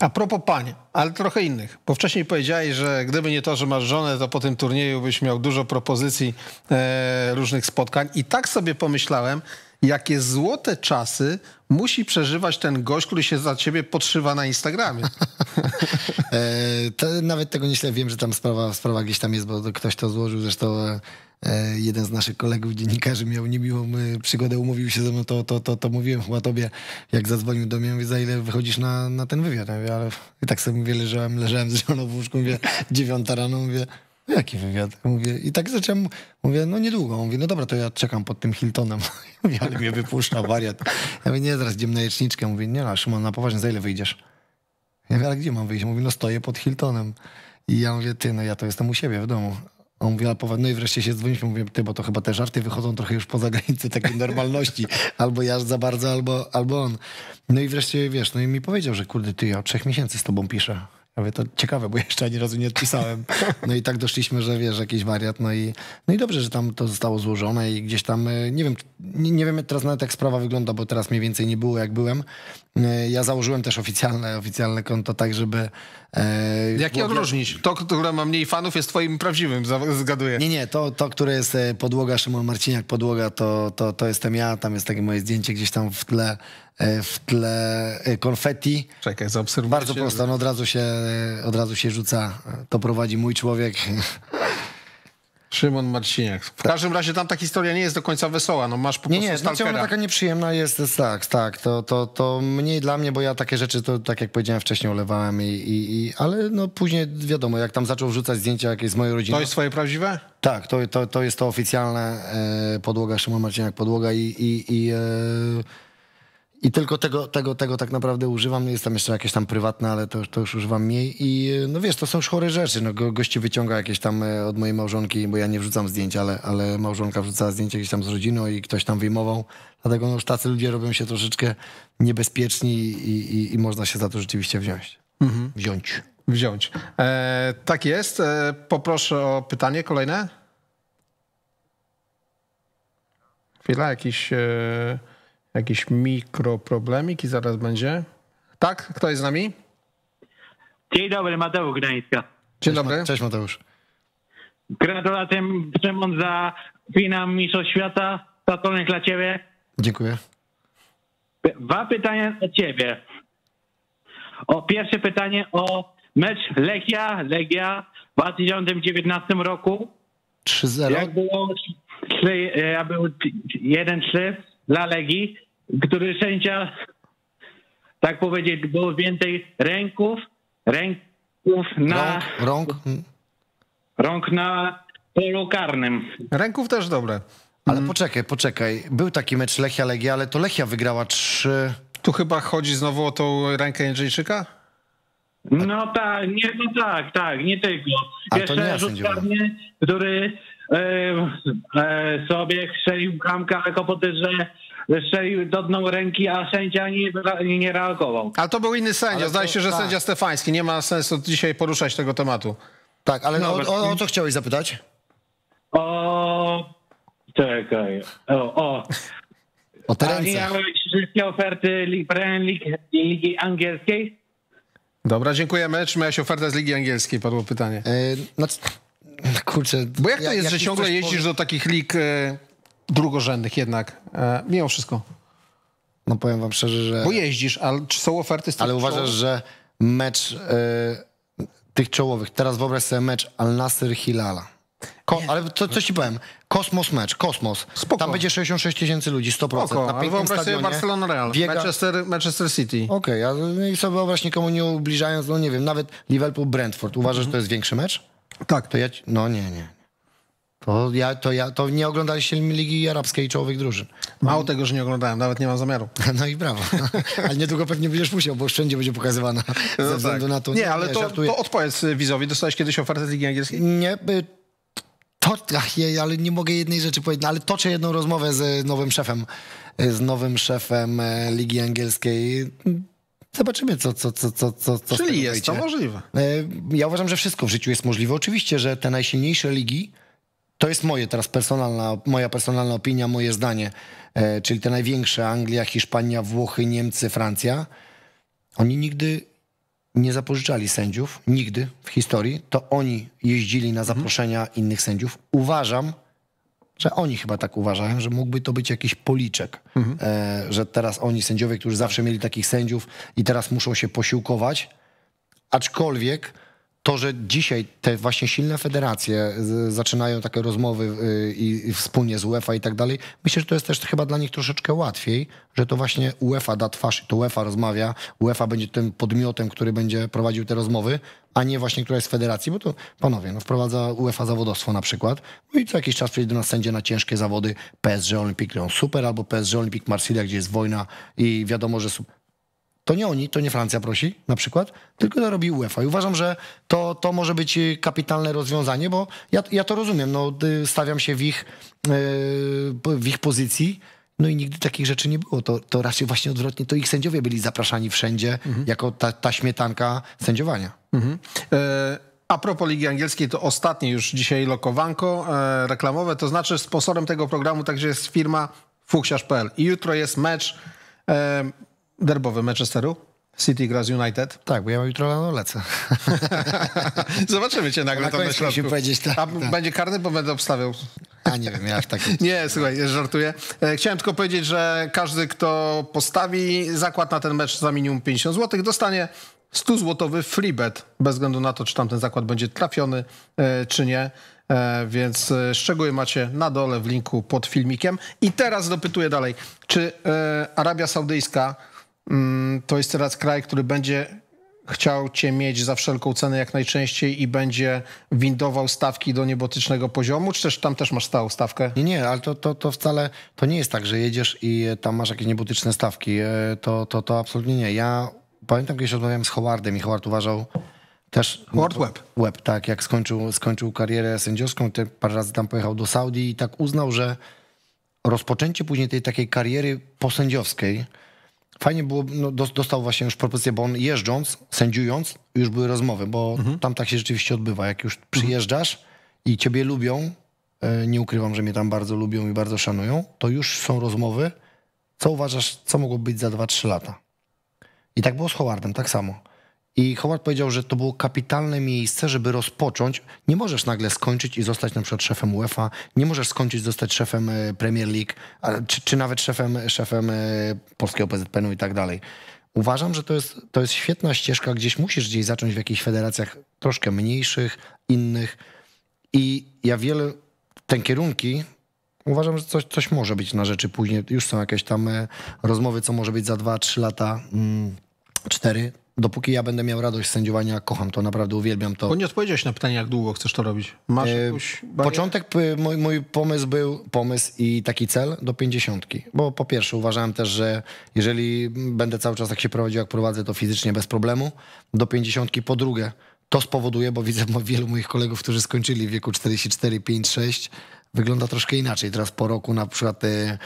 A propos pań, ale trochę innych, bo wcześniej powiedziałeś, że gdyby nie to, że masz żonę, to po tym turnieju byś miał dużo propozycji e, różnych spotkań. I tak sobie pomyślałem, jakie złote czasy musi przeżywać ten gość, który się za ciebie podszywa na Instagramie. e, to, nawet tego nie śledzę. Wiem, że tam sprawa, sprawa gdzieś tam jest, bo ktoś to złożył. Zresztą e, E, jeden z naszych kolegów dziennikarzy miał niemiłą e, przygodę, umówił się ze mną, to, to, to, to mówiłem chyba tobie, jak zadzwonił do mnie, mówię, za ile wychodzisz na, na ten wywiad? Ja mówię, ale i tak sobie mówię, leżałem, leżałem z żoną w łóżku, mówię, dziewiąta rano, mówię, no Jaki wywiad? Mówię, i tak zacząłem, mówię, no niedługo. Mówię, no dobra, to ja czekam pod tym Hiltonem. Mówię, ale mnie wypuszcza wariat. Ja mówię, nie, zaraz idziemy na jeczniczkę. Mówię, nie no, Szymon, na poważnie, za ile wyjdziesz? Ja mówię, ale gdzie mam wyjść? Mówi, no stoję pod Hiltonem. I ja mówię, ty, no ja to jestem u siebie w domu. On mówi, ale no i wreszcie się dzwoniliśmy, mówię, ty, bo to chyba te żarty wychodzą trochę już poza granicę takiej normalności. Albo ja za bardzo, albo, albo on. No i wreszcie, wiesz, no i mi powiedział, że kurde, ty, ja od trzech miesięcy z tobą piszę. Ja mówię, to ciekawe, bo jeszcze ani razu nie odpisałem. No i tak doszliśmy, że wiesz, jakiś wariat, no i, no i dobrze, że tam to zostało złożone i gdzieś tam, e, nie wiem, nie, nie wiem teraz nawet jak sprawa wygląda, bo teraz mniej więcej nie było jak byłem. E, ja założyłem też oficjalne, oficjalne konto tak, żeby... E, jak je odróżnić? To, które ma mniej fanów jest twoim prawdziwym, zgaduję. Nie, nie, to, to które jest e, podłoga Szymon Marciniak, podłoga, to, to, to jestem ja, tam jest takie moje zdjęcie gdzieś tam w tle E, w tle e, konfetti. Czekaj, zaobserwuj. Bardzo prosto, no od razu się, e, od razu się rzuca. To prowadzi mój człowiek. Szymon Marciniak. W tak. każdym razie tam ta historia nie jest do końca wesoła. No masz po nie, prostu Nie, nie, no, znaczy taka nieprzyjemna jest, jest, tak, tak. To, to, to mniej dla mnie, bo ja takie rzeczy, to tak jak powiedziałem wcześniej, olewałem i, i, i ale no później wiadomo, jak tam zaczął wrzucać zdjęcia jakieś z mojej rodziny. To jest twoje prawdziwe? Tak, to, to, to jest to oficjalne e, podłoga Szymon Marciniak podłoga i, i, i e, i tylko tego, tego, tego tak naprawdę używam. Jest tam jeszcze jakieś tam prywatne, ale to, to już używam mniej. I e, no wiesz, to są już chore rzeczy. No, go, gości wyciąga jakieś tam e, od mojej małżonki, bo ja nie wrzucam zdjęć, ale, ale małżonka wrzucała zdjęcie jakieś tam z rodziną i ktoś tam wyjmował. Dlatego no, już tacy ludzie robią się troszeczkę niebezpieczni i, i, i można się za to rzeczywiście wziąć. Mhm. Wziąć. Wziąć. E, tak jest. E, poproszę o pytanie kolejne. Chwila, jakiś... E jakiś mikroproblemik i zaraz będzie. Tak, kto jest z nami? Dzień dobry, Mateusz Gdańska. Dzień dobry. Cześć Mateusz. Gratulacje Szymon za finał Mistrzostw Świata. Szacunek dla ciebie. Dziękuję. Dwa pytania dla ciebie. O pierwsze pytanie o mecz Lechia, Legia w 2019 roku. 3-0. Jak było e, był 1-3 dla Legii który sędzia, tak powiedzieć, było więcej ręków, ręków na... Rąk, rąk? Rąk na polu karnym. Ręków też dobre. Ale mm. poczekaj, poczekaj. Był taki mecz Lechia-Legia, ale to Lechia wygrała trzy... Tu chyba chodzi znowu o tą rękę Jędrzejczyka? No tak, nie, no tak, tak, nie tylko. A Jeszcze rzut karny, który e, e, sobie strzelił bramkę, ale po że wystrzelił do ręki, a sędzia nie, nie reagował. Ale to był inny sędzia. Zdaje się, że tak. sędzia Stefański. Nie ma sensu dzisiaj poruszać tego tematu. Tak, ale no, o, o, o co chciałeś zapytać? O... Czekaj. O, o. O te ręce. miałeś wszystkie oferty Premier Ligi Angielskiej? Dobra, dziękujemy. Czy miałeś ofertę z Ligi Angielskiej? Padło pytanie. Yy, no, kurczę. Bo jak to jest, że ciągle jeździsz do takich lig... E, drugorzędnych jednak, e, mimo wszystko. No powiem wam szczerze, że... Bo jeździsz, ale czy są oferty z tych Ale uważasz, czołowych? że mecz e, tych czołowych, teraz wyobraź sobie mecz Al-Nasr Hilala. Ko ale to, ci powiem. Kosmos mecz, kosmos. Spoko. Tam będzie 66 tysięcy ludzi, 100%. Spoko, na ale wyobraź sobie Barcelona Real, biega... Manchester, Manchester City. Okej, okay, ja no i sobie wyobraź nikomu nie ubliżając, no nie wiem, nawet Liverpool-Brentford. Uważasz, mm -hmm. że to jest większy mecz? Tak. To ja ci... No nie, nie. To, ja, to, ja, to nie oglądaliście Ligi Arabskiej czołowych drużyn. Mało tego, że nie oglądałem, nawet nie mam zamiaru. No i brawo. ale niedługo pewnie będziesz musiał, bo wszędzie będzie pokazywana no ze tak. względu na to. Nie, ale nie, to, to odpowiedz y, wizowi. Dostałeś kiedyś ofertę z Ligi Angielskiej? Nie, y, to, ale nie mogę jednej rzeczy powiedzieć, no, ale toczę jedną rozmowę z nowym szefem, y, z nowym szefem Ligi Angielskiej. Zobaczymy, co, co, co, co, co, co Czyli jest to możliwe. Ja uważam, że wszystko w życiu jest możliwe. Oczywiście, że te najsilniejsze ligi to jest moje teraz personalna, moja personalna opinia, moje zdanie, e, czyli te największe Anglia, Hiszpania, Włochy, Niemcy, Francja, oni nigdy nie zapożyczali sędziów, nigdy w historii, to oni jeździli na mhm. zaproszenia innych sędziów. Uważam, że oni chyba tak uważają, że mógłby to być jakiś policzek, mhm. e, że teraz oni, sędziowie, którzy zawsze mieli takich sędziów i teraz muszą się posiłkować, aczkolwiek to, że dzisiaj te właśnie silne federacje y, zaczynają takie rozmowy y, i wspólnie z UEFA i tak dalej, myślę, że to jest też chyba dla nich troszeczkę łatwiej, że to właśnie UEFA da twarz, i to UEFA rozmawia, UEFA będzie tym podmiotem, który będzie prowadził te rozmowy, a nie właśnie któraś z federacji, bo to panowie, no wprowadza UEFA zawodowstwo na przykład no i co jakiś czas przyjdzie do nas sędzia na ciężkie zawody PSG Olympic Lyon Super albo PSG Olympic Marsylia, gdzie jest wojna i wiadomo, że super to nie oni, to nie Francja prosi na przykład, tylko to robi UEFA. I uważam, że to, to może być e, kapitalne rozwiązanie, bo ja, ja to rozumiem. No, y, stawiam się w ich, e, w ich pozycji. No i nigdy takich rzeczy nie było. To, to raczej właśnie odwrotnie, to ich sędziowie byli zapraszani wszędzie mhm. jako ta, ta śmietanka sędziowania. Mhm. E a propos Ligi Angielskiej, to ostatnie już dzisiaj lokowanko e, reklamowe, to znaczy sponsorem tego programu także jest firma fuksiarz.pl i jutro jest mecz e, derbowy Manchesteru. City gra z United. Tak, bo ja jutro rano lecę. Zobaczymy cię nagle na tam na Powiedzieć, tak, A tak. będzie karny, bo będę obstawiał. A nie wiem, ja aż tak... nie, słuchaj, żartuję. E, chciałem tylko powiedzieć, że każdy, kto postawi zakład na ten mecz za minimum 50 zł, dostanie 100-złotowy freebet, bez względu na to, czy tamten zakład będzie trafiony, e, czy nie. E, więc szczegóły macie na dole w linku pod filmikiem. I teraz dopytuję dalej, czy Arabia Saudyjska Mm, to jest teraz kraj, który będzie chciał cię mieć za wszelką cenę jak najczęściej i będzie windował stawki do niebotycznego poziomu, czy też tam też masz stałą stawkę? Nie, nie, ale to, to, to wcale, to nie jest tak, że jedziesz i e, tam masz jakieś niebotyczne stawki, e, to, to, to absolutnie nie. Ja pamiętam, kiedyś rozmawiałem z Howardem i Howard uważał też... Howard Webb. Webb, tak, jak skończył, skończył karierę sędziowską, te parę razy tam pojechał do Saudi i tak uznał, że rozpoczęcie później tej takiej kariery posędziowskiej Fajnie było, no, dostał właśnie już propozycję, bo on jeżdżąc, sędziując, już były rozmowy, bo mhm. tam tak się rzeczywiście odbywa. Jak już przyjeżdżasz i ciebie lubią, e, nie ukrywam, że mnie tam bardzo lubią i bardzo szanują, to już są rozmowy, co uważasz, co mogło być za 2-3 lata. I tak było z Howardem, tak samo. I Howard powiedział, że to było kapitalne miejsce, żeby rozpocząć. Nie możesz nagle skończyć i zostać na przykład szefem UEFA, nie możesz skończyć zostać szefem e, Premier League, czy, czy nawet szefem, szefem e, polskiego PZPN-u i tak dalej. Uważam, że to jest, to jest świetna ścieżka, gdzieś musisz gdzieś zacząć w jakichś federacjach troszkę mniejszych, innych. I ja wiele, ten kierunki, uważam, że coś, coś może być na rzeczy później. Już są jakieś tam e, rozmowy, co może być za 2-3 lata, 4. Mm, dopóki ja będę miał radość sędziowania, kocham to, naprawdę uwielbiam to. Bo nie odpowiedziałeś na pytanie, jak długo chcesz to robić. Masz e, jakąś Początek, mój, mój pomysł był, pomysł i taki cel do pięćdziesiątki, bo po pierwsze uważałem też, że jeżeli będę cały czas tak się prowadził, jak prowadzę, to fizycznie bez problemu, do pięćdziesiątki po drugie, to spowoduje, bo widzę wielu moich kolegów, którzy skończyli w wieku 44, 5, 6, wygląda troszkę inaczej. Teraz po roku na przykład y,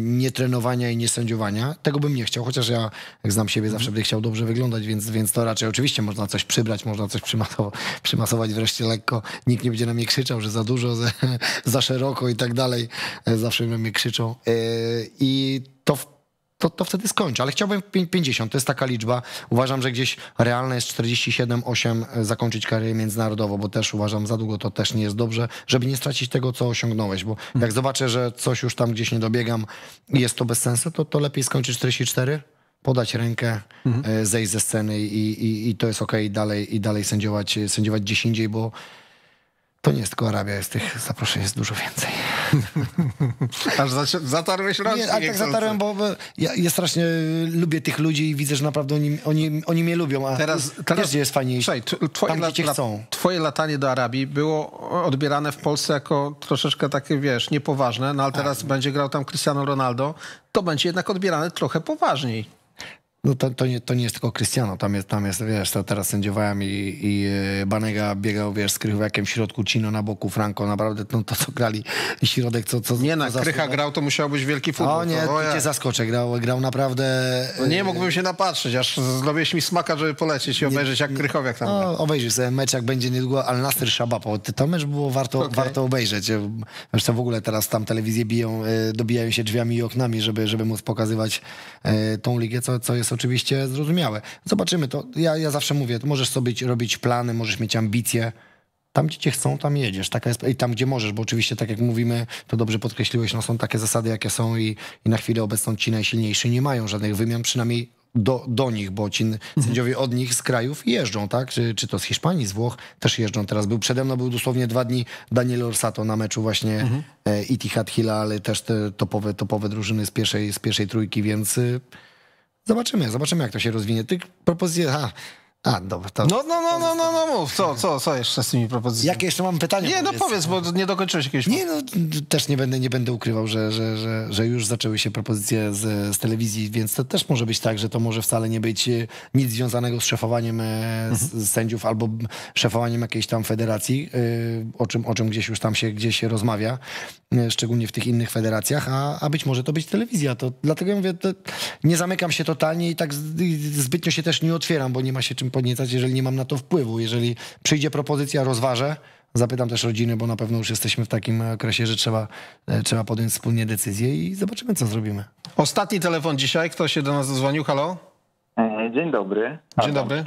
nie trenowania i nie sędziowania, tego bym nie chciał, chociaż ja, jak znam siebie, zawsze mhm. będę chciał dobrze wyglądać, więc, więc to raczej oczywiście można coś przybrać, można coś przymasować, przymasować wreszcie lekko. Nikt nie będzie na mnie krzyczał, że za dużo, za, za szeroko i tak dalej. E, zawsze na mnie krzyczą. I to w to, to wtedy skończę. Ale chciałbym 50, to jest taka liczba. Uważam, że gdzieś realne jest 47-8 e, zakończyć karierę międzynarodową, bo też uważam, za długo to też nie jest dobrze, żeby nie stracić tego, co osiągnąłeś, bo hmm. jak zobaczę, że coś już tam gdzieś nie dobiegam i jest to bez sensu, to, to lepiej skończyć 44 podać rękę, mhm. zejść ze sceny i, i, i to jest okej okay, dalej, i dalej sędziować, sędziować gdzieś indziej, bo to nie jest tylko Arabia, jest tych zaproszeń jest dużo więcej. Aż zatarłeś rączki. Nie, tak zatarłem, bo ja, ja, strasznie lubię tych ludzi i widzę, że naprawdę oni, oni, oni mnie lubią, a teraz, teraz wiesz, gdzie jest fajniej, Słuchaj, twoje tam, gdzie chcą. Twoje latanie do Arabii było odbierane w Polsce jako troszeczkę takie, wiesz, niepoważne, no ale tak. teraz a. będzie grał tam Cristiano Ronaldo, to będzie jednak odbierane trochę poważniej. No to, to, nie, to nie jest tylko Cristiano, tam jest, tam jest wiesz, teraz sędziowałem i, i e, Banega biegał, wiesz, z Krychowiakiem w środku, Cino na boku, Franco, naprawdę no, to, co grali środek, co... co nie, na co Krycha grał, to musiał być wielki futbol. O nie, to, o, ja. cię zaskoczę, grał, grał naprawdę... No nie mógłbym się napatrzeć, aż zrobiłeś mi smaka, żeby polecieć i obejrzeć, jak Krychowiak tam no, Obejrzyj sobie mecz, jak będzie niedługo, ale Nasser Szabapo, to mecz było warto, okay. warto obejrzeć. Zresztą w ogóle teraz tam telewizje biją, e, dobijają się drzwiami i oknami, żeby, żeby móc pokazywać e, tą ligę, co, co jest jest oczywiście zrozumiałe. Zobaczymy to. Ja, ja zawsze mówię, możesz sobie robić plany, możesz mieć ambicje. Tam, gdzie cię chcą, tam jedziesz. Taka jest, I tam, gdzie możesz, bo oczywiście, tak jak mówimy, to dobrze podkreśliłeś, no są takie zasady, jakie są i, i na chwilę obecną ci najsilniejsi nie mają żadnych wymian, przynajmniej do, do nich, bo ci mhm. sędziowie od nich z krajów jeżdżą, tak? Czy, czy to z Hiszpanii, z Włoch też jeżdżą. Teraz był przede mną, był dosłownie dwa dni Daniel Orsato na meczu właśnie mhm. Itihad e, Hila, ale też te topowe, topowe drużyny z pierwszej, z pierwszej trójki, więc y, Zobaczymy, zobaczymy, jak to się rozwinie. Tych propozycji... A, a, dobra. To... No, no, no, no, no, no, mów. Co, co, co jeszcze z tymi propozycjami? Jakie jeszcze mam pytania? Nie, no powiedz, no. bo nie dokończyłeś jakiegoś... Nie, no, też nie będę, nie będę ukrywał, że, że, że, że już zaczęły się propozycje z, z telewizji, więc to też może być tak, że to może wcale nie być e, nic związanego z szefowaniem e, z, mhm. z sędziów albo szefowaniem jakiejś tam federacji, e, o, czym, o czym gdzieś już tam się gdzieś się rozmawia szczególnie w tych innych federacjach, a, a być może to być telewizja. To, dlatego ja mówię, nie zamykam się totalnie i tak zbytnio się też nie otwieram, bo nie ma się czym podniecać, jeżeli nie mam na to wpływu. Jeżeli przyjdzie propozycja, rozważę. Zapytam też rodziny, bo na pewno już jesteśmy w takim okresie, że trzeba, e, trzeba podjąć wspólnie decyzję i zobaczymy, co zrobimy. Ostatni telefon dzisiaj. Kto się do nas dzwonił? Halo? E, dzień dobry. Dzień dobry.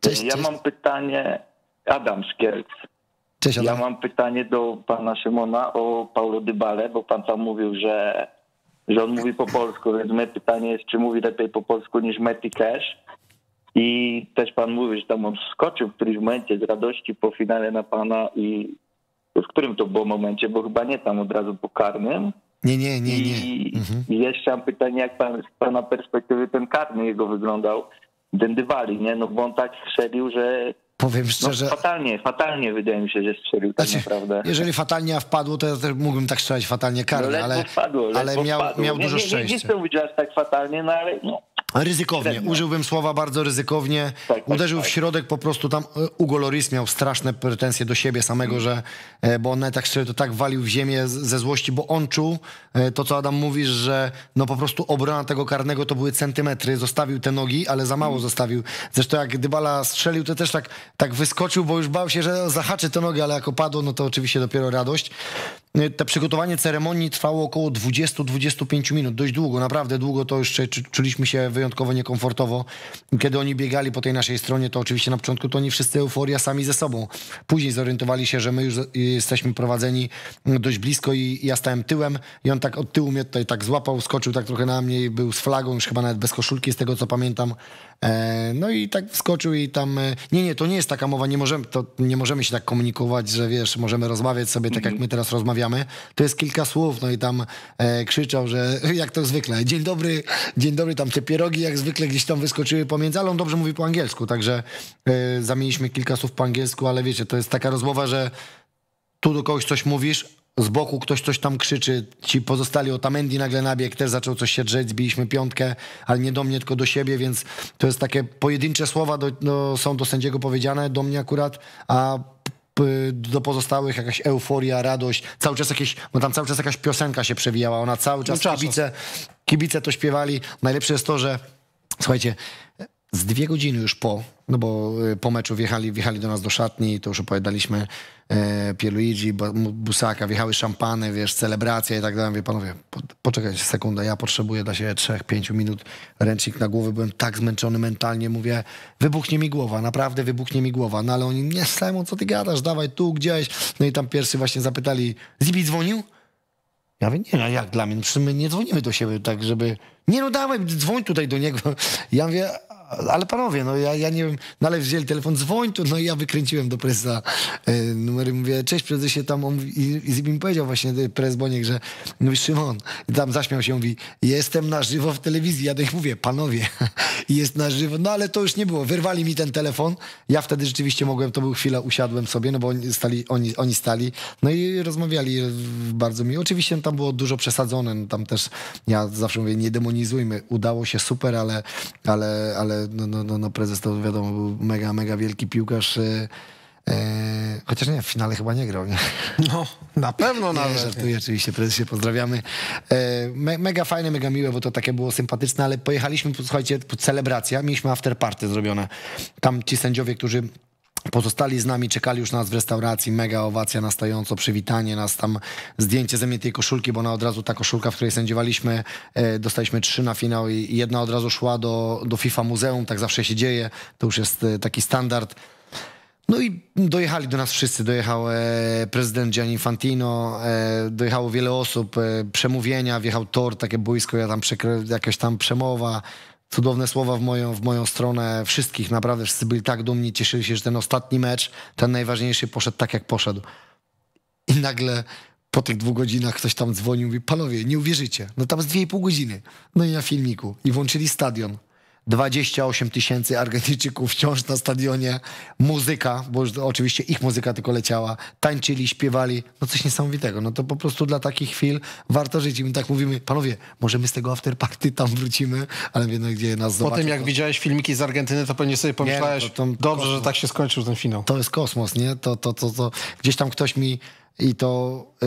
Cześć, ja cześć. mam pytanie. Adam Szkielc. Cześć, ja mam pytanie do pana Szymona o Paulo Dybale, bo pan tam mówił, że, że on mówi po polsku, więc moje pytanie jest, czy mówi lepiej po polsku niż Matty Cash? I też pan mówi, że tam on skoczył w którymś momencie z radości po finale na pana i w którym to było momencie, bo chyba nie tam od razu po karnym. Nie, nie, nie, nie. Mhm. I mhm. jeszcze mam pytanie, jak pan, z pana perspektywy ten karny jego wyglądał, Dendywali, nie? No bo on tak strzelił, że Powiem no, szczerze. No, fatalnie, fatalnie wydaje mi się, że strzelił tak prawda. Znaczy, naprawdę. Jeżeli fatalnie, a wpadło, to ja też mógłbym tak strzelać fatalnie karnie, no, ale, wpadło, ale miał, miał dużo nie, szczęścia. Nie, nie, nie mówić tak fatalnie, no ale no. Ryzykownie, użyłbym słowa bardzo ryzykownie. Tak, tak, tak. Uderzył tak. w środek, po prostu tam e, Ugo Loris miał straszne pretensje do siebie samego, że e, bo on tak szczerze to tak walił w ziemię ze złości, bo on czuł e, to, co Adam mówisz, że no po prostu obrona tego karnego to były centymetry, zostawił te nogi, ale za mało hmm. zostawił. Zresztą jak Dybala strzelił, to też tak tak wyskoczył, bo już bał się, że zahaczy to nogi, ale jak opadło, no to oczywiście dopiero radość. Y, te przygotowanie ceremonii trwało około 20-25 minut, dość długo, naprawdę długo to jeszcze czuliśmy się wyjątkowo niekomfortowo. Kiedy oni biegali po tej naszej stronie, to oczywiście na początku to oni wszyscy euforia sami ze sobą. Później zorientowali się, że my już jesteśmy prowadzeni dość blisko i ja stałem tyłem i on tak od tyłu mnie tutaj tak złapał, skoczył tak trochę na mnie i był z flagą, już chyba nawet bez koszulki z tego co pamiętam. E, no i tak wskoczył i tam, e, nie, nie, to nie jest taka mowa, nie możemy, to nie możemy się tak komunikować, że wiesz, możemy rozmawiać sobie tak jak mhm. my teraz rozmawiamy rozmawiamy, to jest kilka słów, no i tam e, krzyczał, że jak to zwykle, dzień dobry, dzień dobry, tam te pierogi jak zwykle gdzieś tam wyskoczyły pomiędzy, ale on dobrze mówi po angielsku, także e, zamieniliśmy kilka słów po angielsku, ale wiecie, to jest taka rozmowa, że tu do kogoś coś mówisz, z boku ktoś coś tam krzyczy, ci pozostali Otamendi nagle nabieg, też zaczął coś się drzeć, zbiliśmy piątkę, ale nie do mnie, tylko do siebie, więc to jest takie pojedyncze słowa do, do, są do sędziego powiedziane, do mnie akurat, a do pozostałych jakaś euforia, radość, cały czas jakieś, bo tam cały czas jakaś piosenka się przewijała, ona cały no czas, no, kibice, kibice to śpiewali. Najlepsze jest to, że słuchajcie, z dwie godziny już po, no bo y, po meczu wjechali, wjechali do nas do szatni, to już opowiadaliśmy, e, Pierluigi, Busaka, wjechały szampany, wiesz, celebracja i tak dalej. Mówię, panowie, po, poczekajcie sekundę, ja potrzebuję dla siebie trzech, pięciu minut, ręcznik na głowę, byłem tak zmęczony mentalnie, mówię, wybuchnie mi głowa, naprawdę wybuchnie mi głowa, no ale oni, nie, Simon, co ty gadasz, dawaj tu, gdzieś. No i tam pierwszy właśnie zapytali, Zibi dzwonił? Ja mówię, nie, no jak dla mnie, no my nie dzwonimy do siebie tak, żeby... Nie no dawaj, dzwoń tutaj do niego. Ja mówię, ale panowie, no ja, ja nie wiem, nalew no wzięli telefon, dzwoń tu, no i ja wykręciłem do prezesa e, numery, mówię, cześć prezesie, tam on, i, i mi powiedział właśnie prezes Boniek, że mówi Szymon, I tam zaśmiał się, mówi, jestem na żywo w telewizji, ja do nich mówię, panowie, jest na żywo, no ale to już nie było, wyrwali mi ten telefon, ja wtedy rzeczywiście mogłem, to był chwila, usiadłem sobie, no bo oni stali, oni, oni stali, no i rozmawiali e, bardzo mi, oczywiście tam było dużo przesadzone, no, tam też, ja zawsze mówię, nie demonizujmy, udało się super, ale, ale, ale no, no, no, no prezes to wiadomo, był mega, mega wielki piłkarz. E, e, chociaż nie, w finale chyba nie grał, nie? No, na pewno nawet. Nie, żartuję oczywiście, prezesie, pozdrawiamy. E, me, mega fajne, mega miłe, bo to takie było sympatyczne, ale pojechaliśmy, słuchajcie, celebracja, mieliśmy afterparty zrobione. Tam ci sędziowie, którzy Pozostali z nami czekali już nas w restauracji, mega owacja na stojąco, przywitanie nas, tam zdjęcie ze mnie tej koszulki, bo na od razu, ta koszulka, w której sędziowaliśmy, e, dostaliśmy trzy na finał i jedna od razu szła do, do FIFA Muzeum, tak zawsze się dzieje, to już jest e, taki standard. No i dojechali do nas wszyscy, dojechał e, prezydent Gianni Infantino, e, dojechało wiele osób, e, przemówienia, wjechał tor, takie boisko, ja tam jakieś tam przemowa, cudowne słowa w moją, w moją stronę wszystkich. Naprawdę wszyscy byli tak dumni, cieszyli się, że ten ostatni mecz, ten najważniejszy poszedł tak, jak poszedł. I nagle po tych dwóch godzinach ktoś tam dzwonił i mówi, panowie, nie uwierzycie, no tam z dwie i pół godziny, no i na filmiku. I włączyli stadion. 28 tysięcy Argentyńczyków wciąż na stadionie, muzyka, bo oczywiście ich muzyka tylko leciała, tańczyli, śpiewali, no coś niesamowitego. No to po prostu dla takich chwil warto żyć. I my tak mówimy, panowie, może my z tego afterparty tam wrócimy, ale wiem, no gdzie nas zobaczą. Po tym, jak to... widziałeś filmiki z Argentyny, to pewnie sobie no pomyślałeś, nie, to, to, dobrze, kosmos. że tak się skończył ten finał. To jest kosmos, nie? To, to, to, to, gdzieś tam ktoś mi i to y,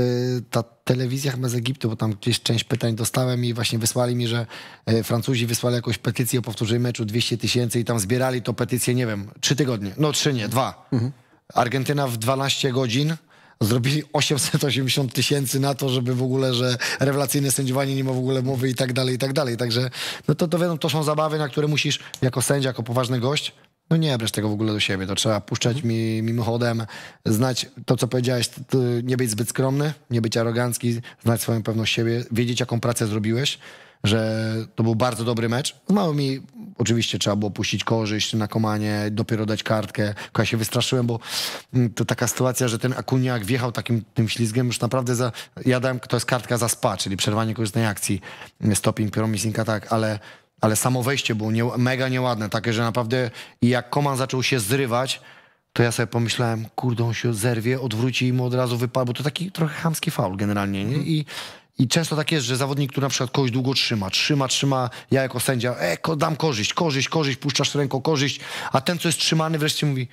ta telewizja chyba z Egiptu, bo tam gdzieś część pytań dostałem i właśnie wysłali mi, że y, Francuzi wysłali jakąś petycję o powtórzeniu meczu 200 tysięcy i tam zbierali tą petycję, nie wiem, trzy tygodnie. No trzy nie, dwa. Mhm. Argentyna w 12 godzin zrobili 880 tysięcy na to, żeby w ogóle, że rewelacyjne sędziowanie nie ma w ogóle mowy i tak dalej, i tak dalej. Także no to, to wiadomo, to są zabawy, na które musisz jako sędzia, jako poważny gość no nie brać tego w ogóle do siebie, to trzeba puszczać mi, mimochodem, znać to, co powiedziałeś, nie być zbyt skromny, nie być arogancki, znać swoją pewność siebie, wiedzieć, jaką pracę zrobiłeś, że to był bardzo dobry mecz. Z małymi oczywiście trzeba było puścić korzyść na komanie, dopiero dać kartkę, tylko ja się wystraszyłem, bo mm, to taka sytuacja, że ten Akuniak wjechał takim tym ślizgiem, już naprawdę za, ja dałem, to jest kartka za spa, czyli przerwanie korzystnej akcji, stopping, promising attack, ale ale samo wejście było nie, mega nieładne, takie, że naprawdę jak Koman zaczął się zrywać, to ja sobie pomyślałem, kurde, on się zerwie, odwróci i mu od razu wypadł, bo to taki trochę chamski faul generalnie, nie? Mhm. I, i często tak jest, że zawodnik, który na przykład kogoś długo trzyma, trzyma, trzyma, ja jako sędzia, e, dam korzyść, korzyść, korzyść, puszczasz ręką, korzyść, a ten, co jest trzymany, wreszcie mówi,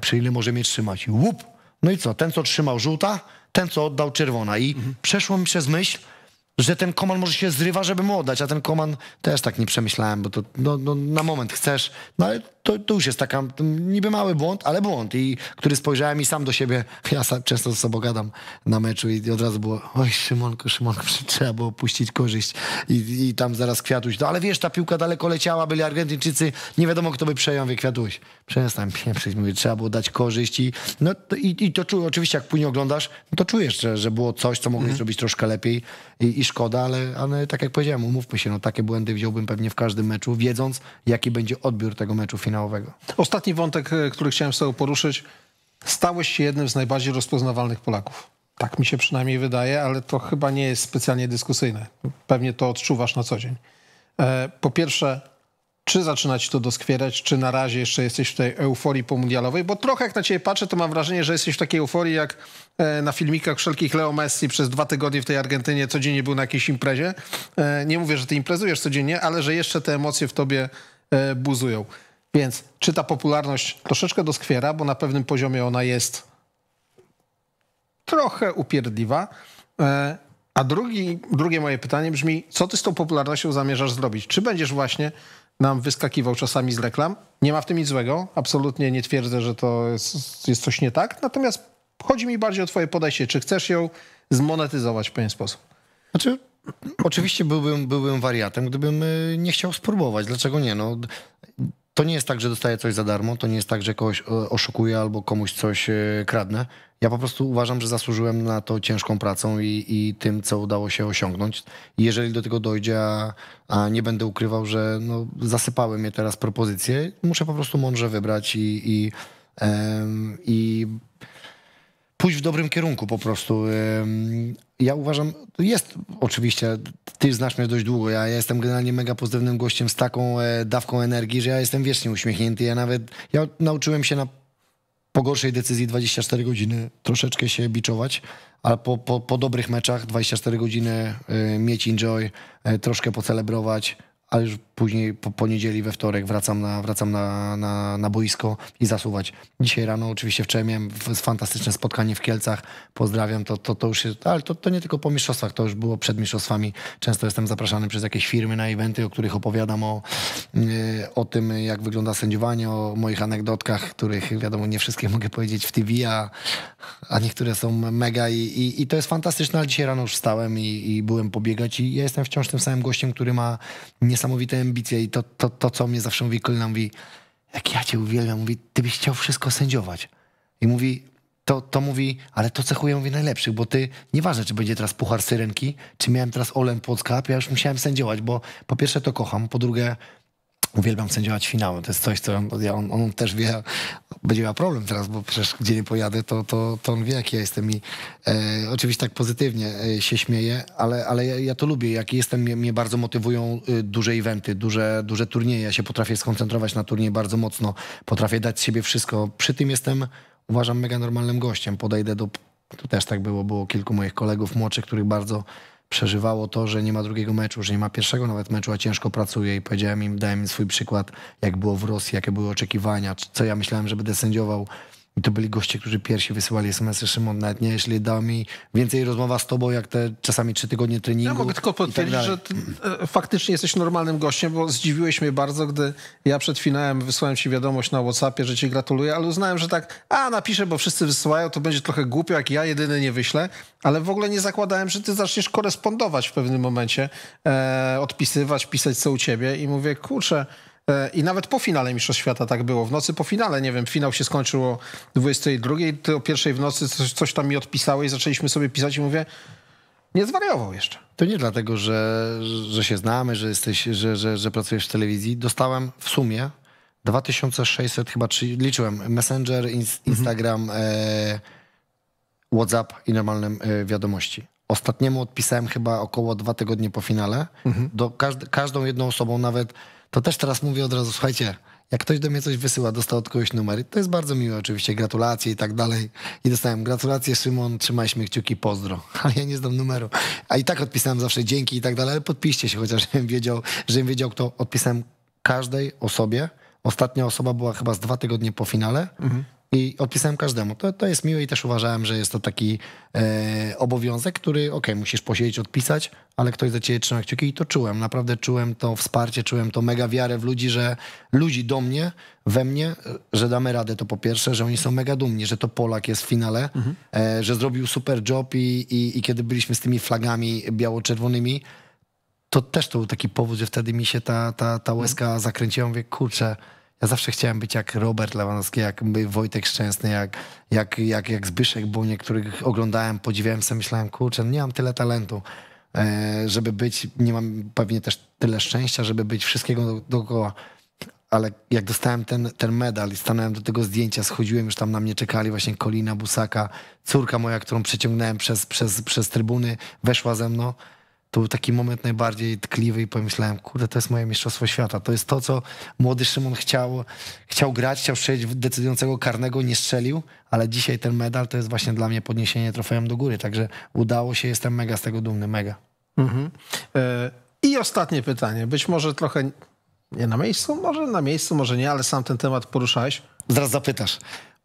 przy ile może mnie trzymać? I łup! No i co? Ten, co trzymał żółta, ten, co oddał czerwona. I mhm. przeszło mi przez myśl, że ten koman może się zrywa, żeby mu oddać, a ten koman też tak nie przemyślałem, bo to no, no, na moment chcesz, no ale to, to już jest taka niby mały błąd, ale błąd, i który spojrzałem i sam do siebie, ja sam, często ze sobą gadam na meczu i od razu było, oj Szymonko, Szymonko, trzeba było puścić korzyść i, i tam zaraz Kwiatuś, no ale wiesz, ta piłka daleko leciała, byli Argentyńczycy, nie wiadomo kto by przejął, wie Kwiatuś, przestań pieprzyć, mówię, trzeba było dać korzyść i, no, to, i, i to czuję, oczywiście jak później oglądasz, no to czujesz, że, że było coś, co mogli mhm. zrobić troszkę lepiej i, i szkoda, ale, ale tak jak powiedziałem, umówmy się, no takie błędy wziąłbym pewnie w każdym meczu, wiedząc jaki będzie odbiór tego meczu finalnego finałowego. Ostatni wątek, e, który chciałem z poruszyć. Stałeś się jednym z najbardziej rozpoznawalnych Polaków. Tak mi się przynajmniej wydaje, ale to chyba nie jest specjalnie dyskusyjne. Pewnie to odczuwasz na co dzień. E, po pierwsze, czy zaczyna ci to doskwierać, czy na razie jeszcze jesteś w tej euforii pomundialowej? Bo trochę jak na ciebie patrzę, to mam wrażenie, że jesteś w takiej euforii jak e, na filmikach wszelkich Leo Messi przez dwa tygodnie w tej Argentynie codziennie był na jakiejś imprezie. Nie mówię, że ty imprezujesz codziennie, ale że jeszcze te emocje w tobie buzują. Więc czy ta popularność troszeczkę doskwiera, bo na pewnym poziomie ona jest trochę upierdliwa. E, a drugi, drugie moje pytanie brzmi, co ty z tą popularnością zamierzasz zrobić? Czy będziesz właśnie nam wyskakiwał czasami z reklam? Nie ma w tym nic złego, absolutnie nie twierdzę, że to jest, jest coś nie tak, natomiast chodzi mi bardziej o twoje podejście, czy chcesz ją zmonetyzować w pewien sposób? Znaczy, oczywiście byłbym, byłbym wariatem, gdybym e, nie chciał spróbować. Dlaczego nie? No, to nie jest tak, że dostaję coś za darmo, to nie jest tak, że kogoś e, oszukuję albo komuś coś e, kradnę. Ja po prostu uważam, że zasłużyłem na to ciężką pracą i, i tym, co udało się osiągnąć. I jeżeli do tego dojdzie, a, a nie będę ukrywał, że no, zasypały mnie teraz propozycje, muszę po prostu mądrze wybrać i, i, i pójść w dobrym kierunku po prostu. Ja uważam, jest oczywiście, ty znasz mnie dość długo, ja jestem generalnie mega pozytywnym gościem z taką e, dawką energii, że ja jestem wiecznie uśmiechnięty. Ja nawet, ja nauczyłem się na po gorszej decyzji 24 godziny troszeczkę się biczować, ale po, po, po dobrych meczach 24 godziny e, mieć enjoy, e, troszkę pocelebrować, a już później po poniedzieli, we wtorek wracam na, wracam na, na, na boisko i zasuwać. Dzisiaj rano oczywiście wczoraj miałem fantastyczne spotkanie w Kielcach, pozdrawiam, to, to, to już jest, ale to, to nie tylko po mistrzostwach, to już było przed mistrzostwami. Często jestem zapraszany przez jakieś firmy na eventy, o których opowiadam, o, y, o tym jak wygląda sędziowanie, o moich anegdotkach, których wiadomo nie wszystkie mogę powiedzieć w TV, a, a niektóre są mega i, i, i to jest fantastyczne, ale dzisiaj rano już wstałem i, i byłem pobiegać i ja jestem wciąż tym samym gościem, który ma nie niesamowite ambicje i to, to, to co mnie zawsze mówi Kolina, mówi, jak ja cię uwielbiam, mówi, ty byś chciał wszystko sędziować. I mówi, to, to mówi, ale to cechuje, mówi, najlepszych, bo ty, nieważne, czy będzie teraz puchar syrenki, czy miałem teraz Olen Podskap, ja już musiałem sędziować, bo po pierwsze to kocham, po drugie uwielbiam sędziować finały. To jest coś, co on, on, on też wie będzie miał problem teraz, bo przecież gdzie nie pojadę, to, to, to on wie, jaki ja jestem i e, oczywiście tak pozytywnie e, się śmieję, ale, ale ja, ja to lubię, jak jestem, mnie, mnie, bardzo motywują y, duże eventy, duże, duże turnieje, ja się potrafię skoncentrować na turnieju bardzo mocno, potrafię dać siebie wszystko, przy tym jestem, uważam, mega normalnym gościem, podejdę do, tu też tak było, było kilku moich kolegów młodszych, których bardzo przeżywało to, że nie ma drugiego meczu, że nie ma pierwszego nawet meczu, a ciężko pracuje i powiedziałem im, dałem im swój przykład, jak było w Rosji, jakie były oczekiwania, co ja myślałem, że będę sędziował i to byli goście, którzy pierwsi wysyłali SMS-y. Szymon, nawet nie, jeśli dał mi więcej rozmowa z tobą, jak te czasami trzy tygodnie treningu. Ja mogę tylko tak potwierdzić, tak że ty, e, faktycznie jesteś normalnym gościem, bo zdziwiłeś mnie bardzo, gdy ja przed finałem wysłałem ci wiadomość na Whatsappie, że ci gratuluję, ale uznałem, że tak, a napiszę, bo wszyscy wysyłają, to będzie trochę głupio, jak ja jedyny nie wyślę, ale w ogóle nie zakładałem, że ty zaczniesz korespondować w pewnym momencie, e, odpisywać, pisać co u ciebie i mówię, kurczę, E, I nawet po finale Mistrzostw Świata tak było. W nocy po finale, nie wiem, finał się skończył o 22, ty o pierwszej w nocy coś, coś tam mi odpisałeś, zaczęliśmy sobie pisać i mówię, nie zwariował jeszcze. To nie dlatego, że, że się znamy, że, jesteś, że, że, że pracujesz w telewizji. Dostałem w sumie 2600 chyba, czy, liczyłem, Messenger, ins, mhm. Instagram, mhm. e, WhatsApp i normalne e, wiadomości. Ostatniemu odpisałem chyba około dwa tygodnie po finale. Mhm. Do każd każdą jedną osobą nawet to też teraz mówię od razu, słuchajcie, jak ktoś do mnie coś wysyła, dostał od kogoś numer, to jest bardzo miłe oczywiście, gratulacje i tak dalej. I dostałem gratulacje Szymon, trzymajmy kciuki, pozdro. Ale ja nie znam numeru. A i tak odpisałem zawsze dzięki i tak dalej, ale podpiszcie się, chociaż żebym wiedział, żebym wiedział kto. Odpisałem każdej osobie. Ostatnia osoba była chyba z dwa tygodnie po finale. Mhm. I odpisałem każdemu. To, to jest miłe i też uważałem, że jest to taki e, obowiązek, który ok, musisz posiedzieć, odpisać, ale ktoś za ciebie trzyma kciuki i to czułem. Naprawdę czułem to wsparcie, czułem to mega wiarę w ludzi, że ludzi do mnie, we mnie, że damy radę to po pierwsze, że oni są mega dumni, że to Polak jest w finale, mhm. e, że zrobił super job i, i, i kiedy byliśmy z tymi flagami biało-czerwonymi, to też to był taki powód, że wtedy mi się ta, ta, ta łezka zakręciła. Mówię, kurczę, ja zawsze chciałem być jak Robert Lewandowski, jak Wojtek Szczęsny, jak, jak, jak, jak Zbyszek bo niektórych oglądałem, podziwiałem sobie, myślałem, kurczę, nie mam tyle talentu, e, żeby być, nie mam pewnie też tyle szczęścia, żeby być wszystkiego dookoła. Ale jak dostałem ten, ten medal i stanąłem do tego zdjęcia, schodziłem, już tam na mnie czekali właśnie Kolina Busaka, córka moja, którą przeciągnąłem przez, przez, przez trybuny, weszła ze mną to był taki moment najbardziej tkliwy i pomyślałem, kurde, to jest moje mistrzostwo świata. To jest to, co młody Szymon chciał, chciał grać, chciał strzelić w decydującego karnego, nie strzelił, ale dzisiaj ten medal to jest właśnie dla mnie podniesienie trofeum do góry. Także udało się, jestem mega z tego dumny, mega. Mhm. E, I ostatnie pytanie, być może trochę nie na miejscu, może na miejscu, może nie, ale sam ten temat poruszałeś. Zaraz zapytasz.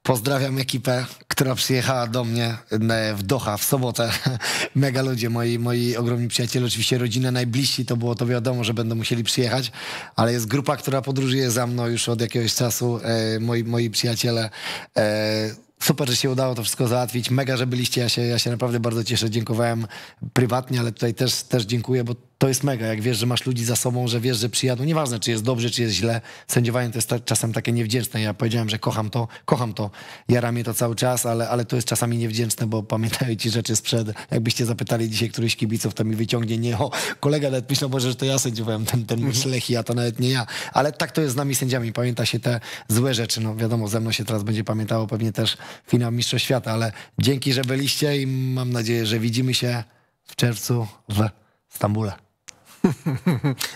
Pozdrawiam ekipę, która przyjechała do mnie e, w Doha w sobotę. Mega ludzie, moi, moi ogromni przyjaciele, oczywiście rodzina najbliżsi, to było to wiadomo, że będą musieli przyjechać, ale jest grupa, która podróżuje za mną już od jakiegoś czasu, e, moi, moi przyjaciele e, Super, że się udało to wszystko załatwić. Mega, że byliście. Ja się, ja się naprawdę bardzo cieszę. Dziękowałem prywatnie, ale tutaj też, też dziękuję, bo to jest mega. Jak wiesz, że masz ludzi za sobą, że wiesz, że przyjadą. No nieważne, czy jest dobrze, czy jest źle. Sędziowanie to jest czasem takie niewdzięczne. Ja powiedziałem, że kocham to, kocham to. Jara mnie to cały czas, ale, ale to jest czasami niewdzięczne, bo pamiętają ci rzeczy sprzed. Jakbyście zapytali dzisiaj któryś kibiców, to mi wyciągnie nie o kolega, nawet myślał może, że to ja sędziowałem ten, ten mecz mhm. Lechi, a to nawet nie ja. Ale tak to jest z nami sędziami. Pamięta się te złe rzeczy. No wiadomo, ze mną się teraz będzie pamiętało pewnie też finał mistrzostwa Świata, ale dzięki, że byliście i mam nadzieję, że widzimy się w czerwcu w Stambule.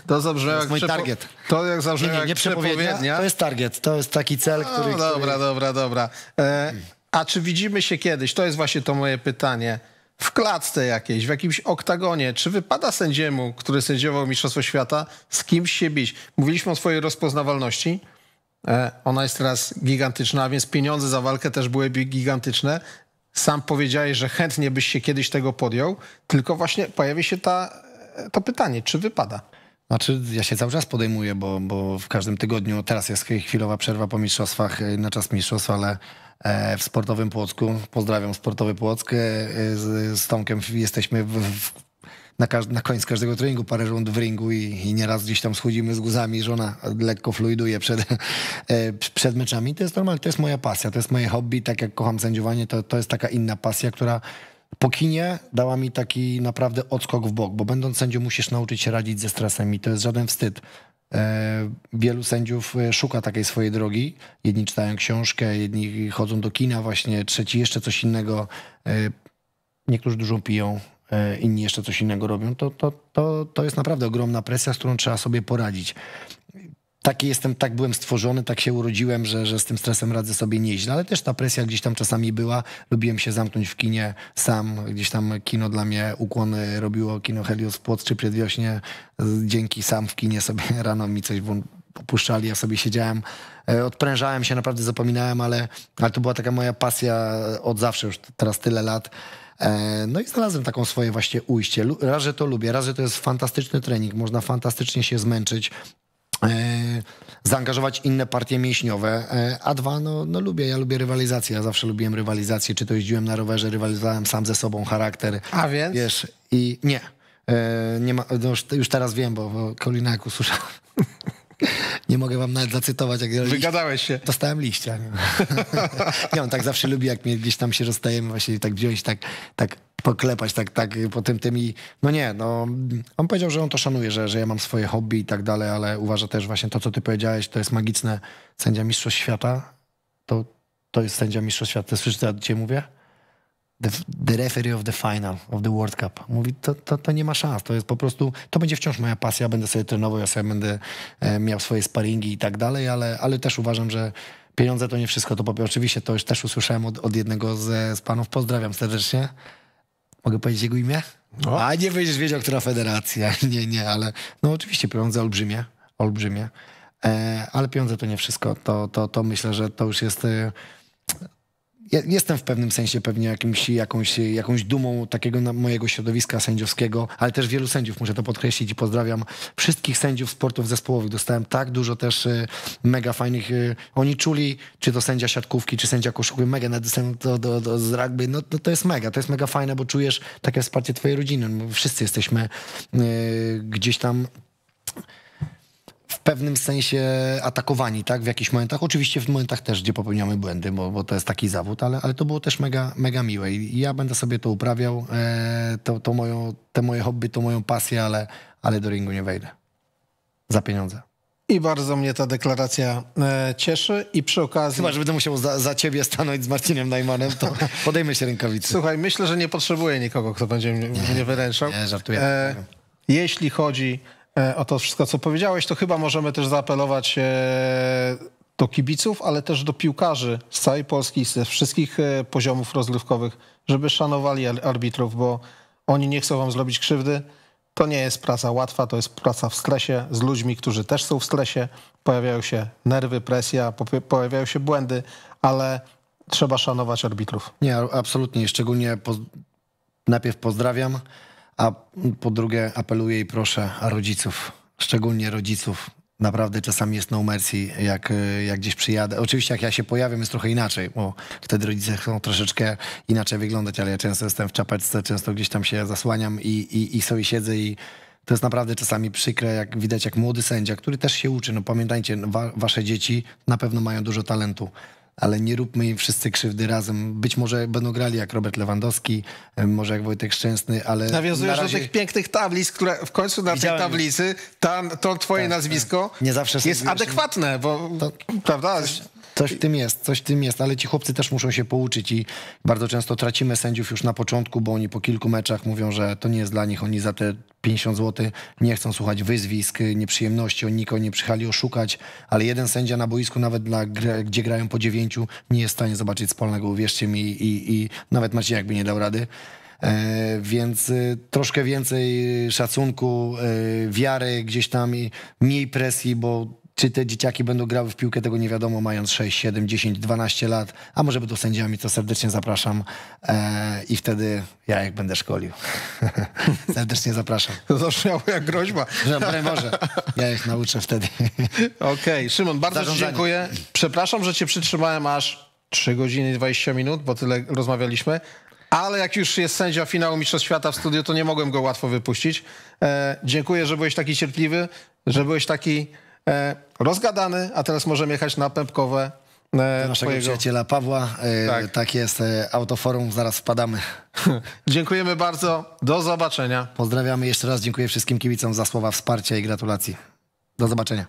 To dobrze, to jest mój target. To jak zawsze nie, nie, nie przepowiednia. To jest target, to jest taki cel, no, który... Dobra, który... dobra, dobra. E, a czy widzimy się kiedyś? To jest właśnie to moje pytanie. W klatce jakiejś, w jakimś oktagonie, czy wypada sędziemu, który sędziował Mistrzostwo Świata, z kimś się bić? Mówiliśmy o swojej rozpoznawalności. E, ona jest teraz gigantyczna, a więc pieniądze za walkę też były gigantyczne. Sam powiedziałeś, że chętnie byś się kiedyś tego podjął, tylko właśnie pojawi się ta, e, to pytanie, czy wypada? Znaczy, ja się cały czas podejmuję, bo, bo w każdym tygodniu, teraz jest chwilowa przerwa po mistrzostwach, e, na czas mistrzostw, ale w sportowym Płocku. Pozdrawiam sportowy Płock. Z, z Tomkiem jesteśmy w, w na, każdy na koniec każdego treningu parę rund w ringu i, i nieraz gdzieś tam schudzimy z guzami, żona lekko fluiduje przed, e, przed meczami. To jest normalne, to jest moja pasja, to jest moje hobby, tak jak kocham sędziowanie, to, to jest taka inna pasja, która po kinie dała mi taki naprawdę odskok w bok, bo będąc sędzią musisz nauczyć się radzić ze stresem i to jest żaden wstyd. E, wielu sędziów e, szuka takiej swojej drogi. Jedni czytają książkę, jedni chodzą do kina właśnie, trzeci jeszcze coś innego. Niektórzy dużo piją, E, inni jeszcze coś innego robią, to, to, to, to jest naprawdę ogromna presja, z którą trzeba sobie poradzić. Taki jestem, tak byłem stworzony, tak się urodziłem, że, że z tym stresem radzę sobie nieźle, ale też ta presja gdzieś tam czasami była. Lubiłem się zamknąć w kinie sam, gdzieś tam kino dla mnie ukłony robiło, kino Helios Płoc czy Przedwiośnie. Dzięki sam w kinie sobie rano mi coś opuszczali, ja sobie siedziałem, e, odprężałem się, naprawdę zapominałem, ale, ale to była taka moja pasja od zawsze, już teraz tyle lat. E, no i znalazłem taką swoje właśnie ujście. Raz, że to lubię, raz, że to jest fantastyczny trening, można fantastycznie się zmęczyć. E, zaangażować inne partie mięśniowe. E, a dwa, no, no lubię, ja lubię rywalizację. Ja zawsze lubiłem rywalizację. Czy to jeździłem na rowerze, rywalizowałem sam ze sobą charakter. A więc? Wiesz, i nie. nie ma, no już teraz wiem, bo Kolina jak usłyszałem. Nie mogę wam nawet zacytować. Jak Wygadałeś się. Dostałem liścia. Nie? nie, on tak zawsze lubi, jak mnie gdzieś tam się rozstajemy, właśnie tak wziąć, tak, tak poklepać, tak, tak po tym tym i no nie, no on powiedział, że on to szanuje, że, że ja mam swoje hobby i tak dalej, ale uważa też właśnie to, co ty powiedziałeś, to jest magiczne. Sędzia Mistrzostw Świata, to, to jest sędzia Mistrzostw Świata. Ty słyszysz, co ja dzisiaj mówię? The, the, referee of the final, of the World Cup. Mówi, to, to, to, nie ma szans, to jest po prostu, to będzie wciąż moja pasja, będę sobie trenował, ja sobie będę e, miał swoje sparingi i tak dalej, ale, ale też uważam, że pieniądze to nie wszystko, to oczywiście to już też usłyszałem od, od jednego z, z panów, pozdrawiam serdecznie. Mogę powiedzieć jego imię? No. A nie będziesz wiedział, która federacja, nie, nie, ale no oczywiście pieniądze olbrzymie, olbrzymie, e, ale pieniądze to nie wszystko, to, to, to myślę, że to już jest... E, ja jestem w pewnym sensie pewnie jakimś, jakąś, jakąś dumą takiego mojego środowiska sędziowskiego, ale też wielu sędziów, muszę to podkreślić i pozdrawiam wszystkich sędziów sportów zespołowych. Dostałem tak dużo też e, mega fajnych, e, oni czuli, czy to sędzia siatkówki, czy sędzia koszulki, mega na do, do, z rugby, no, no, to jest mega, to jest mega fajne, bo czujesz takie wsparcie twojej rodziny. No, wszyscy jesteśmy e, gdzieś tam w pewnym sensie atakowani, tak, w jakichś momentach. Oczywiście w momentach też, gdzie popełniamy błędy, bo, bo to jest taki zawód, ale, ale to było też mega, mega miłe i ja będę sobie to uprawiał. E, to, to moją, te moje hobby, to moją pasję, ale, ale do ringu nie wejdę. Za pieniądze. I bardzo mnie ta deklaracja e, cieszy i przy okazji... Chyba, że będę musiał za, za ciebie stanąć z Marcinem Najmanem, to podejmę się rękawicy. Słuchaj, myślę, że nie potrzebuję nikogo, kto będzie mnie, nie, mnie wyręczał. Nie, żartuję. E, jeśli chodzi E, o to wszystko, co powiedziałeś, to chyba możemy też zaapelować e, do kibiców, ale też do piłkarzy z całej Polski, ze wszystkich e, poziomów rozgrywkowych, żeby szanowali arbitrów, bo oni nie chcą wam zrobić krzywdy. To nie jest praca łatwa, to jest praca w stresie z ludźmi, którzy też są w stresie. Pojawiają się nerwy, presja, pojawiają się błędy, ale trzeba szanować arbitrów. Nie, absolutnie. Szczególnie po... najpierw pozdrawiam a po drugie, apeluję i proszę rodziców, szczególnie rodziców, naprawdę czasami jest no mercy, jak, jak gdzieś przyjadę. Oczywiście jak ja się pojawiam jest trochę inaczej, bo wtedy rodzice chcą troszeczkę inaczej wyglądać, ale ja często jestem w czapeczce, często gdzieś tam się zasłaniam i, i, i sobie siedzę i to jest naprawdę czasami przykre, jak widać, jak młody sędzia, który też się uczy. No pamiętajcie, wa wasze dzieci na pewno mają dużo talentu ale nie róbmy im wszyscy krzywdy razem. Być może będą grali jak Robert Lewandowski, y, może jak Wojtek Szczęsny, ale... Nawiązujesz razie... do tych pięknych tablic, które w końcu na Widziałem. tej tablicy ta, to twoje tak, nazwisko tak. Nie zawsze jest adekwatne, bo to, prawda? Coś, Coś w tym jest, coś w tym jest, ale ci chłopcy też muszą się pouczyć i bardzo często tracimy sędziów już na początku, bo oni po kilku meczach mówią, że to nie jest dla nich, oni za te 50 zł nie chcą słuchać wyzwisk, nieprzyjemności, oni nikogo nie przychali oszukać, ale jeden sędzia na boisku nawet dla gdzie grają po dziewięciu nie jest w stanie zobaczyć wspólnego, uwierzcie mi i, i nawet macie jakby nie dał rady. E, więc y, troszkę więcej szacunku, y, wiary gdzieś tam i mniej presji, bo czy te dzieciaki będą grały w piłkę, tego nie wiadomo, mając 6, 7, 10, 12 lat, a może będą sędziami, to serdecznie zapraszam e, i wtedy ja jak będę szkolił. serdecznie zapraszam. Zabrzmiało jak groźba. Że, może, ja ich nauczę wtedy. Okej, okay. Szymon, bardzo Ci dziękuję. Przepraszam, że Cię przytrzymałem aż 3 godziny 20 minut, bo tyle rozmawialiśmy. Ale jak już jest sędzia finału Mistrzostw Świata w studiu, to nie mogłem go łatwo wypuścić. E, dziękuję, że byłeś taki cierpliwy, że byłeś taki E, rozgadany, a teraz możemy jechać na pępkowe e, naszego twojego... przyjaciela Pawła. E, tak. tak jest, Autoforum, zaraz wpadamy. Dziękujemy bardzo, do zobaczenia. Pozdrawiamy jeszcze raz, dziękuję wszystkim kibicom za słowa wsparcia i gratulacji. Do zobaczenia.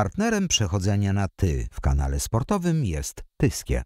Partnerem przechodzenia na ty w kanale sportowym jest Tyskie.